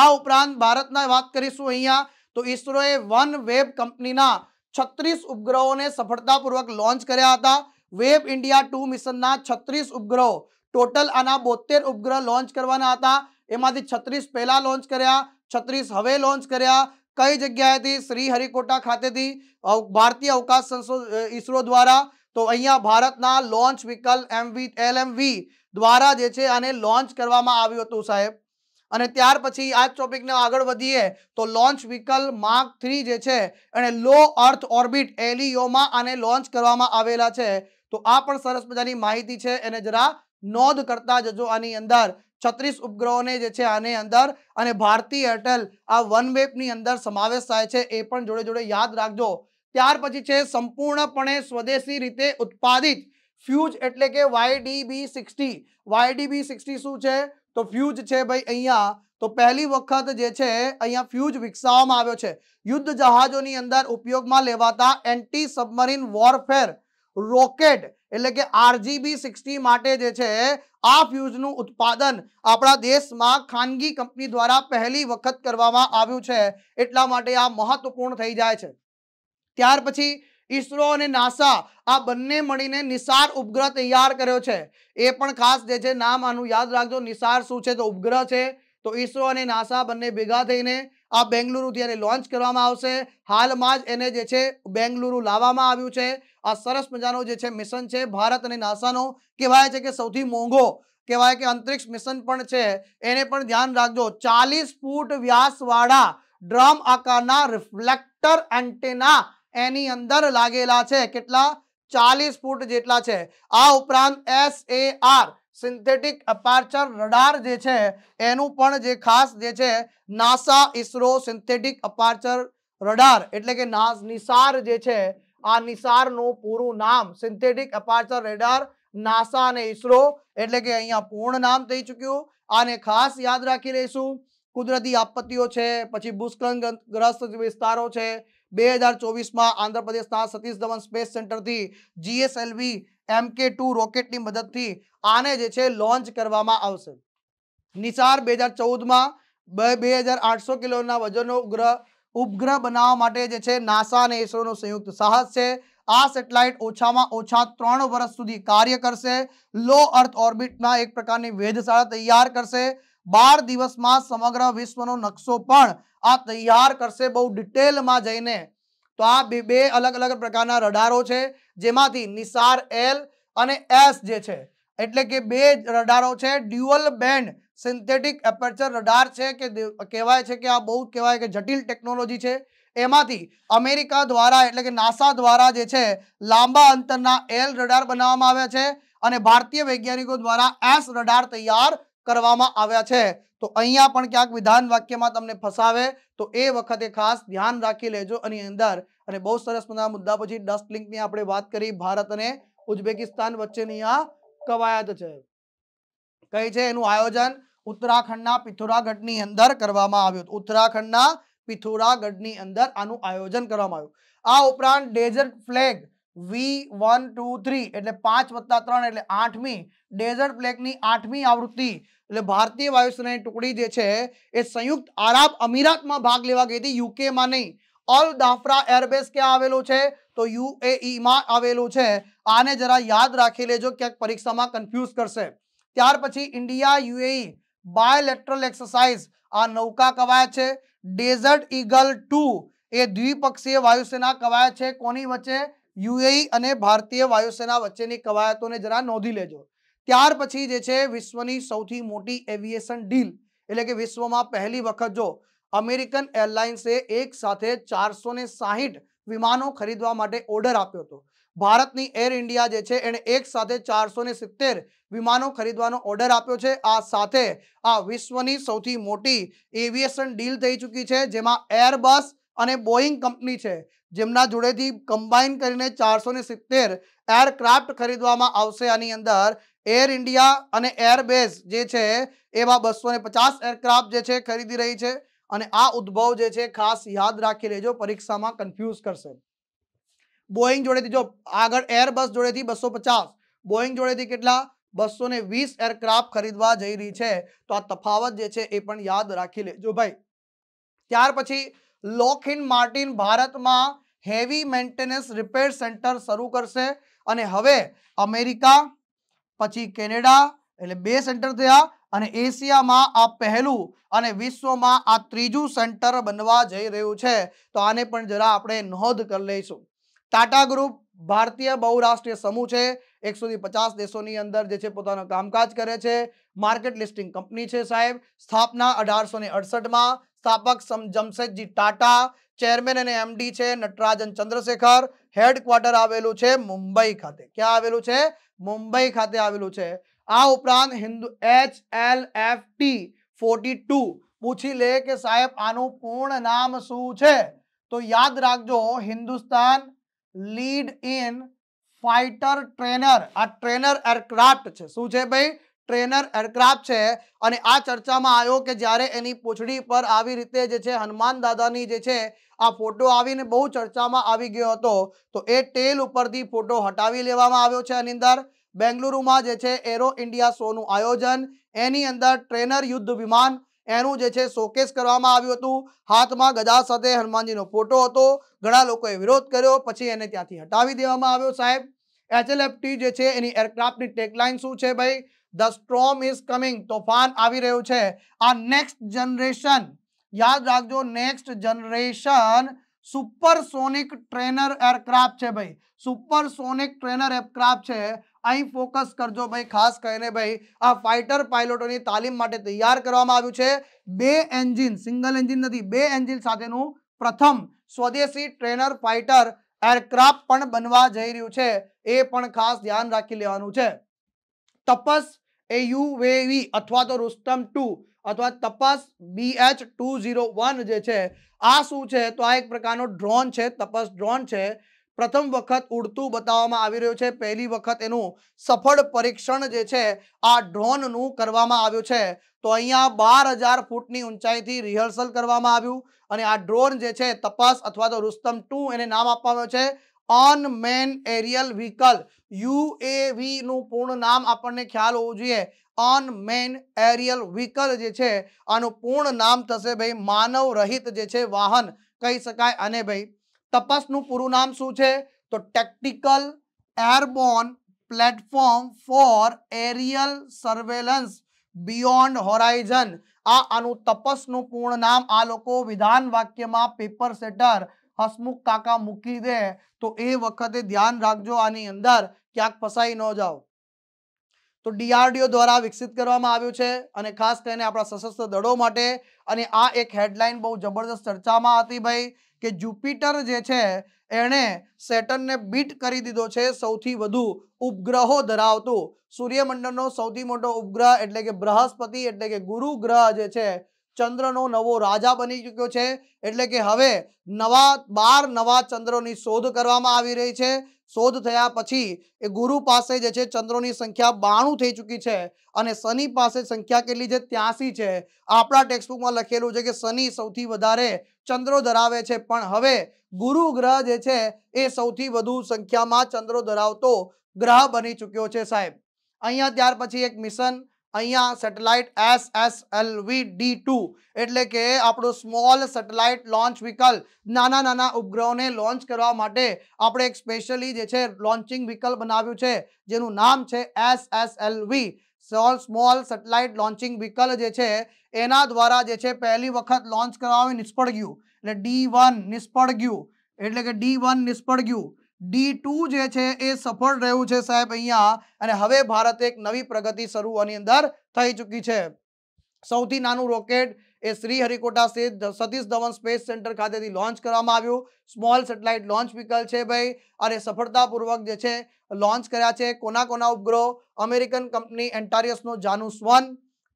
આ ઉપરાંત ભારતના વાત કરીશું અહીંયા તો ઇસરોએ વન વેબ કંપનીના છત્રીસ ઉપગ્રહોને સફળતાપૂર્વક લોન્ચ કર્યા હતા વેબ ઇન્ડિયા ટુ મિશનના છત્રીસ ઉપગ્રહો ટોટલ આના બોતેર ઉપગ્રહ લોન્ચ કરવાના હતા એમાંથી છત્રીસ પહેલા લોન્ચ કર્યા છત્રીસ હવે લોન્ચ કર્યા કઈ જગ્યાએથી શ્રીહરિકોટા ખાતેથી ભારતીય અવકાશ સંશોધન ઇસરો દ્વારા તો અહીંયા ભારતના લોન્ચ વ્હીકલ એમવી એલએમવી દ્વારા જે છે આને લોન્ચ કરવામાં આવ્યું હતું સાહેબ અને ત્યાર પછી આ જ ટોપિકને આગળ વધીએ તો લોન્ચ વ્હીકલ માર્ક થ્રી જે છે એને લો અર્થ ઓર્બિટ એલિયોમાં આને લોન્ચ કરવામાં આવેલા છે તો આ પણ સરસ મજાની માહિતી છે એને જરા નોંધ કરતા જજો આની અંદર છત્રીસ ઉપગ્રહોને જે છે આની અંદર અને ભારતી એરટેલ આ વન વેપની અંદર સમાવેશ થાય છે એ પણ જોડે જોડે યાદ રાખજો ત્યાર પછી છે સંપૂર્ણપણે સ્વદેશી રીતે ઉત્પાદિત ફ્યુજ એટલે કે વાયડીબી સિક્સટી વાયડીબી સિક્સટી શું છે તો ફ્યુજ છે ભાઈ અહીંયા તો પહેલી વખત જે છે અહીંયા ફ્યુઝ વિકસાવવામાં આવ્યો છે યુદ્ધ જહાજોની અંદર ઉપયોગમાં લેવાતા એન્ટી સબમરીન વોરફેર રોકેટ એટલે કે આરજીબી સિક્સટી માટે જે છે આ ફ્યુઝનું ઉત્પાદન આપણા દેશમાં ખાનગી કંપની દ્વારા પહેલી વખત કરવામાં આવ્યું છે એટલા માટે આ મહત્વપૂર્ણ થઈ જાય છે ત્યાર પછી ઈસરો અને નાસા આ બંને મળીને નિસાર ઉપગ્રહ તૈયાર કર્યો છે એ પણ ખાસ જે છે નામ આનું યાદ રાખજો નિસાર શું છે તો ઉપગ્રહ છે તો ઈસરો અને નાસા બંને ભેગા થઈને આ બેંગલુરુ ત્યારે લોન્ચ કરવામાં આવશે હાલમાં જ એને જે છે બેંગલુરુ લાવવામાં આવ્યું છે આ સરસ મજાનો જે છે મિશન છે ભારત અને નાસાનો કહેવાય છે કે સૌથી મોંઘો કહેવાય કે અંતરિક્ષ મિશન પણ છે એને પણ ધ્યાન રાખજો ચાલીસ ફૂટ વ્યાસવાળા ડ્રમ આકારના રિફ્લેક્ટર એન્ટેના એની અંદર લાગેલા છે કેટલા ચાલીસ ફૂટ જેટલા છે આ ઉપરાંત S A R synthetic aperture radar જે છે એનું પણ જે ખાસ જે છે NASA ISRO synthetic aperture radar એટલે કે નિસાર જે છે આ નિસારનું પૂરું નામ સિન્થેટિક અપાર્ચર રડાર નાસા અને ઇસરો એટલે કે અહીંયા પૂર્ણ નામ થઈ ચૂક્યું આને ખાસ યાદ રાખી લઈશું કુદરતી આપત્તિઓ છે પછી ગ્રસ્ત વિસ્તારો છે બે હજાર ચોવીસમાં આંધ્રપ્રદેશના સતીશ ધવન સ્પેસ સેન્ટરથી જીએસએલવી એમકે ટુ રોકેટની મદદથી આને જે છે લોન્ચ કરવામાં આવશે નિસાર બે હજાર ચૌદમાં બે હજાર આઠસો કિલોના વજનનો ઉપગ્રહ ઉપગ્રહ બનાવવા માટે જે છે નાસા અને ઇસરોનો સંયુક્ત સાહસ છે આ સેટેલાઇટ ઓછામાં ઓછા ત્રણ વર્ષ સુધી કાર્ય કરશે લો અર્થ ઓર્બિટમાં એક પ્રકારની વેધશાળા તૈયાર કરશે બાર દિવસમાં સમગ્ર વિશ્વનો નકશો પણ આ તૈયાર કરશે બહુ ડિટેલમાં જઈને તો આ બે બે અલગ અલગ પ્રકારના રડારો છે જેમાંથી નિસાર એલ અને એસ જે છે એટલે કે બે રડારો છે dual band synthetic aperture radar છે કે કહેવાય છે કે આ બહુ કહેવાય કે જટિલ ટેકનોલોજી છે એમાંથી અમેરિકા દ્વારા એટલે કે નાસા દ્વારા જે છે લાંબા અંતરના એલ રડાર બનાવવામાં આવ્યા છે અને ભારતીય વૈજ્ઞાનિકો દ્વારા એસ રડાર તૈયાર કરવામાં આવ્યા છે તો અહીંયા પણ ક્યાંક વિધાન વાક્યમાં તમને ફસાવે તો એ વખતે ખાસ ધ્યાન રાખી લેજો આની અંદર અને બહુ સરસ મજાના મુદ્દા પછી ડસ્ટ લિંકની આપણે વાત કરી ભારત અને ઉઝબેકિસ્તાન વચ્ચેની આ કવાયત છે કઈ છે એનું આયોજન ઉત્તરાખંડના પિથુરાગઢની અંદર કરવામાં આવ્યું ઉત્તરાખંડના પિથુરાગઢની અંદર આનું આયોજન કરવામાં આવ્યું આ ઉપરાંત desert flag V one two three એટલે પાંચ વત્તા ત્રણ એટલે આઠમી ડેઝર્ટ ફ્લેગની આઠમી આવૃત્તિ એટલે ભારતીય વાયુસેનાની ટુકડી જે છે એ સંયુક્ત આરબ અમીરાતમાં ભાગ લેવા ગઈ હતી યુકેમાં નહીં અલ દાફરા એરબેઝ ક્યાં આવેલો છે તો યુએઈમાં આવેલું છે આને જરા યાદ રાખી લેજો ક્યાંક પરીક્ષામાં કન્ફ્યુઝ કરશે ત્યાર પછી ઇન્ડિયા યુએઈ બાયલેટ્રલ એક્સરસાઇઝ આ નૌકા કવાયત છે ડેઝર્ટ ઇગલ ટુ એ દ્વિપક્ષીય વાયુસેના કવાયત છે કોની વચ્ચે યુએઈ અને ભારતીય વાયુસેના વચ્ચેની કવાયતોને જરા નોંધી લેજો ત્યાર પછી જે છે વિશ્વની સૌથી મોટી એવિએશન ડીલ એટલે કે વિશ્વમાં પહેલી વખત જો અમેરિકન એરલાઇન્સે એક સાથે ચારસો વિમાનો ખરીદવા માટે ઓર્ડર આપ્યો હતો ભારતની એર ઇન્ડિયા જે છે એણે એક સાથે ચારસો વિમાનો ખરીદવાનો ઓર્ડર આપ્યો છે આ સાથે આ વિશ્વની સૌથી મોટી એવિએશન ડીલ થઈ ચૂકી છે જેમાં એરબસ અને બોઈંગ કંપની છે જેમના જોડેથી કમ્બાઈન કરીને ચારસો એરક્રાફ્ટ ખરીદવામાં આવશે આની અંદર એર ઇન્ડિયા અને એરબેઝ જે છે એવા બસો એરક્રાફ્ટ જે છે ખરીદી રહી છે અને આ ઉદ્ભવ જે છે ખાસ યાદ રાખી લેજો પરીક્ષામાં કન્ફ્યુઝ કરશે બોઈંગ જોડેથી જો આગળ એરબસ જોડેથી બસો પચાસ બોઈંગ જોડેથી કેટલા બસો ને વીસ એરક્રાફ્ટ ખરીદવા જઈ રહી છે તો આ તફાવત જે છે એ પણ યાદ રાખી લેજો ભાઈ ત્યાર પછી લોકહિન માર્ટિન ભારતમાં હેવી મેન્ટેનન્સ રિપેર સેન્ટર શરૂ કરશે અને હવે અમેરિકા પછી કેનેડા એટલે બે સેન્ટર થયા અને એશિયામાં આ પહેલું અને વિશ્વમાં આ ત્રીજું સેન્ટર બનવા જઈ રહ્યું છે તો આને પણ જરા આપણે નોંધ કરી લઈશું ટાટા ગ્રુપ ભારતીય બહુરાષ્ટ્રીય સમૂહ છે એકસોથી પચાસ દેશોની અંદર જે છે પોતાનું કામકાજ કરે છે માર્કેટ લિસ્ટિંગ કંપની છે સાહેબ સ્થાપના અઢારસો ને અડસઠમાં સ્થાપક જમશેદજી ટાટા ચેરમેન અને એમડી છે નટરાજન ચંદ્રશેખર हेडक्वार्टर આવેલું છે મુંબઈ ખાતે શું આવેલું છે મુંબઈ ખાતે આવેલું છે આ ઉપરાન હિન્દુ एचएलएफटी 42 પૂછી લે કે સાહેબ આનું પૂર્ણ નામ શું છે તો યાદ રાખજો Hindustan lead in fighter trainer આ ટ્રેનર એરક્રાફ્ટ છે શું છે ભાઈ ટ્રેનર એરક્રાફ્ટ છે અને આ ચર્ચામાં આવ્યો કે જ્યારે એની પૂંછડી પર આવી રીતે જે છે હનુમાન દાદાની જે છે આ ફોટો આવીને બહુ ચર્ચામાં આવી ગયો હતો તો એ ટેલ ઉપરથી ફોટો હટાવી લેવામાં આવ્યો છે આની અંદર બેંગલુરુમાં જે છે એરો ઇન્ડિયા શોનું આયોજન એની અંદર ટ્રેનર યુદ્ધ વિમાન એનું જે છે શોકેસ કરવામાં આવ્યું હતું હાથમાં ગદા સાથે હનુમાનજીનો ફોટો હતો ઘણા લોકોએ વિરોધ કર્યો પછી એને ત્યાંથી હટાવી દેવામાં આવ્યો સાહેબ એચએલએફટી જે છે એની એરક્રાફ્ટની ટેકલાઇન શું છે ભાઈ ધ સ્ટ્રોમ ઇઝ કમિંગ તોફાન આવી રહ્યું છે આ નેક્સ્ટ જનરેશન યાદ રાખજો next generation supersonic trainer aircraft છે ભાઈ સુપરસોનિક ટ્રેનર એરક્રાફ્ટ છે અહીં ફોકસ કરજો ભાઈ ખાસ કરીને ભાઈ આ ફાઇટર પાયલોટોની તાલીમ માટે તૈયાર કરવામાં આવ્યું છે બે એન્જિન સિંગલ એન્જિન નથી બે એન્જિન સાથેનું પ્રથમ સ્વદેશી ટ્રેનર ફાઇટર એરક્રાફ્ટ પણ બનવા જઈ રહ્યું છે એ પણ ખાસ ધ્યાન રાખી લેવાનું છે તપસ એ યુ યુએવી અથવા તો રુસ્તમ ટુ અથવા Tapas H two zero one જે છે આ શું છે તો આ એક પ્રકારનો ડ્રોન છે તપસ ડ્રોન છે પ્રથમ વખત ઉડતું બતાવવામાં આવી રહ્યું છે પહેલી વખત એનું સફળ પરીક્ષણ જે છે આ ડ્રોનનું કરવામાં આવ્યું છે તો અહીંયા બાર હજાર ફૂટની ઊંચાઈથી રિહર્સલ કરવામાં આવ્યું અને આ ડ્રોન જે છે તપાસ અથવા તો રુસ્તમ ટુ એને નામ આપવામાં આવ્યું છે unmanned aerial vehicle UAV નું પૂર્ણ નામ આપણને ખ્યાલ હોવું જોઈએ ઓન મેન એરિયલ વ્હીકલ જે છે આનું પૂર્ણ નામ થશે ભાઈ માનવ રહિત જે છે વાહન કહી શકાય અને ભાઈ તપસનું પૂરું નામ શું છે તો tactical airborne platform for aerial surveillance beyond horizon આ આનું તપસનું પૂર્ણ નામ આ લોકો વિધાન વાક્યમાં પેપર સેટર હસમુખ કાકા મૂકી દે તો એ વખતે ધ્યાન રાખજો આની અંદર ક્યાંક ફસાઈ ન જાઓ તો ડીઆરડીઓ દ્વારા વિકસિત કરવામાં આવ્યું છે અને ખાસ કરીને આપણા સશસ્ત્ર દળો માટે અને આ એક હેડલાઇન બહુ જબરદસ્ત ચર્ચામાં હતી ભાઈ કે જુપિટર જે છે એણે સેટનને બીટ કરી દીધો છે સૌથી વધુ ઉપગ્રહો ધરાવતું સૂર્યમંડળનો સૌથી મોટો ઉપગ્રહ એટલે કે બૃહસ્પતિ એટલે કે ગુરુ ગ્રહ જે છે ચંદ્રનો નવો રાજા બની ચૂક્યો છે એટલે કે હવે નવા બાર નવા ચંદ્રોની શોધ કરવામાં આવી રહી છે શોધ થયા પછી એ ગુરુ પાસે જે છે ચંદ્રોની સંખ્યા બાણું થઈ ચૂકી છે અને શનિ પાસે સંખ્યા કેટલી છે ત્યાંસી છે આપણા ટેક્સ્ટબુકમાં લખેલું છે કે શનિ સૌથી વધારે ચંદ્રો ધરાવે છે પણ હવે ગુરુ ગ્રહ જે છે એ સૌથી વધુ સંખ્યામાં ચંદ્રો ધરાવતો ગ્રહ બની ચૂક્યો છે સાહેબ અહીંયા ત્યાર પછી એક મિશન અહીંયા satellite S S L V D two એટલે કે આપણું સ્મોલ સેટેલાઇટ લોન્ચ વ્હીકલ નાના નાના ઉપગ્રહોને લોન્ચ કરવા માટે આપણે એક સ્પેશિયલી જે છે લોન્ચિંગ વ્હીકલ બનાવ્યું છે જેનું નામ છે S S L V small satellite launching vehicle જે છે એના દ્વારા જે છે પહેલી વખત લોન્ચ કરવામાં નિષ્ફળ ગયું એટલે ડી વન નિષ્ફળ ગયું એટલે કે ડી વન નિષ્ફળ ગયું ડી ટુ જે છે એ સફળ રહ્યું છે સાહેબ અહીંયા અને હવે ભારતે એક નવી પ્રગતિ શરૂ આની અંદર થઈ ચૂકી છે સૌથી નાનું રોકેટ એ શ્રી હરિકોટા સ્થિત સતીશ ધવન સ્પેસ સેન્ટર ખાતેથી લોન્ચ કરવામાં આવ્યું સ્મોલ સેટેલાઇટ લોન્ચ વિકલ છે ભાઈ અને સફળતાપૂર્વક જે છે લોન્ચ કર્યા છે કોના કોના ઉપગ્રહ અમેરિકન કંપની એન્ટારિયસનો જાનુ સ્વન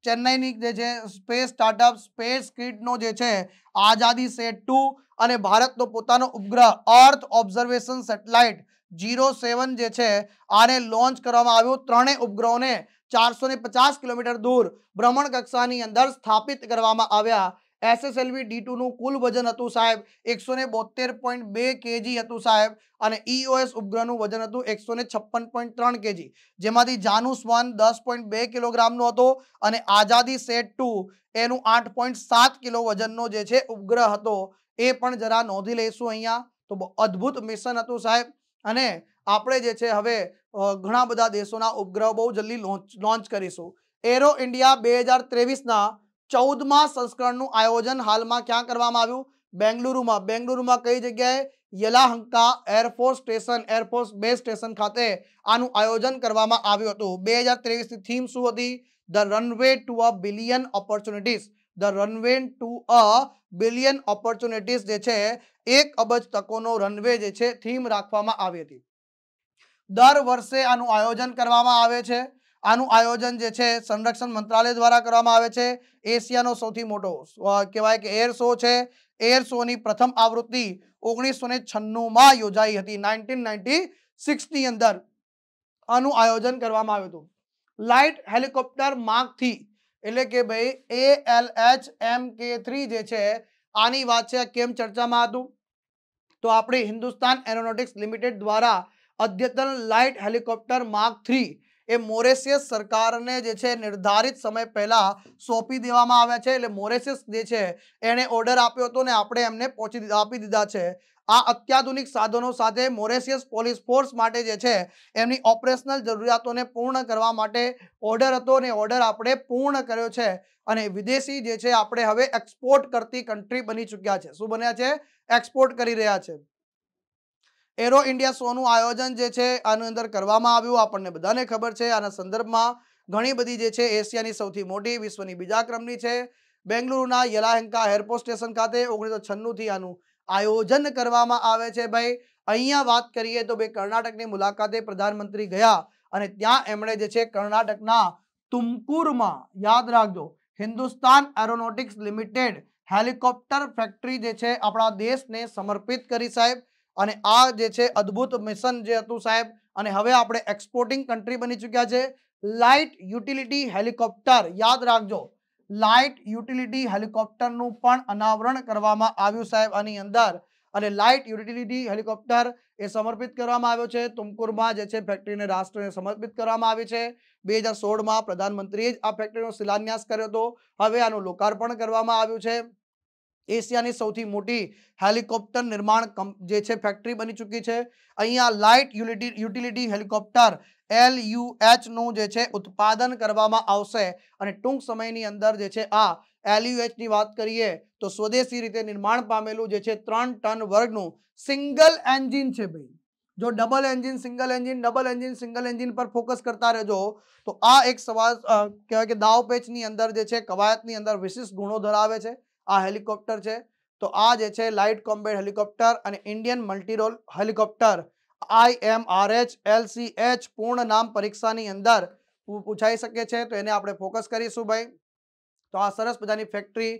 ચેન્નાઈની જે છે સ્પેસ સ્ટાર્ટઅપ સ્પેસ કિટનો જે છે આઝાદી સેટ ટુ અને ભારતનો પોતાનો ઉપગ્રહ earth observation satellite zero seven જે છે આને લોન્ચ કરવામાં આવ્યો ત્રણેય ઉપગ્રહોને ચારસો ને પચાસ કિલોમીટર દૂર ભ્રમણ કક્ષાની અંદર સ્થાપિત કરવામાં આવ્યા એસએસએલવી ડી ટુનું કુલ વજન હતું સાહેબ એકસો કેજી હતું સાહેબ અને ઈઓએસ e ઉપગ્રહનું વજન હતું એકસો ને છપ્પન પોઈન્ટ ત્રણ કેજી જેમાંથી જાનુસ વન દસ બે કિલોગ્રામનો હતો અને આઝાદી સેટ ટુ એનું આઠ સાત કિલો વજનનો જે છે ઉપગ્રહ હતો એ પણ જરા નોંધી લઈશું અહીંયા તો અદ્ભુત મિશન હતું સાહેબ અને આપણે જે છે હવે ઘણા બધા દેશોના ઉપગ્રહ બહુ જલ્દી લોન્ચ કરીશું એરો ઇન્ડિયા બે હજાર ત્રેવીસના ચૌદમાં સંસ્કરણનું આયોજન હાલમાં ક્યાં કરવામાં આવ્યું બેંગલુરુમાં બેંગલુરુમાં કઈ જગ્યાએ યલાહંકા એરફોર્સ સ્ટેશન એરફોર્સ બે સ્ટેશન ખાતે આનું આયોજન કરવામાં આવ્યું હતું બે હજાર ત્રેવીસની થીમ શું હતી the runway to a billion opportunities the runway to a billion opportunities જે છે એક અબજ તકોનો રનવે જે છે થીમ રાખવામાં આવી હતી દર વર્ષે આનું આયોજન કરવામાં આવે છે આનું આયોજન જે છે સંરક્ષણ મંત્રાલય દ્વારા કરવામાં આવે છે એશિયાનો સૌથી મોટો કહેવાય કે એર શો છે એર શોની પ્રથમ આવૃત્તિ ઓગણીસો ને છન્નુંમાં યોજાઈ હતી નાઇન્ટીન નાઇન્ટી સિક્સની અંદર આનું આયોજન કરવામાં આવ્યું હતું લાઇટ હેલિકોપ્ટર માર્ગથી એટલે કે ભાઈ એ એલ એચ એમ કે થ્રી જે છે આની વાત છે કેમ ચર્ચામાં હતું તો આપણે હિન્દુસ્તાન એરોનોટિક્સ લિમિટેડ દ્વારા અદ્યતન લાઇટ હેલિકોપ્ટર માર્ક થ્રી એ મોરેશિયસ સરકારને જે છે નિર્ધારિત સમય પહેલાં સોંપી દેવામાં આવ્યા છે એટલે મોરેશિયસ જે છે એણે ઓર્ડર આપ્યો હતો ને આપણે એમને પહોંચી આપી દીધા છે આ અત્યાધુનિક સાધનો સાથે મોરેશિયસ પોલીસ ફોર્સ માટે જે છે એમની ઓપરેશનલ જરૂરિયાતોને પૂર્ણ કરવા માટે ઓર્ડર હતો અને ઓર્ડર આપણે પૂર્ણ કર્યો છે અને વિદેશી જે છે આપણે હવે એક્સપોર્ટ કરતી કન્ટ્રી બની ચૂક્યા છે શું બન્યા છે એક્સપોર્ટ કરી રહ્યા છે એરો ઇન્ડિયા શોનું આયોજન જે છે આની અંદર કરવામાં આવ્યું આપણને બધાને ખબર છે આના સંદર્ભમાં ઘણી બધી જે છે એશિયાની સૌથી મોટી વિશ્વની બીજા ક્રમની છે બેંગલુરુના યલાહંકા એરપોર્ટ સ્ટેશન ખાતે ઓગણીસો છન્નુંથી આનું આયોજન કરવામાં આવે છે ભાઈ અહીંયા વાત કરીએ તો ભાઈ કર્ણાટકની મુલાકાતે પ્રધાનમંત્રી ગયા અને ત્યાં એમણે જે છે કર્ણાટકના તુમકુરમાં યાદ રાખજો Hindustan aeronautics limited helicopter factory જે છે આપણા દેશને સમર્પિત કરી સાહેબ અને આ જે છે અદ્ભુત મિશન જે હતું સાહેબ અને હવે આપણે એક્સપોર્ટિંગ કન્ટ્રી બની ચૂક્યા છે લાઇટ યુટિલિટી હેલિકોપ્ટર યાદ રાખજો લાઇટ યુટિલિટી હેલિકોપ્ટરનું પણ અનાવરણ કરવામાં આવ્યું સાહેબ આની અંદર અને લાઇટ યુટિલિટી હેલિકોપ્ટર એ સમર્પિત કરવામાં આવ્યો છે તુમકુરમાં જે છે ફેક્ટરીને રાષ્ટ્રને સમર્પિત કરવામાં આવી છે બે હજાર સોળમાં પ્રધાનમંત્રીએ જ આ ફેક્ટરીનો શિલાન્યાસ કર્યો હતો હવે આનું લોકાર્પણ કરવામાં આવ્યું છે એશિયાની સૌથી મોટી હેલિકોપ્ટર નિર્માણ જે છે ફેક્ટરી બની ચૂકી છે અહીંયા light utility utility helicopter L U એચનું જે છે ઉત્પાદન કરવામાં આવશે અને ટૂંક સમયની અંદર જે છે આ એલયુએચની વાત કરીએ તો સ્વદેશી રીતે નિર્માણ પામેલું જે છે ત્રણ ટન વર્ગનું સિંગલ એન્જિન છે ભાઈ જો double engine single engine double engine single engine પર ફોકસ કરતા રહેજો તો આ એક સવાલ કહેવાય કે દાવ પેચની અંદર જે છે કવાયતની અંદર વિશિષ્ટ ગુણો ધરાવે છે આ હેલિકોપ્ટર છે તો આ જે છે લાઇટ કોમ્બેડ હેલિકોપ્ટર અને Indian multirole helicopter I H IMRH H પૂર્ણ નામ પરીક્ષાની અંદર પૂછાઈ શકે છે તો એને આપણે ફોકસ કરીશું ભાઈ તો આ સરસ મજાની ફેક્ટરી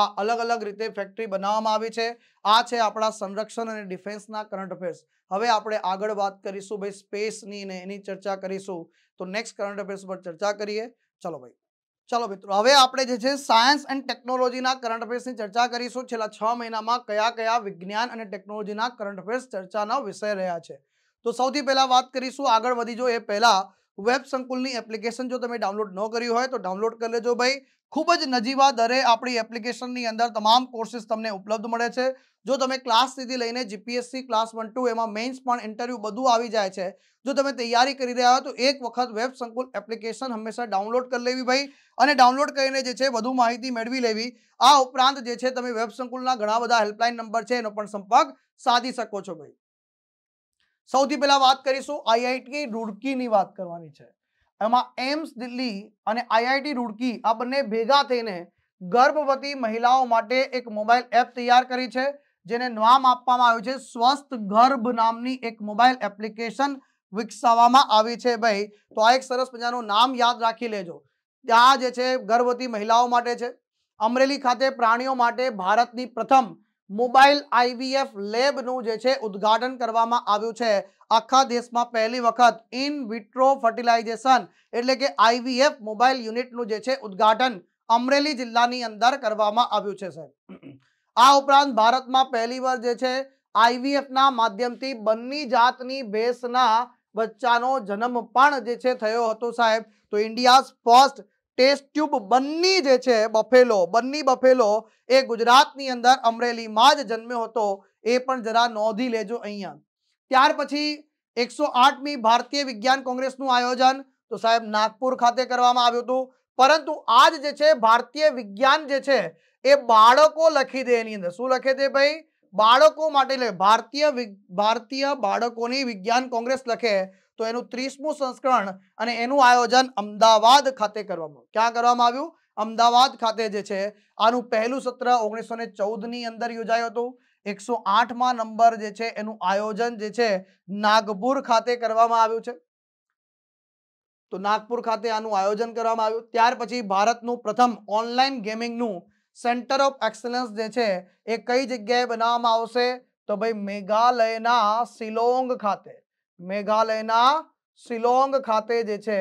આ અલગ અલગ રીતે ફેક્ટરી બનાવવામાં આવી છે આ છે આપણા સંરક્ષણ અને ડિફેન્સના કરંટ અફેર્સ હવે આપણે આગળ વાત કરીશું ભાઈ સ્પેસની ને એની ચર્ચા કરીશું તો નેક્સ્ટ કરંટ અફેર્સ પર ચર્ચા કરીએ ચલો ભાઈ ચાલો મિત્રો હવે આપણે જે છે સાયન્સ એન્ડ ટેકનોલોજીના કરંટ અફેર્સની ચર્ચા કરીશું છેલ્લા છ મહિનામાં કયા કયા વિજ્ઞાન અને ટેકનોલોજીના કરંટ અફેર્સ ચર્ચાના વિષય રહ્યા છે તો સૌથી પહેલાં વાત કરીશું આગળ વધી જો એ પહેલાં વેબ સંકુલની એપ્લિકેશન જો તમે ડાઉનલોડ ન કરી હોય તો ડાઉનલોડ કરી લેજો ભાઈ ખૂબ જ નજીવા દરે આપણી એપ્લિકેશનની અંદર તમામ કોર્સિસ તમને ઉપલબ્ધ મળે છે જો તમે ક્લાસ સીધી લઈને જીપીએસસી ક્લાસ વન ટુ એમાં મેઇન્સ પણ ઇન્ટરવ્યૂ બધું આવી જાય છે જો તમે તૈયારી કરી રહ્યા હો તો એક વખત વેબ સંકુલ એપ્લિકેશન હંમેશા ડાઉનલોડ કરી લેવી ભાઈ અને ડાઉનલોડ કરીને જે છે વધુ માહિતી મેળવી લેવી આ ઉપરાંત જે છે તમે વેબ સંકુલના ઘણા બધા હેલ્પલાઇન નંબર છે એનો પણ સંપર્ક સાધી શકો છો ભાઈ સૌથી પહેલા વાત કરીશું આઈઆઈટી રૂડકીની વાત કરવાની છે એમાં એમ્સ દિલ્હી અને આઈઆઈટી રૂડકી આ બંને ભેગા થઈને ગર્ભવતી મહિલાઓ માટે એક મોબાઈલ એપ તૈયાર કરી છે જેને નામ આપવામાં આવ્યું છે સ્વસ્થ ગર્ભ નામની એક મોબાઈલ એપ્લિકેશન વિકસાવવામાં આવી છે ભાઈ તો આ એક સરસ મજાનું નામ યાદ રાખી લેજો ત્યાં જે છે ગર્ભવતી મહિલાઓ માટે છે અમરેલી ખાતે પ્રાણીઓ માટે ભારતની પ્રથમ મોબાઈલ આઈવીએફ લેબનું જે છે ઉદ્ઘાટન કરવામાં આવ્યું છે આખા દેશમાં પહેલી વખત ઇન વિટ્રો ફર્ટિલાઇઝેશન એટલે કે આઈવીએફ મોબાઈલ યુનિટનું જે છે ઉદ્ઘાટન અમરેલી જિલ્લાની અંદર કરવામાં આવ્યું છે સાહેબ આ ઉપરાંત ભારતમાં પહેલીવાર જે છે આઈવીએફના માધ્યમથી બંની જાતની ભેંસના બચ્ચાનો જન્મ પણ જે છે થયો હતો સાહેબ તો India's first test tube Banni જે છે બફેલો બન્ની બફેલો એ ગુજરાતની અંદર અમરેલીમાં જ જન્મ્યો હતો એ પણ જરા નોંધી લેજો અહીંયા ત્યાર પછી એકસો આઠમી ભારતીય વિજ્ઞાન કોંગ્રેસનું આયોજન તો સાહેબ નાગપુર ખાતે કરવામાં આવ્યું હતું પરંતુ આજ જે છે ભારતીય વિજ્ઞાન જે છે એ બાળકો લખી દે એની અંદર શું લખે તે ભાઈ બાળકો માટે લે ભારતીય ભારતીય બાળકોની વિજ્ઞાન કોંગ્રેસ લખે તો એનું ત્રીસમું સંસ્કરણ અને એનું આયોજન અમદાવાદ ખાતે કરવામાં ક્યાં કરવામાં આવ્યું અમદાવાદ ખાતે જે છે આનું પહેલું સત્ર ઓગણીસો ને ચૌદની અંદર યોજાયું હતું એકસો આઠમાં નંબર જે છે એનું આયોજન જે છે નાગપુર ખાતે કરવામાં આવ્યું છે તો નાગપુર ખાતે આનું આયોજન કરવામાં આવ્યું ત્યાર પછી ભારતનું પ્રથમ ઓનલાઈન ગેમિંગનું સેન્ટર ઓફ એક્સલન્સ જે છે એ કઈ જગ્યાએ બનાવવામાં આવશે તો ભાઈ મેઘાલયના શિલોંગ ખાતે મેઘાલયના શિલોંગ ખાતે જે છે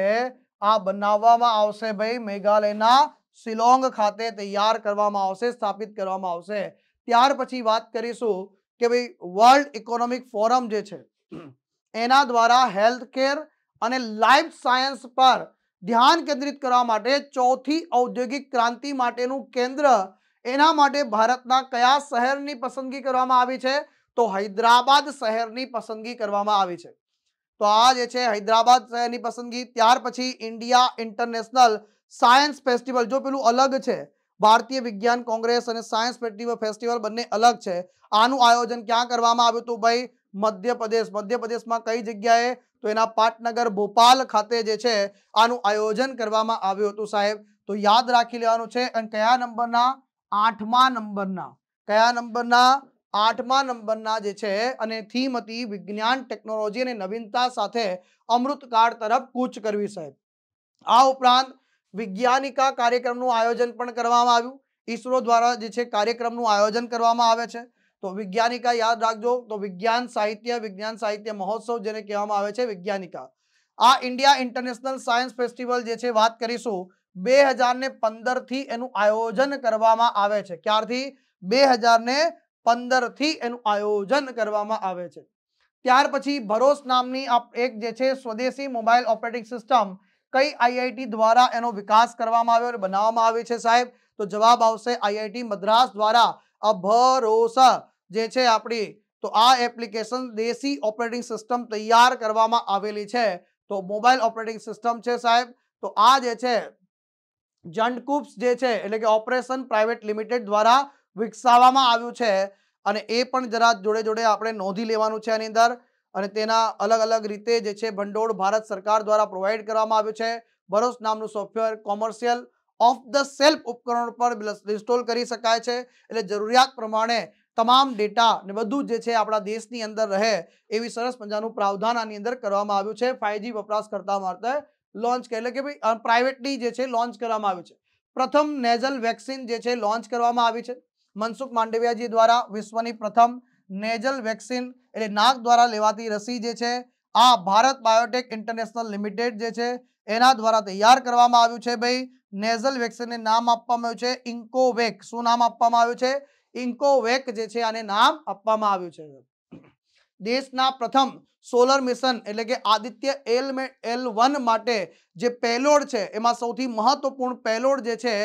આ બનાવવામાં આવશે ભાઈ મેઘાલયના શિલોંગ ખાતે તૈયાર કરવામાં આવશે સ્થાપિત કરવામાં આવશે ત્યાર પછી વાત કરીશું કે ભાઈ વર્લ્ડ ઇકોનોમિક ફોરમ જે છે એના દ્વારા હેલ્થ કેર અને લાઈફ સાયન્સ પર ધ્યાન કેન્દ્રિત કરવા માટે ચોથી ઔદ્યોગિક ક્રાંતિ માટેનું કેન્દ્ર એના માટે ભારતના કયા શહેરની પસંદગી કરવામાં આવી છે તો હૈદરાબાદ શહેરની પસંદગી કરવામાં આવી છે તો આ જે છે હૈદરાબાદ શહેરની પસંદગી ત્યાર પછી ઇન્ડિયા ઇન્ટરનેશનલ સાયન્સ ફેસ્ટિવલ જો પેલું અલગ છે ભારતીય વિજ્ઞાન કોંગ્રેસ અને સાયન્સ ફેસ્ટિવલ બંને અલગ છે આનું આયોજન ક્યાં કરવામાં આવ્યું હતું ભાઈ મધ્યપ્રદેશ મધ્યપ્રદેશમાં કઈ જગ્યાએ તો એના પાટનગર ભોપાલ ખાતે જે છે આનું આયોજન કરવામાં આવ્યું હતું સાહેબ તો યાદ રાખી લેવાનું છે અને કયા નંબરના આઠમા નંબરના કયા નંબરના આઠમા નંબરના જે છે અને થીમ હતી વિજ્ઞાન ટેકનોલોજી અને નવીનતા સાથે અમૃતકાળ તરફ કૂચ કરવી સાહેબ આ ઉપરાંત વિજ્ઞાનિકા કાર્યક્રમનું આયોજન પણ કરવામાં આવ્યું ઈસરો દ્વારા જે છે કાર્યક્રમનું આયોજન કરવામાં આવે છે તો વિજ્ઞાનિકા યાદ રાખજો તો વિજ્ઞાન સાહિત્ય વિજ્ઞાન સાહિત્ય મહોત્સવ જેને કહેવામાં આવે છે વિજ્ઞાનિકા આ ઇન્ડિયા ઇન્ટરનેશનલ સાયન્સ ફેસ્ટિવલ જે છે વાત કરીશું બે હજાર ને પંદરથી એનું આયોજન કરવામાં આવે છે ક્યારથી બે હજાર ને પંદરથી એનું આયોજન કરવામાં આવે છે ત્યાર પછી ભરોસ નામની એક જે છે સ્વદેશી મોબાઈલ ઓપરેટિંગ સિસ્ટમ કઈ આઈઆઈટી દ્વારા એનો વિકાસ કરવામાં આવ્યો અને બનાવવામાં આવી છે સાહેબ તો જવાબ આવશે આઈઆઈટી મદ્રાસ દ્વારા અભરોસ જે છે આપણી તો આ એપ્લિકેશન દેશી ઓપરેટિંગ સિસ્ટમ તૈયાર કરવામાં આવેલી છે તો મોબાઈલ ઓપરેટિંગ સિસ્ટમ છે સાહેબ તો આ જે છે જંડકુપ્સ જે છે એટલે કે ઓપરેશન પ્રાઇવેટ લિમિટેડ દ્વારા વિકસાવવામાં આવ્યું છે અને એ પણ જરા જોડે જોડે આપણે નોંધી લેવાનું છે આની અંદર અને તેના અલગ અલગ રીતે જે છે ભંડોળ ભારત સરકાર દ્વારા પ્રોવાઈડ કરવામાં આવ્યું છે બરોસ નામનું software commercial off the shelf ઉપકરણો પર ઇન્સ્ટોલ કરી શકાય છે એટલે જરૂરિયાત પ્રમાણે તમામ ડેટા ને બધું જે છે આપણા દેશની અંદર રહે એવી સરસ મજાનું પ્રાવધાન આની અંદર કરવામાં આવ્યું છે ફાઈવજી વપરાશકર્તા માટે લોન્ચ એટલે કે ભાઈ પ્રાઇવેટની જે છે લોન્ચ કરવામાં આવ્યું છે પ્રથમ નેઝલ વેક્સિન જે છે લોન્ચ કરવામાં આવી છે મનસુખ માંડવિયાજી દ્વારા વિશ્વની પ્રથમ નેઝલ વેક્સિન એટલે નાક દ્વારા લેવાતી રસી જે છે આ ભારત બાયોટેક ઇન્ટરનેશનલ લિમિટેડ જે છે એના દ્વારા તૈયાર કરવામાં આવ્યું છે ભાઈ નેઝલ વેક્સિનને નામ આપવામાં આવ્યું છે ઇન્કોવેક શું નામ આપવામાં આવ્યું છે ઇન્કોવેક જે છે આને નામ આપવામાં આવ્યું છે દેશના પ્રથમ સોલર મિશન એટલે કે આદિત્ય એલ એલ વન માટે જે પેલોડ છે એમાં સૌથી મહત્વપૂર્ણ પેલોડ જે છે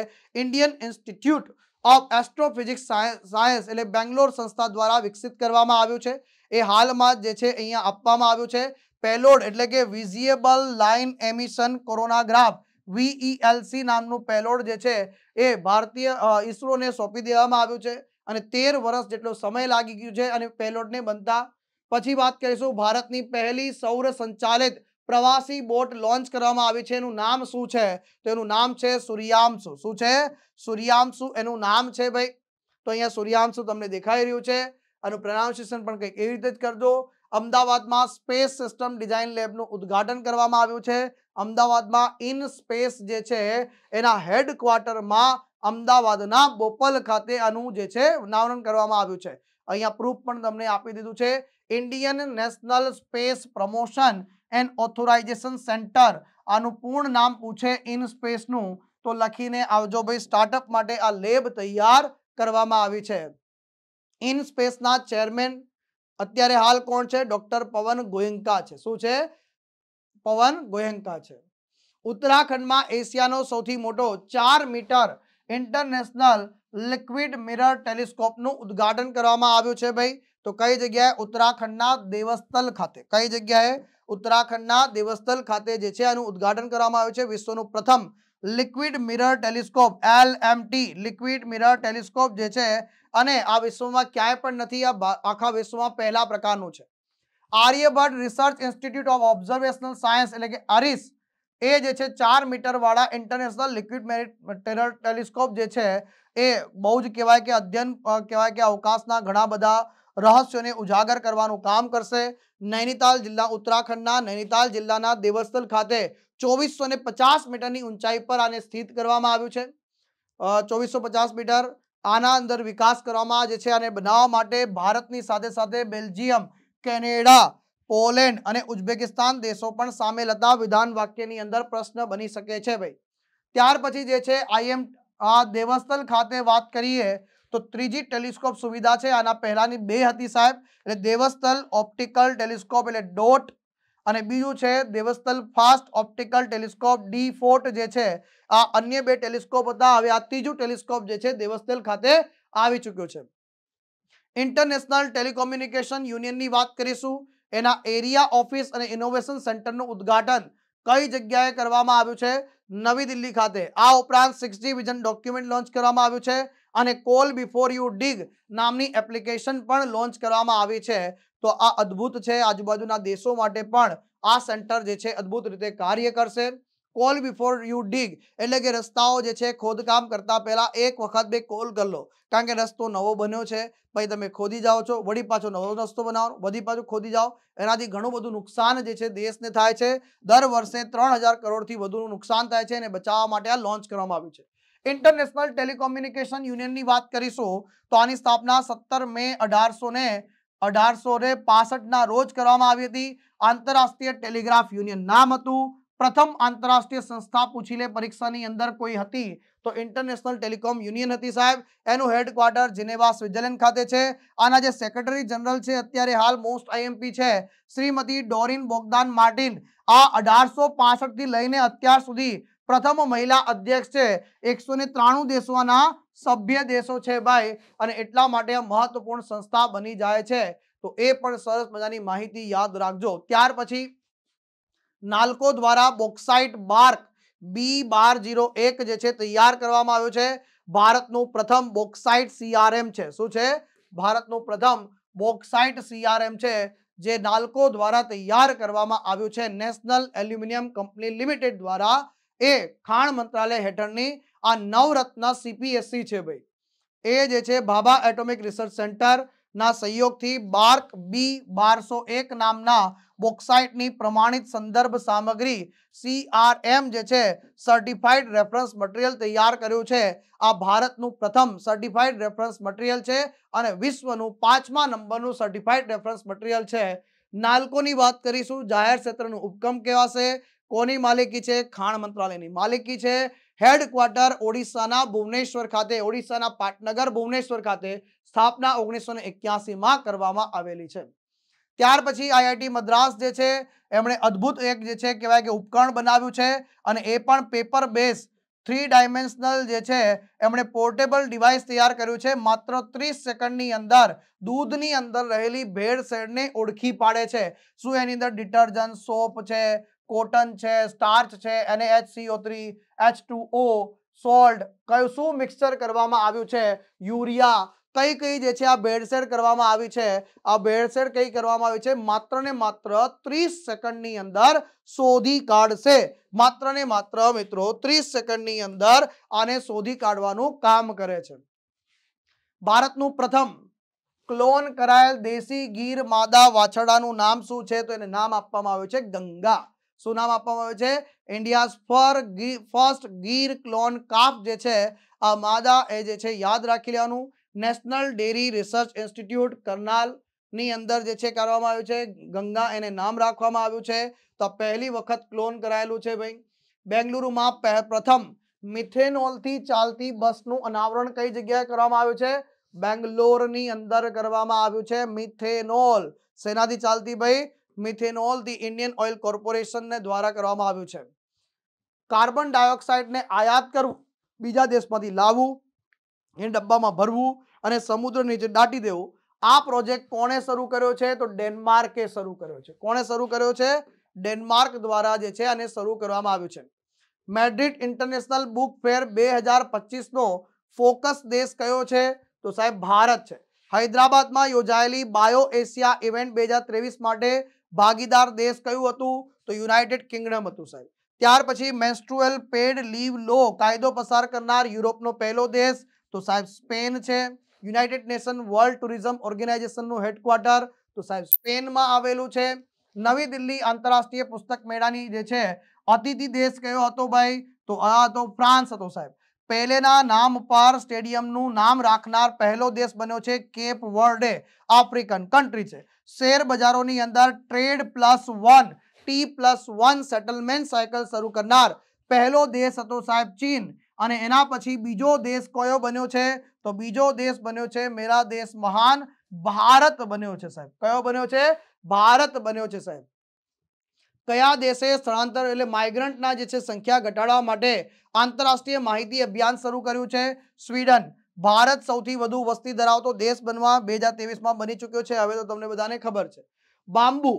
Indian institute of astrophysics science એટલે બેંગ્લોર સંસ્થા દ્વારા વિકસિત કરવામાં આવ્યું છે એ હાલમાં જે છે અહીંયા આપવામાં આવ્યું છે પેલોડ એટલે કે વિઝિએબલ લાઇન એમિશન કોરોનાગ્રાફ વીઈએલસી નામનું પેલોડ જે છે એ ભારતીય ઇસરોને સોંપી દેવામાં આવ્યું છે અને તેર વર્ષ જેટલો સમય લાગી ગયો છે અને પેલોડને બનતા પછી વાત કરીશું ભારતની પહેલી સૌર સંચાલિત પ્રવાસી બોટ લોન્ચ કરવામાં આવી છે એનું નામ શું છે તો એનું નામ છે સૂર્યાંશુ શું છે સૂર્યાંશુ એનું નામ છે ભાઈ તો અહીંયા સૂર્યાંશુ તમને દેખાઈ રહ્યું છે અને પ્રોનાઉન્સિએશન પણ કંઈક એવી રીતે જ કરજો અમદાવાદમાં સ્પેસ સિસ્ટમ ડિઝાઇન લેબનું ઉદ્ઘાટન કરવામાં આવ્યું છે અમદાવાદમાં ઇન સ્પેસ જે છે એના હેડક્વાર્ટરમાં અમદાવાદના બોપલ ખાતે આનું જે છે અનાવરણ કરવામાં આવ્યું છે અહીંયા પ્રૂફ પણ તમને આપી દીધું છે Indian national space promotion and authorisation centre આનું પૂર્ણ નામ પૂછે ઇન સ્પેસનું તો લખીને આવજો ભાઈ સ્ટાર્ટઅપ માટે આ લેબ તૈયાર કરવામાં આવી છે ઇન સ્પેસના ચેરમેન અત્યારે હાલ કોણ છે ડોક્ટર પવન ગોયંકા છે શું છે પવન ગોયંકા છે ઉત્તરાખંડમાં એશિયાનો સૌથી મોટો ચાર મીટર ઇન્ટરનેશનલ લિક્વિડ મિરર ટેલિસ્કોપનું ઉદ્ઘાટન કરવામાં આવ્યું છે ભાઈ તો કઈ જગ્યાએ ઉત્તરાખંડના દેવસ્થલ ખાતે કઈ જગ્યાએ ઉત્તરાખંડના દેવસ્થલ ખાતે જે છે આનું ઉદ્ઘાટન કરવામાં આવ્યું છે વિશ્વનું પ્રથમ liquid mirror telescope L liquid mirror telescope જે છે અને આ વિશ્વમાં ક્યાંય પણ નથી આ આખા વિશ્વમાં પહેલા પ્રકારનું છે Aryabhatta research institute of observational science એટલે કે આરિસ એ જે છે ચાર મીટરવાળા ઇન્ટરનેશનલ લિક્વિડ મેરિટ ટેલિસ્કોપ જે છે એ બહુ જ કહેવાય કે અધ્યયન કહેવાય કે અવકાશના ઘણા બધા રહસ્યોને ઉજાગર કરવાનું કામ કરશે નૈનીતાલ જિલ્લા ઉત્તરાખંડના નૈનીતાલ જિલ્લાના દેવસ્થલ ખાતે ચોવીસો ને પચાસ મીટરની ઊંચાઈ પર આને સ્થિત કરવામાં આવ્યું છે ચોવીસો પચાસ મીટર આના અંદર વિકાસ કરવામાં જે છે અને બનાવવા માટે ભારતની સાથે સાથે બેલ્જિયમ કેનેડા પોલેન્ડ અને ઉઝબેકિસ્તાન દેશો પણ સામેલ હતા વિધાન વાક્યની અંદર પ્રશ્ન બની શકે છે ભાઈ ત્યાર પછી જે છે આઈએમ આ દેવસ્થલ ખાતે વાત કરીએ તો ત્રીજી ટેલિસ્કોપ સુવિધા છે આના પહેલાની બે હતી સાહેબ એટલે દેવસ્થલ ઓપ્ટિકલ ટેલિસ્કોપ એટલે ડોટ અને બીજું છે Devasthal fast optical telescope D ફોર્ટ જે છે આ અન્ય બે ટેલિસ્કોપ હતા હવે આ ત્રીજું ટેલિસ્કોપ જે છે દેવસ્થલ ખાતે આવી ચૂક્યું છે ઇન્ટરનેશનલ ટેલિકોમ્યુનિકેશન યુનિયનની વાત કરીશું એના એરિયા ઓફિસ અને ઇનોવેશન સેન્ટરનું ઉદ્ઘાટન કઈ જગ્યાએ કરવામાં આવ્યું છે નવી દિલ્હી ખાતે આ ઉપરાંત સિક્સ વિઝન ડોક્યુમેન્ટ લોન્ચ કરવામાં આવ્યું છે અને કોલ બિફોર યુ ડીગ નામની એપ્લિકેશન પણ લોન્ચ કરવામાં આવી છે તો આ અદ્ભુત છે આજુબાજુના દેશો માટે પણ આ સેન્ટર જે છે અદ્ભુત રીતે કાર્ય કરશે કોલ બિફોર યુ ડીગ એટલે કે રસ્તાઓ જે છે ખોદકામ કરતા પહેલાં એક વખત બે કોલ કરી લો કારણ કે રસ્તો નવો બન્યો છે પછી તમે ખોદી જાઓ છો વળી પાછો નવો રસ્તો બનાવો વધી પાછું ખોદી જાઓ એનાથી ઘણું બધું નુકસાન જે છે દેશને થાય છે દર વર્ષે ત્રણ હજાર કરોડથી વધુનું નુકસાન થાય છે અને બચાવવા માટે આ લોન્ચ કરવામાં આવ્યું છે ઇન્ટરનેશનલ ટેલિકોમ્યુનિકેશન યુનિયનની વાત કરીશું તો આની સ્થાપના સત્તર મે અઢારસો ને અઢારસો ને પાસઠના રોજ કરવામાં આવી હતી આંતરરાષ્ટ્રીય ટેલિગ્રાફ યુનિયન નામ હતું પ્રથમ આંતરરાષ્ટ્રીય સંસ્થા પૂછી લે પરીક્ષાની અંદર કોઈ હતી તો ઇન્ટરનેશનલ ટેલિકોમ યુનિયન હતી સાહેબ એનું હેડક્વાર્ટર જેનેવા સ્વિટરલેન્ડ ખાતે છે આના જે સેક્રેટરી જનરલ છે અત્યારે હાલ મોસ્ટ આઈએમપી છે શ્રીમતી ડોરિન બોગદાન માર્ટિન આ અઢારસો પાસઠથી લઈને અત્યાર સુધી પ્રથમ મહિલા અધ્યક્ષ છે એકસો દેશોના સભ્ય દેશો છે ભાઈ અને એટલા માટે મહત્વપૂર્ણ સંસ્થા બની જાય છે તો એ પણ સરસ મજાની માહિતી યાદ રાખજો ત્યાર પછી નાલકો દ્વારા bauxite BARC B bar zero એક જે છે તૈયાર કરવામાં આવ્યો છે ભારતનું પ્રથમ બોક્સાઇટ સીઆરએમ છે શું છે ભારતનું પ્રથમ બોક્સાઇટ સીઆરએમ છે જે નાલકો દ્વારા તૈયાર કરવામાં આવ્યું છે નેશનલ એલ્યુમિનિયમ કંપની લિમિટેડ દ્વારા એ ખાણ મંત્રાલય હેઠળની આ નવરત્ન સીપીએસસી છે ભાઈ એ જે છે ભાભા એટોમિક રિસર્ચ સેન્ટર ના સહયોગથી બાર્ક બી બારસો એક નામના બોક્સાઇટની પ્રમાણિત સંદર્ભ સામગ્રી સીઆરએમ જે છે સર્ટિફાઈડ રેફરન્સ મટીરિયલ તૈયાર કર્યું છે આ ભારતનું પ્રથમ સર્ટિફાઈડ રેફરન્સ મટીરિયલ છે અને વિશ્વનું પાંચમા નંબરનું સર્ટિફાઈડ રેફરન્સ મટીરિયલ છે નાલ્કોની વાત કરીશું જાહેર ક્ષેત્રનું ઉપક્રમ કહેવાશે કોની માલિકી છે ખાણ મંત્રાલયની માલિકી છે હેડક્વાર્ટર ઓડિશાના ભુવનેશ્વર ખાતે ઓડિશાના પાટનગર ભુવનેશ્વર ખાતે સ્થાપના ઓગણીસો માં કરવામાં આવેલી છે ત્યાર પછી આઈઆઈટી મદ્રાસ જે છે એમણે અદ્ભુત એક જે છે કહેવાય કે ઉપકરણ બનાવ્યું છે અને એ પણ પેપર બેઝ થ્રી ડાયમેન્શનલ જે છે એમણે પોર્ટેબલ ડિવાઇસ તૈયાર કર્યું છે માત્ર ત્રીસ સેકન્ડની અંદર દૂધની અંદર રહેલી ભેળસેળને ઓળખી પાડે છે શું એની અંદર ડિટરજન્ટ સોપ છે કોટન છે સ્ટાર્ચ છે NHCO three H two salt કયું શું મિક્સચર કરવામાં આવ્યું છે યુરિયા કઈ કઈ જે છે આ ભેળસેળ કરવામાં આવી છે આ ભેળસેળ કઈ કરવામાં આવી છે માત્ર ને માત્ર ત્રીસ સેકન્ડની અંદર શોધી કાઢશે માત્ર ને માત્ર મિત્રો ત્રીસ સેકન્ડની અંદર આને શોધી કાઢવાનું કામ કરે છે ભારતનું પ્રથમ ક્લોન કરાયેલ દેશી ગીર માદા વાછડાનું નામ શું છે તો એને નામ આપવામાં આવ્યું છે ગંગા શું નામ આપવામાં આવ્યું છે ઇન્ડિયાઝ ફર ફર્સ્ટ ગીર ક્લોન કાફ જે છે આ માદા એ જે છે યાદ રાખી લેવાનું નેશનલ ડેરી રિસર્ચ ઇન્સ્ટિટ્યૂટ કરનાલની અંદર જે છે કરવામાં આવ્યું છે ગંગા એને નામ રાખવામાં આવ્યું છે તો પહેલી વખત ક્લોન કરાયેલું છે ભાઈ બેંગલુરુમાં પ્રથમ મિથેનોલથી ચાલતી બસનું અનાવરણ કઈ જગ્યાએ કરવામાં આવ્યું છે બેંગ્લોરની અંદર કરવામાં આવ્યું છે મિથેનોલ સેનાથી ચાલતી ભાઈ મિથેનોલ ધી ઇન્ડિયન ઓઇલ કોર્પોરેશનને દ્વારા કરવામાં આવ્યું છે કાર્બન ડાયોક્સાઇડને આયાત કરવું બીજા દેશમાંથી લાવવું એ ડબ્બામાં ભરવું અને સમુદ્ર નીચે દાટી દેવું આ પ્રોજેક્ટ કોણે શરૂ કર્યો છે તો ડેનમાર્કે શરૂ કર્યો છે કોણે શરૂ કર્યો છે ડેનમાર્ક દ્વારા જે છે આને શરૂ કરવામાં આવ્યું છે મેડ્રિડ ઇન્ટરનેશનલ બુક ફેર બે હજાર પચીસનો ફોકસ દેશ કયો છે તો સાહેબ ભારત છે હૈદરાબાદમાં યોજાયેલી બાયો એશિયા ઇવેન્ટ બે માટે ભાગીદાર દેશ કયું હતું તો યુનાઇટેડ કિંગડમ હતું સાહેબ ત્યાર પછી મેન્સ્ટ્રુઅલ પેડ લીવ લો કાયદો પસાર કરનાર યુરોપનો પહેલો દેશ તો સાહેબ સ્પેન છે યુનાઇટેડ નેશન વર્લ્ડ ટુરિઝમ ઓર્ગેનાઇઝેશનનું હેડક્વાર્ટર તો સાહેબ સ્પેનમાં આવેલું છે નવી દિલ્હી આંતરરાષ્ટ્રીય પુસ્તક મેળાની જે છે અતિથિ દેશ કયો હતો ભાઈ તો આ હતો ફ્રાન્સ હતો સાહેબ પહેલેના નામ પર સ્ટેડિયમનું નામ રાખનાર પહેલો દેશ બન્યો છે કેપ વર્ડે આફ્રિકન કન્ટ્રી છે શેર બજારોની અંદર trade plus one T plus one settlement cycle શરૂ કરનાર પહેલો દેશ હતો સાહેબ ચીન અને એના પછી બીજો દેશ કયો બન્યો છે તો બીજો દેશ બન્યો છે મેરા દેશ મહાન ભારત બન્યો છે સાહેબ કયો બન્યો છે ભારત બન્યો છે સાહેબ કયા દેશે સ્થળાંતર એટલે માઇગ્રન્ટના જે છે સંખ્યા ઘટાડવા માટે આંતરરાષ્ટ્રીય માહિતી અભિયાન શરૂ કર્યું છે સ્વીડન ભારત સૌથી વધુ વસ્તી ધરાવતો દેશ બનવા બે હજાર બની ચૂક્યો છે હવે તો તમને બધાને ખબર છે બાંબુ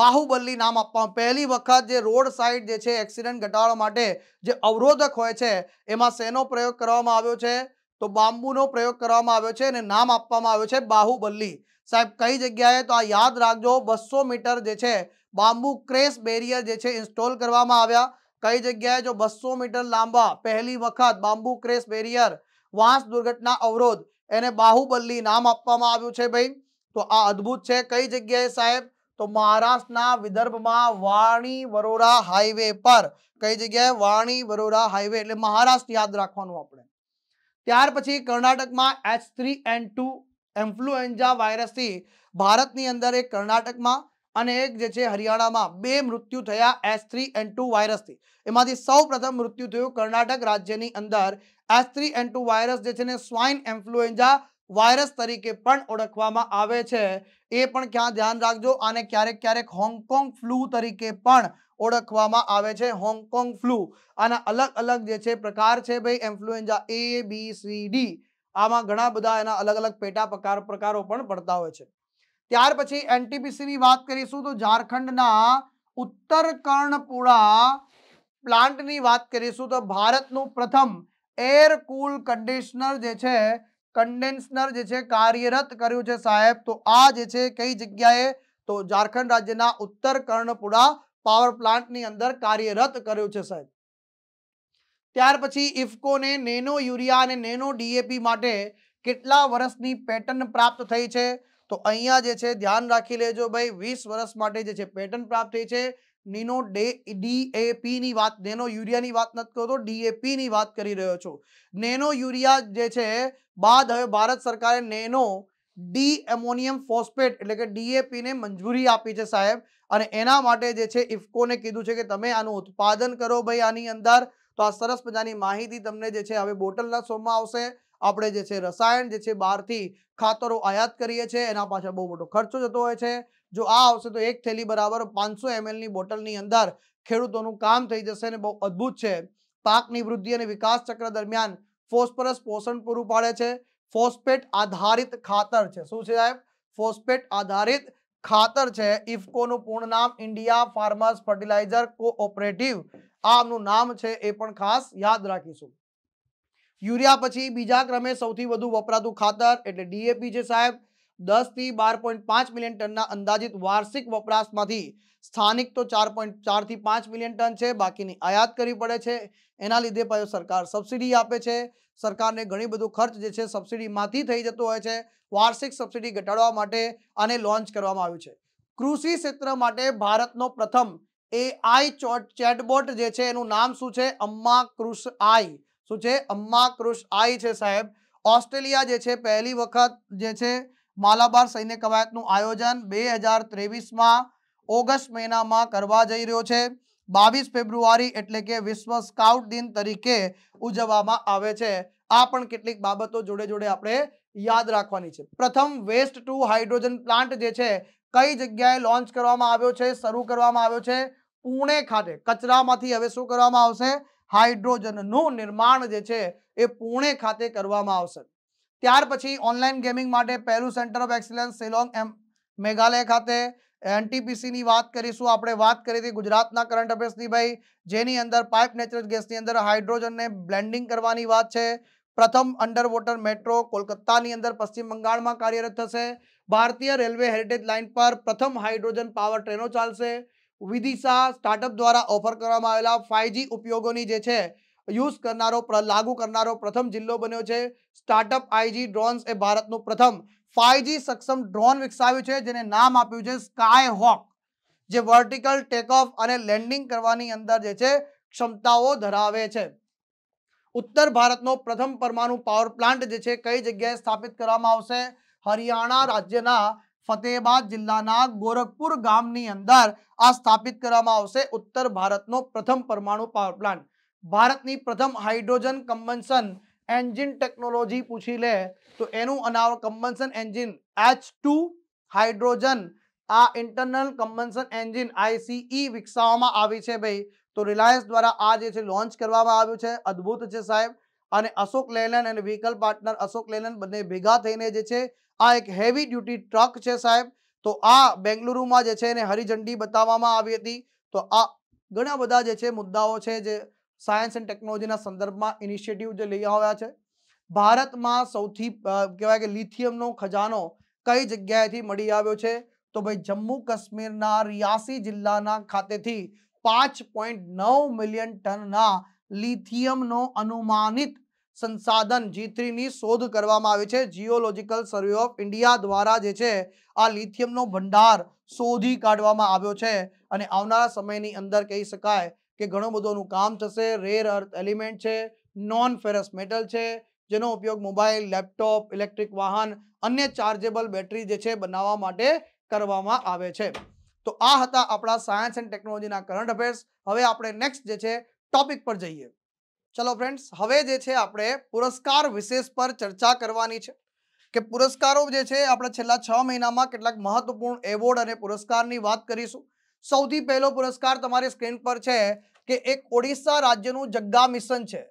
બાહુબલી નામ આપવામાં પહેલી વખત જે રોડ સાઇડ જે છે એક્સિડન્ટ ઘટાડવા માટે જે અવરોધક હોય છે એમાં શેનો પ્રયોગ કરવામાં આવ્યો છે તો બાંબુનો પ્રયોગ કરવામાં આવ્યો છે અને નામ આપવામાં આવ્યો છે બાહુબલી સાહેબ કઈ જગ્યાએ તો આ યાદ રાખજો બસો મીટર જે છે બાંબુ ક્રેસ બેરિયર જે છે ઇન્સ્ટોલ કરવામાં આવ્યા કઈ જગ્યાએ જો બસો મીટર લાંબા પહેલી વખત બાંબુ ક્રેસ બેરિયર વાંસ દુર્ઘટના અવરોધ એને બાહુબલી નામ આપવામાં આવ્યું છે ભાઈ તો આ અદ્ભુત છે કઈ જગ્યાએ સાહેબ તો મહારાષ્ટ્રના વિદર્ભમાં વાણી વરોરા હાઈવે પર કઈ જગ્યાએ વાણી વરોરા હાઈવે એટલે મહારાષ્ટ્ર યાદ રાખવાનું આપણે ત્યાર પછી કર્ણાટકમાં H three and two influenza વાયરસથી ભારતની અંદર એક કર્ણાટકમાં અને એક જે છે હરિયાણામાં બે મૃત્યુ થયા એસ થ્રી એન ટુ વાયરસથી એમાંથી સૌ પ્રથમ મૃત્યુ થયું કર્ણાટક રાજ્યની અંદર S three N two virus જે છે ને સ્વાઇન ઇન્ફ્લુએન્ઝા વાયરસ તરીકે પણ ઓળખવામાં આવે છે એ પણ ક્યાં ધ્યાન રાખજો આને ક્યારેક ક્યારેક હોંગકોંગ ફ્લૂ તરીકે પણ ઓળખવામાં આવે છે હોંગકોંગ ફ્લૂ આના અલગ અલગ જે છે પ્રકાર છે ભાઈ influenza A B C D આમાં ઘણા બધા એના અલગ અલગ પેટા પ્રકાર પ્રકારો પણ પડતા હોય છે ત્યાર પછી એનટીપીસીની વાત કરીશું તો ઝારખંડના ઉત્તર કર્ણપુરા પ્લાન્ટની વાત કરીશું તો ભારતનું પ્રથમ એર કુલ કન્ડિશનર જે છે કન્ડેન્સનર જે છે કાર્યરત કર્યું છે સાહેબ તો આ જે છે કઈ જગ્યાએ તો ઝારખંડ રાજ્યના ઉત્તર કર્ણપુરા પાવર પ્લાન્ટની અંદર કાર્યરત કર્યું છે સાહેબ ત્યાર પછી ઇફકોને નેનો યુરિયા અને નેનો ડીએપી માટે કેટલા વર્ષની પેટર્ન પ્રાપ્ત થઈ છે તો અહીંયા જે છે ધ્યાન રાખી લેજો ભાઈ વીસ વર્ષ માટે જે છે પેટર્ન પ્રાપ્ત થઈ છે નીનો ડે ડીએપીની વાત નેનો યુરિયાની વાત નથી કરતો ડીએપીની વાત કરી રહ્યો છું નેનો યુરિયા જે છે બાદ હવે ભારત સરકારે નેનો ડી એમોનિયમ ફોસ્ફેટ એટલે કે ડીએપીને મંજૂરી આપી છે સાહેબ અને એના માટે જે છે ઇફકોને કીધું છે કે તમે આનું ઉત્પાદન કરો ભાઈ આની અંદર તો આ સરસ મજાની માહિતી તમને જે છે હવે બોટલના શોમાં આવશે આપણે જે છે રસાયણ જે છે બહારથી ખાતરો આયાત કરીએ છીએ એના પાછળ બહુ મોટો ખર્ચો જતો હોય છે જો આ આવશે તો એક થેલી બરાબર પાંચસો એમએલની બોટલની અંદર ખેડૂતોનું કામ થઈ જશે અને બહુ અદભુત છે પાકની વૃદ્ધિ અને વિકાસ ચક્ર દરમિયાન ફોસ્ફરસ પોષણ પૂરું પાડે છે ફોસ્ફેટ આધારિત ખાતર છે શું છે સાહેબ ફોસ્ફેટ આધારિત ખાતર છે ઇફકોનું પૂર્ણ નામ ઇન્ડિયા ફાર્મર્સ ફર્ટિલાઇઝર કોઓપરેટિવ આમનું નામ છે એ પણ ખાસ યાદ રાખીશું યુરિયા પછી બીજા ક્રમે સૌથી વધુ વપરાતું ખાતર એટલે ડીએપી છે સાહેબ દસ થી બાર પોઈન્ટ પાંચ મિલિયન ટનના અંદાજિત વાર્ષિક વપરાશમાંથી સ્થાનિક તો ચાર પોઈન્ટ ચારથી પાંચ મિલિયન ટન છે બાકીની આયાત કરવી પડે છે એના લીધે સરકાર સબસિડી આપે છે સરકારને ઘણી બધું ખર્ચ જે છે સબસિડીમાંથી થઈ જતો હોય છે વાર્ષિક સબસિડી ઘટાડવા માટે આને લોન્ચ કરવામાં આવ્યું છે કૃષિ ક્ષેત્ર માટે ભારતનો પ્રથમ એઆઈ ચેટબોટ જે છે એનું નામ શું છે અમ્મા કૃષ આઈ શું છે અમ્મા કૃષ આઈ છે સાહેબ ઓસ્ટ્રેલિયા જે છે પહેલી વખત જે છે માલાબાર સૈન્ય કવાયતનું આયોજન બે હજાર ત્રેવીસમાં ઓગસ્ટ મહિનામાં કરવા જઈ રહ્યો છે બાવીસ ફેબ્રુઆરી એટલે કે વિશ્વ સ્કાઉટ દિન તરીકે ઉજવવામાં આવે છે આ પણ કેટલીક બાબતો જોડે જોડે આપણે યાદ રાખવાની છે પ્રથમ વેસ્ટ ટુ હાઇડ્રોજન પ્લાન્ટ જે છે કઈ જગ્યાએ લોન્ચ કરવામાં આવ્યો છે શરૂ કરવામાં આવ્યો છે પુણે ખાતે કચરામાંથી હવે શું કરવામાં આવશે હાઇડ્રોજનનું નિર્માણ જે છે એ પુણે ખાતે કરવામાં આવશે ત્યાર પછી ઓનલાઈન ગેમિંગ માટે પહેલું સેન્ટર ઓફ એક્સલન્સ સિલોંગ એમ મેઘાલય ખાતે એનટીપીસીની વાત કરીશું આપણે વાત કરી હતી ગુજરાતના કરંટ અફેર્સની ભાઈ જેની અંદર પાઇપ નેચરલ ગેસની અંદર હાઇડ્રોજનને બ્લેન્ડિંગ કરવાની વાત છે પ્રથમ અંડરવોટર મેટ્રો કોલકાતાની અંદર પશ્ચિમ બંગાળમાં કાર્યરત થશે ભારતીય રેલવે હેરિટેજ લાઇન પર પ્રથમ હાઇડ્રોજન પાવર ટ્રેનો ચાલશે વિદિશા સ્ટાર્ટઅપ દ્વારા ઓફર કરવામાં આવેલા ફાઈવજી ઉપયોગોની જે છે યુઝ કરનારો લાગુ કરનારો પ્રથમ જિલ્લો બન્યો છે સ્ટાર્ટઅપ આઈજી ડ્રોન્સ એ ભારતનું પ્રથમ ફાઈવજી સક્ષમ ડ્રોન વિકસાવ્યું છે જેને નામ આપ્યું છે સ્કાય હોક જે વર્ટિકલ ટેકઓફ અને લેન્ડિંગ કરવાની અંદર જે છે ક્ષમતાઓ ધરાવે છે ઉત્તર ભારતનો પ્રથમ પરમાણુ પાવર પ્લાન્ટ જે છે કઈ જગ્યાએ સ્થાપિત કરવામાં આવશે હરિયાણા રાજ્યના ફતેહબાદ જિલ્લાના ગોરખપુર ગામની અંદર આ સ્થાપિત કરવામાં આવશે ઉત્તર ભારતનો પ્રથમ પરમાણુ પાવર પ્લાન્ટ ભારતની પ્રથમ હાઇડ્રોજન કમ્બન્સન એન્જિન ટેકનોલોજી પૂછી લે તો એનું અનાવ combustion engine H two hydrogen આ ઇન્ટરનલ કમ્બન્સન એન્જિન આઈસીઈ વિકસાવવામાં આવી છે ભાઈ તો રિલાયન્સ દ્વારા આ જે છે લોન્ચ કરવામાં આવ્યું છે અદ્ભુત છે સાહેબ અને અશોક લેલન અને વ્હીકલ પાર્ટનર અશોક લેલન બંને ભેગા થઈને જે છે આ એક હેવી ડ્યુટી ટ્રક છે સાહેબ તો આ બેંગલુરુમાં જે છે એને હરિઝંડી બતાવવામાં આવી હતી તો આ ઘણા બધા જે છે મુદ્દાઓ છે જે સાયન્સ એન્ડ ટેકનોલોજીના સંદર્ભમાં ઇનિશિયેટિવ જે લઈ આવ્યા છે ભારતમાં સૌથી કહેવાય કે લિથિયમનો ખજાનો કઈ જગ્યાએથી મળી આવ્યો છે તો ભાઈ જમ્મુ કાશ્મીરના રિયાસી જિલ્લાના ખાતેથી પાંચ પોઈન્ટ નવ મિલિયન ટનના લિથિયમનો અનુમાનિત સંસાધન જી શોધ કરવામાં આવે છે જીઓલોજીકલ સર્વે ઓફ ઇન્ડિયા દ્વારા જે છે આ લિથિયમનો ભંડાર શોધી કાઢવામાં આવ્યો છે અને આવનારા સમયની અંદર કહી શકાય કે ઘણું બધુંનું કામ થશે રેર અર્થ એલિમેન્ટ છે નોન ફેરસ મેટલ છે જેનો ઉપયોગ મોબાઈલ લેપટોપ ઇલેક્ટ્રિક વાહન અન્ય ચાર્જેબલ બેટરી જે છે બનાવવા માટે કરવામાં આવે છે તો આ હતા આપણા સાયન્સ એન્ડ ટેકનોલોજીના કરંટ અફેર્સ હવે આપણે નેક્સ્ટ જે છે ટોપિક પર જઈએ ચલો ફ્રેન્ડ્સ હવે જે છે આપણે પુરસ્કાર વિશેષ પર ચર્ચા કરવાની છે કે પુરસ્કારો જે છે આપણે છેલ્લા છ મહિનામાં કેટલાક મહત્વપૂર્ણ એવોર્ડ અને પુરસ્કારની વાત કરીશું સૌથી પહેલો પુરસ્કાર તમારી સ્ક્રીન પર છે કે એક ઓડિશા રાજ્યનું જગ્ગા મિશન છે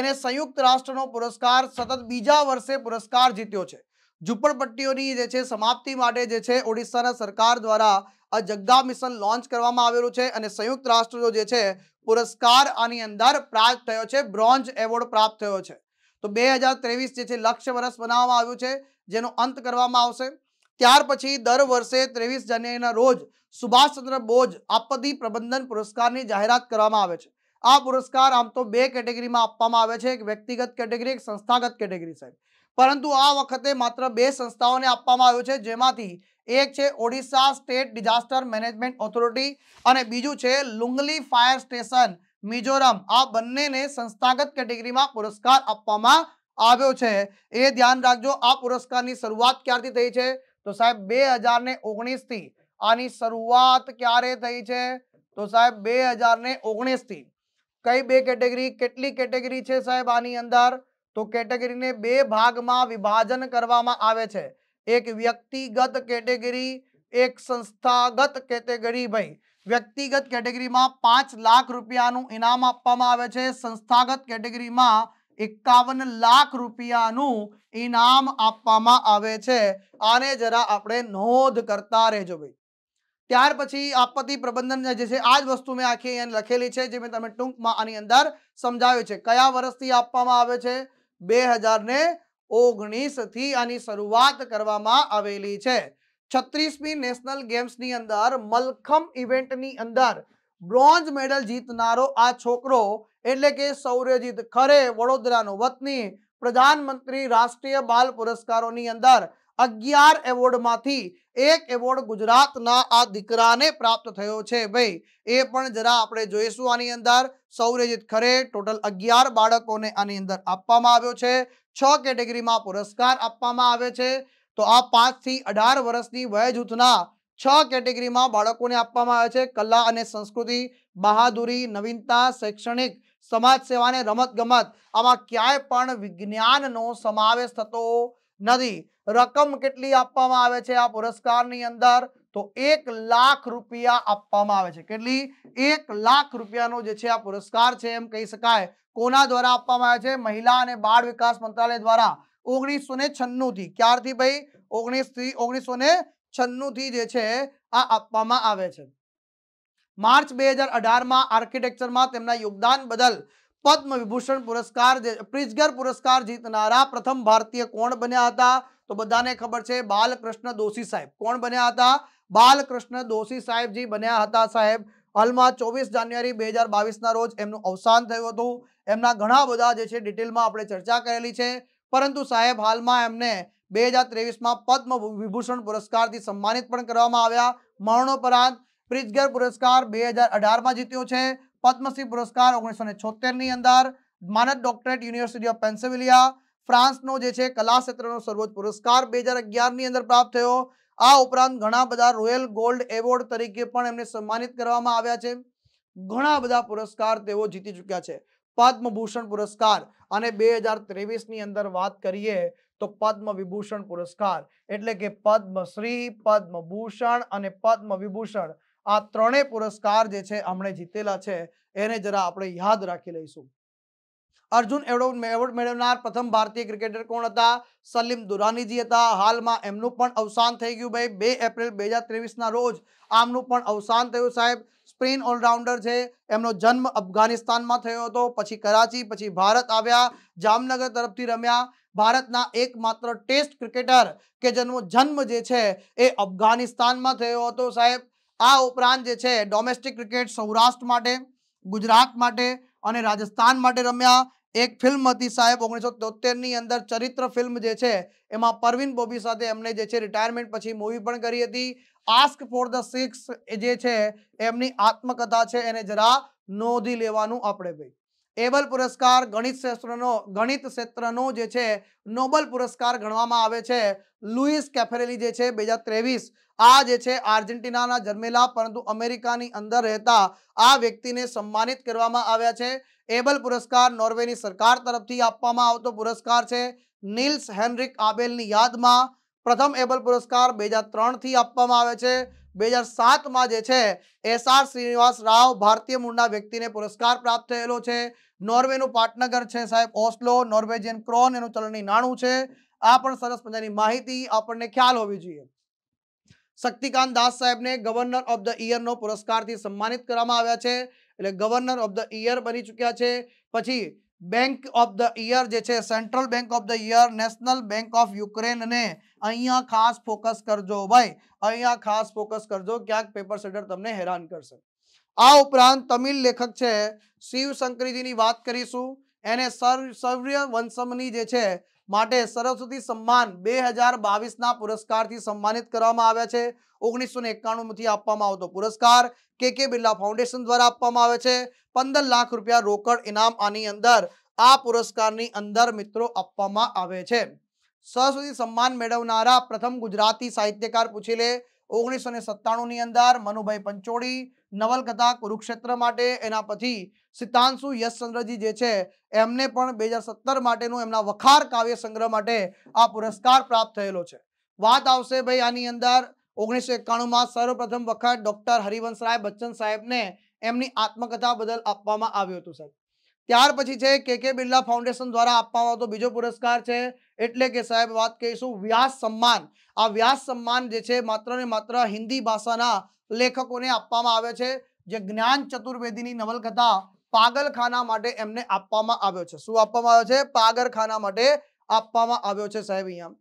એને સંયુક્ત રાષ્ટ્રનો પુરસ્કાર સતત બીજા વર્ષે પુરસ્કાર જીત્યો છે ઝુંપડપટ્ટીઓની જે છે સમાપ્તિ માટે જે છે ઓડિશાના સરકાર દ્વારા આ જગ્ગા મિશન લોન્ચ કરવામાં આવેલું છે અને સંયુક્ત રાષ્ટ્રનો જે છે પુરસ્કાર આની અંદર પ્રાપ્ત થયો છે બ્રોન્ઝ એવોર્ડ પ્રાપ્ત થયો છે તો બે જે છે લક્ષ્ય વર્ષ બનાવવામાં આવ્યું છે જેનો અંત કરવામાં આવશે ત્યાર પછી દર વર્ષે ત્રેવીસ જાન્યુઆરીના રોજ સુભાષચંદ્ર બોઝ આપત્તિ પ્રબંધન પુરસ્કારની જાહેરાત કરવામાં આવે છે આ પુરસ્કાર આમ તો બે કેટેગરીમાં આપવામાં આવે છે એક વ્યક્તિગત કેટેગરી એક સંસ્થાગત કેટેગરી સાહેબ પરંતુ આ વખતે માત્ર બે સંસ્થાઓને આપવામાં આવ્યો છે જેમાંથી એક છે Odisha state disaster management authority અને બીજું છે લુંગલી ફાયર સ્ટેશન મિઝોરમ આ બંનેને સંસ્થાગત કેટેગરીમાં પુરસ્કાર આપવામાં આવ્યો છે એ ધ્યાન રાખજો આ પુરસ્કારની શરૂઆત ક્યારથી થઈ છે તો સાહેબ બે હજાર ને ઓગણીસથી આની શરૂઆત ક્યારે થઈ છે તો સાહેબ બે હજાર ને ઓગણીસથી કઈ બે કેટેગરી કેટલી કેટેગરી છે સાહેબ આની અંદર તો કેટેગરીને બે ભાગમાં વિભાજન કરવામાં આવે છે એક વ્યક્તિગત કેટેગરી એક સંસ્થાગત કેટેગરી ભાઈ વ્યક્તિગત કેટેગરીમાં પાંચ લાખ રૂપિયાનું ઇનામ આપવામાં આવે છે સંસ્થાગત કેટેગરીમાં એકાવન લાખ રૂપિયાનું ઇનામ આપવામાં આવે છે આને જરા આપણે નોંધ કરતા રહેજો ભાઈ ત્યાર પછી આપત્તિ પ્રબંધન જે છે આ જ વસ્તુ મેં આખી લખેલી છે જે મેં તમે ટૂંકમાં આની અંદર સમજાવ્યું છે કયા વર્ષથી આપવામાં આવે છે બે હજાર ઓગણીસથી આની શરૂઆત કરવામાં આવેલી છે છત્રીસમી નેશનલ ગેમ્સની અંદર મલખમ ઇવેન્ટની અંદર બ્રોન્ઝ મેડલ જીતનારો આ છોકરો એટલે કે સૌર્યજીત ખરે વડોદરાનો વતની પ્રધાનમંત્રી રાષ્ટ્રીય બાલ પુરસ્કારોની અંદર અગિયાર એવોર્ડમાંથી એક એવોર્ડ ગુજરાતના આ દીકરાને પ્રાપ્ત થયો છે ભાઈ એ પણ જરા આપણે જોઈશું આની અંદર સૌરજીત ખરે ટોટલ અગિયાર બાળકોને આની અંદર આપવામાં આવ્યો છે છ કેટેગરીમાં પુરસ્કાર આપવામાં આવે છે તો આ પાંચથી અઢાર વર્ષની વય જૂથના છ કેટેગરીમાં બાળકોને આપવામાં આવે છે કલા અને સંસ્કૃતિ બહાદુરી નવીનતા શૈક્ષણિક સમાજ સેવાને રમત ગમત આમાં ક્યાંય પણ વિજ્ઞાનનો સમાવેશ થતો નથી રકમ કેટલી આપવામાં આવે છે આ પુરસ્કારની અંદર તો એક લાખ રૂપિયા આપવામાં આવે છે કેટલી એક લાખ રૂપિયાનો જે છે આ પુરસ્કાર છે એમ કહી શકાય કોના દ્વારા આપવામાં આવે છે મહિલા અને બાળ વિકાસ મંત્રાલય દ્વારા ઓગણીસો ને છન્નું થી ક્યારથી ભાઈ ઓગણીસથી ઓગણીસો ને છન્નું થી જે છે આ આપવામાં આવે છે માર્ચ બે હજાર અઢારમાં આર્કિટેક્ચરમાં તેમના યોગદાન બદલ પદ્મ વિભૂષણ પુરસ્કાર પ્રિઝગર પુરસ્કાર જીતનારા પ્રથમ ભારતીય કોણ બન્યા હતા તો બધાને ખબર છે બાલકૃષ્ણ દોશી સાહેબ કોણ બન્યા હતા બાલકૃષ્ણ દોશી સાહેબજી બન્યા હતા સાહેબ હાલમાં ચોવીસ જાન્યુઆરી બે હજાર બાવીસના રોજ એમનું અવસાન થયું હતું એમના ઘણા બધા જે છે ડિટેલમાં આપણે ચર્ચા કરેલી છે પરંતુ સાહેબ હાલમાં એમને બે હજાર ત્રેવીસમાં પદ્મ વિભૂષણ પુરસ્કારથી સન્માનિત પણ કરવામાં આવ્યા મરણોપરાંત પ્રિઝગર પુરસ્કાર બે હજાર અઢારમાં જીત્યો છે પદ્મશ્રી પુરસ્કાર ઓગણીસો ને અંદર માનદ ડોક્ટરેટ યુનિવર્સિટી ઓફ પેન્સિલિયા ફ્રાન્સનો જે છે કલા ક્ષેત્રનો સર્વોચ્ચ પુરસ્કાર બે હજાર અગિયારની અંદર પ્રાપ્ત થયો આ ઉપરાંત ઘણા બધા રોયલ ગોલ્ડ એવોર્ડ તરીકે પણ એમને સન્માનિત કરવામાં આવ્યા છે ઘણા બધા પુરસ્કાર તેઓ જીતી ચૂક્યા છે પદ્મભૂષણ પુરસ્કાર અને બે હજાર ત્રેવીસની અંદર વાત કરીએ તો પદ્મ વિભૂષણ પુરસ્કાર એટલે કે પદ્મશ્રી પદ્મભૂષણ અને પદ્મ વિભૂષણ આ ત્રણેય પુરસ્કાર જે છે હમણે જીતેલા છે એને જરા આપણે યાદ રાખી લઈશું અર્જુન એવોર્ડ એવોર્ડ મેળવનાર પ્રથમ ભારતીય ક્રિકેટર કોણ હતા સલીમ દુરાનીજી હતા હાલમાં એમનું પણ અવસાન થઈ ગયું ભાઈ બે એપ્રિલ બે હજાર ત્રેવીસના રોજ આમનું પણ અવસાન થયું સાહેબ સ્પિન ઓલરાઉન્ડર છે એમનો જન્મ અફઘાનિસ્તાનમાં થયો હતો પછી કરાચી પછી ભારત આવ્યા જામનગર તરફથી રમ્યા ભારતના એકમાત્ર ટેસ્ટ ક્રિકેટર કે જેનો જન્મ જે છે એ અફઘાનિસ્તાનમાં થયો હતો સાહેબ આ ઉપરાંત જે છે ડોમેસ્ટિક ક્રિકેટ સૌરાષ્ટ્ર માટે ગુજરાત માટે અને રાજસ્થાન માટે રમ્યા એક ફિલ્મ હતી સાહેબ ઓગણીસો તોતેરની અંદર ચરિત્ર ફિલ્મ જે છે એમાં પરવીન બોબી સાથે એમને જે છે રિટાયરમેન્ટ પછી મૂવી પણ કરી હતી આસ્ક ફોર ધ સિક્સ જે છે એમની આત્મકથા છે એને જરા નોંધી લેવાનું આપણે ભાઈ એબલ પુરસ્કાર ગણિત ક્ષેત્રનો ગણિત ક્ષેત્રનો જે છે નોબલ પુરસ્કાર ગણવામાં આવે છે લુઈસ કેફેરેલી જે છે બે આ જે છે આર્જેન્ટિનાના જન્મેલા પરંતુ અમેરિકાની અંદર રહેતા આ વ્યક્તિને સન્માનિત કરવામાં આવ્યા છે એબલ પુરસ્કાર નોર્વેની સરકાર તરફથી આપવામાં આવતો પુરસ્કાર છે નીલ્સ હેનરિક આબેલની યાદમાં પ્રથમ એબલ પુરસ્કાર બે થી આપવામાં આવે છે બે હજાર સાતમાં જે છે એસ આર શ્રીનિવાસ રાવ ભારતીય મૂળના વ્યક્તિને પુરસ્કાર પ્રાપ્ત થયેલો છે નોર્વેનું પાટનગર છે સાહેબ ઓસ્લો નોર્વેજિયન ક્રોન એનું ચલણી નાણું છે આ પણ સરસ મજાની માહિતી આપણને ખ્યાલ હોવી જોઈએ શક્તિકાંત દાસ સાહેબને ગવર્નર ઓફ ધ ઇયરનો પુરસ્કારથી સન્માનિત કરવામાં આવ્યા છે એટલે ગવર્નર ઓફ ધ ઇયર બની ચૂક્યા છે પછી બેંક ઓફ ધ યર જે છે central bank of the year national bank of યુક્રેનને અહીંયા ખાસ ફોકસ કરજો ભાઈ અહીંયા ખાસ ફોકસ કરજો ક્યાંક પેપર સેટર તમને હેરાન કરશે આ ઉપરાંત તમિલ લેખક છે શિવ શંકરીજીની વાત કરીશું એને સૌર્ય વંશમની જે છે માટે સરસ્વતી સન્માન બે હજાર બાવીસના પુરસ્કારથી સન્માનિત કરવામાં આવ્યા છે ઓગણીસો ને એકાણુંથી આપવામાં આવતો પુરસ્કાર કે કે બિરલા ફાઉન્ડેશન દ્વારા આપવામાં આવે છે પંદર લાખ રૂપિયા રોકડ ઇનામ આની અંદર આ પુરસ્કારની અંદર મિત્રો આપવામાં આવે છે સરસ્વતી સન્માન મેળવનારા પ્રથમ ગુજરાતી સાહિત્યકાર પૂછી લે ઓગણીસો ને સત્તાણુંની અંદર મનુભાઈ પંચોળી નવલકથા કુરુક્ષેત્ર માટે એના પછી સિદ્ધાંશુ યશચંદ્રજી જે છે એમને પણ બે હજાર સત્તર માટેનું એમના વખાર કાવ્ય સંગ્રહ માટે આ પુરસ્કાર પ્રાપ્ત થયેલો છે વાત આવશે ભાઈ આની અંદર ઓગણીસો એકાણુંમાં સર્વપ્રથમ વખત ડોક્ટર હરિવંશ રાય બચ્ચન સાહેબને એમની આત્મકથા બદલ આપવામાં આવ્યું હતું સાહેબ ત્યાર પછી છે કે કે બિરલા ફાઉન્ડેશન દ્વારા આપવામાં આવતો બીજો પુરસ્કાર છે એટલે કે સાહેબ વાત કહીશું વ્યાસ સન્માન આ વ્યાસ સન્માન જે છે માત્ર ને માત્ર હિન્દી ભાષાના લેખકોને આપવામાં આવે છે જે જ્ઞાન ચતુર્વેદીની નવલકથા પાગલખાના માટે એમને આપવામાં આવ્યો છે શું આપવામાં આવ્યો છે પાગલખાના માટે આપવામાં આવ્યો છે સાહેબ અહીંયા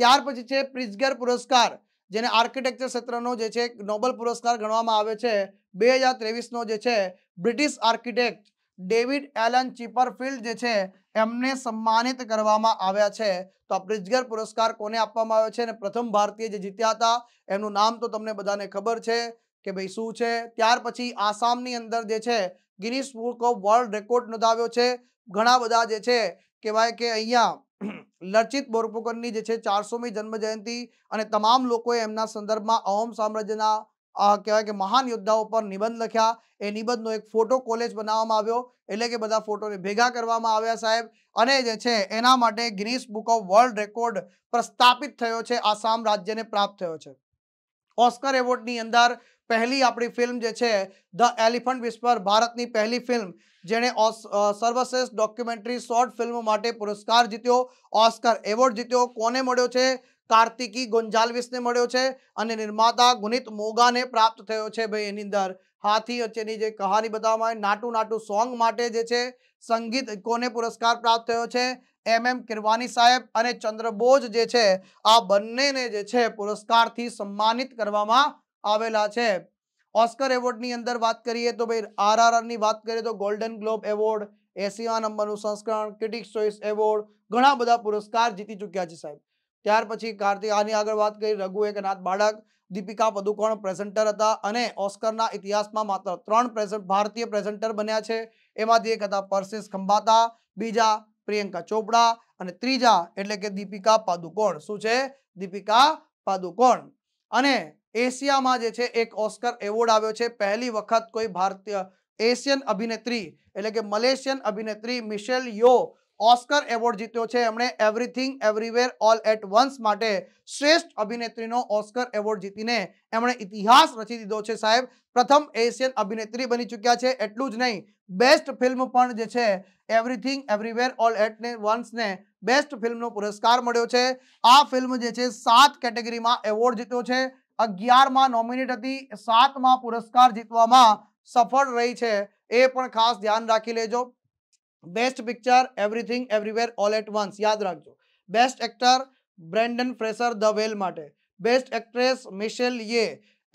ત્યાર પછી છે પ્રિઝગર પુરસ્કાર જેને આર્કિટેક્ચર ક્ષેત્રનો જે છે નોબલ પુરસ્કાર ગણવામાં આવે છે બે હજાર ત્રેવીસનો જે છે British architect David Alan Chipperfield જે છે એમને સન્માનિત કરવામાં આવ્યા છે તો આ પ્રિઝગર પુરસ્કાર કોને આપવામાં આવ્યો છે અને પ્રથમ ભારતીય જે જીત્યા હતા એમનું નામ તો તમને બધાને ખબર છે કે ભાઈ શું છે ત્યાર પછી આસામની અંદર જે છે Guinness book of world record નોંધાવ્યો છે ઘણા બધા જે છે કહેવાય કે અહીંયા લચિત બોરફુકનની જે છે ચારસોમી જન્મ જયંતિ અને તમામ લોકોએ એમના સંદર્ભમાં અહોમ સામ્રાજ્યના કહેવાય કે મહાન યોદ્ધાઓ પર નિબંધ લખ્યા એ નિબંધનો એક ફોટો કોલેજ બનાવવામાં આવ્યો એટલે કે બધા ફોટોને ભેગા કરવામાં આવ્યા સાહેબ અને જે છે એના માટે Guinness book of world record પ્રસ્થાપિત થયો છે આસામ રાજ્યને પ્રાપ્ત થયો છે ઓસ્કર એવોર્ડની અંદર પહેલી આપણી ફિલ્મ જે છે ધ એલિફન્ટ વિસ્પર ભારતની પહેલી ફિલ્મ જેણે સર્વશ્રેષ્ઠ ડોક્યુમેન્ટરી શોર્ટ ફિલ્મ માટે પુરસ્કાર જીત્યો ઓસ્કર એવોર્ડ જીત્યો કોને મળ્યો છે કાર્તિકી ગોંજાલ્વિસને મળ્યો છે અને નિર્માતા ગુનિત મોગાને પ્રાપ્ત થયો છે ભાઈ એની અંદર હાથી વચ્ચેની જે કહાની બતાવવામાં આવી નાટું નાટુ સોંગ માટે જે છે સંગીત કોને પુરસ્કાર પ્રાપ્ત થયો છે એમ એમ કિરવાની સાહેબ અને ચંદ્રબોઝ જે છે આ બંનેને જે છે પુરસ્કારથી સન્માનિત કરવામાં આવેલા છે ઓસ્કર એવોર્ડની અંદર વાત કરીએ તો ભાઈ આરઆરઆરની વાત કરીએ તો ગોલ્ડન ગ્લોબ એવોર્ડ એસીવા નંબરનું સંસ્કરણ ક્રિટિક્સ ચોઇસ એવોર્ડ ઘણા બધા પુરસ્કાર જીતી ચૂક્યા છે સાહેબ ત્યાર પછી કાર્તિક આની આગળ વાત કરી રઘુ એકનાથ બાળક દીપિકા પદુકોણ પ્રેઝન્ટર હતા અને ઓસ્કરના ઇતિહાસમાં માત્ર ત્રણ પ્રેઝન્ટ ભારતીય પ્રેઝન્ટર બન્યા છે એમાંથી એક હતા પરસિસ ખંભાતા બીજા પ્રિયંકા ચોપડા અને ત્રીજા એટલે કે દીપિકા પાદુકોણ શું છે દીપિકા પાદુકોણ અને એશિયામાં જે છે એક ઓસ્કર એવોર્ડ આવ્યો છે પહેલી વખત કોઈ ભારતીય એશિયન અભિનેત્રી એટલે કે મલેશિયન અભિનેત્રી મિશેલ યો ઓસ્કર એવોર્ડ જીત્યો છે એમણે everything everywhere all at once માટે શ્રેષ્ઠ અભિનેત્રીનો ઓસ્કર એવોર્ડ જીતીને એમણે ઇતિહાસ રચી દીધો છે સાહેબ પ્રથમ એશિયન અભિનેત્રી બની ચૂક્યા છે એટલું જ નહીં બેસ્ટ ફિલ્મ પણ જે છે એવરીથિંગ એવરીવેર ઓલ એટ ને વન્સને બેસ્ટ ફિલ્મનો પુરસ્કાર મળ્યો છે આ ફિલ્મ જે છે સાત કેટેગરીમાં એવોર્ડ જીત્યો છે અગિયારમાં નોમિનેટ હતી સાતમાં પુરસ્કાર જીતવામાં સફળ રહી છે એ પણ ખાસ ધ્યાન રાખી લેજો best picture everything everywhere all at once યાદ રાખજો best actor Brendan Fraser the whale માટે best actress Michelle Yeoh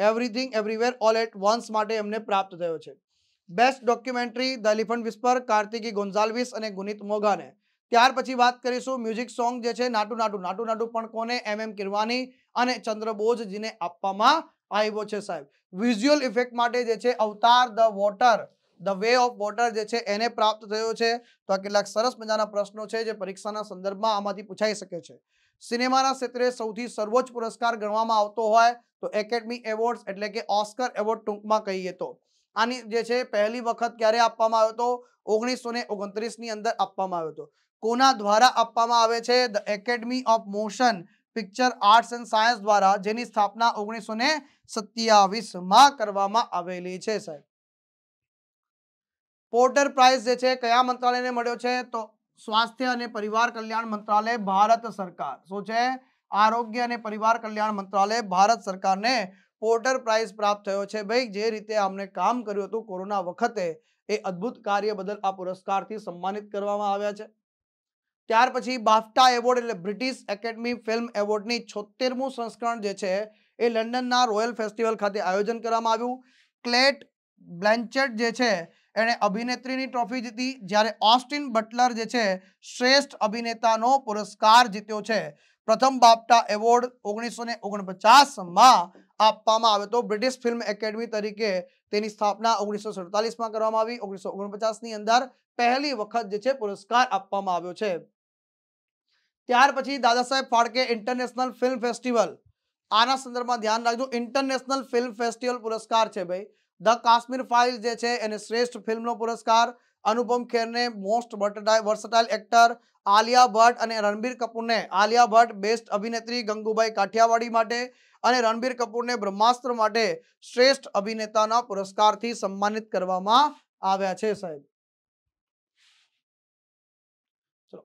everything everywhere all at once માટે એમને પ્રાપ્ત થયો છે best documentary the elephant whisper Kartiki Gonsalves અને ગુનિત મોગાને ત્યાર પછી વાત કરીશું મ્યુઝિક સોંગ જે છે નાટુ નાટુ નાટુ નાટુ પણ કોને એમ એમ કિરવાની અને ચંદ્રબોજ જીને આપવામાં આવ્યો છે સાહેબ વિઝ્યુઅલ ઇફેક્ટ માટે જે છે Avatar the water the way of water જે છે એને પ્રાપ્ત થયો છે તો આ કેટલાક સરસ મજાના પ્રશ્નો છે જે પરીક્ષાના સંદર્ભમાં આમાંથી પૂછાઈ શકે છે સિનેમાના ક્ષેત્રે સૌથી સર્વોચ્ચ પુરસ્કાર ગણવામાં આવતો હોય તો એકેડમી એવોર્ડ્સ એટલે કે ઓસ્કર એવોર્ડ ટૂંકમાં કહીએ તો આની જે છે પહેલી વખત ક્યારે આપવામાં આવ્યો હતો ઓગણીસો ને ઓગણત્રીસની અંદર આપવામાં આવ્યો હતો કોના દ્વારા આપવામાં આવે છે the academy of motion picture arts and science દ્વારા જેની સ્થાપના ઓગણીસો ને સત્યાવીસમાં કરવામાં આવેલી છે સાહેબ પોર્ટર પ્રાઇઝ જે છે કયા મંત્રાલયને મળ્યો છે તો સ્વાસ્થ્ય અને પરિવાર કલ્યાણ મંત્રાલય ભારત સરકાર શું છે આરોગ્ય અને પરિવાર કલ્યાણ મંત્રાલય ભારત સરકારને પોર્ટર પ્રાઇઝ પ્રાપ્ત થયો છે ભાઈ જે રીતે અમને કામ કર્યું હતું કોરોના વખતે એ અદ્ભુત કાર્ય બદલ આ પુરસ્કારથી સન્માનિત કરવામાં આવ્યા છે ત્યાર પછી બાફટા એવોર્ડ એટલે બ્રિટિશ એકેડમી ફિલ્મ એવોર્ડની છોતેરમું સંસ્કરણ જે છે એ લંડનના રોયલ ફેસ્ટિવલ ખાતે આયોજન કરવામાં આવ્યું ક્લેટ બ્લેન્ચેટ જે છે એણે અભિનેત્રીની ટ્રોફી જીતી જ્યારે ઓસ્ટિન બટલર જે છે શ્રેષ્ઠ અભિનેતાનો પુરસ્કાર જીત્યો છે પ્રથમ બાપટા એવોર્ડ ઓગણીસો ને ઓગણપચાસમાં આપવામાં આવ્યો હતો બ્રિટિશ ફિલ્મ એકેડમી તરીકે તેની સ્થાપના ઓગણીસો સડતાલીસમાં કરવામાં આવી ઓગણીસો ઓગણપચાસની અંદર પહેલી વખત જે છે પુરસ્કાર આપવામાં આવ્યો છે ત્યાર પછી દાદા સાહેબ ફાળકે ઇન્ટરનેશનલ ફિલ્મ ફેસ્ટિવલ આના સંદર્ભમાં ધ્યાન રાખજો ઇન્ટરનેશનલ ફિલ્મ ફેસ્ટિવલ પુરસ્કાર છે ભાઈ ધ કાશ્મીર ફાઇલ જે છે એને શ્રેષ્ઠ ફિલ્મનો પુરસ્કાર અનુપમ ખેરને most versatile actor Alia Bhatt અને રણબીર કપૂરને આલિયા ભટ્ટ બેસ્ટ અભિનેત્રી ગંગુભાઈ કાઠિયાવાડી માટે અને રણબીર કપૂરને બ્રહ્માસ્ત્ર માટે શ્રેષ્ઠ અભિનેતાના પુરસ્કારથી સન્માનિત કરવામાં આવ્યા છે સાહેબ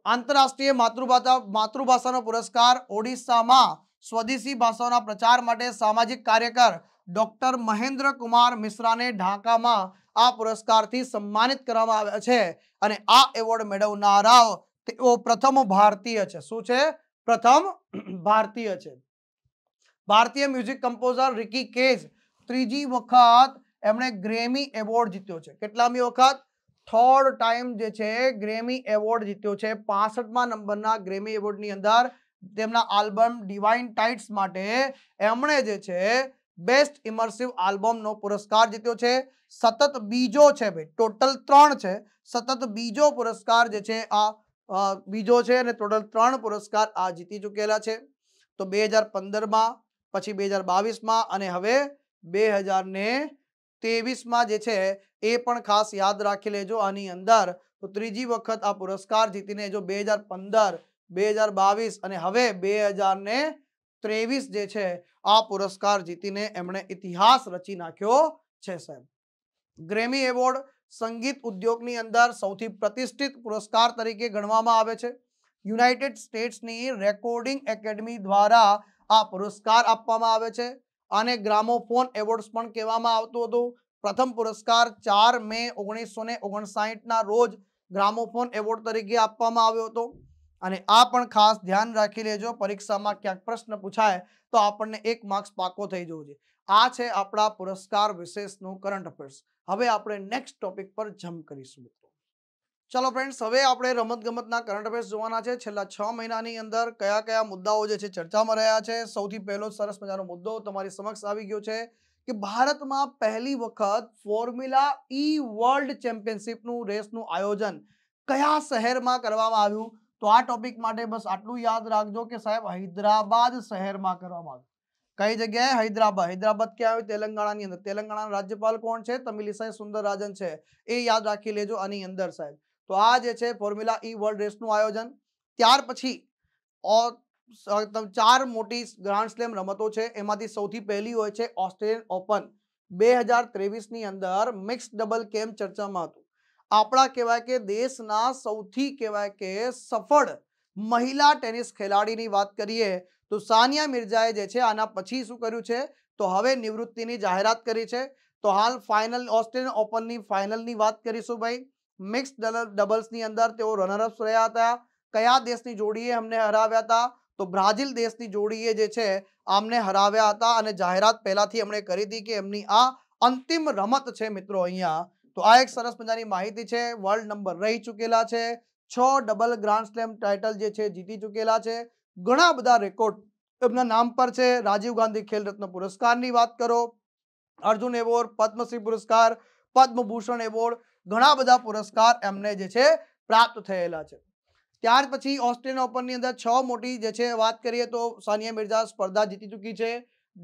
આંતરરાષ્ટ્રીય માતૃભાષા માતૃભાષાનો પુરસ્કાર ઓડિશામાં સ્વદેશી ભાષાઓના પ્રચાર માટે સામાજિક કાર્યકર ડોક્ટર મહેન્દ્ર કુમાર મિશ્રાને ઢાકામાં આ પુરસ્કારથી સન્માનિત કરવામાં આવ્યા છે અને આ એવોર્ડ મેળવનારાઓ તેઓ પ્રથમ ભારતીય છે શું છે પ્રથમ ભારતીય છે ભારતીય મ્યુઝિક કમ્પોઝર રિકી કેજ ત્રીજી વખત એમણે ગ્રેમી એવોર્ડ જીત્યો છે કેટલામી વખત થર્ડ ટાઈમ જે છે ગ્રેમી એવોર્ડ જીત્યો છે પાસઠમા નંબરના ગ્રેમી એવોર્ડની અંદર તેમના આલ્બમ ડિવાઇન ટાઇટ્સ માટે એમણે જે છે બેસ્ટ ઇમર્સિવ આલ્બમનો પુરસ્કાર જીત્યો છે સતત બીજો છે ભાઈ ટોટલ ત્રણ છે સતત બીજો પુરસ્કાર જે છે આ બીજો છે અને ટોટલ ત્રણ પુરસ્કાર આ જીતી ચૂકેલા છે તો બે હજાર પંદરમાં પછી બે હજાર બાવીસમાં અને હવે બે હજાર ત્રેવીસમાં જે છે એ પણ ખાસ યાદ રાખી લેજો આની અંદર તો ત્રીજી વખત આ પુરસ્કાર જીતીને જો બે હજાર પંદર બે હજાર બાવીસ અને હવે બે હજાર ત્રેવીસ જે છે આ પુરસ્કાર જીતીને એમણે ઇતિહાસ રચી નાખ્યો છે સાહેબ ગ્રેમી એવોર્ડ સંગીત ઉદ્યોગની અંદર સૌથી પ્રતિષ્ઠિત પુરસ્કાર તરીકે ગણવામાં આવે છે યુનાઇટેડ સ્ટેટ્સની રેકોર્ડિંગ એકેડમી દ્વારા આ પુરસ્કાર આપવામાં આવે છે અને ગ્રામોફોન એવોર્ડ્સ પણ કહેવામાં આવતું હતું પ્રથમ પુરસ્કાર ચાર મે ઓગણીસો ને ઓગણસાઠના રોજ ગ્રામોફોન એવોર્ડ તરીકે આપવામાં આવ્યો હતો અને આ પણ ખાસ ધ્યાન રાખી લેજો પરીક્ષામાં ક્યાંક પ્રશ્ન પૂછાય તો આપણને એક માર્ક્સ પાકો થઈ જવું જોઈએ આ છે આપણા પુરસ્કાર વિશેષનું કરંટ અફેર્સ હવે આપણે નેક્સ્ટ ટોપિક પર જમ્પ કરીશું મિત્રો ચાલો ફ્રેન્ડ્સ હવે આપણે રમત ગમતના કરંટ અફેર્સ જોવાના છે છેલ્લા છ મહિનાની અંદર કયા કયા મુદ્દાઓ જે છે ચર્ચામાં રહ્યા છે સૌથી પહેલો સરસ મજાનો મુદ્દો તમારી સમક્ષ આવી ગયો છે કે ભારતમાં પહેલી વખત ફોર્મ્યુલા ઈ વર્લ્ડ ચેમ્પિયનશિપનું રેસનું આયોજન કયા શહેરમાં કરવામાં આવ્યું તો આ ટોપિક માટે બસ આટલું યાદ રાખજો કે સાહેબ હૈદરાબાદ શહેરમાં કરવામાં આવ્યું કઈ જગ્યાએ હૈદરાબાદ હૈદરાબાદ ક્યાં આવ્યું તેલંગાણાની અંદર તેલંગાણાના રાજ્યપાલ કોણ છે તમિલિસાઈ સુંદર રાજન છે એ યાદ રાખી લેજો આની અંદર સાહેબ તો આ જે છે ફોર્મ્યુલા ઈ વર્લ્ડ રેસનું આયોજન ત્યાર પછી ચાર મોટી ગ્રાન્ડ સ્લેમ રમતો છે એમાંથી સૌથી પહેલી હોય છે ઓસ્ટ્રેલિયન ઓપન બે હજાર ત્રેવીસની અંદર મિક્સ ડબલ કેમ ચર્ચામાં હતું આપણા કહેવાય કે દેશના સૌથી કહેવાય કે સફળ મહિલા ટેનિસ ખેલાડીની વાત કરીએ તો સાનિયા મિર્જાએ જે છે આના પછી શું કર્યું છે તો હવે નિવૃત્તિની જાહેરાત કરી છે તો હાલ ફાઇનલ ઓસ્ટ્રેલિયન ઓપનની ફાઇનલની વાત કરીશું ભાઈ મિક્સ ડબલ્સની અંદર તેઓ રનરઅપ્સ રહ્યા હતા કયા દેશની જોડીએ અમને હરાવ્યા હતા તો બ્રાઝિલ દેશની જોડીએ જે છે અમને હરાવ્યા હતા અને જાહેરાત પહેલાથી એમણે કરી હતી કે એમની આ અંતિમ રમત છે મિત્રો અહીંયા તો આ એક સરસ મજાની માહિતી છે વર્લ્ડ નંબર રહી ચૂકેલા છે છ ડબલ ગ્રાન્ડ સ્લેમ ટાઇટલ જે છે જીતી ચૂકેલા છે ઘણા બધા રેકોર્ડ એમના નામ પર છે રાજીવ ગાંધી ખેલ રત્ન પુરસ્કારની વાત કરો અર્જુન એવોર્ડ પદ્મશ્રી પુરસ્કાર પદ્મભૂષણ એવોર્ડ ઘણા બધા પુરસ્કાર એમને જે છે પ્રાપ્ત થયેલા છે ત્યાર પછી ઓસ્ટ્રેલિયન ઓપનની અંદર છ મોટી જે છે વાત કરીએ તો સાનિયા મિર્ઝા સ્પર્ધા જીતી ચૂકી છે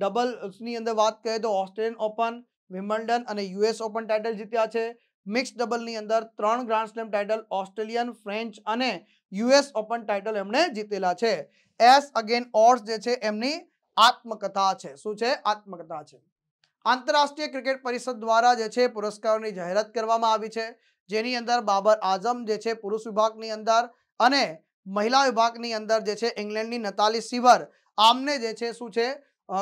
ડબલની અંદર વાત કરીએ તો ઓસ્ટ્રેલિયન ઓપન વિમ્બલ્ડન અને યુએસ ઓપન ટાઇટલ જીત્યા છે મિક્સ ડબલની અંદર ત્રણ grand slam title Australian French અને યુએસ ઓપન ટાઇટલ એમણે જીતેલા છે એસ અગેન ઓર્સ જે છે એમની આત્મકથા છે શું છે આત્મકથા છે આંતરરાષ્ટ્રીય ક્રિકેટ પરિષદ દ્વારા જે છે પુરસ્કારોની જાહેરાત કરવામાં આવી છે જેની અંદર બાબર આઝમ જે છે પુરુષ વિભાગની અંદર અને મહિલા વિભાગની અંદર જે છે ઇંગ્લેન્ડની નતાલી સિવર આમને જે છે શું છે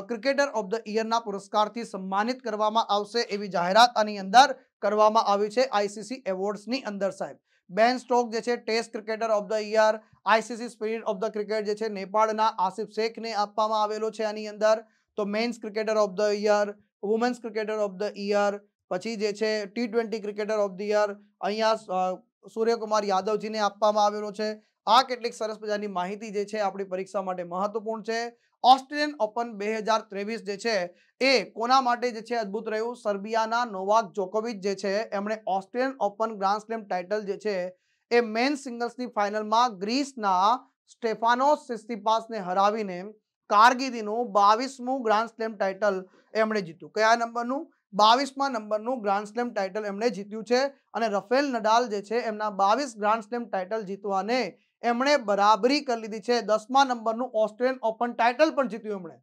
ક્રિકેટર ઓફ ધ યરના પુરસ્કારથી સન્માનિત કરવામાં આવશે એવી જાહેરાત આની અંદર કરવામાં આવી છે આઈસીસી એવોર્ડ્સની અંદર સાહેબ બેન સ્ટોક જે છે test cricketer of the year ICC spirit of the cricket જે છે નેપાળના આસિફ શેખને આપવામાં આવેલો છે આની અંદર તો men's cricketer of the year women's cricketer of the year પછી જે છે T twenty cricketer of the year અહીંયા સૂર્યકુમાર યાદવજીને આપવામાં આવેલો છે આ કેટલીક સરસ મજાની માહિતી જે છે આપણી પરીક્ષા માટે મહત્વપૂર્ણ છે ઓસ્ટ્રેલિયન ઓપન બે હજાર ત્રેવીસ જે છે એ કોના માટે જે છે અદ્ભુત રહ્યું સર્બિયાના નોવાક જોકોવિચ જે છે એમણે Australian open grand slam title જે છે એ મેન સિંગલ્સની ફાઇનલમાં ગ્રીસના સ્ટેફાનો સિસ્તિપાસને હરાવીને કારકિર્દીનું બાવીસમું ગ્રાન્ડ સ્લેમ ટાઇટલ એમણે જીત્યું કયા નંબરનું બાવીસમા નંબરનું ગ્રાન્ડ સ્લેમ ટાઇટલ એમણે જીત્યું છે અને રફેલ નડાલ જે છે એમના બાવીસ ગ્રાન્ડ સ્લેમ ટાઇટલ જીતવાને એમણે બરાબરી કરી લીધી છે દસમા નંબરનું ઓસ્ટ્રેલિયન ઓપન ટાઇટલ પણ જીત્યું એમણે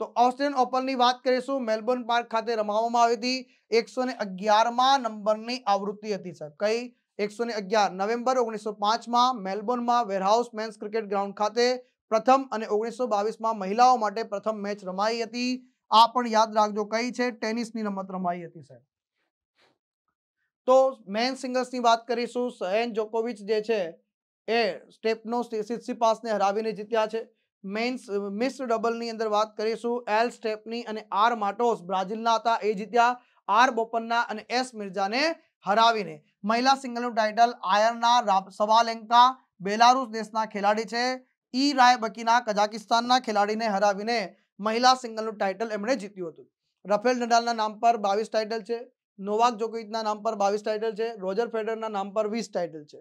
તો ઓસ્ટ્રેલિયન ઓપનની વાત કરીશું મેલબોર્ન પાર્ક ખાતે રમાવવામાં આવી હતી એકસો ને અગિયારમાં નંબરની આવૃત્તિ હતી સર કઈ એકસો ને અગિયાર નવેમ્બર ઓગણીસો પાંચમાં મેલબોર્નમાં વેરહાઉસ મેન્સ ક્રિકેટ ગ્રાઉન્ડ ખાતે પ્રથમ અને ઓગણીસો બાવીસમાં મહિલાઓ માટે પ્રથમ મેચ રમાઈ હતી આ પણ યાદ રાખજો કઈ છે ટેનિસની રમત રમાઈ હતી સાહેબ તો મેન સિંગલ્સની વાત કરીશું સહેન જોકોવિચ જે છે એ સ્ટેપનો સિત્સીપાસને હરાવીને જીત્યા છે મેન્સ મિક્સ ડબલની અંદર વાત કરીશું એલ સ્ટેપની અને આર માટોસ બ્રાઝિલના હતા એ જીત્યા આર બોપન્ના અને એસ મિર્ઝાને હરાવીને મહિલા સિંગલનું ટાઇટલ આયરના સવાલેન્કા બેલારુસ દેશના ખેલાડી છે ઈ રાયબકીના કઝાકિસ્તાનના ખેલાડીને હરાવીને મહિલા સિંગલનું ટાઇટલ એમણે જીત્યું હતું રફેલ નડાલના નામ પર બાવીસ ટાઇટલ છે નોવાક જોકોવિચના નામ પર બાવીસ ટાઇટલ છે રોજર ફેડરના નામ પર વીસ ટાઇટલ છે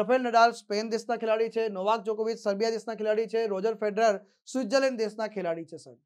રફેલ નડાલ સ્પેન દેશના ખેલાડી છે નોવાક જોકોવિચ સર્બિયા દેશના ખેલાડી છે રોજર ફેડરર સ્વિટ્ઝરલેન્ડ દેશના ખેલાડી છે સર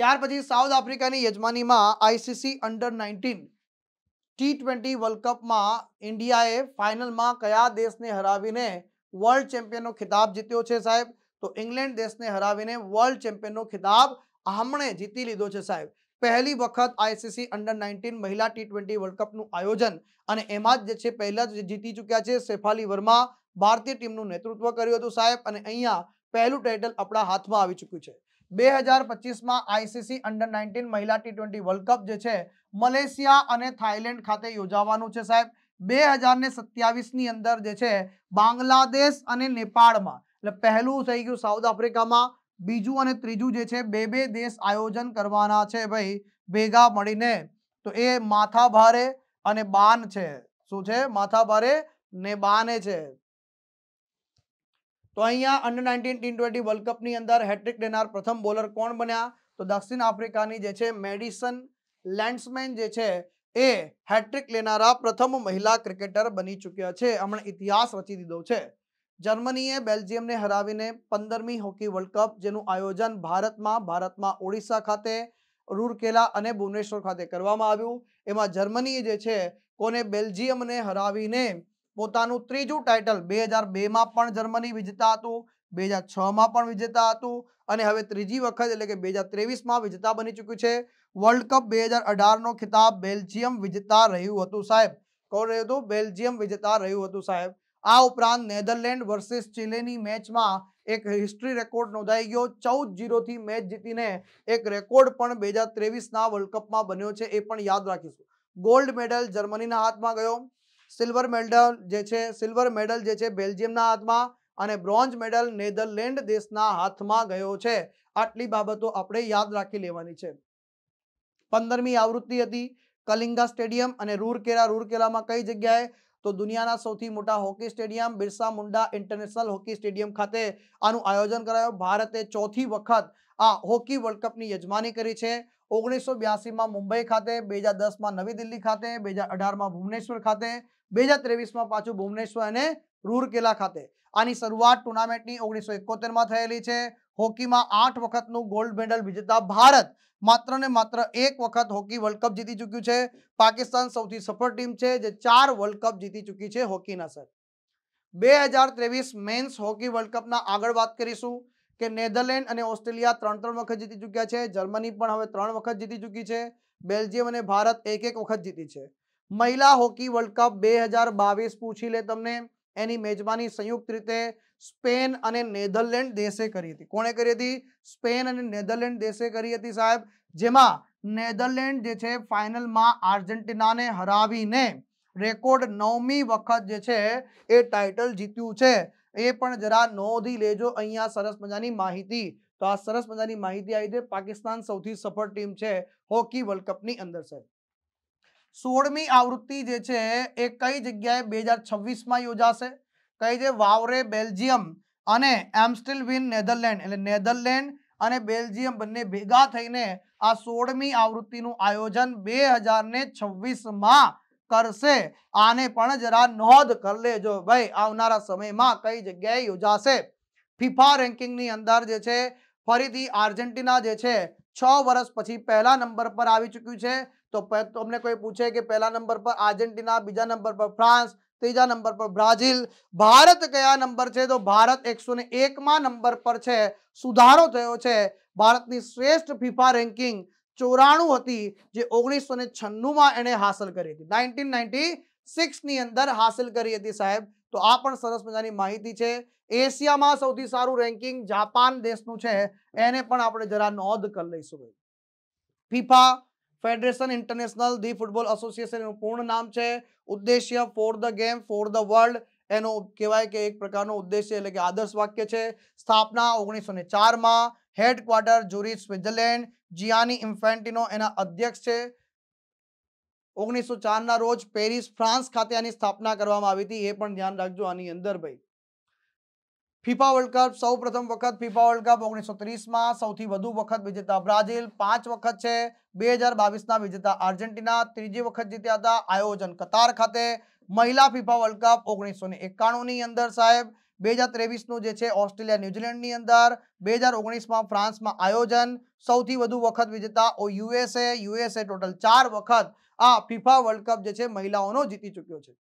ત્યાર પછી સાઉથ આફ્રિકાની યજમાનીમાં ICC under nineteen T twenty world કપમાં ઇન્ડિયાએ ફાઇનલમાં કયા દેશને હરાવીને વર્લ્ડ ચેમ્પિયનનો ખિતાબ જીત્યો છે સાહેબ તો ઇંગ્લેન્ડ દેશને હરાવીને વર્લ્ડ ચેમ્પિયનનો ખિતાબ હમણે જીતી લીધો છે સાહેબ પહેલી વખત આઈસીસી અંડર નાઇન્ટીન મહિલા ટી ટ્વેન્ટી વર્લ્ડ કપનું આયોજન અને એમાં જ જે છે પહેલા જ જીતી ચૂક્યા છે શેફાલી વર્મા ભારતીય ટીમનું નેતૃત્વ કર્યું હતું સાહેબ અને અહીંયા પહેલું ટાઇટલ આપણા હાથમાં આવી ચૂક્યું છે બે હજાર પચીસમાં આઈસીસી અંડર નાઇન્ટીન મહિલા ટી ટ્વેન્ટી વર્લ્ડ કપ જે છે મલેશિયા અને થાઇલેન્ડ ખાતે યોજાવાનું છે સાહેબ બે હજારને સત્યાવીસની અંદર જે છે બાંગ્લાદેશ અને નેપાળમાં એટલે પહેલું થઈ ગયું સાઉથ આફ્રિકામાં બીજું અને ત્રીજું જે છે બે બે દેશ આયોજન કરવાના છે ભાઈ ભેગા મળીને તો એ માથા ભારે અને બાન છે શું છે માથા ભારે ને બાને છે તો અહીંયા under nineteen T twenty world કપની અંદર હેટ્રિક દેનાર પ્રથમ બોલર કોણ બન્યા તો દક્ષિણ આફ્રિકાની જે છે મેડિસન લેન્ડ્સમેન જે છે એ હેટ્રિક લેનારા પ્રથમ મહિલા ક્રિકેટર બની ચૂક્યા છે હમણાં ઇતિહાસ રચી દીધો છે જર્મનીએ બેલ્જિયમને હરાવીને પંદરમી હોકી વર્લ્ડ કપ જેનું આયોજન ભારતમાં ભારતમાં ઓડિશા ખાતે રૂરકેલા અને ભુવનેશ્વર ખાતે કરવામાં આવ્યું એમાં જર્મનીએ જે છે કોને બેલ્જિયમને હરાવીને પોતાનું ત્રીજું ટાઇટલ બે હજાર બેમાં પણ જર્મની વિજેતા હતું બે હજાર છમાં પણ વિજેતા હતું અને હવે ત્રીજી વખત એટલે કે બે હજાર ત્રેવીસમાં વિજેતા બની ચૂક્યું છે વર્લ્ડ કપ બે હજાર અઢારનો ખિતાબ બેલ્જિયમ વિજેતા રહ્યું હતું સાહેબ કોણ રહ્યું હતું બેલ્જિયમ વિજેતા રહ્યું હતું સાહેબ આ ઉપરાંત નેધરલેન્ડ વર્સિસ ચીલેની મેચમાં એક હિસ્ટ્રી રેકોર્ડ નોંધાઈ ગયો ચૌદ જીરોથી મેચ જીતીને એક રેકોર્ડ પણ બે હજાર ત્રેવીસના વર્લ્ડ કપમાં બન્યો છે એ પણ યાદ રાખીશું ગોલ્ડ મેડલ જર્મનીના હાથમાં ગયો સિલ્વર મેડલ જે છે સિલ્વર મેડલ જે છે બેલ્જિયમના હાથમાં અને બ્રોન્ઝ મેડલ નેધરલેન્ડ દેશના હાથમાં ગયો છે આટલી બાબતો આપણે યાદ રાખી લેવાની છે પંદરમી આવૃત્તિ હતી કલિંગા સ્ટેડિયમ અને રૂરકેલા રૂરકેલામાં કઈ જગ્યાએ તો દુનિયાના સૌથી મોટા hockey stadium Birsa Munda international hockey stadium ખાતે આનું આયોજન કરાયું ભારતે ચોથી વખત આ હોકી વર્લ્ડ કપની યજમાની કરી છે ઓગણીસો બ્યાસીમાં મુંબઈ ખાતે બે હજાર દસમાં નવી દિલ્હી ખાતે બે હજાર અઢારમાં ભુવનેશ્વર ખાતે બે હજાર ત્રેવીસમાં પાછું ભુવનેશ્વર અને રૂરકેલા ખાતે આની શરૂઆત ટુર્નામેન્ટની ઓગણીસો એકોતેરમાં થયેલી છે હોકીમાં આઠ વખતનું ગોલ્ડ મેડલ વિજેતા ભારત માત્ર ને માત્ર એક વખત હોકી વર્લ્ડ કપ જીતી ચૂક્યું છે પાકિસ્તાન સૌથી સફળ ટીમ છે જે ચાર વર્લ્ડ કપ જીતી ચૂકી છે હોકીના સર બે હજાર ત્રેવીસ મેન્સ હોકી વર્લ્ડ કપના આગળ વાત કરીશું કે નેધરલેન્ડ અને ઓસ્ટ્રેલિયા ત્રણ ત્રણ વખત જીતી ચૂક્યા છે જર્મની પણ હવે ત્રણ વખત જીતી ચૂકી છે બેલ્જિયમ અને ભારત એક એક વખત જીતી છે મહિલા હોકી વર્લ્ડ કપ બે હજાર બાવીસ પૂછી લે તમને એની મેજબાની સંયુક્ત રીતે સ્પેન અને નેધરલેન્ડ દેશે કરી હતી કોણે કરી હતી સ્પેન અને નેધરલેન્ડ દેશે કરી હતી સાહેબ જેમાં નેધરલેન્ડ જે છે ફાઇનલમાં આર્જેન્ટિનાને હરાવીને રેકોર્ડ નવમી વખત જે છે એ ટાઇટલ જીત્યું છે એ પણ જરા નોંધી લેજો અહીંયા સરસ મજાની માહિતી તો આ સરસ મજાની માહિતી આવી છે પાકિસ્તાન સૌથી સફળ ટીમ છે હોકી વર્લ્ડ કપની અંદર સાહેબ સોળમી આવૃત્તિ જે છે એ કઈ જગ્યાએ બે હજાર છવ્વીસમાં યોજાશે કઈ છે વાવરે બેલ્જિયમ અને એમસ્ટિલ વિન નેધરલેન્ડ એટલે નેધરલેન્ડ અને બેલ્જિયમ બંને ભેગા થઈને આ સોળમી આવૃત્તિનું આયોજન બે હજારને છવ્વીસમાં કરશે આને પણ જરા નોંધ કરી લેજો ભાઈ આવનારા સમયમાં કઈ જગ્યાએ યોજાશે ફિફા રેન્કિંગની અંદર જે છે ફરીથી આર્જેન્ટિના જે છે છ વર્ષ પછી પહેલા નંબર પર આવી ચૂક્યું છે તો તમને કોઈ પૂછે કે પહેલા નંબર પર આર્જેન્ટિના બીજા નંબર પર ફ્રાન્સ ત્રીજા નંબર પર બ્રાઝિલ ભારત કયા નંબર છે તો ભારત એકસો ને એકમાં નંબર પર છે સુધારો થયો છે ભારતની શ્રેષ્ઠ ફિફા રેન્કિંગ ચોરાણું હતી જે ઓગણીસો ને છન્નુંમાં એણે હાંસલ કરી હતી નાઇન્ટીન નાઇન્ટી સિક્સની અંદર હાંસલ કરી હતી સાહેબ તો આ પણ સરસ મજાની માહિતી છે એશિયામાં સૌથી સારું રેન્કિંગ જાપાન દેશનું છે એને પણ આપણે જરા નોંધ કરી લઈશું FIFA federation international the football association એનું પૂર્ણ નામ છે ઉદ્દેશ્ય for the game for the world એનો કહેવાય કે એક પ્રકારનો ઉદ્દેશ્ય એટલે કે આદર્શ વાક્ય છે સ્થાપના ઓગણીસો ને ચારમાં હેડક્વાર્ટર જુરી સ્વિટરલેન્ડ જિયાની ઇન્ફેન્ટિનો એના અધ્યક્ષ છે ઓગણીસો ચારના રોજ પેરિસ ફ્રાન્સ ખાતે આની સ્થાપના કરવામાં આવી હતી એ પણ ધ્યાન રાખજો આની અંદર ભાઈ ફિફા વર્લ્ડ કપ સૌ પ્રથમ વખત ફિફા વર્લ્ડ કપ ઓગણીસો ત્રીસમાં સૌથી વધુ વખત વિજેતા બ્રાઝિલ પાંચ વખત છે બે હજાર બાવીસના વિજેતા આર્જેન્ટિના ત્રીજી વખત જીત્યા હતા આયોજન કતાર ખાતે મહિલા ફિફા વર્લ્ડ કપ ઓગણીસો ને એકાણુંની અંદર સાહેબ બે હજાર ત્રેવીસનું જે છે ઓસ્ટ્રેલિયા ન્યુઝીલેન્ડની અંદર બે હજાર ઓગણીસમાં ફ્રાન્સમાં આયોજન સૌથી વધુ વખત વિજેતા ઓ યુએસએ યુએસએ ટોટલ ચાર વખત આ ફિફા વર્લ્ડ કપ જે છે મહિલાઓનો જીતી ચૂક્યો છે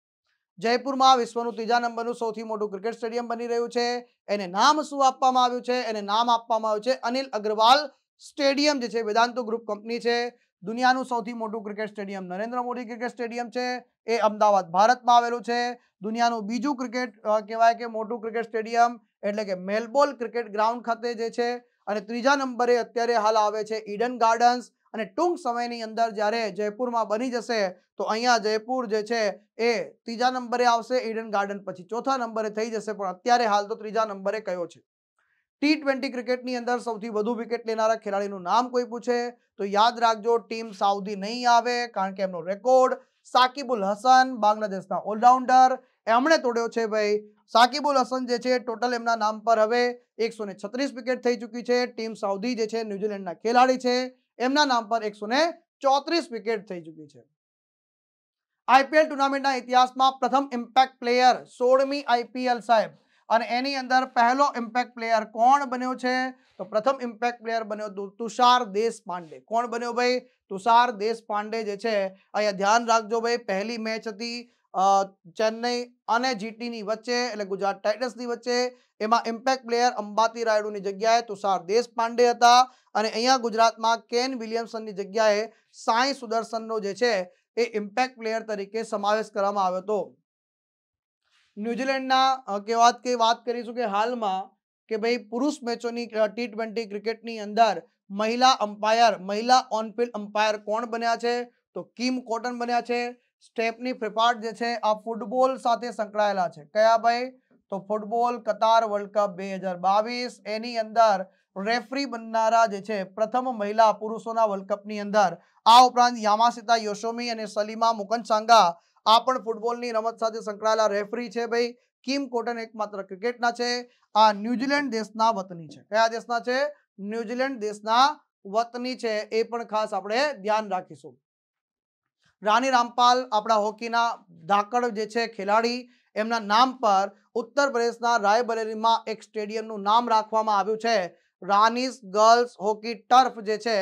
જયપુરમાં વિશ્વનું ત્રીજા નંબરનું સૌથી મોટું ક્રિકેટ સ્ટેડિયમ બની રહ્યું છે એને નામ શું આપવામાં આવ્યું છે એને નામ આપવામાં આવ્યું છે અનિલ અગ્રવાલ સ્ટેડિયમ જે છે વેદાંતુ ગ્રુપ કંપની છે દુનિયાનું સૌથી મોટું cricket stadium Narendra Modi cricket stadium છે એ અમદાવાદ ભારતમાં આવેલું છે દુનિયાનું બીજું ક્રિકેટ કહેવાય કે મોટું ક્રિકેટ સ્ટેડિયમ એટલે કે મેલબોર્ન ક્રિકેટ ગ્રાઉન્ડ ખાતે જે છે અને ત્રીજા નંબરે અત્યારે હાલ આવે છે ઈડન ગાર્ડન્સ અને ટૂંક સમયની અંદર જ્યારે જયપુરમાં બની જશે તો અહીંયા જયપુર જે છે એ ત્રીજા નંબરે આવશે ઈડન ગાર્ડન પછી ચોથા નંબરે થઈ જશે પણ અત્યારે હાલ તો ત્રીજા નંબરે કયો છે ટી ટ્વેન્ટી ક્રિકેટની અંદર સૌથી વધુ વિકેટ લેનારા ખેલાડીનું નામ કોઈ પૂછે તો યાદ રાખજો ટીમ સાઉદી નહીં આવે કારણ કે એમનો રેકોર્ડ સાકિબુલ હસન બાંગ્લાદેશના ઓલરાઉન્ડર એમણે તોડ્યો છે ભાઈ સાકિબુલ હસન જે છે ટોટલ એમના નામ પર હવે એકસો વિકેટ થઈ ચૂકી છે ટીમ સાઉદી જે છે ન્યુઝીલેન્ડના ખેલાડી છે એમના નામ પર એકસો ચોત્રીસ વિકેટ થઈ ચૂકી છે આઈપીએલ ટુર્નામેન્ટના ઇતિહાસમાં પ્રથમ ઇમ્પેક્ટ પ્લેયર સોળમી આઈપીએલ સાહેબ અને એની અંદર પહેલો ઇમ્પેક્ટ પ્લેયર કોણ બન્યો છે તો પ્રથમ ઇમ્પેક્ટ પ્લેયર બન્યો તુષાર દેશ પાંડે કોણ બન્યો ભાઈ તુષાર દેશ પાંડે જે છે અહીંયા ધ્યાન રાખજો ભાઈ પહેલી મેચ હતી ચેન્નઈ અને જીટીની વચ્ચે એટલે ગુજરાત ટાઇટન્સની વચ્ચે એમાં ઇમ્પેક્ટ પ્લેયર અંબાતી રાયડુની જગ્યાએ તુષાર દેશપાંડે હતા અને અહીંયા ગુજરાતમાં કેન વિલિયમ્સનની જગ્યાએ સાંઈ સુદર્શનનો જે છે એ ઇમ્પેક્ટ પ્લેયર તરીકે સમાવેશ કરવામાં આવ્યો હતો ન્યુઝીલેન્ડના કહેવાત કે વાત કરીશું કે હાલમાં કે ભાઈ પુરુષ મેચોની ટી ટ્વેન્ટી ક્રિકેટની અંદર મહિલા અમ્પાયર મહિલા ઓનફિલ્ડ અમ્પાયર કોણ બન્યા છે તો કિમ કોટન બન્યા છે સ્ટેપની પ્રિપાર્ટ જે છે આ ફૂટબોલ સાથે સંકળાયેલા છે કયા ભાઈ તો ફૂટબોલ કતાર વર્લ્ડ કપ બે હજાર બાવીસ એની અંદર રેફરી બનનારા જે છે પ્રથમ મહિલા પુરુષોના વર્લ્ડ કપની અંદર આ ઉપરાંત યામાસિતા યોશોમી અને સલીમા મુકન સાંગા આ પણ ફૂટબોલની રમત સાથે સંકળાયેલા રેફરી છે ભાઈ કિમ કોટન એકમાત્ર ક્રિકેટના છે આ ન્યુઝીલેન્ડ દેશના વતની છે કયા દેશના છે ન્યુઝીલેન્ડ દેશના વતની છે એ પણ ખાસ આપણે ધ્યાન રાખીશું રાની રામપાલ આપણા હોકીના ધાકડ જે છે ખેલાડી એમના નામ પર ઉત્તર પ્રદેશના રાયબરેલીમાં એક સ્ટેડિયમનું નામ રાખવામાં આવ્યું છે રાનીસ ગર્લ્સ હોકી ટર્ફ જે છે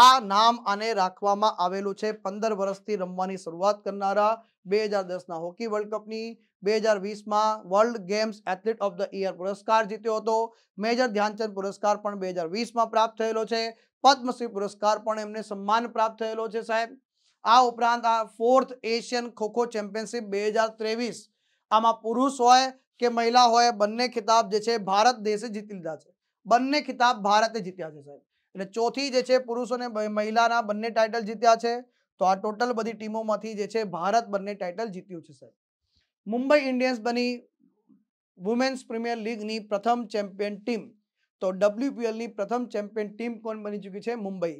આ નામ આને રાખવામાં આવેલું છે પંદર વર્ષથી રમવાની શરૂઆત કરનારા બે હજાર દસના હોકી વર્લ્ડ કપની બે હજાર વીસમાં world games athlete of the year પુરસ્કાર જીત્યો હતો મેજર ધ્યાનચંદ પુરસ્કાર પણ બે હજાર વીસમાં પ્રાપ્ત થયેલો છે પદ્મશ્રી પુરસ્કાર પણ એમને સન્માન પ્રાપ્ત થયેલો છે સાહેબ આ ઉપરાંત આ ફોર્થ એશિયન ખોખો ચેમ્પિયનશિપ બે હજાર ત્રેવીસ આમાં પુરુષ હોય કે મહિલા હોય બંને ખિતાબ જે છે ભારત દેશે જીતી લીધા છે બંને ખિતાબ ભારતે જીત્યા છે સાહેબ એટલે ચોથી જે છે પુરુષ અને મહિલાના બંને ટાઇટલ જીત્યા છે તો આ ટોટલ બધી ટીમોમાંથી જે છે ભારત બંને ટાઇટલ જીત્યું છે સાહેબ મુંબઈ ઇન્ડિયન્સ બની વુમેન્સ પ્રીમિયર લીગની પ્રથમ ચેમ્પિયન ટીમ તો ડબલ્યુપીએલની પ્રથમ ચેમ્પિયન ટીમ કોણ બની ચૂકી છે મુંબઈ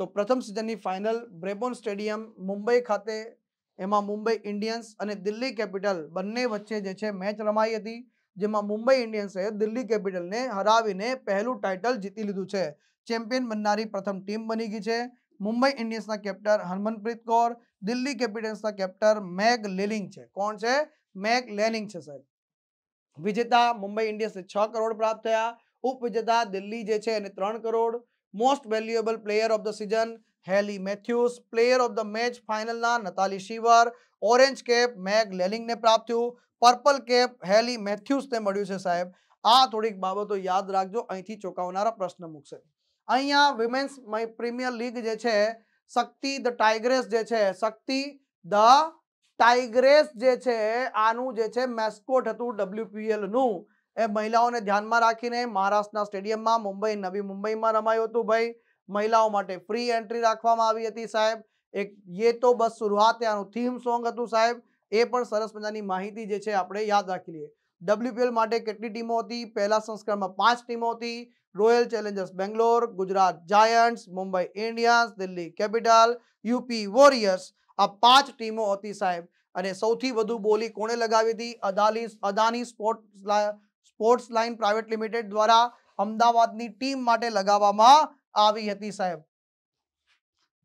તો પ્રથમ સિઝનની ફાઇનલ બ્રેબોન સ્ટેડિયમ મુંબઈ ખાતે એમાં મુંબઈ ઇન્ડિયન્સ અને દિલ્હી કેપિટલ બંને વચ્ચે જે છે મેચ રમાઈ હતી જેમાં મુંબઈ ઇન્ડિયન્સે દિલ્હી કેપિટલને હરાવીને પહેલું ટાઇટલ જીતી લીધું છે ચેમ્પિયન બનનારી પ્રથમ ટીમ બની ગઈ છે મુંબઈ ઇન્ડિયન્સના કેપ્ટન હરમનપ્રીત કૌર દિલ્હી કેપિટલ્સના કેપ્ટન મેગ લેલિંગ છે કોણ છે મેગ લેનિંગ છે સાહેબ વિજેતા મુંબઈ ઇન્ડિયન્સને છ કરોડ પ્રાપ્ત થયા ઉપવિજેતા દિલ્હી જે છે એને ત્રણ crore most valuable player of the season Hayley Matthews player of the match ફાઇનલના Natalie Sciver orange cap Meg લેલિંગને પ્રાપ્ત થયું પર્પલ કેપ હેલી મેથ્યુસને મળ્યું છે સાહેબ આ થોડીક બાબતો યાદ રાખજો અહીંથી ચોંકાવનારા પ્રશ્ન મૂકશે અહીંયા વિમેન્સ પ્રીમિયર લીગ જે છે શક્તિ ધ ટાઈગ્રેસ જે છે શક્તિ ધ ટાઈગ્રેસ જે છે આનું જે છે મેસ્કોટ હતું ડબલ્યુપીએલનું એ મહિલાઓને ધ્યાનમાં રાખીને મહારાષ્ટ્રના સ્ટેડિયમમાં મુંબઈ નવી મુંબઈમાં રમાયું હતું ભાઈ મહિલાઓ માટે ફ્રી એન્ટ્રી રાખવામાં આવી હતી સાહેબ એક યે તો બસ શરૂઆત ત્યાંનું થીમ સોંગ હતું સાહેબ એ પણ સરસ મજાની માહિતી જે છે આપણે યાદ રાખી લઈએ ડબલ્યુપીએલ માટે કેટલી ટીમો હતી પહેલા સંસ્કરણમાં પાંચ ટીમો હતી royal challengers Bangalore Gujarat giants Mumbai Indians Delhi capital UP warriors આ પાંચ ટીમો હતી સાહેબ અને સૌથી વધુ બોલી કોણે લગાવી હતી Adani Adani sport sports line private limited દ્વારા અમદાવાદની ટીમ માટે લગાવવામાં આવી હતી સાહેબ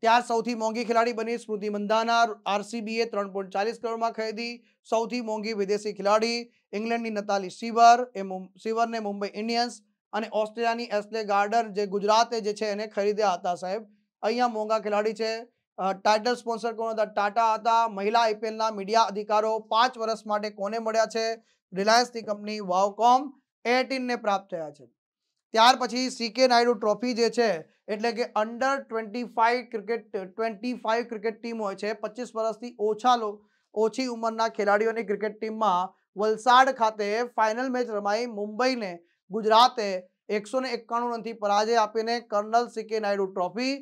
ત્યાં સૌથી મોંઘી ખેલાડી બની સ્મૃતિ મંદાના આરસીબીએ ત્રણ પોઈન્ટ ચાલીસ કરોડમાં ખરીદી સૌથી મોંઘી વિદેશી ખેલાડી ઇંગ્લેન્ડની નતાલી શિવર એ સિવરને મુંબઈ ઇન્ડિયન્સ અને ઓસ્ટ્રેલિયાની એસ્લે ગાર્ડન જે ગુજરાતે જે છે એને ખરીદ્યા હતા સાહેબ અહીંયા મોંઘા ખેલાડી છે ટાઇટલ સ્પોન્સર કોણ હતા ટાટા હતા મહિલા આઈપીએલના મીડિયા અધિકારો પાંચ વર્ષ માટે કોને મળ્યા છે રિલાયન્સની કંપની વાવકોમ એટીનને પ્રાપ્ત થયા છે ત્યાર પછી સીકે નાયડુ ટ્રોફી જે છે એટલે કે under twenty five cricket twenty five cricket team હોય છે પચીસ વર્ષથી ઓછા ઓછી ઉંમરના ખેલાડીઓની ક્રિકેટ ટીમમાં વલસાડ ખાતે ફાઇનલ મેચ રમાઈ મુંબઈને ગુજરાતે એકસો ને એકાણું રનથી પરાજય આપીને કર્નલ સીકે નાયડુ ટ્રોફી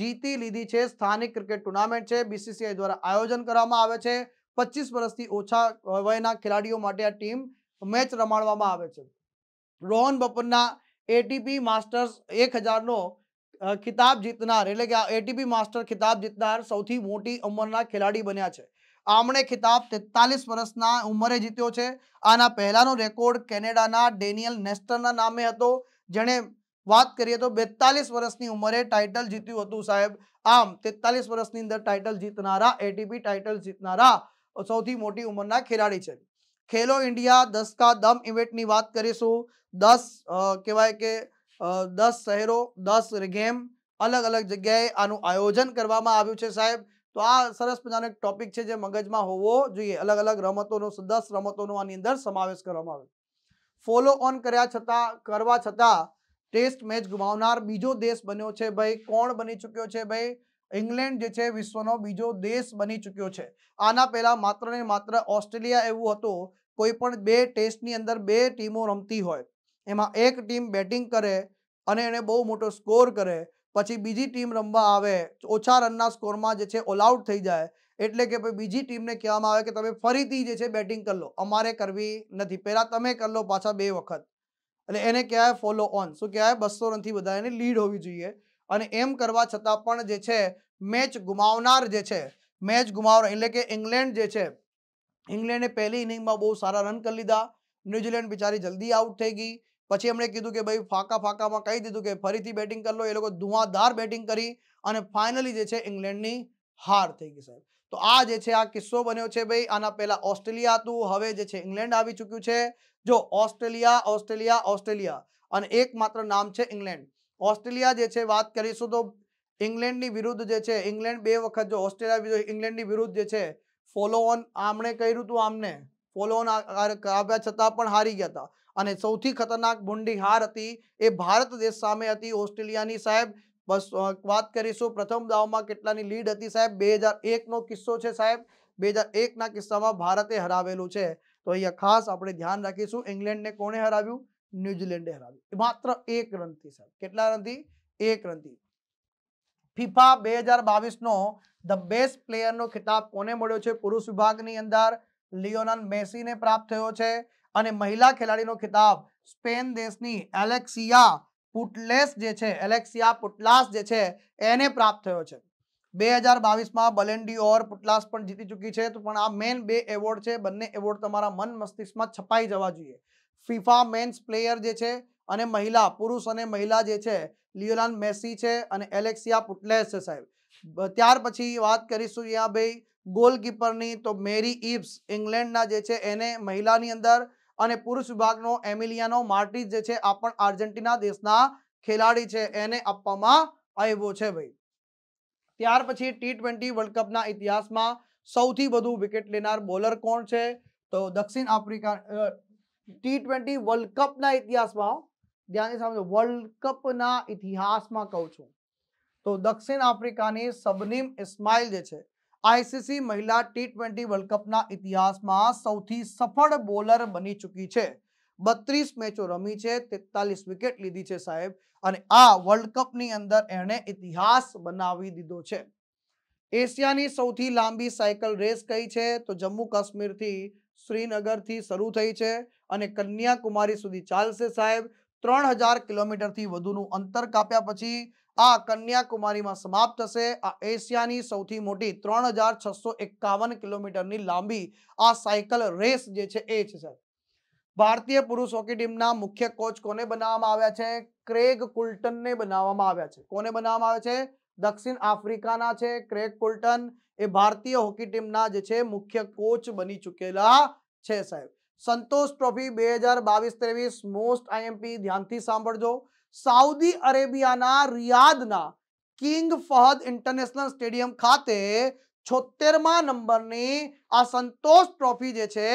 જીતી લીધી છે સ્થાનિક ક્રિકેટ ટુર્નામેન્ટ છે બીસીસીઆઈ દ્વારા આયોજન કરવામાં આવે છે પચીસ વર્ષથી ઓછા વયના ખેલાડીઓ માટે આ ટીમ મેચ રમાડવામાં આવે છે રોહન બપોરના એટીપી માસ્ટર્સ એક હજારનો ખિતાબ જીતનાર એટલે કે એટીપી માસ્ટર ખિતાબ જીતનાર સૌથી મોટી ઉંમરના ખેલાડી બન્યા છે આમણે ખિતાબ તેતાલીસ વર્ષના ઉંમરે જીત્યો છે આના પહેલાનો રેકોર્ડ કેનેડાના ડેનિયલ નેસ્ટરના નામે હતો જેણે વાત કરીએ તો બેતાલીસ વર્ષની ઉંમરે ટાઇટલ જીત્યું હતું સાહેબ આમ તેતાલીસ વર્ષની અંદર ટાઇટલ જીતનારા એટીપી ટાઇટલ જીતનારા સૌથી મોટી ઉંમરના ખેલાડી છે ખેલો ઇન્ડિયા દસ કા દમ ઇવેન્ટની વાત કરીશું દસ કહેવાય કે દસ શહેરો દસ ગેમ અલગ અલગ જગ્યાએ આનું આયોજન કરવામાં આવ્યું છે સાહેબ તો આ સરસ મજાનો એક ટોપિક છે જે મગજમાં હોવો જોઈએ અલગ અલગ રમતોનો દસ રમતોનો આની અંદર સમાવેશ કરવામાં આવ્યો ફોલો ઓન કર્યા છતાં કરવા છતાં ટેસ્ટ મેચ ગુમાવનાર બીજો દેશ બન્યો છે ભાઈ કોણ બની ચૂક્યો છે ભાઈ ઇંગ્લેન્ડ જે છે વિશ્વનો બીજો દેશ બની ચૂક્યો છે આના પહેલા માત્ર ને માત્ર ઓસ્ટ્રેલિયા એવું હતું કોઈ પણ બે ટેસ્ટની અંદર બે ટીમો રમતી હોય એમાં એક ટીમ બેટિંગ કરે અને એને બહુ મોટો સ્કોર કરે પછી બીજી ટીમ રમવા આવે ઓછા રનના સ્કોરમાં જે છે ઓલ આઉટ થઈ જાય એટલે કે બીજી ટીમને કહેવામાં આવે કે તમે ફરીથી જે છે બેટિંગ કરી લો અમારે કરવી નથી પહેલાં તમે કરી લો પાછા બે વખત એટલે એને કહેવાય ફોલો ઓન શું કહેવાય બસો રનથી વધારેની લીડ હોવી જોઈએ અને એમ કરવા છતાં પણ જે છે મેચ ગુમાવનાર જે છે મેચ ગુમાવનાર એટલે કે ઇંગ્લેન્ડ જે છે ઇંગ્લેન્ડે પહેલી ઇનિંગમાં બહુ સારા રન કરી લીધા ન્યુઝીલેન્ડ બિચારી જલ્દી આઉટ થઈ ગઈ પછી એમણે કીધું કે ભાઈ ફાકા ફાકામાં કહી દીધું કે ફરીથી બેટિંગ કરી લો એ લોકો ધુઆધાર બેટિંગ કરી અને ફાઇનલી જે છે ઇંગ્લેન્ડની હાર થઈ ગઈ સાહેબ તો આ જે છે આ કિસ્સો બન્યો છે ભાઈ આના પહેલા ઓસ્ટ્રેલિયા હતું હવે જે છે ઇંગ્લેન્ડ આવી ચૂક્યું છે જો ઓસ્ટ્રેલિયા ઓસ્ટ્રેલિયા ઓસ્ટ્રેલિયા અને એકમાત્ર નામ છે ઇંગ્લેન્ડ ઓસ્ટ્રેલિયા જે છે વાત કરીશું તો ઇંગ્લેન્ડની વિરુદ્ધ જે છે ઇંગ્લેન્ડ બે વખત જો ઓસ્ટ્રેલિયા વિરુદ્ધ ઇંગ્લેન્ડની વિરુદ્ધ જે છે ફોલો ઓન આમણે કર્યું હતું આમને ફોલો ઓન આવ્યા છતાં પણ હારી ગયા હતા અને સૌથી ખતરનાક બુંડી હાર હતી એ ભારત દેશ સામે હતી ઓસ્ટ્રેલિયાની સાહેબ બસ વાત કરીશું પ્રથમ દાવમાં કેટલાની લીડ હતી સાહેબ બે હજાર એકનો કિસ્સો છે સાહેબ બે હજાર એકના કિસ્સામાં ભારતે હરાવેલું છે તો અહીંયા ખાસ આપણે ધ્યાન રાખીશું ઇંગ્લેન્ડને કોણે હરાવ્યું ન્યુઝીલેન્ડે એ માત્ર એક રનથી સાહેબ કેટલા રનથી એક રનથી ફિફા બે હજાર બાવીસનો ધ બેસ્ટ પ્લેયરનો ખિતાબ કોને મળ્યો છે પુરુષ વિભાગની અંદર લિયોનલ મેસીને પ્રાપ્ત થયો છે અને મહિલા ખેલાડીનો ખિતાબ સ્પેન દેશની એલેક્સિયા પુટલેસ જે છે એલેક્સિયા પુટલાસ જે છે એને પ્રાપ્ત થયો છે બે હજાર બાવીસમાં બલેન્ડી ઓર પુટલાસ પણ જીતી ચૂકી છે તો પણ આ મેન બે એવોર્ડ છે બંને એવોર્ડ તમારા મન મસ્તિષ્કમાં છપાઈ જવા જોઈએ ફિફા મેન્સ પ્લેયર જે છે અને મહિલા પુરુષ અને મહિલા જે છે લિયોલાન મેસી છે અને એલેક્સિયા પુટલેસ છે સાહેબ ત્યાર પછી વાત કરીશું યા ભાઈ ગોલકીપરની તો મેરી ઇપ્સ ઇંગ્લેન્ડના જે છે એને મહિલાની અંદર અને પુરુષ વિભાગનો એમિલિયાનો માર્ટિસ જે છે આ પણ આર્જેન્ટિના દેશના ખેલાડી છે એને આપવામાં આવ્યો છે ભાઈ ત્યાર પછી ટી ટ્વેન્ટી વર્લ્ડ કપના ઇતિહાસમાં સૌથી વધુ વિકેટ લેનાર બોલર કોણ છે તો દક્ષિણ આફ્રિકા ટી ટ્વેન્ટી વર્લ્ડ કપના ઇતિહાસમાં ધ્યાનથી સાંભળો વર્લ્ડ કપના ઇતિહાસમાં કહું છું તો દક્ષિણ આફ્રિકાની સબનીમ ઇસ્માઇલ જે છે આઈસીસી મહિલા ટી ટ્વેન્ટી વર્લ્ડ કપના ઇતિહાસમાં સૌથી સફળ બોલર બની ચૂકી છે બત્રીસ મેચો રમી છે તેતાલીસ વિકેટ લીધી છે સાહેબ અને આ વર્લ્ડ કપની અંદર એણે ઇતિહાસ બનાવી દીધો છે એશિયાની સૌથી લાંબી સાયકલ રેસ કઈ છે તો જમ્મુ કાશ્મીરથી શ્રીનગરથી શરૂ થઈ છે અને કન્યાકુમારી સુધી ચાલશે સાહેબ ત્રણ હજાર કિલોમીટરથી વધુનું અંતર કાપ્યા પછી આ કન્યાકુમારીમાં સમાપ્ત થશે આ એશિયાની સૌથી મોટી ત્રણ હજાર છસો એકાવન કિલોમીટરની લાંબી આ સાયકલ રેસ જે છે એ છે સાહેબ ભારતીય પુરુષ હોકી ટીમના મુખ્ય કોચ કોને બનાવવામાં આવ્યા છે ક્રેગ કુલ્ટનને બનાવવામાં આવ્યા છે કોને બનાવવામાં આવ્યા છે દક્ષિણ આફ્રિકાના છે ક્રેગ કુલ્ટન એ ભારતીય હોકી ટીમના જે છે મુખ્ય કોચ બની ચૂકેલા છે સાહેબ સંતોષ ટ્રોફી બે હજાર બાવીસ ત્રેવીસ મોસ્ટ આઈએમપી ધ્યાનથી સાંભળજો સાઉદી અરેબિયાના રિયાદના કિંગ ફહદ ઇન્ટરનેશનલ સ્ટેડિયમ ખાતે છોતેરમા નંબરની આ સંતોષ ટ્રોફી જે છે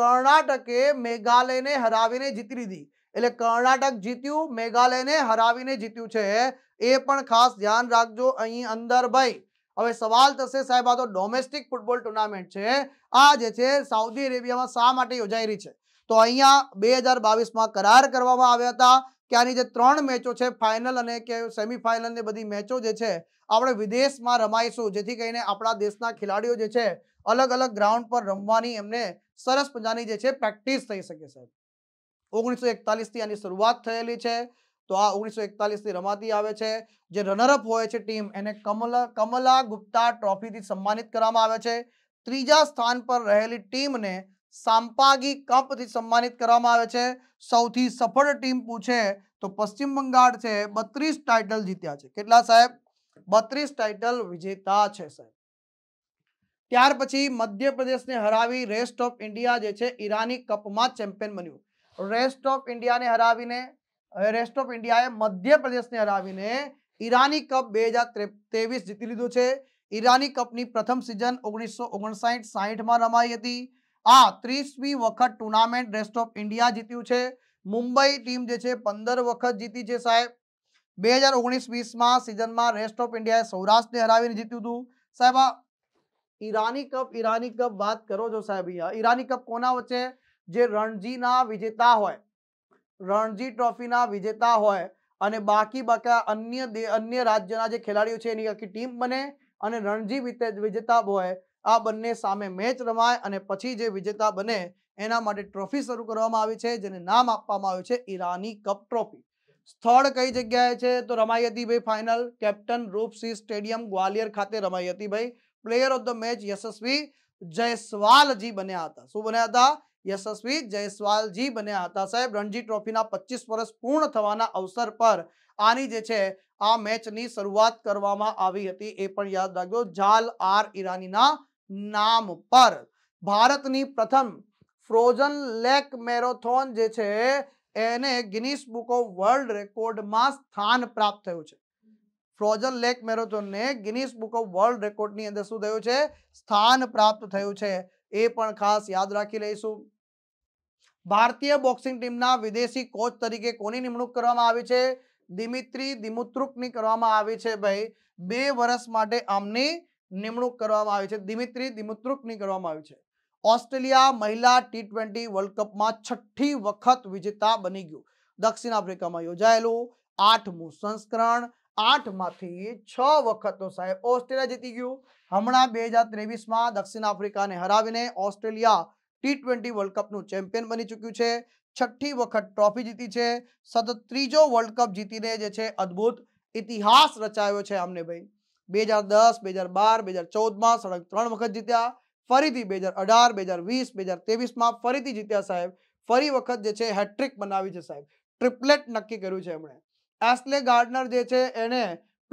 કર્ણાટકે મેઘાલયને હરાવીને જીતી લીધી એટલે કર્ણાટક જીત્યું મેઘાલયને હરાવીને જીત્યું છે એ પણ ખાસ ધ્યાન રાખજો અહીં અંદર ભાઈ હવે સવાલ થશે સાહેબ આ તો ડોમેસ્ટિક ફૂટબોલ ટુર્નામેન્ટ છે આ જે છે સાઉદી અરેબિયામાં શા માટે યોજાઈ રહી છે તો અહીંયા બે હજાર બાવીસમાં કરાર કરવામાં આવ્યા હતા કે આની જે ત્રણ મેચો છે ફાઇનલ અને કે સેમિફાઇનલ ને બધી મેચો જે છે આપણે વિદેશમાં રમાઈશું જેથી કરીને આપણા દેશના ખેલાડીઓ જે છે અલગ અલગ ગ્રાઉન્ડ પર રમવાની એમને સરસ મજાની જે છે પ્રેક્ટિસ થઈ શકે સાહેબ ઓગણીસો એકતાલીસથી આની શરૂઆત થયેલી છે તો આ ઓગણીસો એકતાલીસથી રમાતી આવે છે જે રનરઅપ હોય છે ટીમ એને કમલા કમલા ગુપ્તા ટ્રોફીથી સન્માનિત કરવામાં આવે છે ત્રીજા સ્થાન પર રહેલી ટીમને સાંપાગી કપથી સન્માનિત કરવામાં આવે છે સૌથી સફળ ટીમ પૂછે તો પશ્ચિમ બંગાળ છે બત્રીસ ટાઇટલ જીત્યા છે કેટલા સાહેબ બત્રીસ ટાઇટલ વિજેતા છે સાહેબ ત્યાર પછી મધ્યપ્રદેશને હરાવી રેસ્ટ ઓફ ઇન્ડિયા જે છે ઈરાની કપમાં ચેમ્પિયન બન્યું રેસ્ટ ઓફ ઇન્ડિયાને હરાવીને રેસ્ટ ઓફ ઇન્ડિયાએ મધ્યપ્રદેશને હરાવીને ઈરાની કપ બે હજાર ત્રેવીસ જીતી લીધું છે ઈરાની કપની પ્રથમ સિઝન ઓગણીસો ઓગણસાઠ સાહીઠમાં રમાઈ હતી આ ત્રીસમી વખત ટુર્નામેન્ટ રેસ્ટ ઓફ ઇન્ડિયા જીત્યું છે મુંબઈ ટીમ જે છે પંદર વખત જીતી છે સાહેબ બે હજાર ઓગણીસ વીસમાં સિઝનમાં રેસ્ટ ઓફ ઇન્ડિયાએ સૌરાષ્ટ્રને હરાવીને જીત્યું હતું સાહેબ આ ઈરાની કપ ઈરાની કપ વાત કરો છો સાહેબ ઈરાની કપ કોના વચ્ચે જે રણજીના વિજેતા હોય રણજી ટ્રોફીના વિજેતા હોય અને બાકી બકા અન્ય અન્ય રાજ્યના જે ખેલાડીઓ છે એની આખી ટીમ બને અને રણજી વિજેતા હોય આ બંને સામે મેચ રમાય અને પછી જે વિજેતા બને એના માટે ટ્રોફી શરૂ કરવામાં આવી છે જેને નામ આપવામાં આવ્યું છે ઈરાની કપ ટ્રોફી સ્થળ કઈ જગ્યાએ છે તો રમાઈ હતી ભાઈ final captain Roop Singh stadium Gwalior ખાતે રમાઈ હતી ભાઈ player of the match Yashasvi જયસ્વાલજી બન્યા હતા શું બન્યા હતા યશસ્વી જયસ્વાલજી બન્યા હતા સાહેબ રણજી ટ્રોફીના પચીસ વર્ષ પૂર્ણ થવાના અવસર પર આની જે છે આ મેચની શરૂઆત કરવામાં આવી હતી એ પણ યાદ રાખજો ઝાલ આર ઈરાનીના નામ પર ભારતની પ્રથમ ફ્રોઝન લેક મેરોથોન જે છે એને ગિનીસ બુક ઓફ વર્લ્ડ રેકોર્ડમાં સ્થાન પ્રાપ્ત થયું છે ફ્રોઝન લેક મેરોથોનને ગિનીસ બુક ઓફ વર્લ્ડ રેકોર્ડની અંદર શું થયું છે સ્થાન પ્રાપ્ત થયું છે એ પણ ખાસ યાદ રાખી લઈશું ભારતીય બોક્સિંગ ટીમના વિદેશી કોચ તરીકે કોની નિમણૂક કરવામાં આવી છે દિમિત્રી દિમુત્રુકની કરવામાં આવી છે ભાઈ બે વર્ષ માટે આમની નિમણૂક કરવામાં આવી છે દિમિત્રી દિમુત્રુકની કરવામાં આવી છે ઓસ્ટ્રેલિયા મહિલા ટી ટ્વેન્ટી વર્લ્ડ કપમાં છઠ્ઠી વખત વિજેતા બની ગયું દક્ષિણ આફ્રિકામાં યોજાયેલું આઠમું સંસ્કરણ આઠમાંથી છ વખતનો સાહેબ ઓસ્ટ્રેલિયા જીતી ગયું હમણાં બે હજાર ત્રેવીસમાં દક્ષિણ આફ્રિકાને હરાવીને ઓસ્ટ્રેલિયા ટી ટ્વેન્ટી વર્લ્ડ કપનું ચેમ્પિયન બની ચૂક્યું છે છઠ્ઠી વખત ટ્રોફી જીતી છે સતત ત્રીજો વર્લ્ડ કપ જીતીને જે છે અદ્ભુત ઇતિહાસ રચાયો છે આમને ભાઈ બે હજાર દસ બે હજાર બાર બે હજાર ચૌદમાં સળંગ ત્રણ વખત જીત્યા ફરીથી બે હજાર અઢાર બે હજાર વીસ બે હજાર ત્રેવીસમાં ફરીથી જીત્યા સાહેબ ફરી વખત જે છે હેટ્રિક બનાવી છે સાહેબ ટ્રિપલેટ નક્કી કર્યું છે એમણે એસ્લે ગાર્ડનર જે છે એને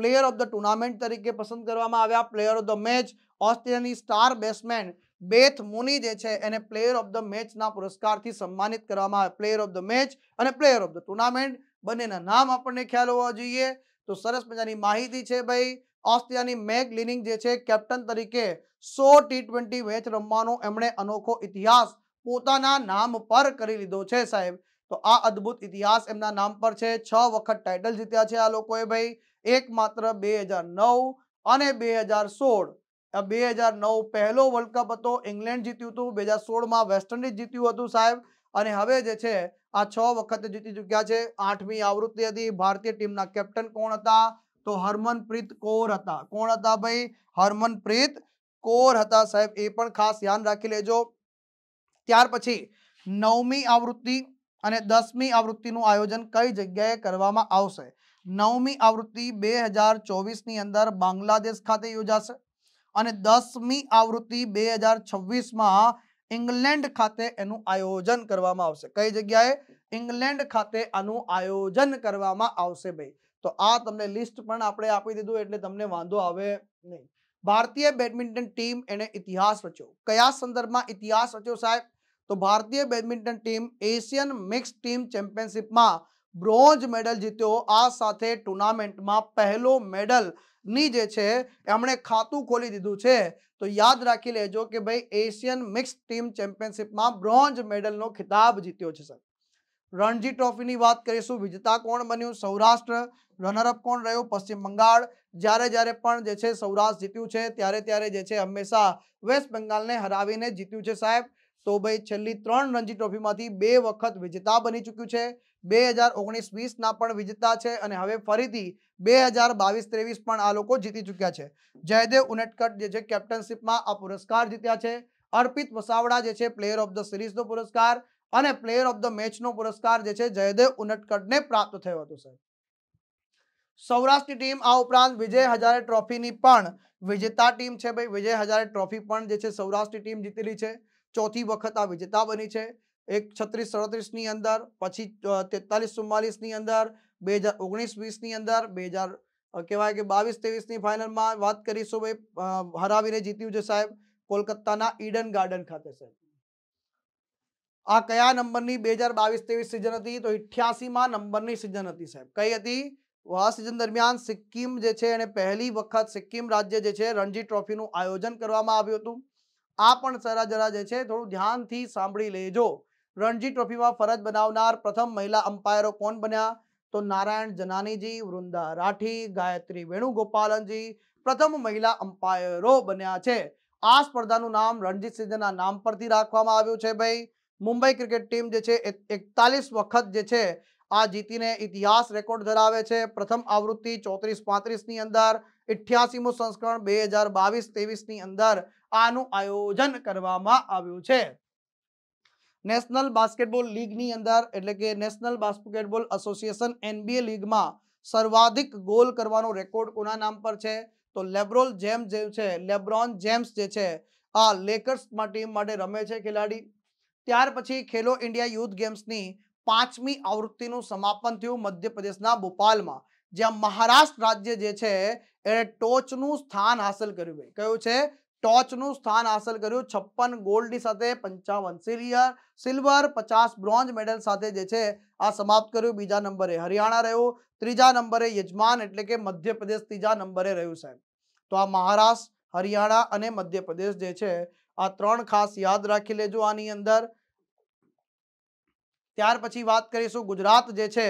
પ્લેયર ઓફ ધ ટુર્નામેન્ટ તરીકે પસંદ કરવામાં આવ્યા પ્લેયર ઓફ ધ મેચ ઓસ્ટ્રેલિયાની સ્ટાર બેટ્સમેન બેથ મુની જે છે એને પ્લેયર ઓફ ધ મેચના પુરસ્કારથી સન્માનિત કરવામાં આવે પ્લેયર ઓફ ધ મેચ અને પ્લેયર ઓફ ધ ટુર્નામેન્ટ બંનેના નામ આપણને ખ્યાલ હોવા જોઈએ તો સરસ મજાની માહિતી છે ભાઈ ઓસ્ટ્રિયાની મેગ લિનિંગ જે છે કેપ્ટન તરીકે સો ટી ટ્વેન્ટી મેચ રમવાનો એમણે અનોખો ઇતિહાસ પોતાના નામ પર કરી લીધો છે સાહેબ તો આ અદ્ભુત ઇતિહાસ એમના નામ પર છે છ વખત ટાઇટલ જીત્યા છે આ લોકોએ ભાઈ એકમાત્ર બે હજાર નવ અને બે હજાર સોળ બે હજાર નવ પહેલો વર્લ્ડ કપ હતો ઇંગ્લેન્ડ જીત્યું હતું બે હજાર સોળમાં વેસ્ટ જીત્યું હતું સાહેબ અને હવે જે છે આ છ વખત જીતી ચૂક્યા છે આઠમી આવૃત્તિ હતી ભારતીય ટીમના કેપ્ટન કોણ હતા તો હરમનપ્રીત કોર હતા કોણ હતા ભાઈ હરમનપ્રીત કોર હતા સાહેબ એ પણ ખાસ ધ્યાન રાખી લેજો ત્યાર પછી નવમી આવૃત્તિ અને દસમી આવૃત્તિનું આયોજન કઈ જગ્યાએ કરવામાં આવશે નવમી આવૃત્તિ બે હજાર ચોવીસની અંદર બાંગ્લાદેશ ખાતે યોજાશે અને દસમી આવૃત્તિ બે હજાર છવ્વીસમાં ઇંગ્લેન્ડ ખાતે એનું આયોજન કરવામાં આવશે કઈ જગ્યાએ ઇંગ્લેન્ડ ખાતે આનું આયોજન કરવામાં આવશે ભાઈ તો આ તમને લિસ્ટ પણ આપણે આપી દીધું એટલે તમને વાંધો આવે નહીં ભારતીય બેડમિન્ટન ટીમ એને ઇતિહાસ રચ્યો કયા સંદર્ભમાં ઇતિહાસ રચ્યો સાહેબ તો ભારતીય badminton team Asian mix team ચેમ્પિયનશિપમાં બ્રોન્ઝ મેડલ જીત્યો આ સાથે ટુર્નામેન્ટમાં પહેલો મેડલ ની જે છે એમણે ખાતું ખોલી દીધું છે તો યાદ રાખી લેજો કે ભાઈ એશિયન મિક્સ ટીમ ચેમ્પિયનશિપમાં બ્રોન્ઝ મેડલનો ખિતાબ જીત્યો છે સર રણજી ટ્રોફીની વાત કરીશું વિજેતા કોણ બન્યું સૌરાષ્ટ્ર રનરઅપ કોણ રહ્યું પશ્ચિમ બંગાળ જ્યારે જ્યારે પણ જે છે સૌરાષ્ટ્ર જીત્યું છે ત્યારે ત્યારે જે છે હંમેશા વેસ્ટ બંગાળને હરાવીને જીત્યું છે સાહેબ તો ભાઈ છેલ્લી ત્રણ રણજી ટ્રોફીમાંથી બે વખત વિજેતા બની ચૂક્યું છે બે હજાર ઓગણીસ વીસના પણ વિજેતા છે અને હવે ફરીથી બે હજાર બાવીસ ત્રેવીસ પણ આ લોકો જીતી ચૂક્યા છે જયદેવ ઉનટકટ જે છે કેપ્ટનશીપમાં આ પુરસ્કાર જીત્યા છે અર્પિત વસાવડા જે છે પ્લેયર ઓફ ધ સિરીઝનો પુરસ્કાર અને પ્લેયર ઓફ ધ મેચનો પુરસ્કાર જે છે જયદેવ ઉનટકટને પ્રાપ્ત થયો હતો સાહેબ સૌરાષ્ટ્રની ટીમ આ ઉપરાંત વિજય હજારે ટ્રોફીની પણ વિજેતા ટીમ છે ભાઈ વિજય હજારે ટ્રોફી પણ જે છે સૌરાષ્ટ્રની ટીમ જીતેલી છે ચોથી વખત આ વિજેતા બની છે એક છત્રીસ સડત્રીસની અંદર પછી તેતાલીસ ચુમ્માલીસની અંદર બે હજાર ઓગણીસ વીસની અંદર બે હજાર કહેવાય કે બાવીસ ત્રેવીસની ફાઇનલમાં વાત કરીશું ભાઈ હરાવીને જીત્યું છે સાહેબ કોલકાતાના ઈડન ગાર્ડન ખાતે સાહેબ આ કયા નંબરની બે હજાર બાવીસ ત્રેવીસ સિઝન હતી તો ઇઠ્યાસીમાં નંબરની સિઝન હતી સાહેબ કઈ હતી આ સિઝન દરમિયાન સિક્કિમ જે છે એને પહેલી વખત સિક્કિમ રાજ્ય જે છે રણજી ટ્રોફીનું આયોજન કરવામાં આવ્યું હતું આ પણ સરા જરા જે છે થોડું ધ્યાનથી સાંભળી લેજો રણજી ટ્રોફીમાં ફરજ બનાવનાર પ્રથમ મહિલા અમ્પાયરો કોણ બન્યા તો નારાયણ જનાનીજી વૃંદા રાઠી ગાયત્રી વેણુગોપાલનજી પ્રથમ મહિલા અમ્પાયરો બન્યા છે આ સ્પર્ધાનું નામ રણજીત સિંહના નામ પરથી રાખવામાં આવ્યું છે ભાઈ મુંબઈ ક્રિકેટ ટીમ જે છે એકતાલીસ વખત જે છે આ જીતીને ઇતિહાસ રેકોર્ડ ધરાવે છે પ્રથમ આવૃત્તિ ચોત્રીસ પાંત્રીસની અંદર ઇઠ્યાસીમું સંસ્કરણ બે હજાર બાવીસ ની અંદર આનું આયોજન કરવામાં આવ્યું છે નેશનલ બાસ્કેટબોલ લીગની અંદર એટલે કે નેશનલ બાસ્કેટબોલ એસોસિએશન એનબીએ લીગમાં સર્વાધિક ગોલ કરવાનો રેકોર્ડ કોના નામ પર છે તો લેબ્રોલ જેમ્સ જે છે લેબ્રોન જેમ્સ જે છે આ લેકર્સ ટીમ માટે રમે છે ખેલાડી ત્યાર પછી ખેલો ઇન્ડિયા યુથ ગેમ્સની પાંચમી આવૃત્તિનું સમાપન થયું મધ્યપ્રદેશના ભોપાલમાં જ્યાં મહારાષ્ટ્ર રાજ્ય જે છે એણે ટોચનું સ્થાન હાંસલ કર્યું ભાઈ કયું છે ટોચનું સ્થાન હાંસલ કર્યું છપ્પન ગોલ્ડની સાથે પંચાવન સિલિયર સિલ્વર પચાસ બ્રોન્ઝ મેડલ સાથે જે છે આ સમાપ્ત કર્યું બીજા નંબરે હરિયાણા રહ્યું ત્રીજા નંબરે યજમાન એટલે કે મધ્યપ્રદેશ ત્રીજા નંબરે રહ્યું સાહેબ તો આ મહારાષ્ટ્ર હરિયાણા અને મધ્યપ્રદેશ જે છે આ ત્રણ ખાસ યાદ રાખી લેજો આની અંદર ત્યાર પછી વાત કરીશું ગુજરાત જે છે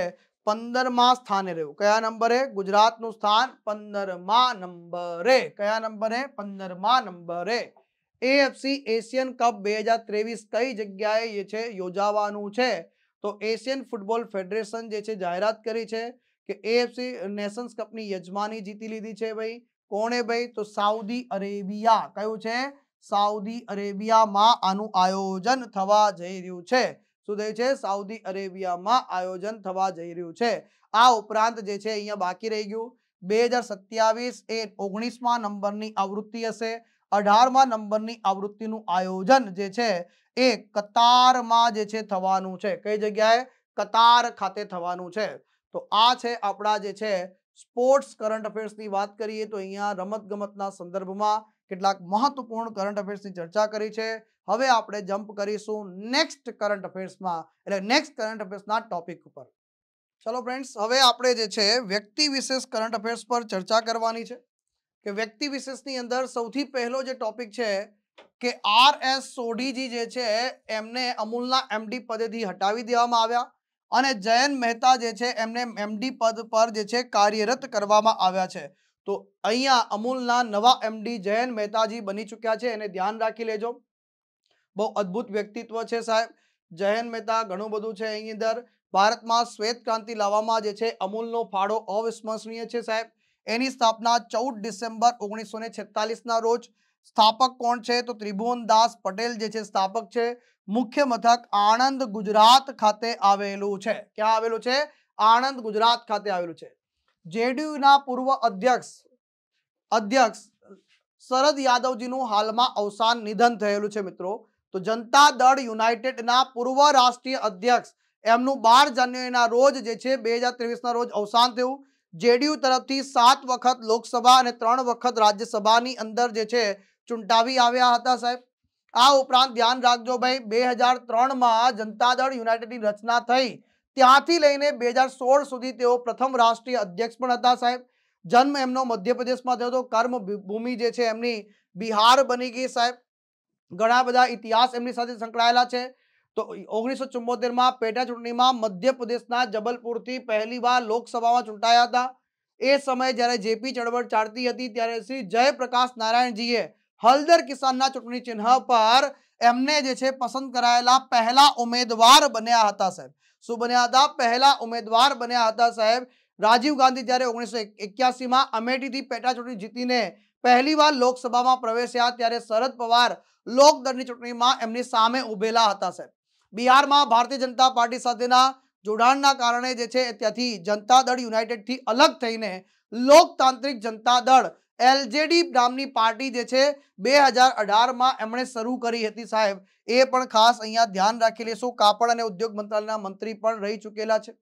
પંદરમાં સ્થાને રહ્યું કયા નંબરે ગુજરાતનું સ્થાન પંદરમાં નંબરે કયા નંબરે પંદરમાં નંબરે એએફસી એશિયન કપ બે હજાર ત્રેવીસ કઈ જગ્યાએ એ છે યોજાવાનું છે તો એશિયન ફૂટબોલ ફેડરેશન જે છે જાહેરાત કરી છે કે એએફસી નેશન્સ કપની યજમાની જીતી લીધી છે ભાઈ કોણે ભાઈ તો સાઉદી અરેબિયા કયું છે સાઉદી અરેબિયામાં આનું આયોજન થવા જઈ રહ્યું છે શું થયું છે સાઉદી અરેબિયામાં આયોજન થવા જઈ રહ્યું છે આ ઉપરાંત જે છે અહીંયા બાકી રહી ગયું બે હજાર સત્યાવીસ એ ઓગણીસમાં નંબરની આવૃત્તિ હશે અઢારમાં નંબરની આવૃત્તિનું આયોજન જે છે એ કતારમાં જે છે થવાનું છે કઈ જગ્યાએ કતાર ખાતે થવાનું છે તો આ છે આપણા જે છે સ્પોર્ટ્સ કરંટ અફેર્સની વાત કરીએ તો અહીંયા રમતગમતના સંદર્ભમાં કેટલાક મહત્વપૂર્ણ કરંટ અફેર્સની ચર્ચા કરી છે હવે આપણે જમ્પ કરીશું નેક્સ્ટ કરંટ અફેર્સમાં એટલે નેક્સ્ટ કરંટ અફેર્સના ટોપિક ઉપર ચલો ફ્રેન્ડ્સ હવે આપણે જે છે વ્યક્તિ વિશેષ કરંટ અફેર્સ પર ચર્ચા કરવાની છે કે વ્યક્તિ વિશેષની અંદર સૌથી પહેલો જે ટોપિક છે કે આર એસ સોઢીજી જે છે એમને અમૂલના એમડી પદેથી હટાવી દેવામાં આવ્યા અને જયંત મહેતા જે છે એમને એમડી પદ પર જે છે કાર્યરત કરવામાં આવ્યા છે તો અહીંયા અમૂલના નવા એમડી જયંત મહેતાજી બની ચૂક્યા છે એને ધ્યાન રાખી લેજો બહુ અદ્ભુત વ્યક્તિત્વ છે સાહેબ જયન મહેતા ઘણું બધું છે એની અંદર ભારતમાં શ્વેત ક્રાંતિ લાવવામાં જે છે અમૂલનો ફાળો અવિસ્મરણીય છે સાહેબ એની સ્થાપના ચૌદ ડિસેમ્બર ઓગણીસો ને છેતાલીસના રોજ સ્થાપક કોણ છે તો ત્રિભુવનદાસ પટેલ જે છે સ્થાપક છે મુખ્ય મથક આણંદ ગુજરાત ખાતે આવેલું છે ક્યાં આવેલું છે આણંદ ગુજરાત ખાતે આવેલું છે જેડીયુના પૂર્વ અધ્યક્ષ અધ્યક્ષ શરદ યાદવજીનું હાલમાં અવસાન નિધન થયેલું છે મિત્રો તો જનતા દળ યુનાઇટેડના પૂર્વ રાષ્ટ્રીય અધ્યક્ષ એમનું બાર જાન્યુઆરીના રોજ જે છે બે હજાર ત્રેવીસના રોજ અવસાન થયું જેડીયુ તરફથી સાત વખત લોકસભા અને ત્રણ વખત રાજ્યસભાની અંદર જે છે ચૂંટાવી આવ્યા હતા સાહેબ આ ઉપરાંત ધ્યાન રાખજો ભાઈ બે હજાર ત્રણમાં જનતા દળ યુનાઇટેડની રચના થઈ ત્યાંથી લઈને બે હજાર સોળ સુધી તેઓ પ્રથમ રાષ્ટ્રીય અધ્યક્ષ પણ હતા સાહેબ જન્મ એમનો મધ્યપ્રદેશમાં થયો હતો કર્મ ભૂમિ જે છે એમની બિહાર બની ગઈ સાહેબ ઘણા બધા ઇતિહાસ એમની સાથે સંકળાયેલા છે તો ઓગણીસો ચુમ્મોતેરમાં પેટા ચૂંટણીમાં મધ્યપ્રદેશના જબલપુરથી પહેલીવાર લોકસભામાં ચૂંટાયા હતા એ સમયે જ્યારે જેપી ચળવળ ચાલતી હતી ત્યારે શ્રી જયપ્રકાશ નારાયણજીએ હલદર કિસાનના ચૂંટણી ચિહ્ન પર એમને જે છે પસંદ કરાયેલા પહેલા ઉમેદવાર બન્યા હતા સાહેબ શું બન્યા હતા પહેલા ઉમેદવાર બન્યા હતા સાહેબ રાજીવ ગાંધી જ્યારે ઓગણીસો એક્યાસીમાં અમેઠીથી પેટા ચૂંટણી જીતીને પહેલીવાર લોકસભામાં પ્રવેશ્યા ત્યારે શરદ પવાર લોકદળની ચૂંટણીમાં એમની સામે ઉભેલા હતા સાહેબ બિહારમાં ભારતીય જનતા પાર્ટી સાથેના જોડાણના કારણે જે છે ત્યાંથી જનતા દળ યુનાઇટેડથી અલગ થઈને લોકતાંત્રિક જનતા દળ એલજેડી નામની પાર્ટી જે છે બે હજાર અઢારમાં એમણે શરૂ કરી હતી સાહેબ એ પણ ખાસ અહીંયા ધ્યાન રાખી લેશું કાપડ અને ઉદ્યોગ મંત્રાલયના મંત્રી પણ રહી ચૂકેલા છે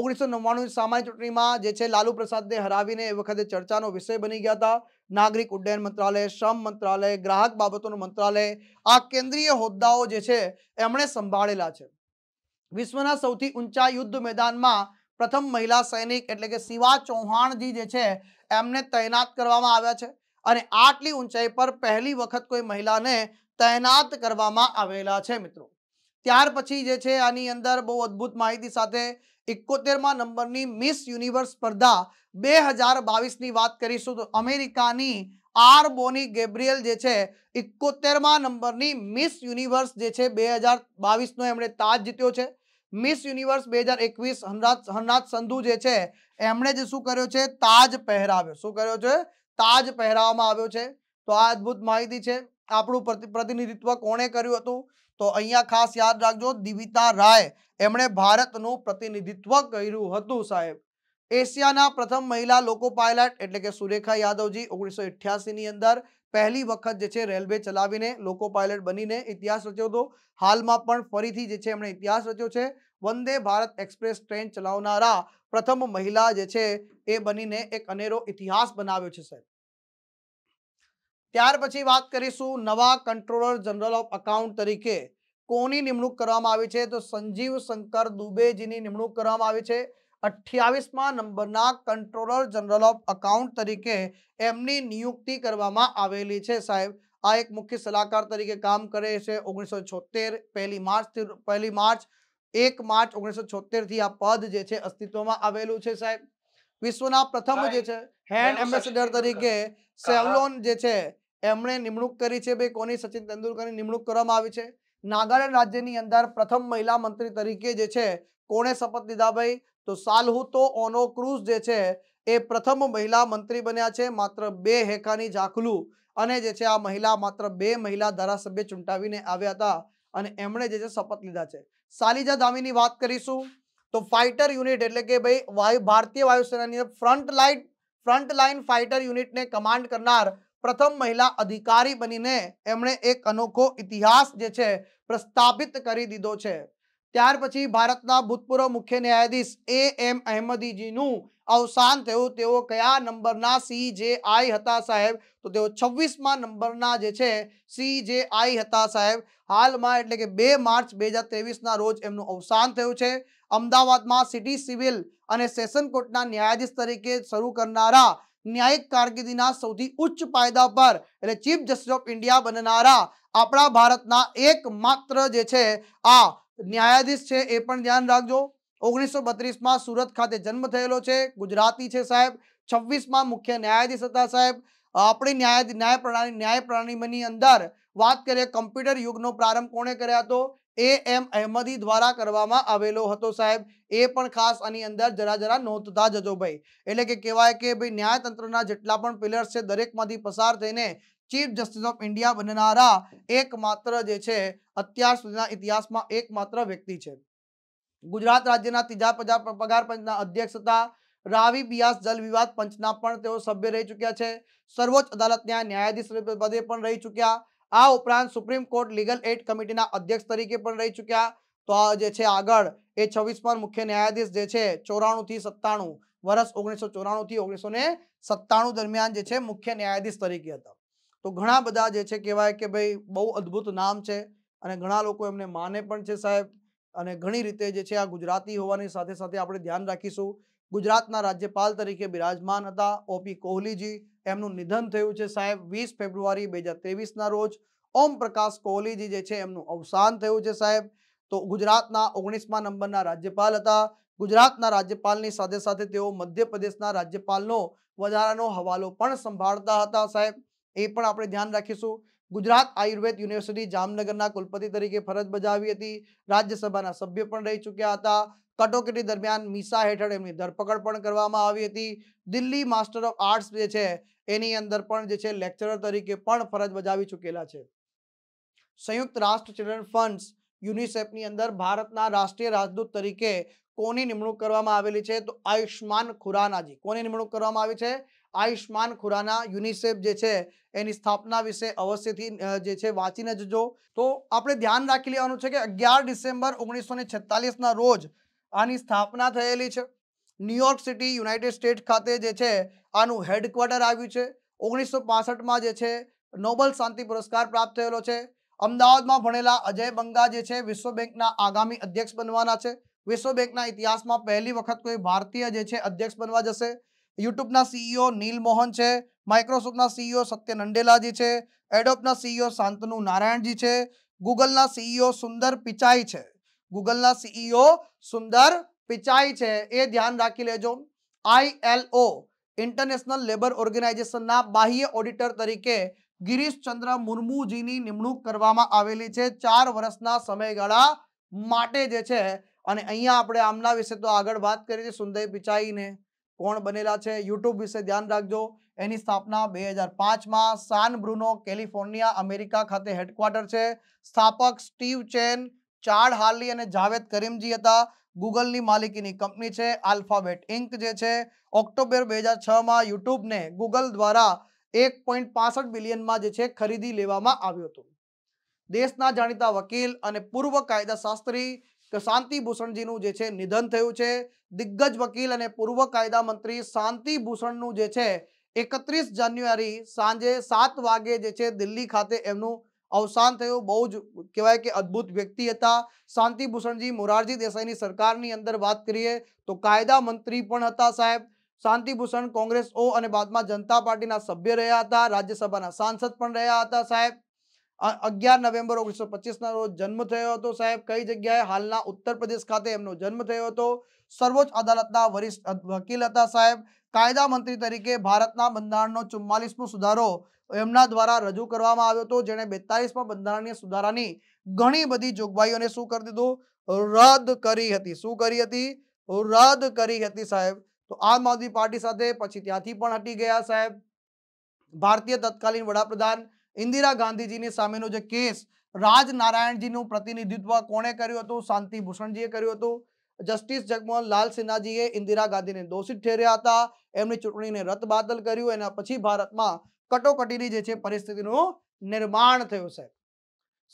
ઓગણીસો નવ્વાણું સામાન્ય ચૂંટણીમાં જે છે લાલુ પ્રસાદને હરાવીને એ વખતે ચર્ચાનો વિષય બની ગયા હતા નાગરિક ઉડ્ડયન મંત્રાલય શ્રમ મંત્રાલય ગ્રાહક બાબતોનું મંત્રાલય આ કેન્દ્રીય હોદ્દાઓ જે છે એમણે સંભાળેલા છે વિશ્વના સૌથી ઊંચા યુદ્ધ મેદાનમાં પ્રથમ મહિલા સૈનિક એટલે કે શિવા ચૌહાણજી જે છે એમને તૈનાત કરવામાં આવ્યા છે અને આટલી ઊંચાઈ પર પહેલી વખત કોઈ મહિલાને તૈનાત કરવામાં આવેલા છે મિત્રો ત્યાર પછી જે છે આની અંદર બહુ અદ્ભુત માહિતી સાથે એકોતેરમાં નંબરની મિસ યુનિવર્સ સ્પર્ધા બે હજાર બાવીસની વાત કરીશું તો અમેરિકાની આર બોની ગેબ્રિયલ જે છે એકોતેરમાં નંબરની મિસ યુનિવર્સ જે છે બે હજાર બાવીસનો એમણે તાજ જીત્યો છે મિસ યુનિવર્સ બે હજાર એકવીસ હનરાજ હનરાજ સંધુ જે છે એમણે જે શું કર્યો છે તાજ પહેરાવ્યો શું કર્યો છે તાજ પહેરાવવામાં આવ્યો છે તો આ અદ્ભુત માહિતી છે આપણું પ્રતિનિધિત્વ કોણે કર્યું હતું તો અહીંયા ખાસ યાદ રાખજો દિવિતા રાય એમણે ભારતનું પ્રતિનિધિત્વ કર્યું હતું સાહેબ એશિયાના પ્રથમ મહિલા લોકો પાયલટ એટલે કે સુરેખા યાદવજી ઓગણીસો ની અંદર પહેલી વખત જે છે રેલવે ચલાવીને લોકો પાયલટ બનીને ઇતિહાસ રચ્યો હતો હાલમાં પણ ફરીથી જે છે એમણે ઇતિહાસ રચ્યો છે વંદે ભારત એક્સપ્રેસ ટ્રેન ચલાવનારા પ્રથમ મહિલા જે છે એ બનીને એક અનેરો ઇતિહાસ બનાવ્યો છે સાહેબ ત્યાર પછી વાત કરીશું નવા કંટ્રોલર જનરલ ઓફ અકાઉન્ટ તરીકે કોની નિમણૂક કરવામાં આવી છે તો સંજીવ શંકર દુબેજીની નિમણૂક કરવામાં આવી છે અઠ્યાવીસમાં નંબરના કંટ્રોલર જનરલ ઓફ અકાઉન્ટ તરીકે એમની નિયુક્તિ કરવામાં આવેલી છે સાહેબ આ એક મુખ્ય સલાહકાર તરીકે કામ કરે છે ઓગણીસો છોતેર પહેલી માર્ચથી પહેલી માર્ચ એક માર્ચ ઓગણીસો છોતેરથી આ પદ જે છે અસ્તિત્વમાં આવેલું છે સાહેબ વિશ્વના પ્રથમ જે છે હેન્ડ એમ્બેસેડર તરીકે સેવલોન જે છે એમણે નિમણૂક કરી છે ભાઈ કોની સચિન તેંડુલકરની નિમણૂક કરવામાં આવી છે નાગાલેન્ડ રાજ્યની અંદર પ્રથમ મહિલા મંત્રી તરીકે જે છે કોણે શપથ લીધા ભાઈ તો સાલહુતો ઓનો ક્રુઝ જે છે એ પ્રથમ મહિલા મંત્રી બન્યા છે માત્ર બે હેકાની ઝાખલું અને જે છે આ મહિલા માત્ર બે મહિલા ધારાસભ્ય ચૂંટાવીને આવ્યા હતા અને એમણે જે છે શપથ લીધા છે સાલિજા ધામીની વાત કરીશું તો ફાઇટર યુનિટ એટલે કે ભાઈ વાયુ ભારતીય વાયુસેનાની front line front line fighter યુનિટને કમાન્ડ કરનાર પ્રથમ મહિલા અધિકારી બનીને એમણે એક અનોખો ઇતિહાસ જે છે પ્રસ્થાપિત કરી દીધો છે ત્યાર પછી ભારતના ભૂતપૂર્વ મુખ્ય ન્યાયાધીશ એ એમ અહેમદીજીનું અવસાન થયું તેઓ કયા નંબરના સી જે આઈ હતા સાહેબ તો તેઓ છવ્વીસમાં નંબરના જે છે સી જે આઈ હતા સાહેબ હાલમાં એટલે કે બે માર્ચ બે હજાર ત્રેવીસના રોજ એમનું અવસાન થયું છે અમદાવાદમાં સિટી સિવિલ અને સેશન કોર્ટના ન્યાયાધીશ તરીકે શરૂ કરનારા ન્યાયિક કારકિર્દીના સૌથી ઉચ્ચ પાયદા પર એટલે ચીફ જસ્ટિસ ઓફ ઇન્ડિયા બનનારા આપણા ભારતના એકમાત્ર જે છે આ ન્યાયાધીશ છે એ પણ ધ્યાન રાખજો ઓગણીસો બત્રીસમાં સુરત ખાતે જન્મ થયેલો છે ગુજરાતી છે સાહેબ છવ્વીસમાં મુખ્ય ન્યાયાધીશ હતા સાહેબ આપણી ન્યાય ન્યાય પ્રણાલી ન્યાય પ્રણાલીની અંદર વાત કરીએ કમ્પ્યુટર યુગનો પ્રારંભ કોણે કર્યા હતો એ એમ અહેમદી દ્વારા કરવામાં આવેલો હતો સાહેબ એ પણ ખાસ આની અંદર જરા જરા નોંધતા જજો ભાઈ એટલે કે કહેવાય કે ભાઈ ન્યાયતંત્રના જેટલા પણ પિલર્સ છે દરેકમાંથી પસાર થઈને ચીફ જસ્ટિસ ઓફ ઇન્ડિયા બનનારા એકમાત્ર જે છે અત્યાર સુધીના ઇતિહાસમાં એકમાત્ર વ્યક્તિ છે ગુજરાત રાજ્યના ત્રીજા પગાર પંચના અધ્યક્ષ હતા રાવી બિયાસ જલ વિવાદ પંચના પણ તેઓ સભ્ય રહી ચૂક્યા છે સર્વોચ્ચ અદાલતના ન્યાયાધીશ પદે પણ રહી ચૂક્યા આ ઉપરાંત સુપ્રીમ કોર્ટ લીગલ એડ કમિટીના અધ્યક્ષ તરીકે પણ રહી ચૂક્યા તો આ જે છે આગળ એ છવ્વીસ પર મુખ્ય ન્યાયાધીશ જે છે ચોરાણુંથી સત્તાણું વર્ષ ઓગણીસો ચોરાણુંથી ઓગણીસો સત્તાણું દરમિયાન જે છે મુખ્ય ન્યાયાધીશ તરીકે હતા તો ઘણા બધા જે છે કહેવાય કે ભાઈ બહુ અદભુત નામ છે અને ઘણા લોકો એમને માને પણ છે સાહેબ અને ઘણી રીતે જે છે આ ગુજરાતી હોવાની સાથે સાથે આપણે ધ્યાન રાખીશું ગુજરાતના રાજ્યપાલ તરીકે બિરાજમાન હતા ઓપી કોહલીજી એમનું નિધન થયું છે સાહેબ વીસ ફેબ્રુઆરી બે હજાર ત્રેવીસના રોજ ઓમ પ્રકાશ કોહલીજી જે છે એમનું અવસાન થયું છે સાહેબ તો ગુજરાતના ઓગણીસમા નંબરના રાજ્યપાલ હતા ગુજરાતના રાજ્યપાલની સાથે સાથે તેઓ મધ્યપ્રદેશના રાજ્યપાલનો વધારાનો હવાલો પણ સંભાળતા હતા સાહેબ એ પણ આપણે ધ્યાન રાખીશું ગુજરાત આયુર્વેદ યુનિવર્સિટી જામનગરના કુલપતિ તરીકે ફરજ બજાવી હતી રાજ્યસભાના સભ્ય પણ રહી ચૂક્યા હતા કટોકટી દરમિયાન મીસા હેઠળ એમની ધરપકડ પણ કરવામાં આવી હતી દિલ્હી માસ્ટર ઓફ આર્ટ્સ જે છે એની અંદર પણ જે છે લેક્ચરર તરીકે પણ ફરજ બજાવી ચૂકેલા છે સંયુક્ત રાષ્ટ્ર ચિલ્ડ્રન ફંડ્સ યુનિસેફની અંદર ભારતના રાષ્ટ્રીય રાજદૂત તરીકે કોની નિમણૂક કરવામાં આવેલી છે તો આયુષ્માન ખુરાનાજી કોની નિમણૂક કરવામાં આવી છે આયુષ્માન ખુરાના યુનિસેફ જે છે એની સ્થાપના વિશે અવશ્યથી જે છે વાંચીને જજો તો આપણે ધ્યાન રાખી લેવાનું છે કે અગિયાર ડિસેમ્બર ઓગણીસો ને રોજ આની સ્થાપના થયેલી છે ન્યુયોર્ક સિટી યુનાઇટેડ સ્ટેટ ખાતે જે છે આનું હેડક્વાર્ટર આવ્યું છે ઓગણીસો પાસઠમાં જે છે નોબલ શાંતિ પુરસ્કાર પ્રાપ્ત થયેલો છે અમદાવાદમાં ભણેલા અજય બંગા જે છે વિશ્વ બેંકના આગામી અધ્યક્ષ બનવાના છે વિશ્વ બેંકના ઇતિહાસમાં પહેલી વખત કોઈ ભારતીય જે છે અધ્યક્ષ બનવા જશે યુટ્યુબના સીઈઓ નીલ મોહન છે માઇક્રોસોફ્ટના સીઈઓ સત્ય નંડેલાજી છે એડોપના સીઈઓ શાંતનુ નારાયણજી છે ગૂગલના સીઈઓ સુંદર પિચાઈ છે ગૂગલના સીઈઓ સુંદર પિચાઈ છે એ ધ્યાન રાખી લેજો આઈએલઓ ઇન્ટરનેશનલ લેબર ઓર્ગેનાઇઝેશનના બાહ્ય ઓડિટર તરીકે ગિરીશચંદ્ર મુર્મુજીની નિમણૂક કરવામાં આવેલી છે ચાર વર્ષના સમયગાળા માટે જે છે અને અહીંયા આપણે આમના વિશે તો આગળ વાત કરી છે સુંદર પિચાઈને કોણ બનેલા છે યુટ્યુબ વિશે ધ્યાન રાખજો એની સ્થાપના બે હજાર પાંચમાં સાન બ્રુનો કેલિફોર્નિયા અમેરિકા ખાતે હેડક્વાર્ટર છે સ્થાપક સ્ટીવ ચેન ચાર્ડ હાર્લી અને જાવેદ કરીમજી હતા ગૂગલની માલિકીની કંપની છે આલ્ફાબેટ ઇન્ક જે છે ઓક્ટોબર બે હજાર છમાં યુટ્યુબને ગૂગલ દ્વારા એક પોઈન્ટ પાસઠ બિલિયનમાં જે છે ખરીદી લેવામાં આવ્યું હતું દેશના જાણીતા વકીલ અને પૂર્વ કાયદાશાસ્ત્રી કે શાંતિ ભૂષણજીનું જે છે નિધન થયું છે દિગ્ગજ વકીલ અને પૂર્વ કાયદા મંત્રી શાંતિ ભૂષણનું જે છે એકત્રીસ જાન્યુઆરી સાંજે સાત વાગે જે છે દિલ્હી ખાતે એમનું અવસાન થયું બહુ જ કહેવાય કે અદ્ભુત વ્યક્તિ હતા શાંતિ ભૂષણજી મોરારજી દેસાઈની સરકારની અંદર વાત કરીએ તો કાયદા મંત્રી પણ હતા સાહેબ શાંતિભૂષણ કોંગ્રેસ ઓ અને બાદમાં જનતા પાર્ટીના સભ્ય રહ્યા હતા રાજ્યસભાના સાંસદ પણ રહ્યા હતા સાહેબ અગિયાર નવેમ્બર ઓગણીસો પચીસના રોજ જન્મ થયો હતો સાહેબ કઈ જગ્યાએ હાલના ઉત્તર પ્રદેશ ખાતે એમનો જન્મ થયો હતો સર્વોચ્ચ અદાલતના વરિષ્ઠ વકીલ હતા સાહેબ કાયદા મંત્રી તરીકે ભારતના બંધારણનો ચુમ્માલીસમો સુધારો એમના દ્વારા રજૂ કરવામાં આવ્યો હતો જેણે બેતાલીસમાં બંધારણીય સુધારાની ઘણી બધી જોગવાઈઓને શું કરી દીધું રદ કરી હતી શું કરી હતી રદ કરી હતી સાહેબ તો આમ આદમી પાર્ટી સાથે પછી ત્યાંથી પણ હટી ગયા સાહેબ ભારતીય તત્કાલીન વડાપ્રધાન ઇન્દિરા ગાંધીજીની સામેનો જે કેસ રાજનારાયણજીનું પ્રતિનિધિત્વ કોણે કર્યું હતું શાંતિ ભૂષણજીએ કર્યું હતું જસ્ટિસ જગમોહન લાલ સિન્હાજીએ ઇન્દિરા ગાંધીને દોષિત ઠેર્યા હતા એમની ચૂંટણીને રદબાતલ કર્યું એના પછી ભારતમાં કટોકટીની જે છે પરિસ્થિતિનું નિર્માણ થયું છે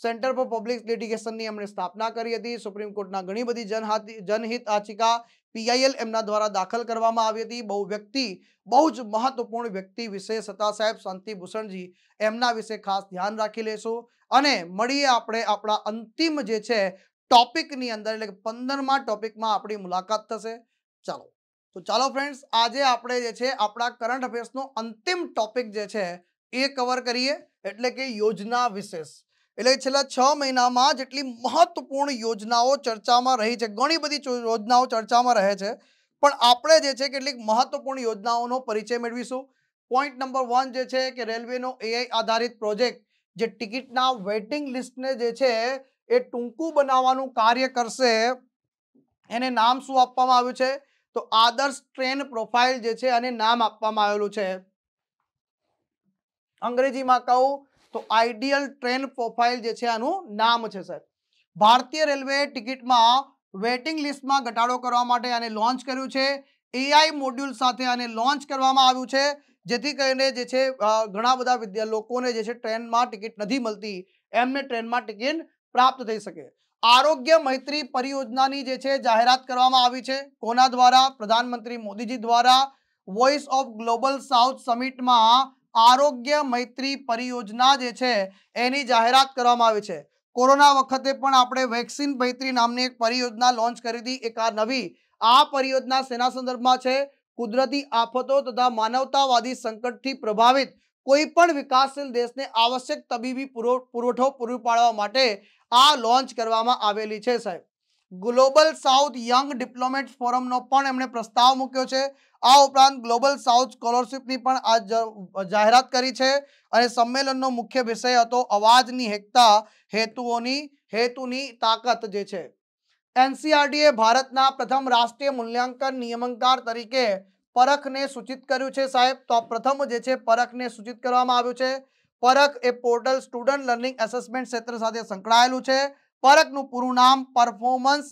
સેન્ટર ફોર પબ્લિક લિટિગેશનની એમણે સ્થાપના કરી હતી સુપ્રીમ કોર્ટના ઘણી બધી જનહિત યાચિકા પીઆઈએલ એમના દ્વારા દાખલ કરવામાં આવી હતી બહુ વ્યક્તિ બહુ જ મહત્વપૂર્ણ વ્યક્તિ વિશેષ હતા સાહેબ શાંતિ ભૂષણજી એમના વિશે ખાસ ધ્યાન રાખી લેશું અને મળીએ આપણે આપણા અંતિમ જે છે ટોપિકની અંદર એટલે કે પંદરમાં ટોપિકમાં આપણી મુલાકાત થશે ચાલો તો ચાલો ફ્રેન્ડ્સ આજે આપણે જે છે આપણા કરંટ અફેર્સનો અંતિમ ટોપિક જે છે એ કવર કરીએ એટલે કે યોજના વિશેષ એટલે છેલ્લા છ મહિનામાં જેટલી મહત્વપૂર્ણ યોજનાઓ ચર્ચામાં રહી છે ઘણી બધી યોજનાઓ ચર્ચામાં રહે છે પણ આપણે જે છે કેટલીક મહત્વપૂર્ણ યોજનાઓનો પરિચય મેળવીશું પોઈન્ટ નંબર વન જે છે કે રેલવેનો એઆઈ આધારિત પ્રોજેક્ટ જે ટિકિટના વેઇટિંગ લિસ્ટને જે છે એ ટૂંકું બનાવવાનું કાર્ય કરશે એને નામ શું આપવામાં આવ્યું છે તો આદર્શ ટ્રેન પ્રોફાઇલ જે છે અને નામ આપવામાં આવેલું છે અંગ્રેજીમાં કહું તો આઈડિયલ ટ્રેન પ્રોફાઇલ જે છે આનું નામ છે સર ભારતીય રેલવે ટિકિટમાં વેટિંગ લિસ્ટમાં ઘટાડો કરવા માટે આને લોન્ચ કર્યું છે એઆઈ મોડ્યુલ સાથે આને લોન્ચ કરવામાં આવ્યું છે જેથી કરીને જે છે ઘણા બધા વિદ્યા લોકોને જે છે ટ્રેનમાં ટિકિટ નથી મળતી એમને ટ્રેનમાં ટિકિટ પ્રાપ્ત થઈ શકે આરોગ્ય મૈત્રી પરિયોજનાની જે છે જાહેરાત કરવામાં આવી છે કોના દ્વારા પ્રધાનમંત્રી મોદીજી દ્વારા વોઇસ ઓફ ગ્લોબલ સાઉથ સમિટમાં આરોગ્ય મૈત્રી પરિયોજના જે છે એની જાહેરાત કરવામાં આવી છે કોરોના વખતે પણ આપણે વેક્સિન મૈત્રી નામની એક પરિયોજના લોન્ચ કરી હતી એક આ નવી આ પરિયોજના સેના સંદર્ભમાં છે કુદરતી આફતો તથા માનવતાવાદી સંકટથી પ્રભાવિત કોઈ પણ વિકાસશીલ દેશને આવશ્યક તબીબી પુરવઠો પૂરો પાડવા માટે આ લોન્ચ કરવામાં આવેલી છે સાહેબ ગ્લોબલ સાઉથ યંગ ડિપ્લોમેટ ફોરમનો પણ એમણે પ્રસ્તાવ મૂક્યો છે આ ઉપરાંત ગ્લોબલ સાઉથ સ્કોલરશિપની પણ આ જાહેરાત કરી છે અને સંમેલનનો મુખ્ય વિષય હતો અવાજની એકતા હેતુઓની હેતુની તાકાત જે છે એનસીઆરટીએ ભારતના પ્રથમ રાષ્ટ્રીય મૂલ્યાંકન નિયમનકાર તરીકે પરખને સૂચિત કર્યું છે સાહેબ તો પ્રથમ જે છે પરખને સૂચિત કરવામાં આવ્યું છે પરખ એ પોર્ટલ સ્ટુડન્ટ લર્નિંગ એસેસમેન્ટ ક્ષેત્ર સાથે સંકળાયેલું છે પરખનું પૂરું નામ performance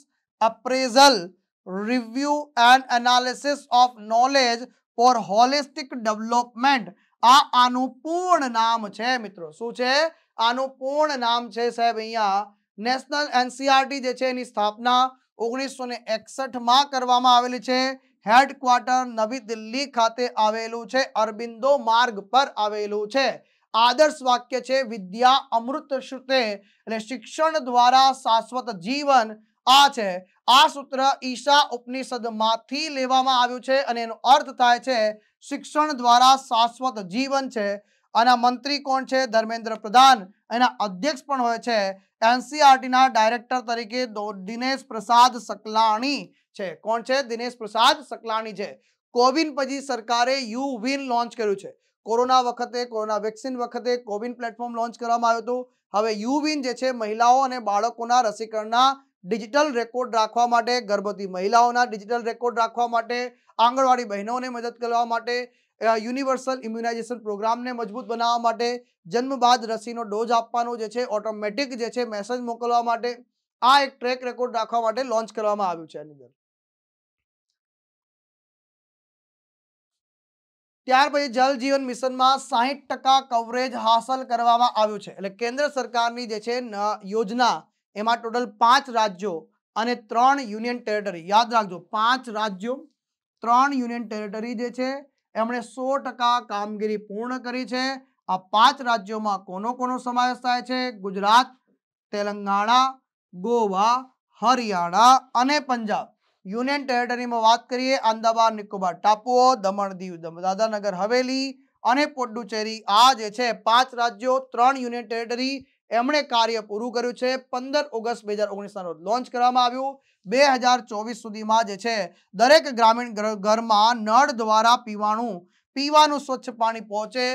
appraisal review and analysis of knowledge for holistic development આ આનું પૂર્ણ નામ છે મિત્રો શું છે આનું પૂર્ણ નામ છે સાહેબ અહીંયા નેશનલ એનસીઆરટી e જે છે એની સ્થાપના ઓગણીસો ને એકસઠમાં કરવામાં આવેલી છે હેડક્વાર્ટર નવી દિલ્હી ખાતે આવેલું છે અરબિંદો માર્ગ પર આવેલું છે આદર્શ વાક્ય છે વિદ્યા અમૃત શ્રુતે એટલે શિક્ષણ દ્વારા શાશ્વત જીવન આ છે આ સૂત્ર ઈશા ઉપનિષદમાંથી લેવામાં આવ્યું છે અને એનો અર્થ થાય છે શિક્ષણ દ્વારા શાશ્વત જીવન છે આના મંત્રી કોણ છે ધર્મેન્દ્ર પ્રધાન એના અધ્યક્ષ પણ હોય છે એનસીઆરટીના ડાયરેક્ટર તરીકે દિનેશ પ્રસાદ સકલાણી છે કોણ છે દિનેશ પ્રસાદ સકલાણી છે કોવિન પછી સરકારે યુ વિન લોન્ચ કર્યું છે કોરોના વખતે કોરોના વેક્સિન વખતે કોવિન પ્લેટફોર્મ લોન્ચ કરવામાં આવ્યું હતું હવે યુવિન જે છે મહિલાઓ અને બાળકોના રસીકરણના ડિજિટલ રેકોર્ડ રાખવા માટે ગર્ભવતી મહિલાઓના ડિજિટલ રેકોર્ડ રાખવા માટે આંગણવાડી બહેનોને મદદ કરવા માટે યુનિવર્સલ ઇમ્યુનાઇઝેશન પ્રોગ્રામને મજબૂત બનાવવા માટે જન્મ બાદ રસીનો ડોઝ આપવાનો જે છે ઓટોમેટિક જે છે મેસેજ મોકલવા માટે આ એક ટ્રેક રેકોર્ડ રાખવા માટે લોન્ચ કરવામાં આવ્યું છે એની અંદર ત્યાર પછી જલ જીવન મિશનમાં સાહીઠ ટકા કવરેજ હાંસલ કરવામાં આવ્યું છે એટલે કેન્દ્ર સરકારની જે છે યોજના એમાં ટોટલ પાંચ રાજ્યો અને ત્રણ યુનિયન ટેરેટરી યાદ રાખજો પાંચ રાજ્યો ત્રણ યુનિયન ટેરેટરી જે છે એમણે સો કામગીરી પૂર્ણ કરી છે આ પાંચ રાજ્યોમાં કોનો કોનો સમાવેશ થાય છે ગુજરાત તેલંગાણા ગોવા હરિયાણા અને પંજાબ યુનિયન ટેરેટરીમાં વાત કરીએ આંદામાન નિકોબાર ટાપુઓ દમણ દીવ દાદાનગર હવેલી અને પોડુચેરી આ જે છે પાંચ રાજ્યો ત્રણ યુનિયન ટેરેટરી એમણે કાર્ય પૂરું કર્યું છે પંદર ઓગસ્ટ બે હજાર ઓગણીસના રોજ લોન્ચ કરવામાં આવ્યું બે હજાર ચોવીસ સુધીમાં જે છે દરેક ગ્રામીણ ઘરમાં નળ દ્વારા પીવાનું પીવાનું સ્વચ્છ પાણી પહોંચે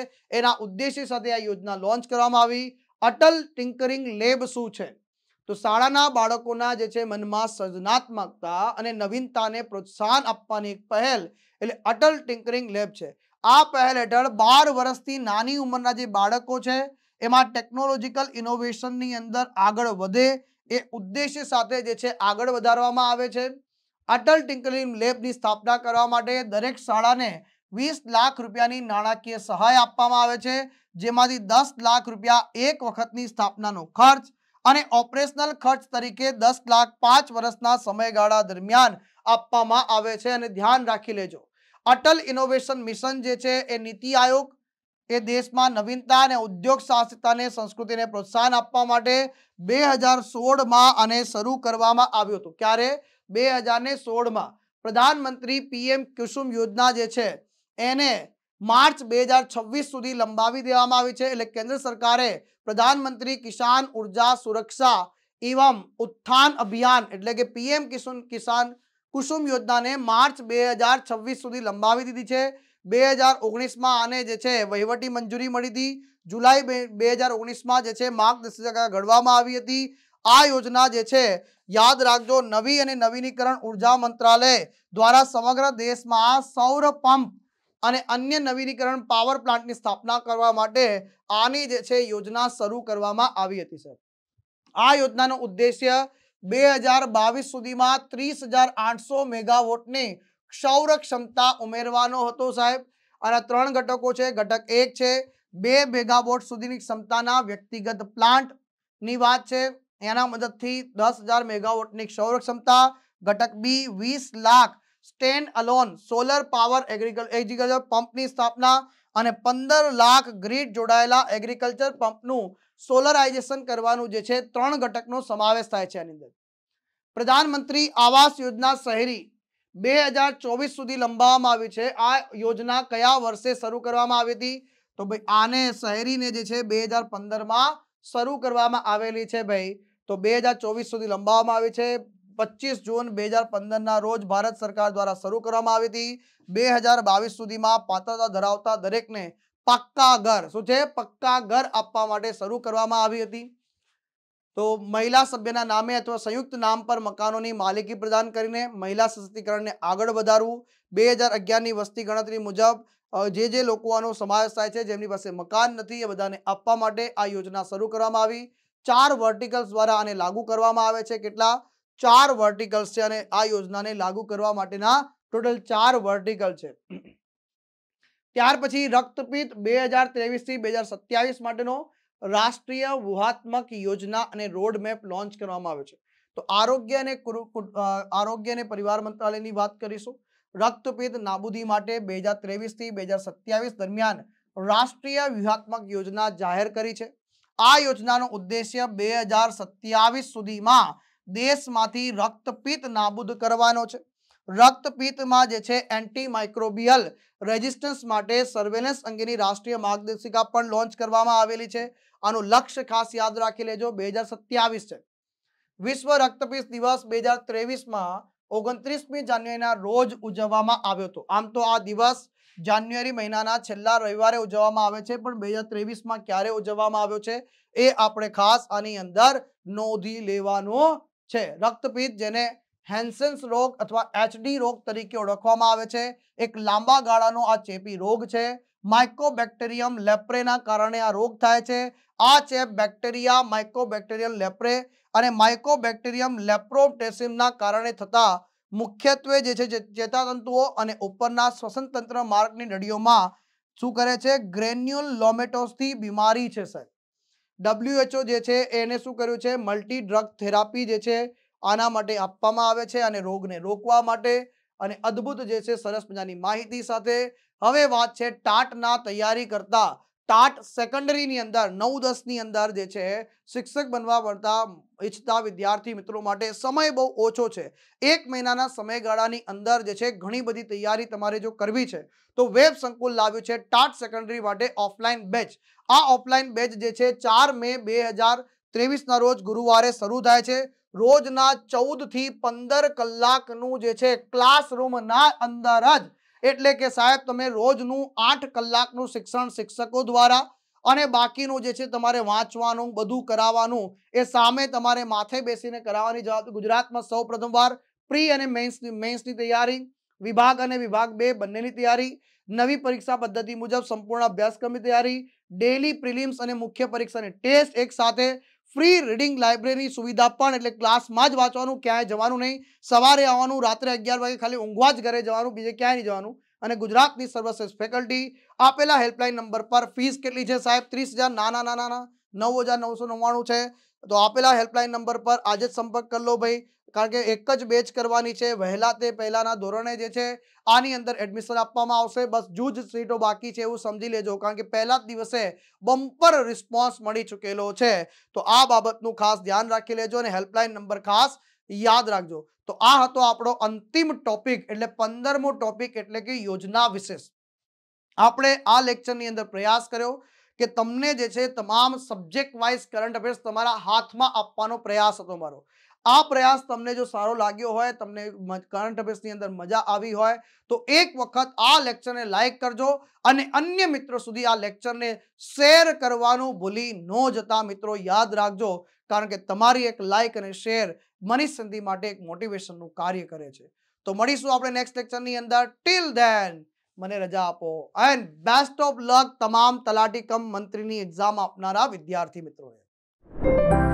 એના ઉદ્દેશ્ય સાથે આ યોજના લોન્ચ કરવામાં આવી અટલ ટિંકરિંગ લેબ શું છે તો શાળાના બાળકોના જે છે મનમાં સર્જનાત્મકતા અને નવીનતાને પ્રોત્સાહન આપવાની એક પહેલ એટલે અટલ ટિંકરિંગ લેબ છે આ પહેલ હેઠળ બાર વર્ષથી નાની ઉંમરના જે બાળકો છે એમાં ટેકનોલોજીકલ ઇનોવેશનની અંદર આગળ વધે એ ઉદ્દેશ્ય સાથે જે છે આગળ વધારવામાં આવે છે અટલ ટિંકરિંગ લેબની સ્થાપના કરવા માટે દરેક શાળાને વીસ લાખ રૂપિયાની નાણાકીય સહાય આપવામાં આવે છે જેમાંથી દસ લાખ રૂપિયા એક વખતની સ્થાપનાનો ખર્ચ અને ઓપરેશનલ ખર્ચ તરીકે દસ લાખ પાંચ વર્ષના સમયગાળા દરમિયાન આપવામાં આવે છે અને ધ્યાન રાખી લેજો અટલ ઇનોવેશન મિશન જે છે એ નીતિ આયોગ એ દેશમાં નવીનતા અને ઉદ્યોગ સાહસિકતાને સંસ્કૃતિને પ્રોત્સાહન આપવા માટે બે હજાર સોળમાં અને શરૂ કરવામાં આવ્યું હતું ક્યારે બે હજાર ને સોળમાં પ્રધાનમંત્રી પીએમ કુસુમ યોજના જે છે એને માર્ચ બે સુધી લંબાવી દેવામાં આવી છે એટલે કેન્દ્ર સરકારે પ્રધાનમંત્રી કિસાન ઉર્જા સુરક્ષા એવમ ઉત્થાન અભિયાન એટલે કે પીએમ કિસુન કિસાન કુસુમ યોજનાને માર્ચ બે સુધી લંબાવી દીધી છે બે હજાર ઓગણીસમાં આને જે છે વહીવટી મંજૂરી મળી હતી જુલાઈ બે હજાર ઓગણીસમાં જે છે માર્ગદર્શિકા ઘડવામાં આવી હતી આ યોજના જે છે યાદ રાખજો નવી અને નવીનીકરણ ઉર્જા મંત્રાલય દ્વારા સમગ્ર દેશમાં સૌર પંપ અને અન્ય નવીનીકરણ પાવર પ્લાન્ટની સ્થાપના કરવા માટે આની જે છે યોજના શરૂ કરવામાં આવી હતી સર આ યોજનાનો ઉદ્દેશ્ય બે હજાર બાવીસ સુધીમાં ત્રીસ હજાર આઠસો મેગાવોટની સૌર ક્ષમતા ઉમેરવાનો હતો સાહેબ અને ત્રણ ઘટકો છે ઘટક એક છે બે મેગાવોટ સુધીની ક્ષમતાના વ્યક્તિગત પ્લાન્ટની વાત છે એના મદદથી દસ હજાર મેગાવોટની સૌર ક્ષમતા ઘટક બી વીસ lakh stand alone solar power agriculture પંપની સ્થાપના અને પંદર લાખ ગ્રીડ જોડાયેલા એગ્રીકલ્ચર પંપનું સોલરાઇઝેશન કરવાનું જે છે ત્રણ ઘટકનો સમાવેશ થાય છે આની અંદર પ્રધાનમંત્રી આવાસ યોજના શહેરી બે હજાર ચોવીસ સુધી લંબાવવામાં આવી છે આ યોજના કયા વર્ષે શરૂ કરવામાં આવી હતી તો ભાઈ આને શહેરીને જે છે બે હજાર પંદરમાં શરૂ કરવામાં આવેલી છે ભાઈ તો બે હજાર ચોવીસ સુધી લંબાવવામાં આવી છે પચીસ જૂન બે હજાર પંદરના રોજ ભારત સરકાર દ્વારા શરૂ કરવામાં આવી હતી બે હજાર બાવીસ સુધીમાં પાત્રતા ધરાવતા દરેકને પાક્કા ઘર શું છે પક્કા ઘર આપવા માટે શરૂ કરવામાં આવી હતી તો મહિલા સભ્યના નામે અથવા સંયુક્ત નામ પર મકાનોની માલિકી પ્રદાન કરીને મહિલા સશક્તિકરણને આગળ વધારવું બે હજાર અગિયારની વસ્તી ગણતરી મુજબ જે જે લોકો આનો સમાવેશ થાય છે જેમની પાસે મકાન નથી એ બધાને આપવા માટે આ યોજના શરૂ કરવામાં આવી ચાર વર્ટિકલ્સ દ્વારા આને લાગુ કરવામાં આવે છે કેટલા ચાર વર્ટિકલ્સ છે અને આ યોજનાને લાગુ કરવા માટેના ટોટલ ચાર વર્ટિકલ છે ત્યાર પછી રક્તપિત બે હજાર ત્રેવીસથી બે હજાર સત્યાવીસ માટેનો રાષ્ટ્રીય વ્યૂહાત્મક યોજના અને રોડમેપ લોન્ચ કરવામાં આવ્યો છે તો આરોગ્ય અને આરોગ્ય અને પરિવાર મંત્રાલયની વાત કરીશું રક્તપિત નાબૂદી માટે બે હજાર ત્રેવીસથી બે હજાર સત્યાવીસ દરમિયાન રાષ્ટ્રીય વ્યૂહાત્મક યોજના જાહેર કરી છે આ યોજનાનો ઉદ્દેશ્ય બે હજાર સત્યાવીસ સુધીમાં દેશમાંથી રક્તપિત્ત નાબૂદ કરવાનો છે રક્તપિત્તમાં જે છે એન્ટી માઇક્રોબિયલ રેઝિસ્ટન્સ માટે સર્વેલન્સ અંગેની રાષ્ટ્રીય માર્ગદર્શિકા પણ લોન્ચ કરવામાં આવેલી છે આનું લક્ષ્ય ખાસ યાદ રાખી લેજો બે છે વિશ્વ રક્તપિત્ત દિવસ બે હજાર ત્રેવીસમાં ઓગણત્રીસમી જાન્યુઆરીના રોજ ઉજવવામાં આવ્યો હતો આમ તો આ દિવસ જાન્યુઆરી મહિનાના છેલ્લા રવિવારે ઉજવવામાં આવે છે પણ બે હજાર ત્રેવીસમાં ક્યારે ઉજવવામાં આવ્યો છે એ આપણે ખાસ આની અંદર નોંધી લેવાનો છે રક્તપિત્ત જેને હેન્સન્સ રોગ અથવા એચડી રોગ તરીકે ઓળખવામાં આવે છે એક લાંબા ગાળાનો આ ચેપી રોગ છે માઇકોબેક્ટેરિયમ લેપ્રેના કારણે આ રોગ થાય છે આ ચેપ બેક્ટેરિયા માઇકોબેક્ટેરિયમ લેપ્રે અને માઇકોબેક્ટેરિયમ લેપ્રોટેસિમના કારણે થતા મુખ્યત્વે જે છે ચેતાતંતુઓ અને ઉપરના શ્વસનતંત્ર માર્ગની નળીઓમાં શું કરે છે ગ્રેન્યુલ લોમેટોસથી બીમારી છે સાહેબ ડબલ્યુએચઓ જે છે એને શું કર્યું છે મલ્ટી ડ્રગ થેરાપી જે છે આના માટે આપવામાં આવે છે અને રોગને રોકવા માટે અને અદભુત જે છે સરસ મજાની માહિતી સાથે હવે વાત છે ટાટના તૈયારી કરતા ટાટ સેકન્ડરીની અંદર નવ દસની અંદર જે છે શિક્ષક બનવા પડતા ઈચ્છતા વિદ્યાર્થી મિત્રો માટે સમય બહુ ઓછો છે એક મહિનાના સમયગાળાની અંદર જે છે ઘણી બધી તૈયારી તમારે જો કરવી છે તો વેબ સંકુલ લાવ્યું છે ટાટ સેકન્ડરી માટે ઓફલાઈન બેચ આ ઓફલાઈન બેચ જે છે ચાર મે બે હજાર ત્રેવીસના રોજ ગુરુવારે શરૂ થાય છે રોજના ચૌદથી પંદર કલાકનું જે છે ક્લાસરૂમના અંદર જ એટલે કે સાહેબ તમે રોજનું આઠ કલાકનું શિક્ષણ શિક્ષકો દ્વારા અને બાકીનું જે છે તમારે વાંચવાનું બધું કરાવવાનું એ સામે તમારે માથે બેસીને કરાવવાની જવાબ ગુજરાતમાં સૌ પ્રથમવાર પ્રી અને મેન્સની મેન્સની તૈયારી વિભાગ અને વિભાગ બે બંનેની તૈયારી નવી પરીક્ષા પદ્ધતિ મુજબ સંપૂર્ણ અભ્યાસક્રમની તૈયારી ડેલી પ્રિલિમ્સ અને મુખ્ય પરીક્ષાની ટેસ્ટ એક સાથે ફ્રી રીડિંગ લાઇબ્રેરી સુવિધા પણ એટલે ક્લાસમાં જ વાંચવાનું ક્યાંય જવાનું નહીં સવારે આવવાનું રાત્રે અગિયાર વાગે ખાલી ઊંઘવા જ ઘરે જવાનું બીજે ક્યાંય નહીં જવાનું અને ગુજરાતની સર્વશ્રેષ્ઠ ફેકલ્ટી આપેલા હેલ્પલાઇન નંબર પર ફીસ કેટલી છે સાહેબ ત્રીસ હજાર નાના નાના નવ હજાર નવસો નવ્વાણું છે તો આપેલા હેલ્પલાઇન નંબર પર આજે જ સંપર્ક કરી લો ભાઈ કારણ કે એક જ બેચ કરવાની છે વહેલા તે પહેલાના ધોરણે જે છે આની અંદર એડમિશન આપવામાં આવશે બસ જૂજ સીટો બાકી છે એવું સમજી લેજો કારણ કે પહેલા જ દિવસે બમ્પર રિસ્પોન્સ મળી ચૂકેલો છે તો આ બાબતનું ખાસ ધ્યાન રાખી લેજો અને હેલ્પલાઇન નંબર ખાસ યાદ રાખજો તો આ હતો આપણો અંતિમ ટોપિક એટલે પંદરમો ટોપિક એટલે કે યોજના વિશેષ આપણે આ લેક્ચરની અંદર પ્રયાસ કર્યો કે તમને જે છે તમામ સબ્જેક્ટ વાઇઝ કરંટ અફેર્સ તમારા હાથમાં આપવાનો પ્રયાસ હતો મારો આ પ્રયાસ તમને જો સારો લાગ્યો હોય તમને કરંટ અફેર્સની અંદર મજા આવી હોય તો એક વખત આ લેક્ચરને લાઇક કરજો અને અન્ય મિત્રો સુધી આ લેક્ચરને શેર કરવાનું ભૂલી ન જતા મિત્રો યાદ રાખજો કારણ કે તમારી એક લાઇક અને શેર મનીષ સંધિ માટે એક મોટિવેશનનું કાર્ય કરે છે તો મળીશું આપણે નેક્સ્ટ લેક્ચરની અંદર ટીલ ધેન મને રજા આપો એન્ડ બેસ્ટ ઓફ લક તમામ તલાટી કમ મંત્રીની એક્ઝામ આપનારા વિદ્યાર્થી મિત્રોએ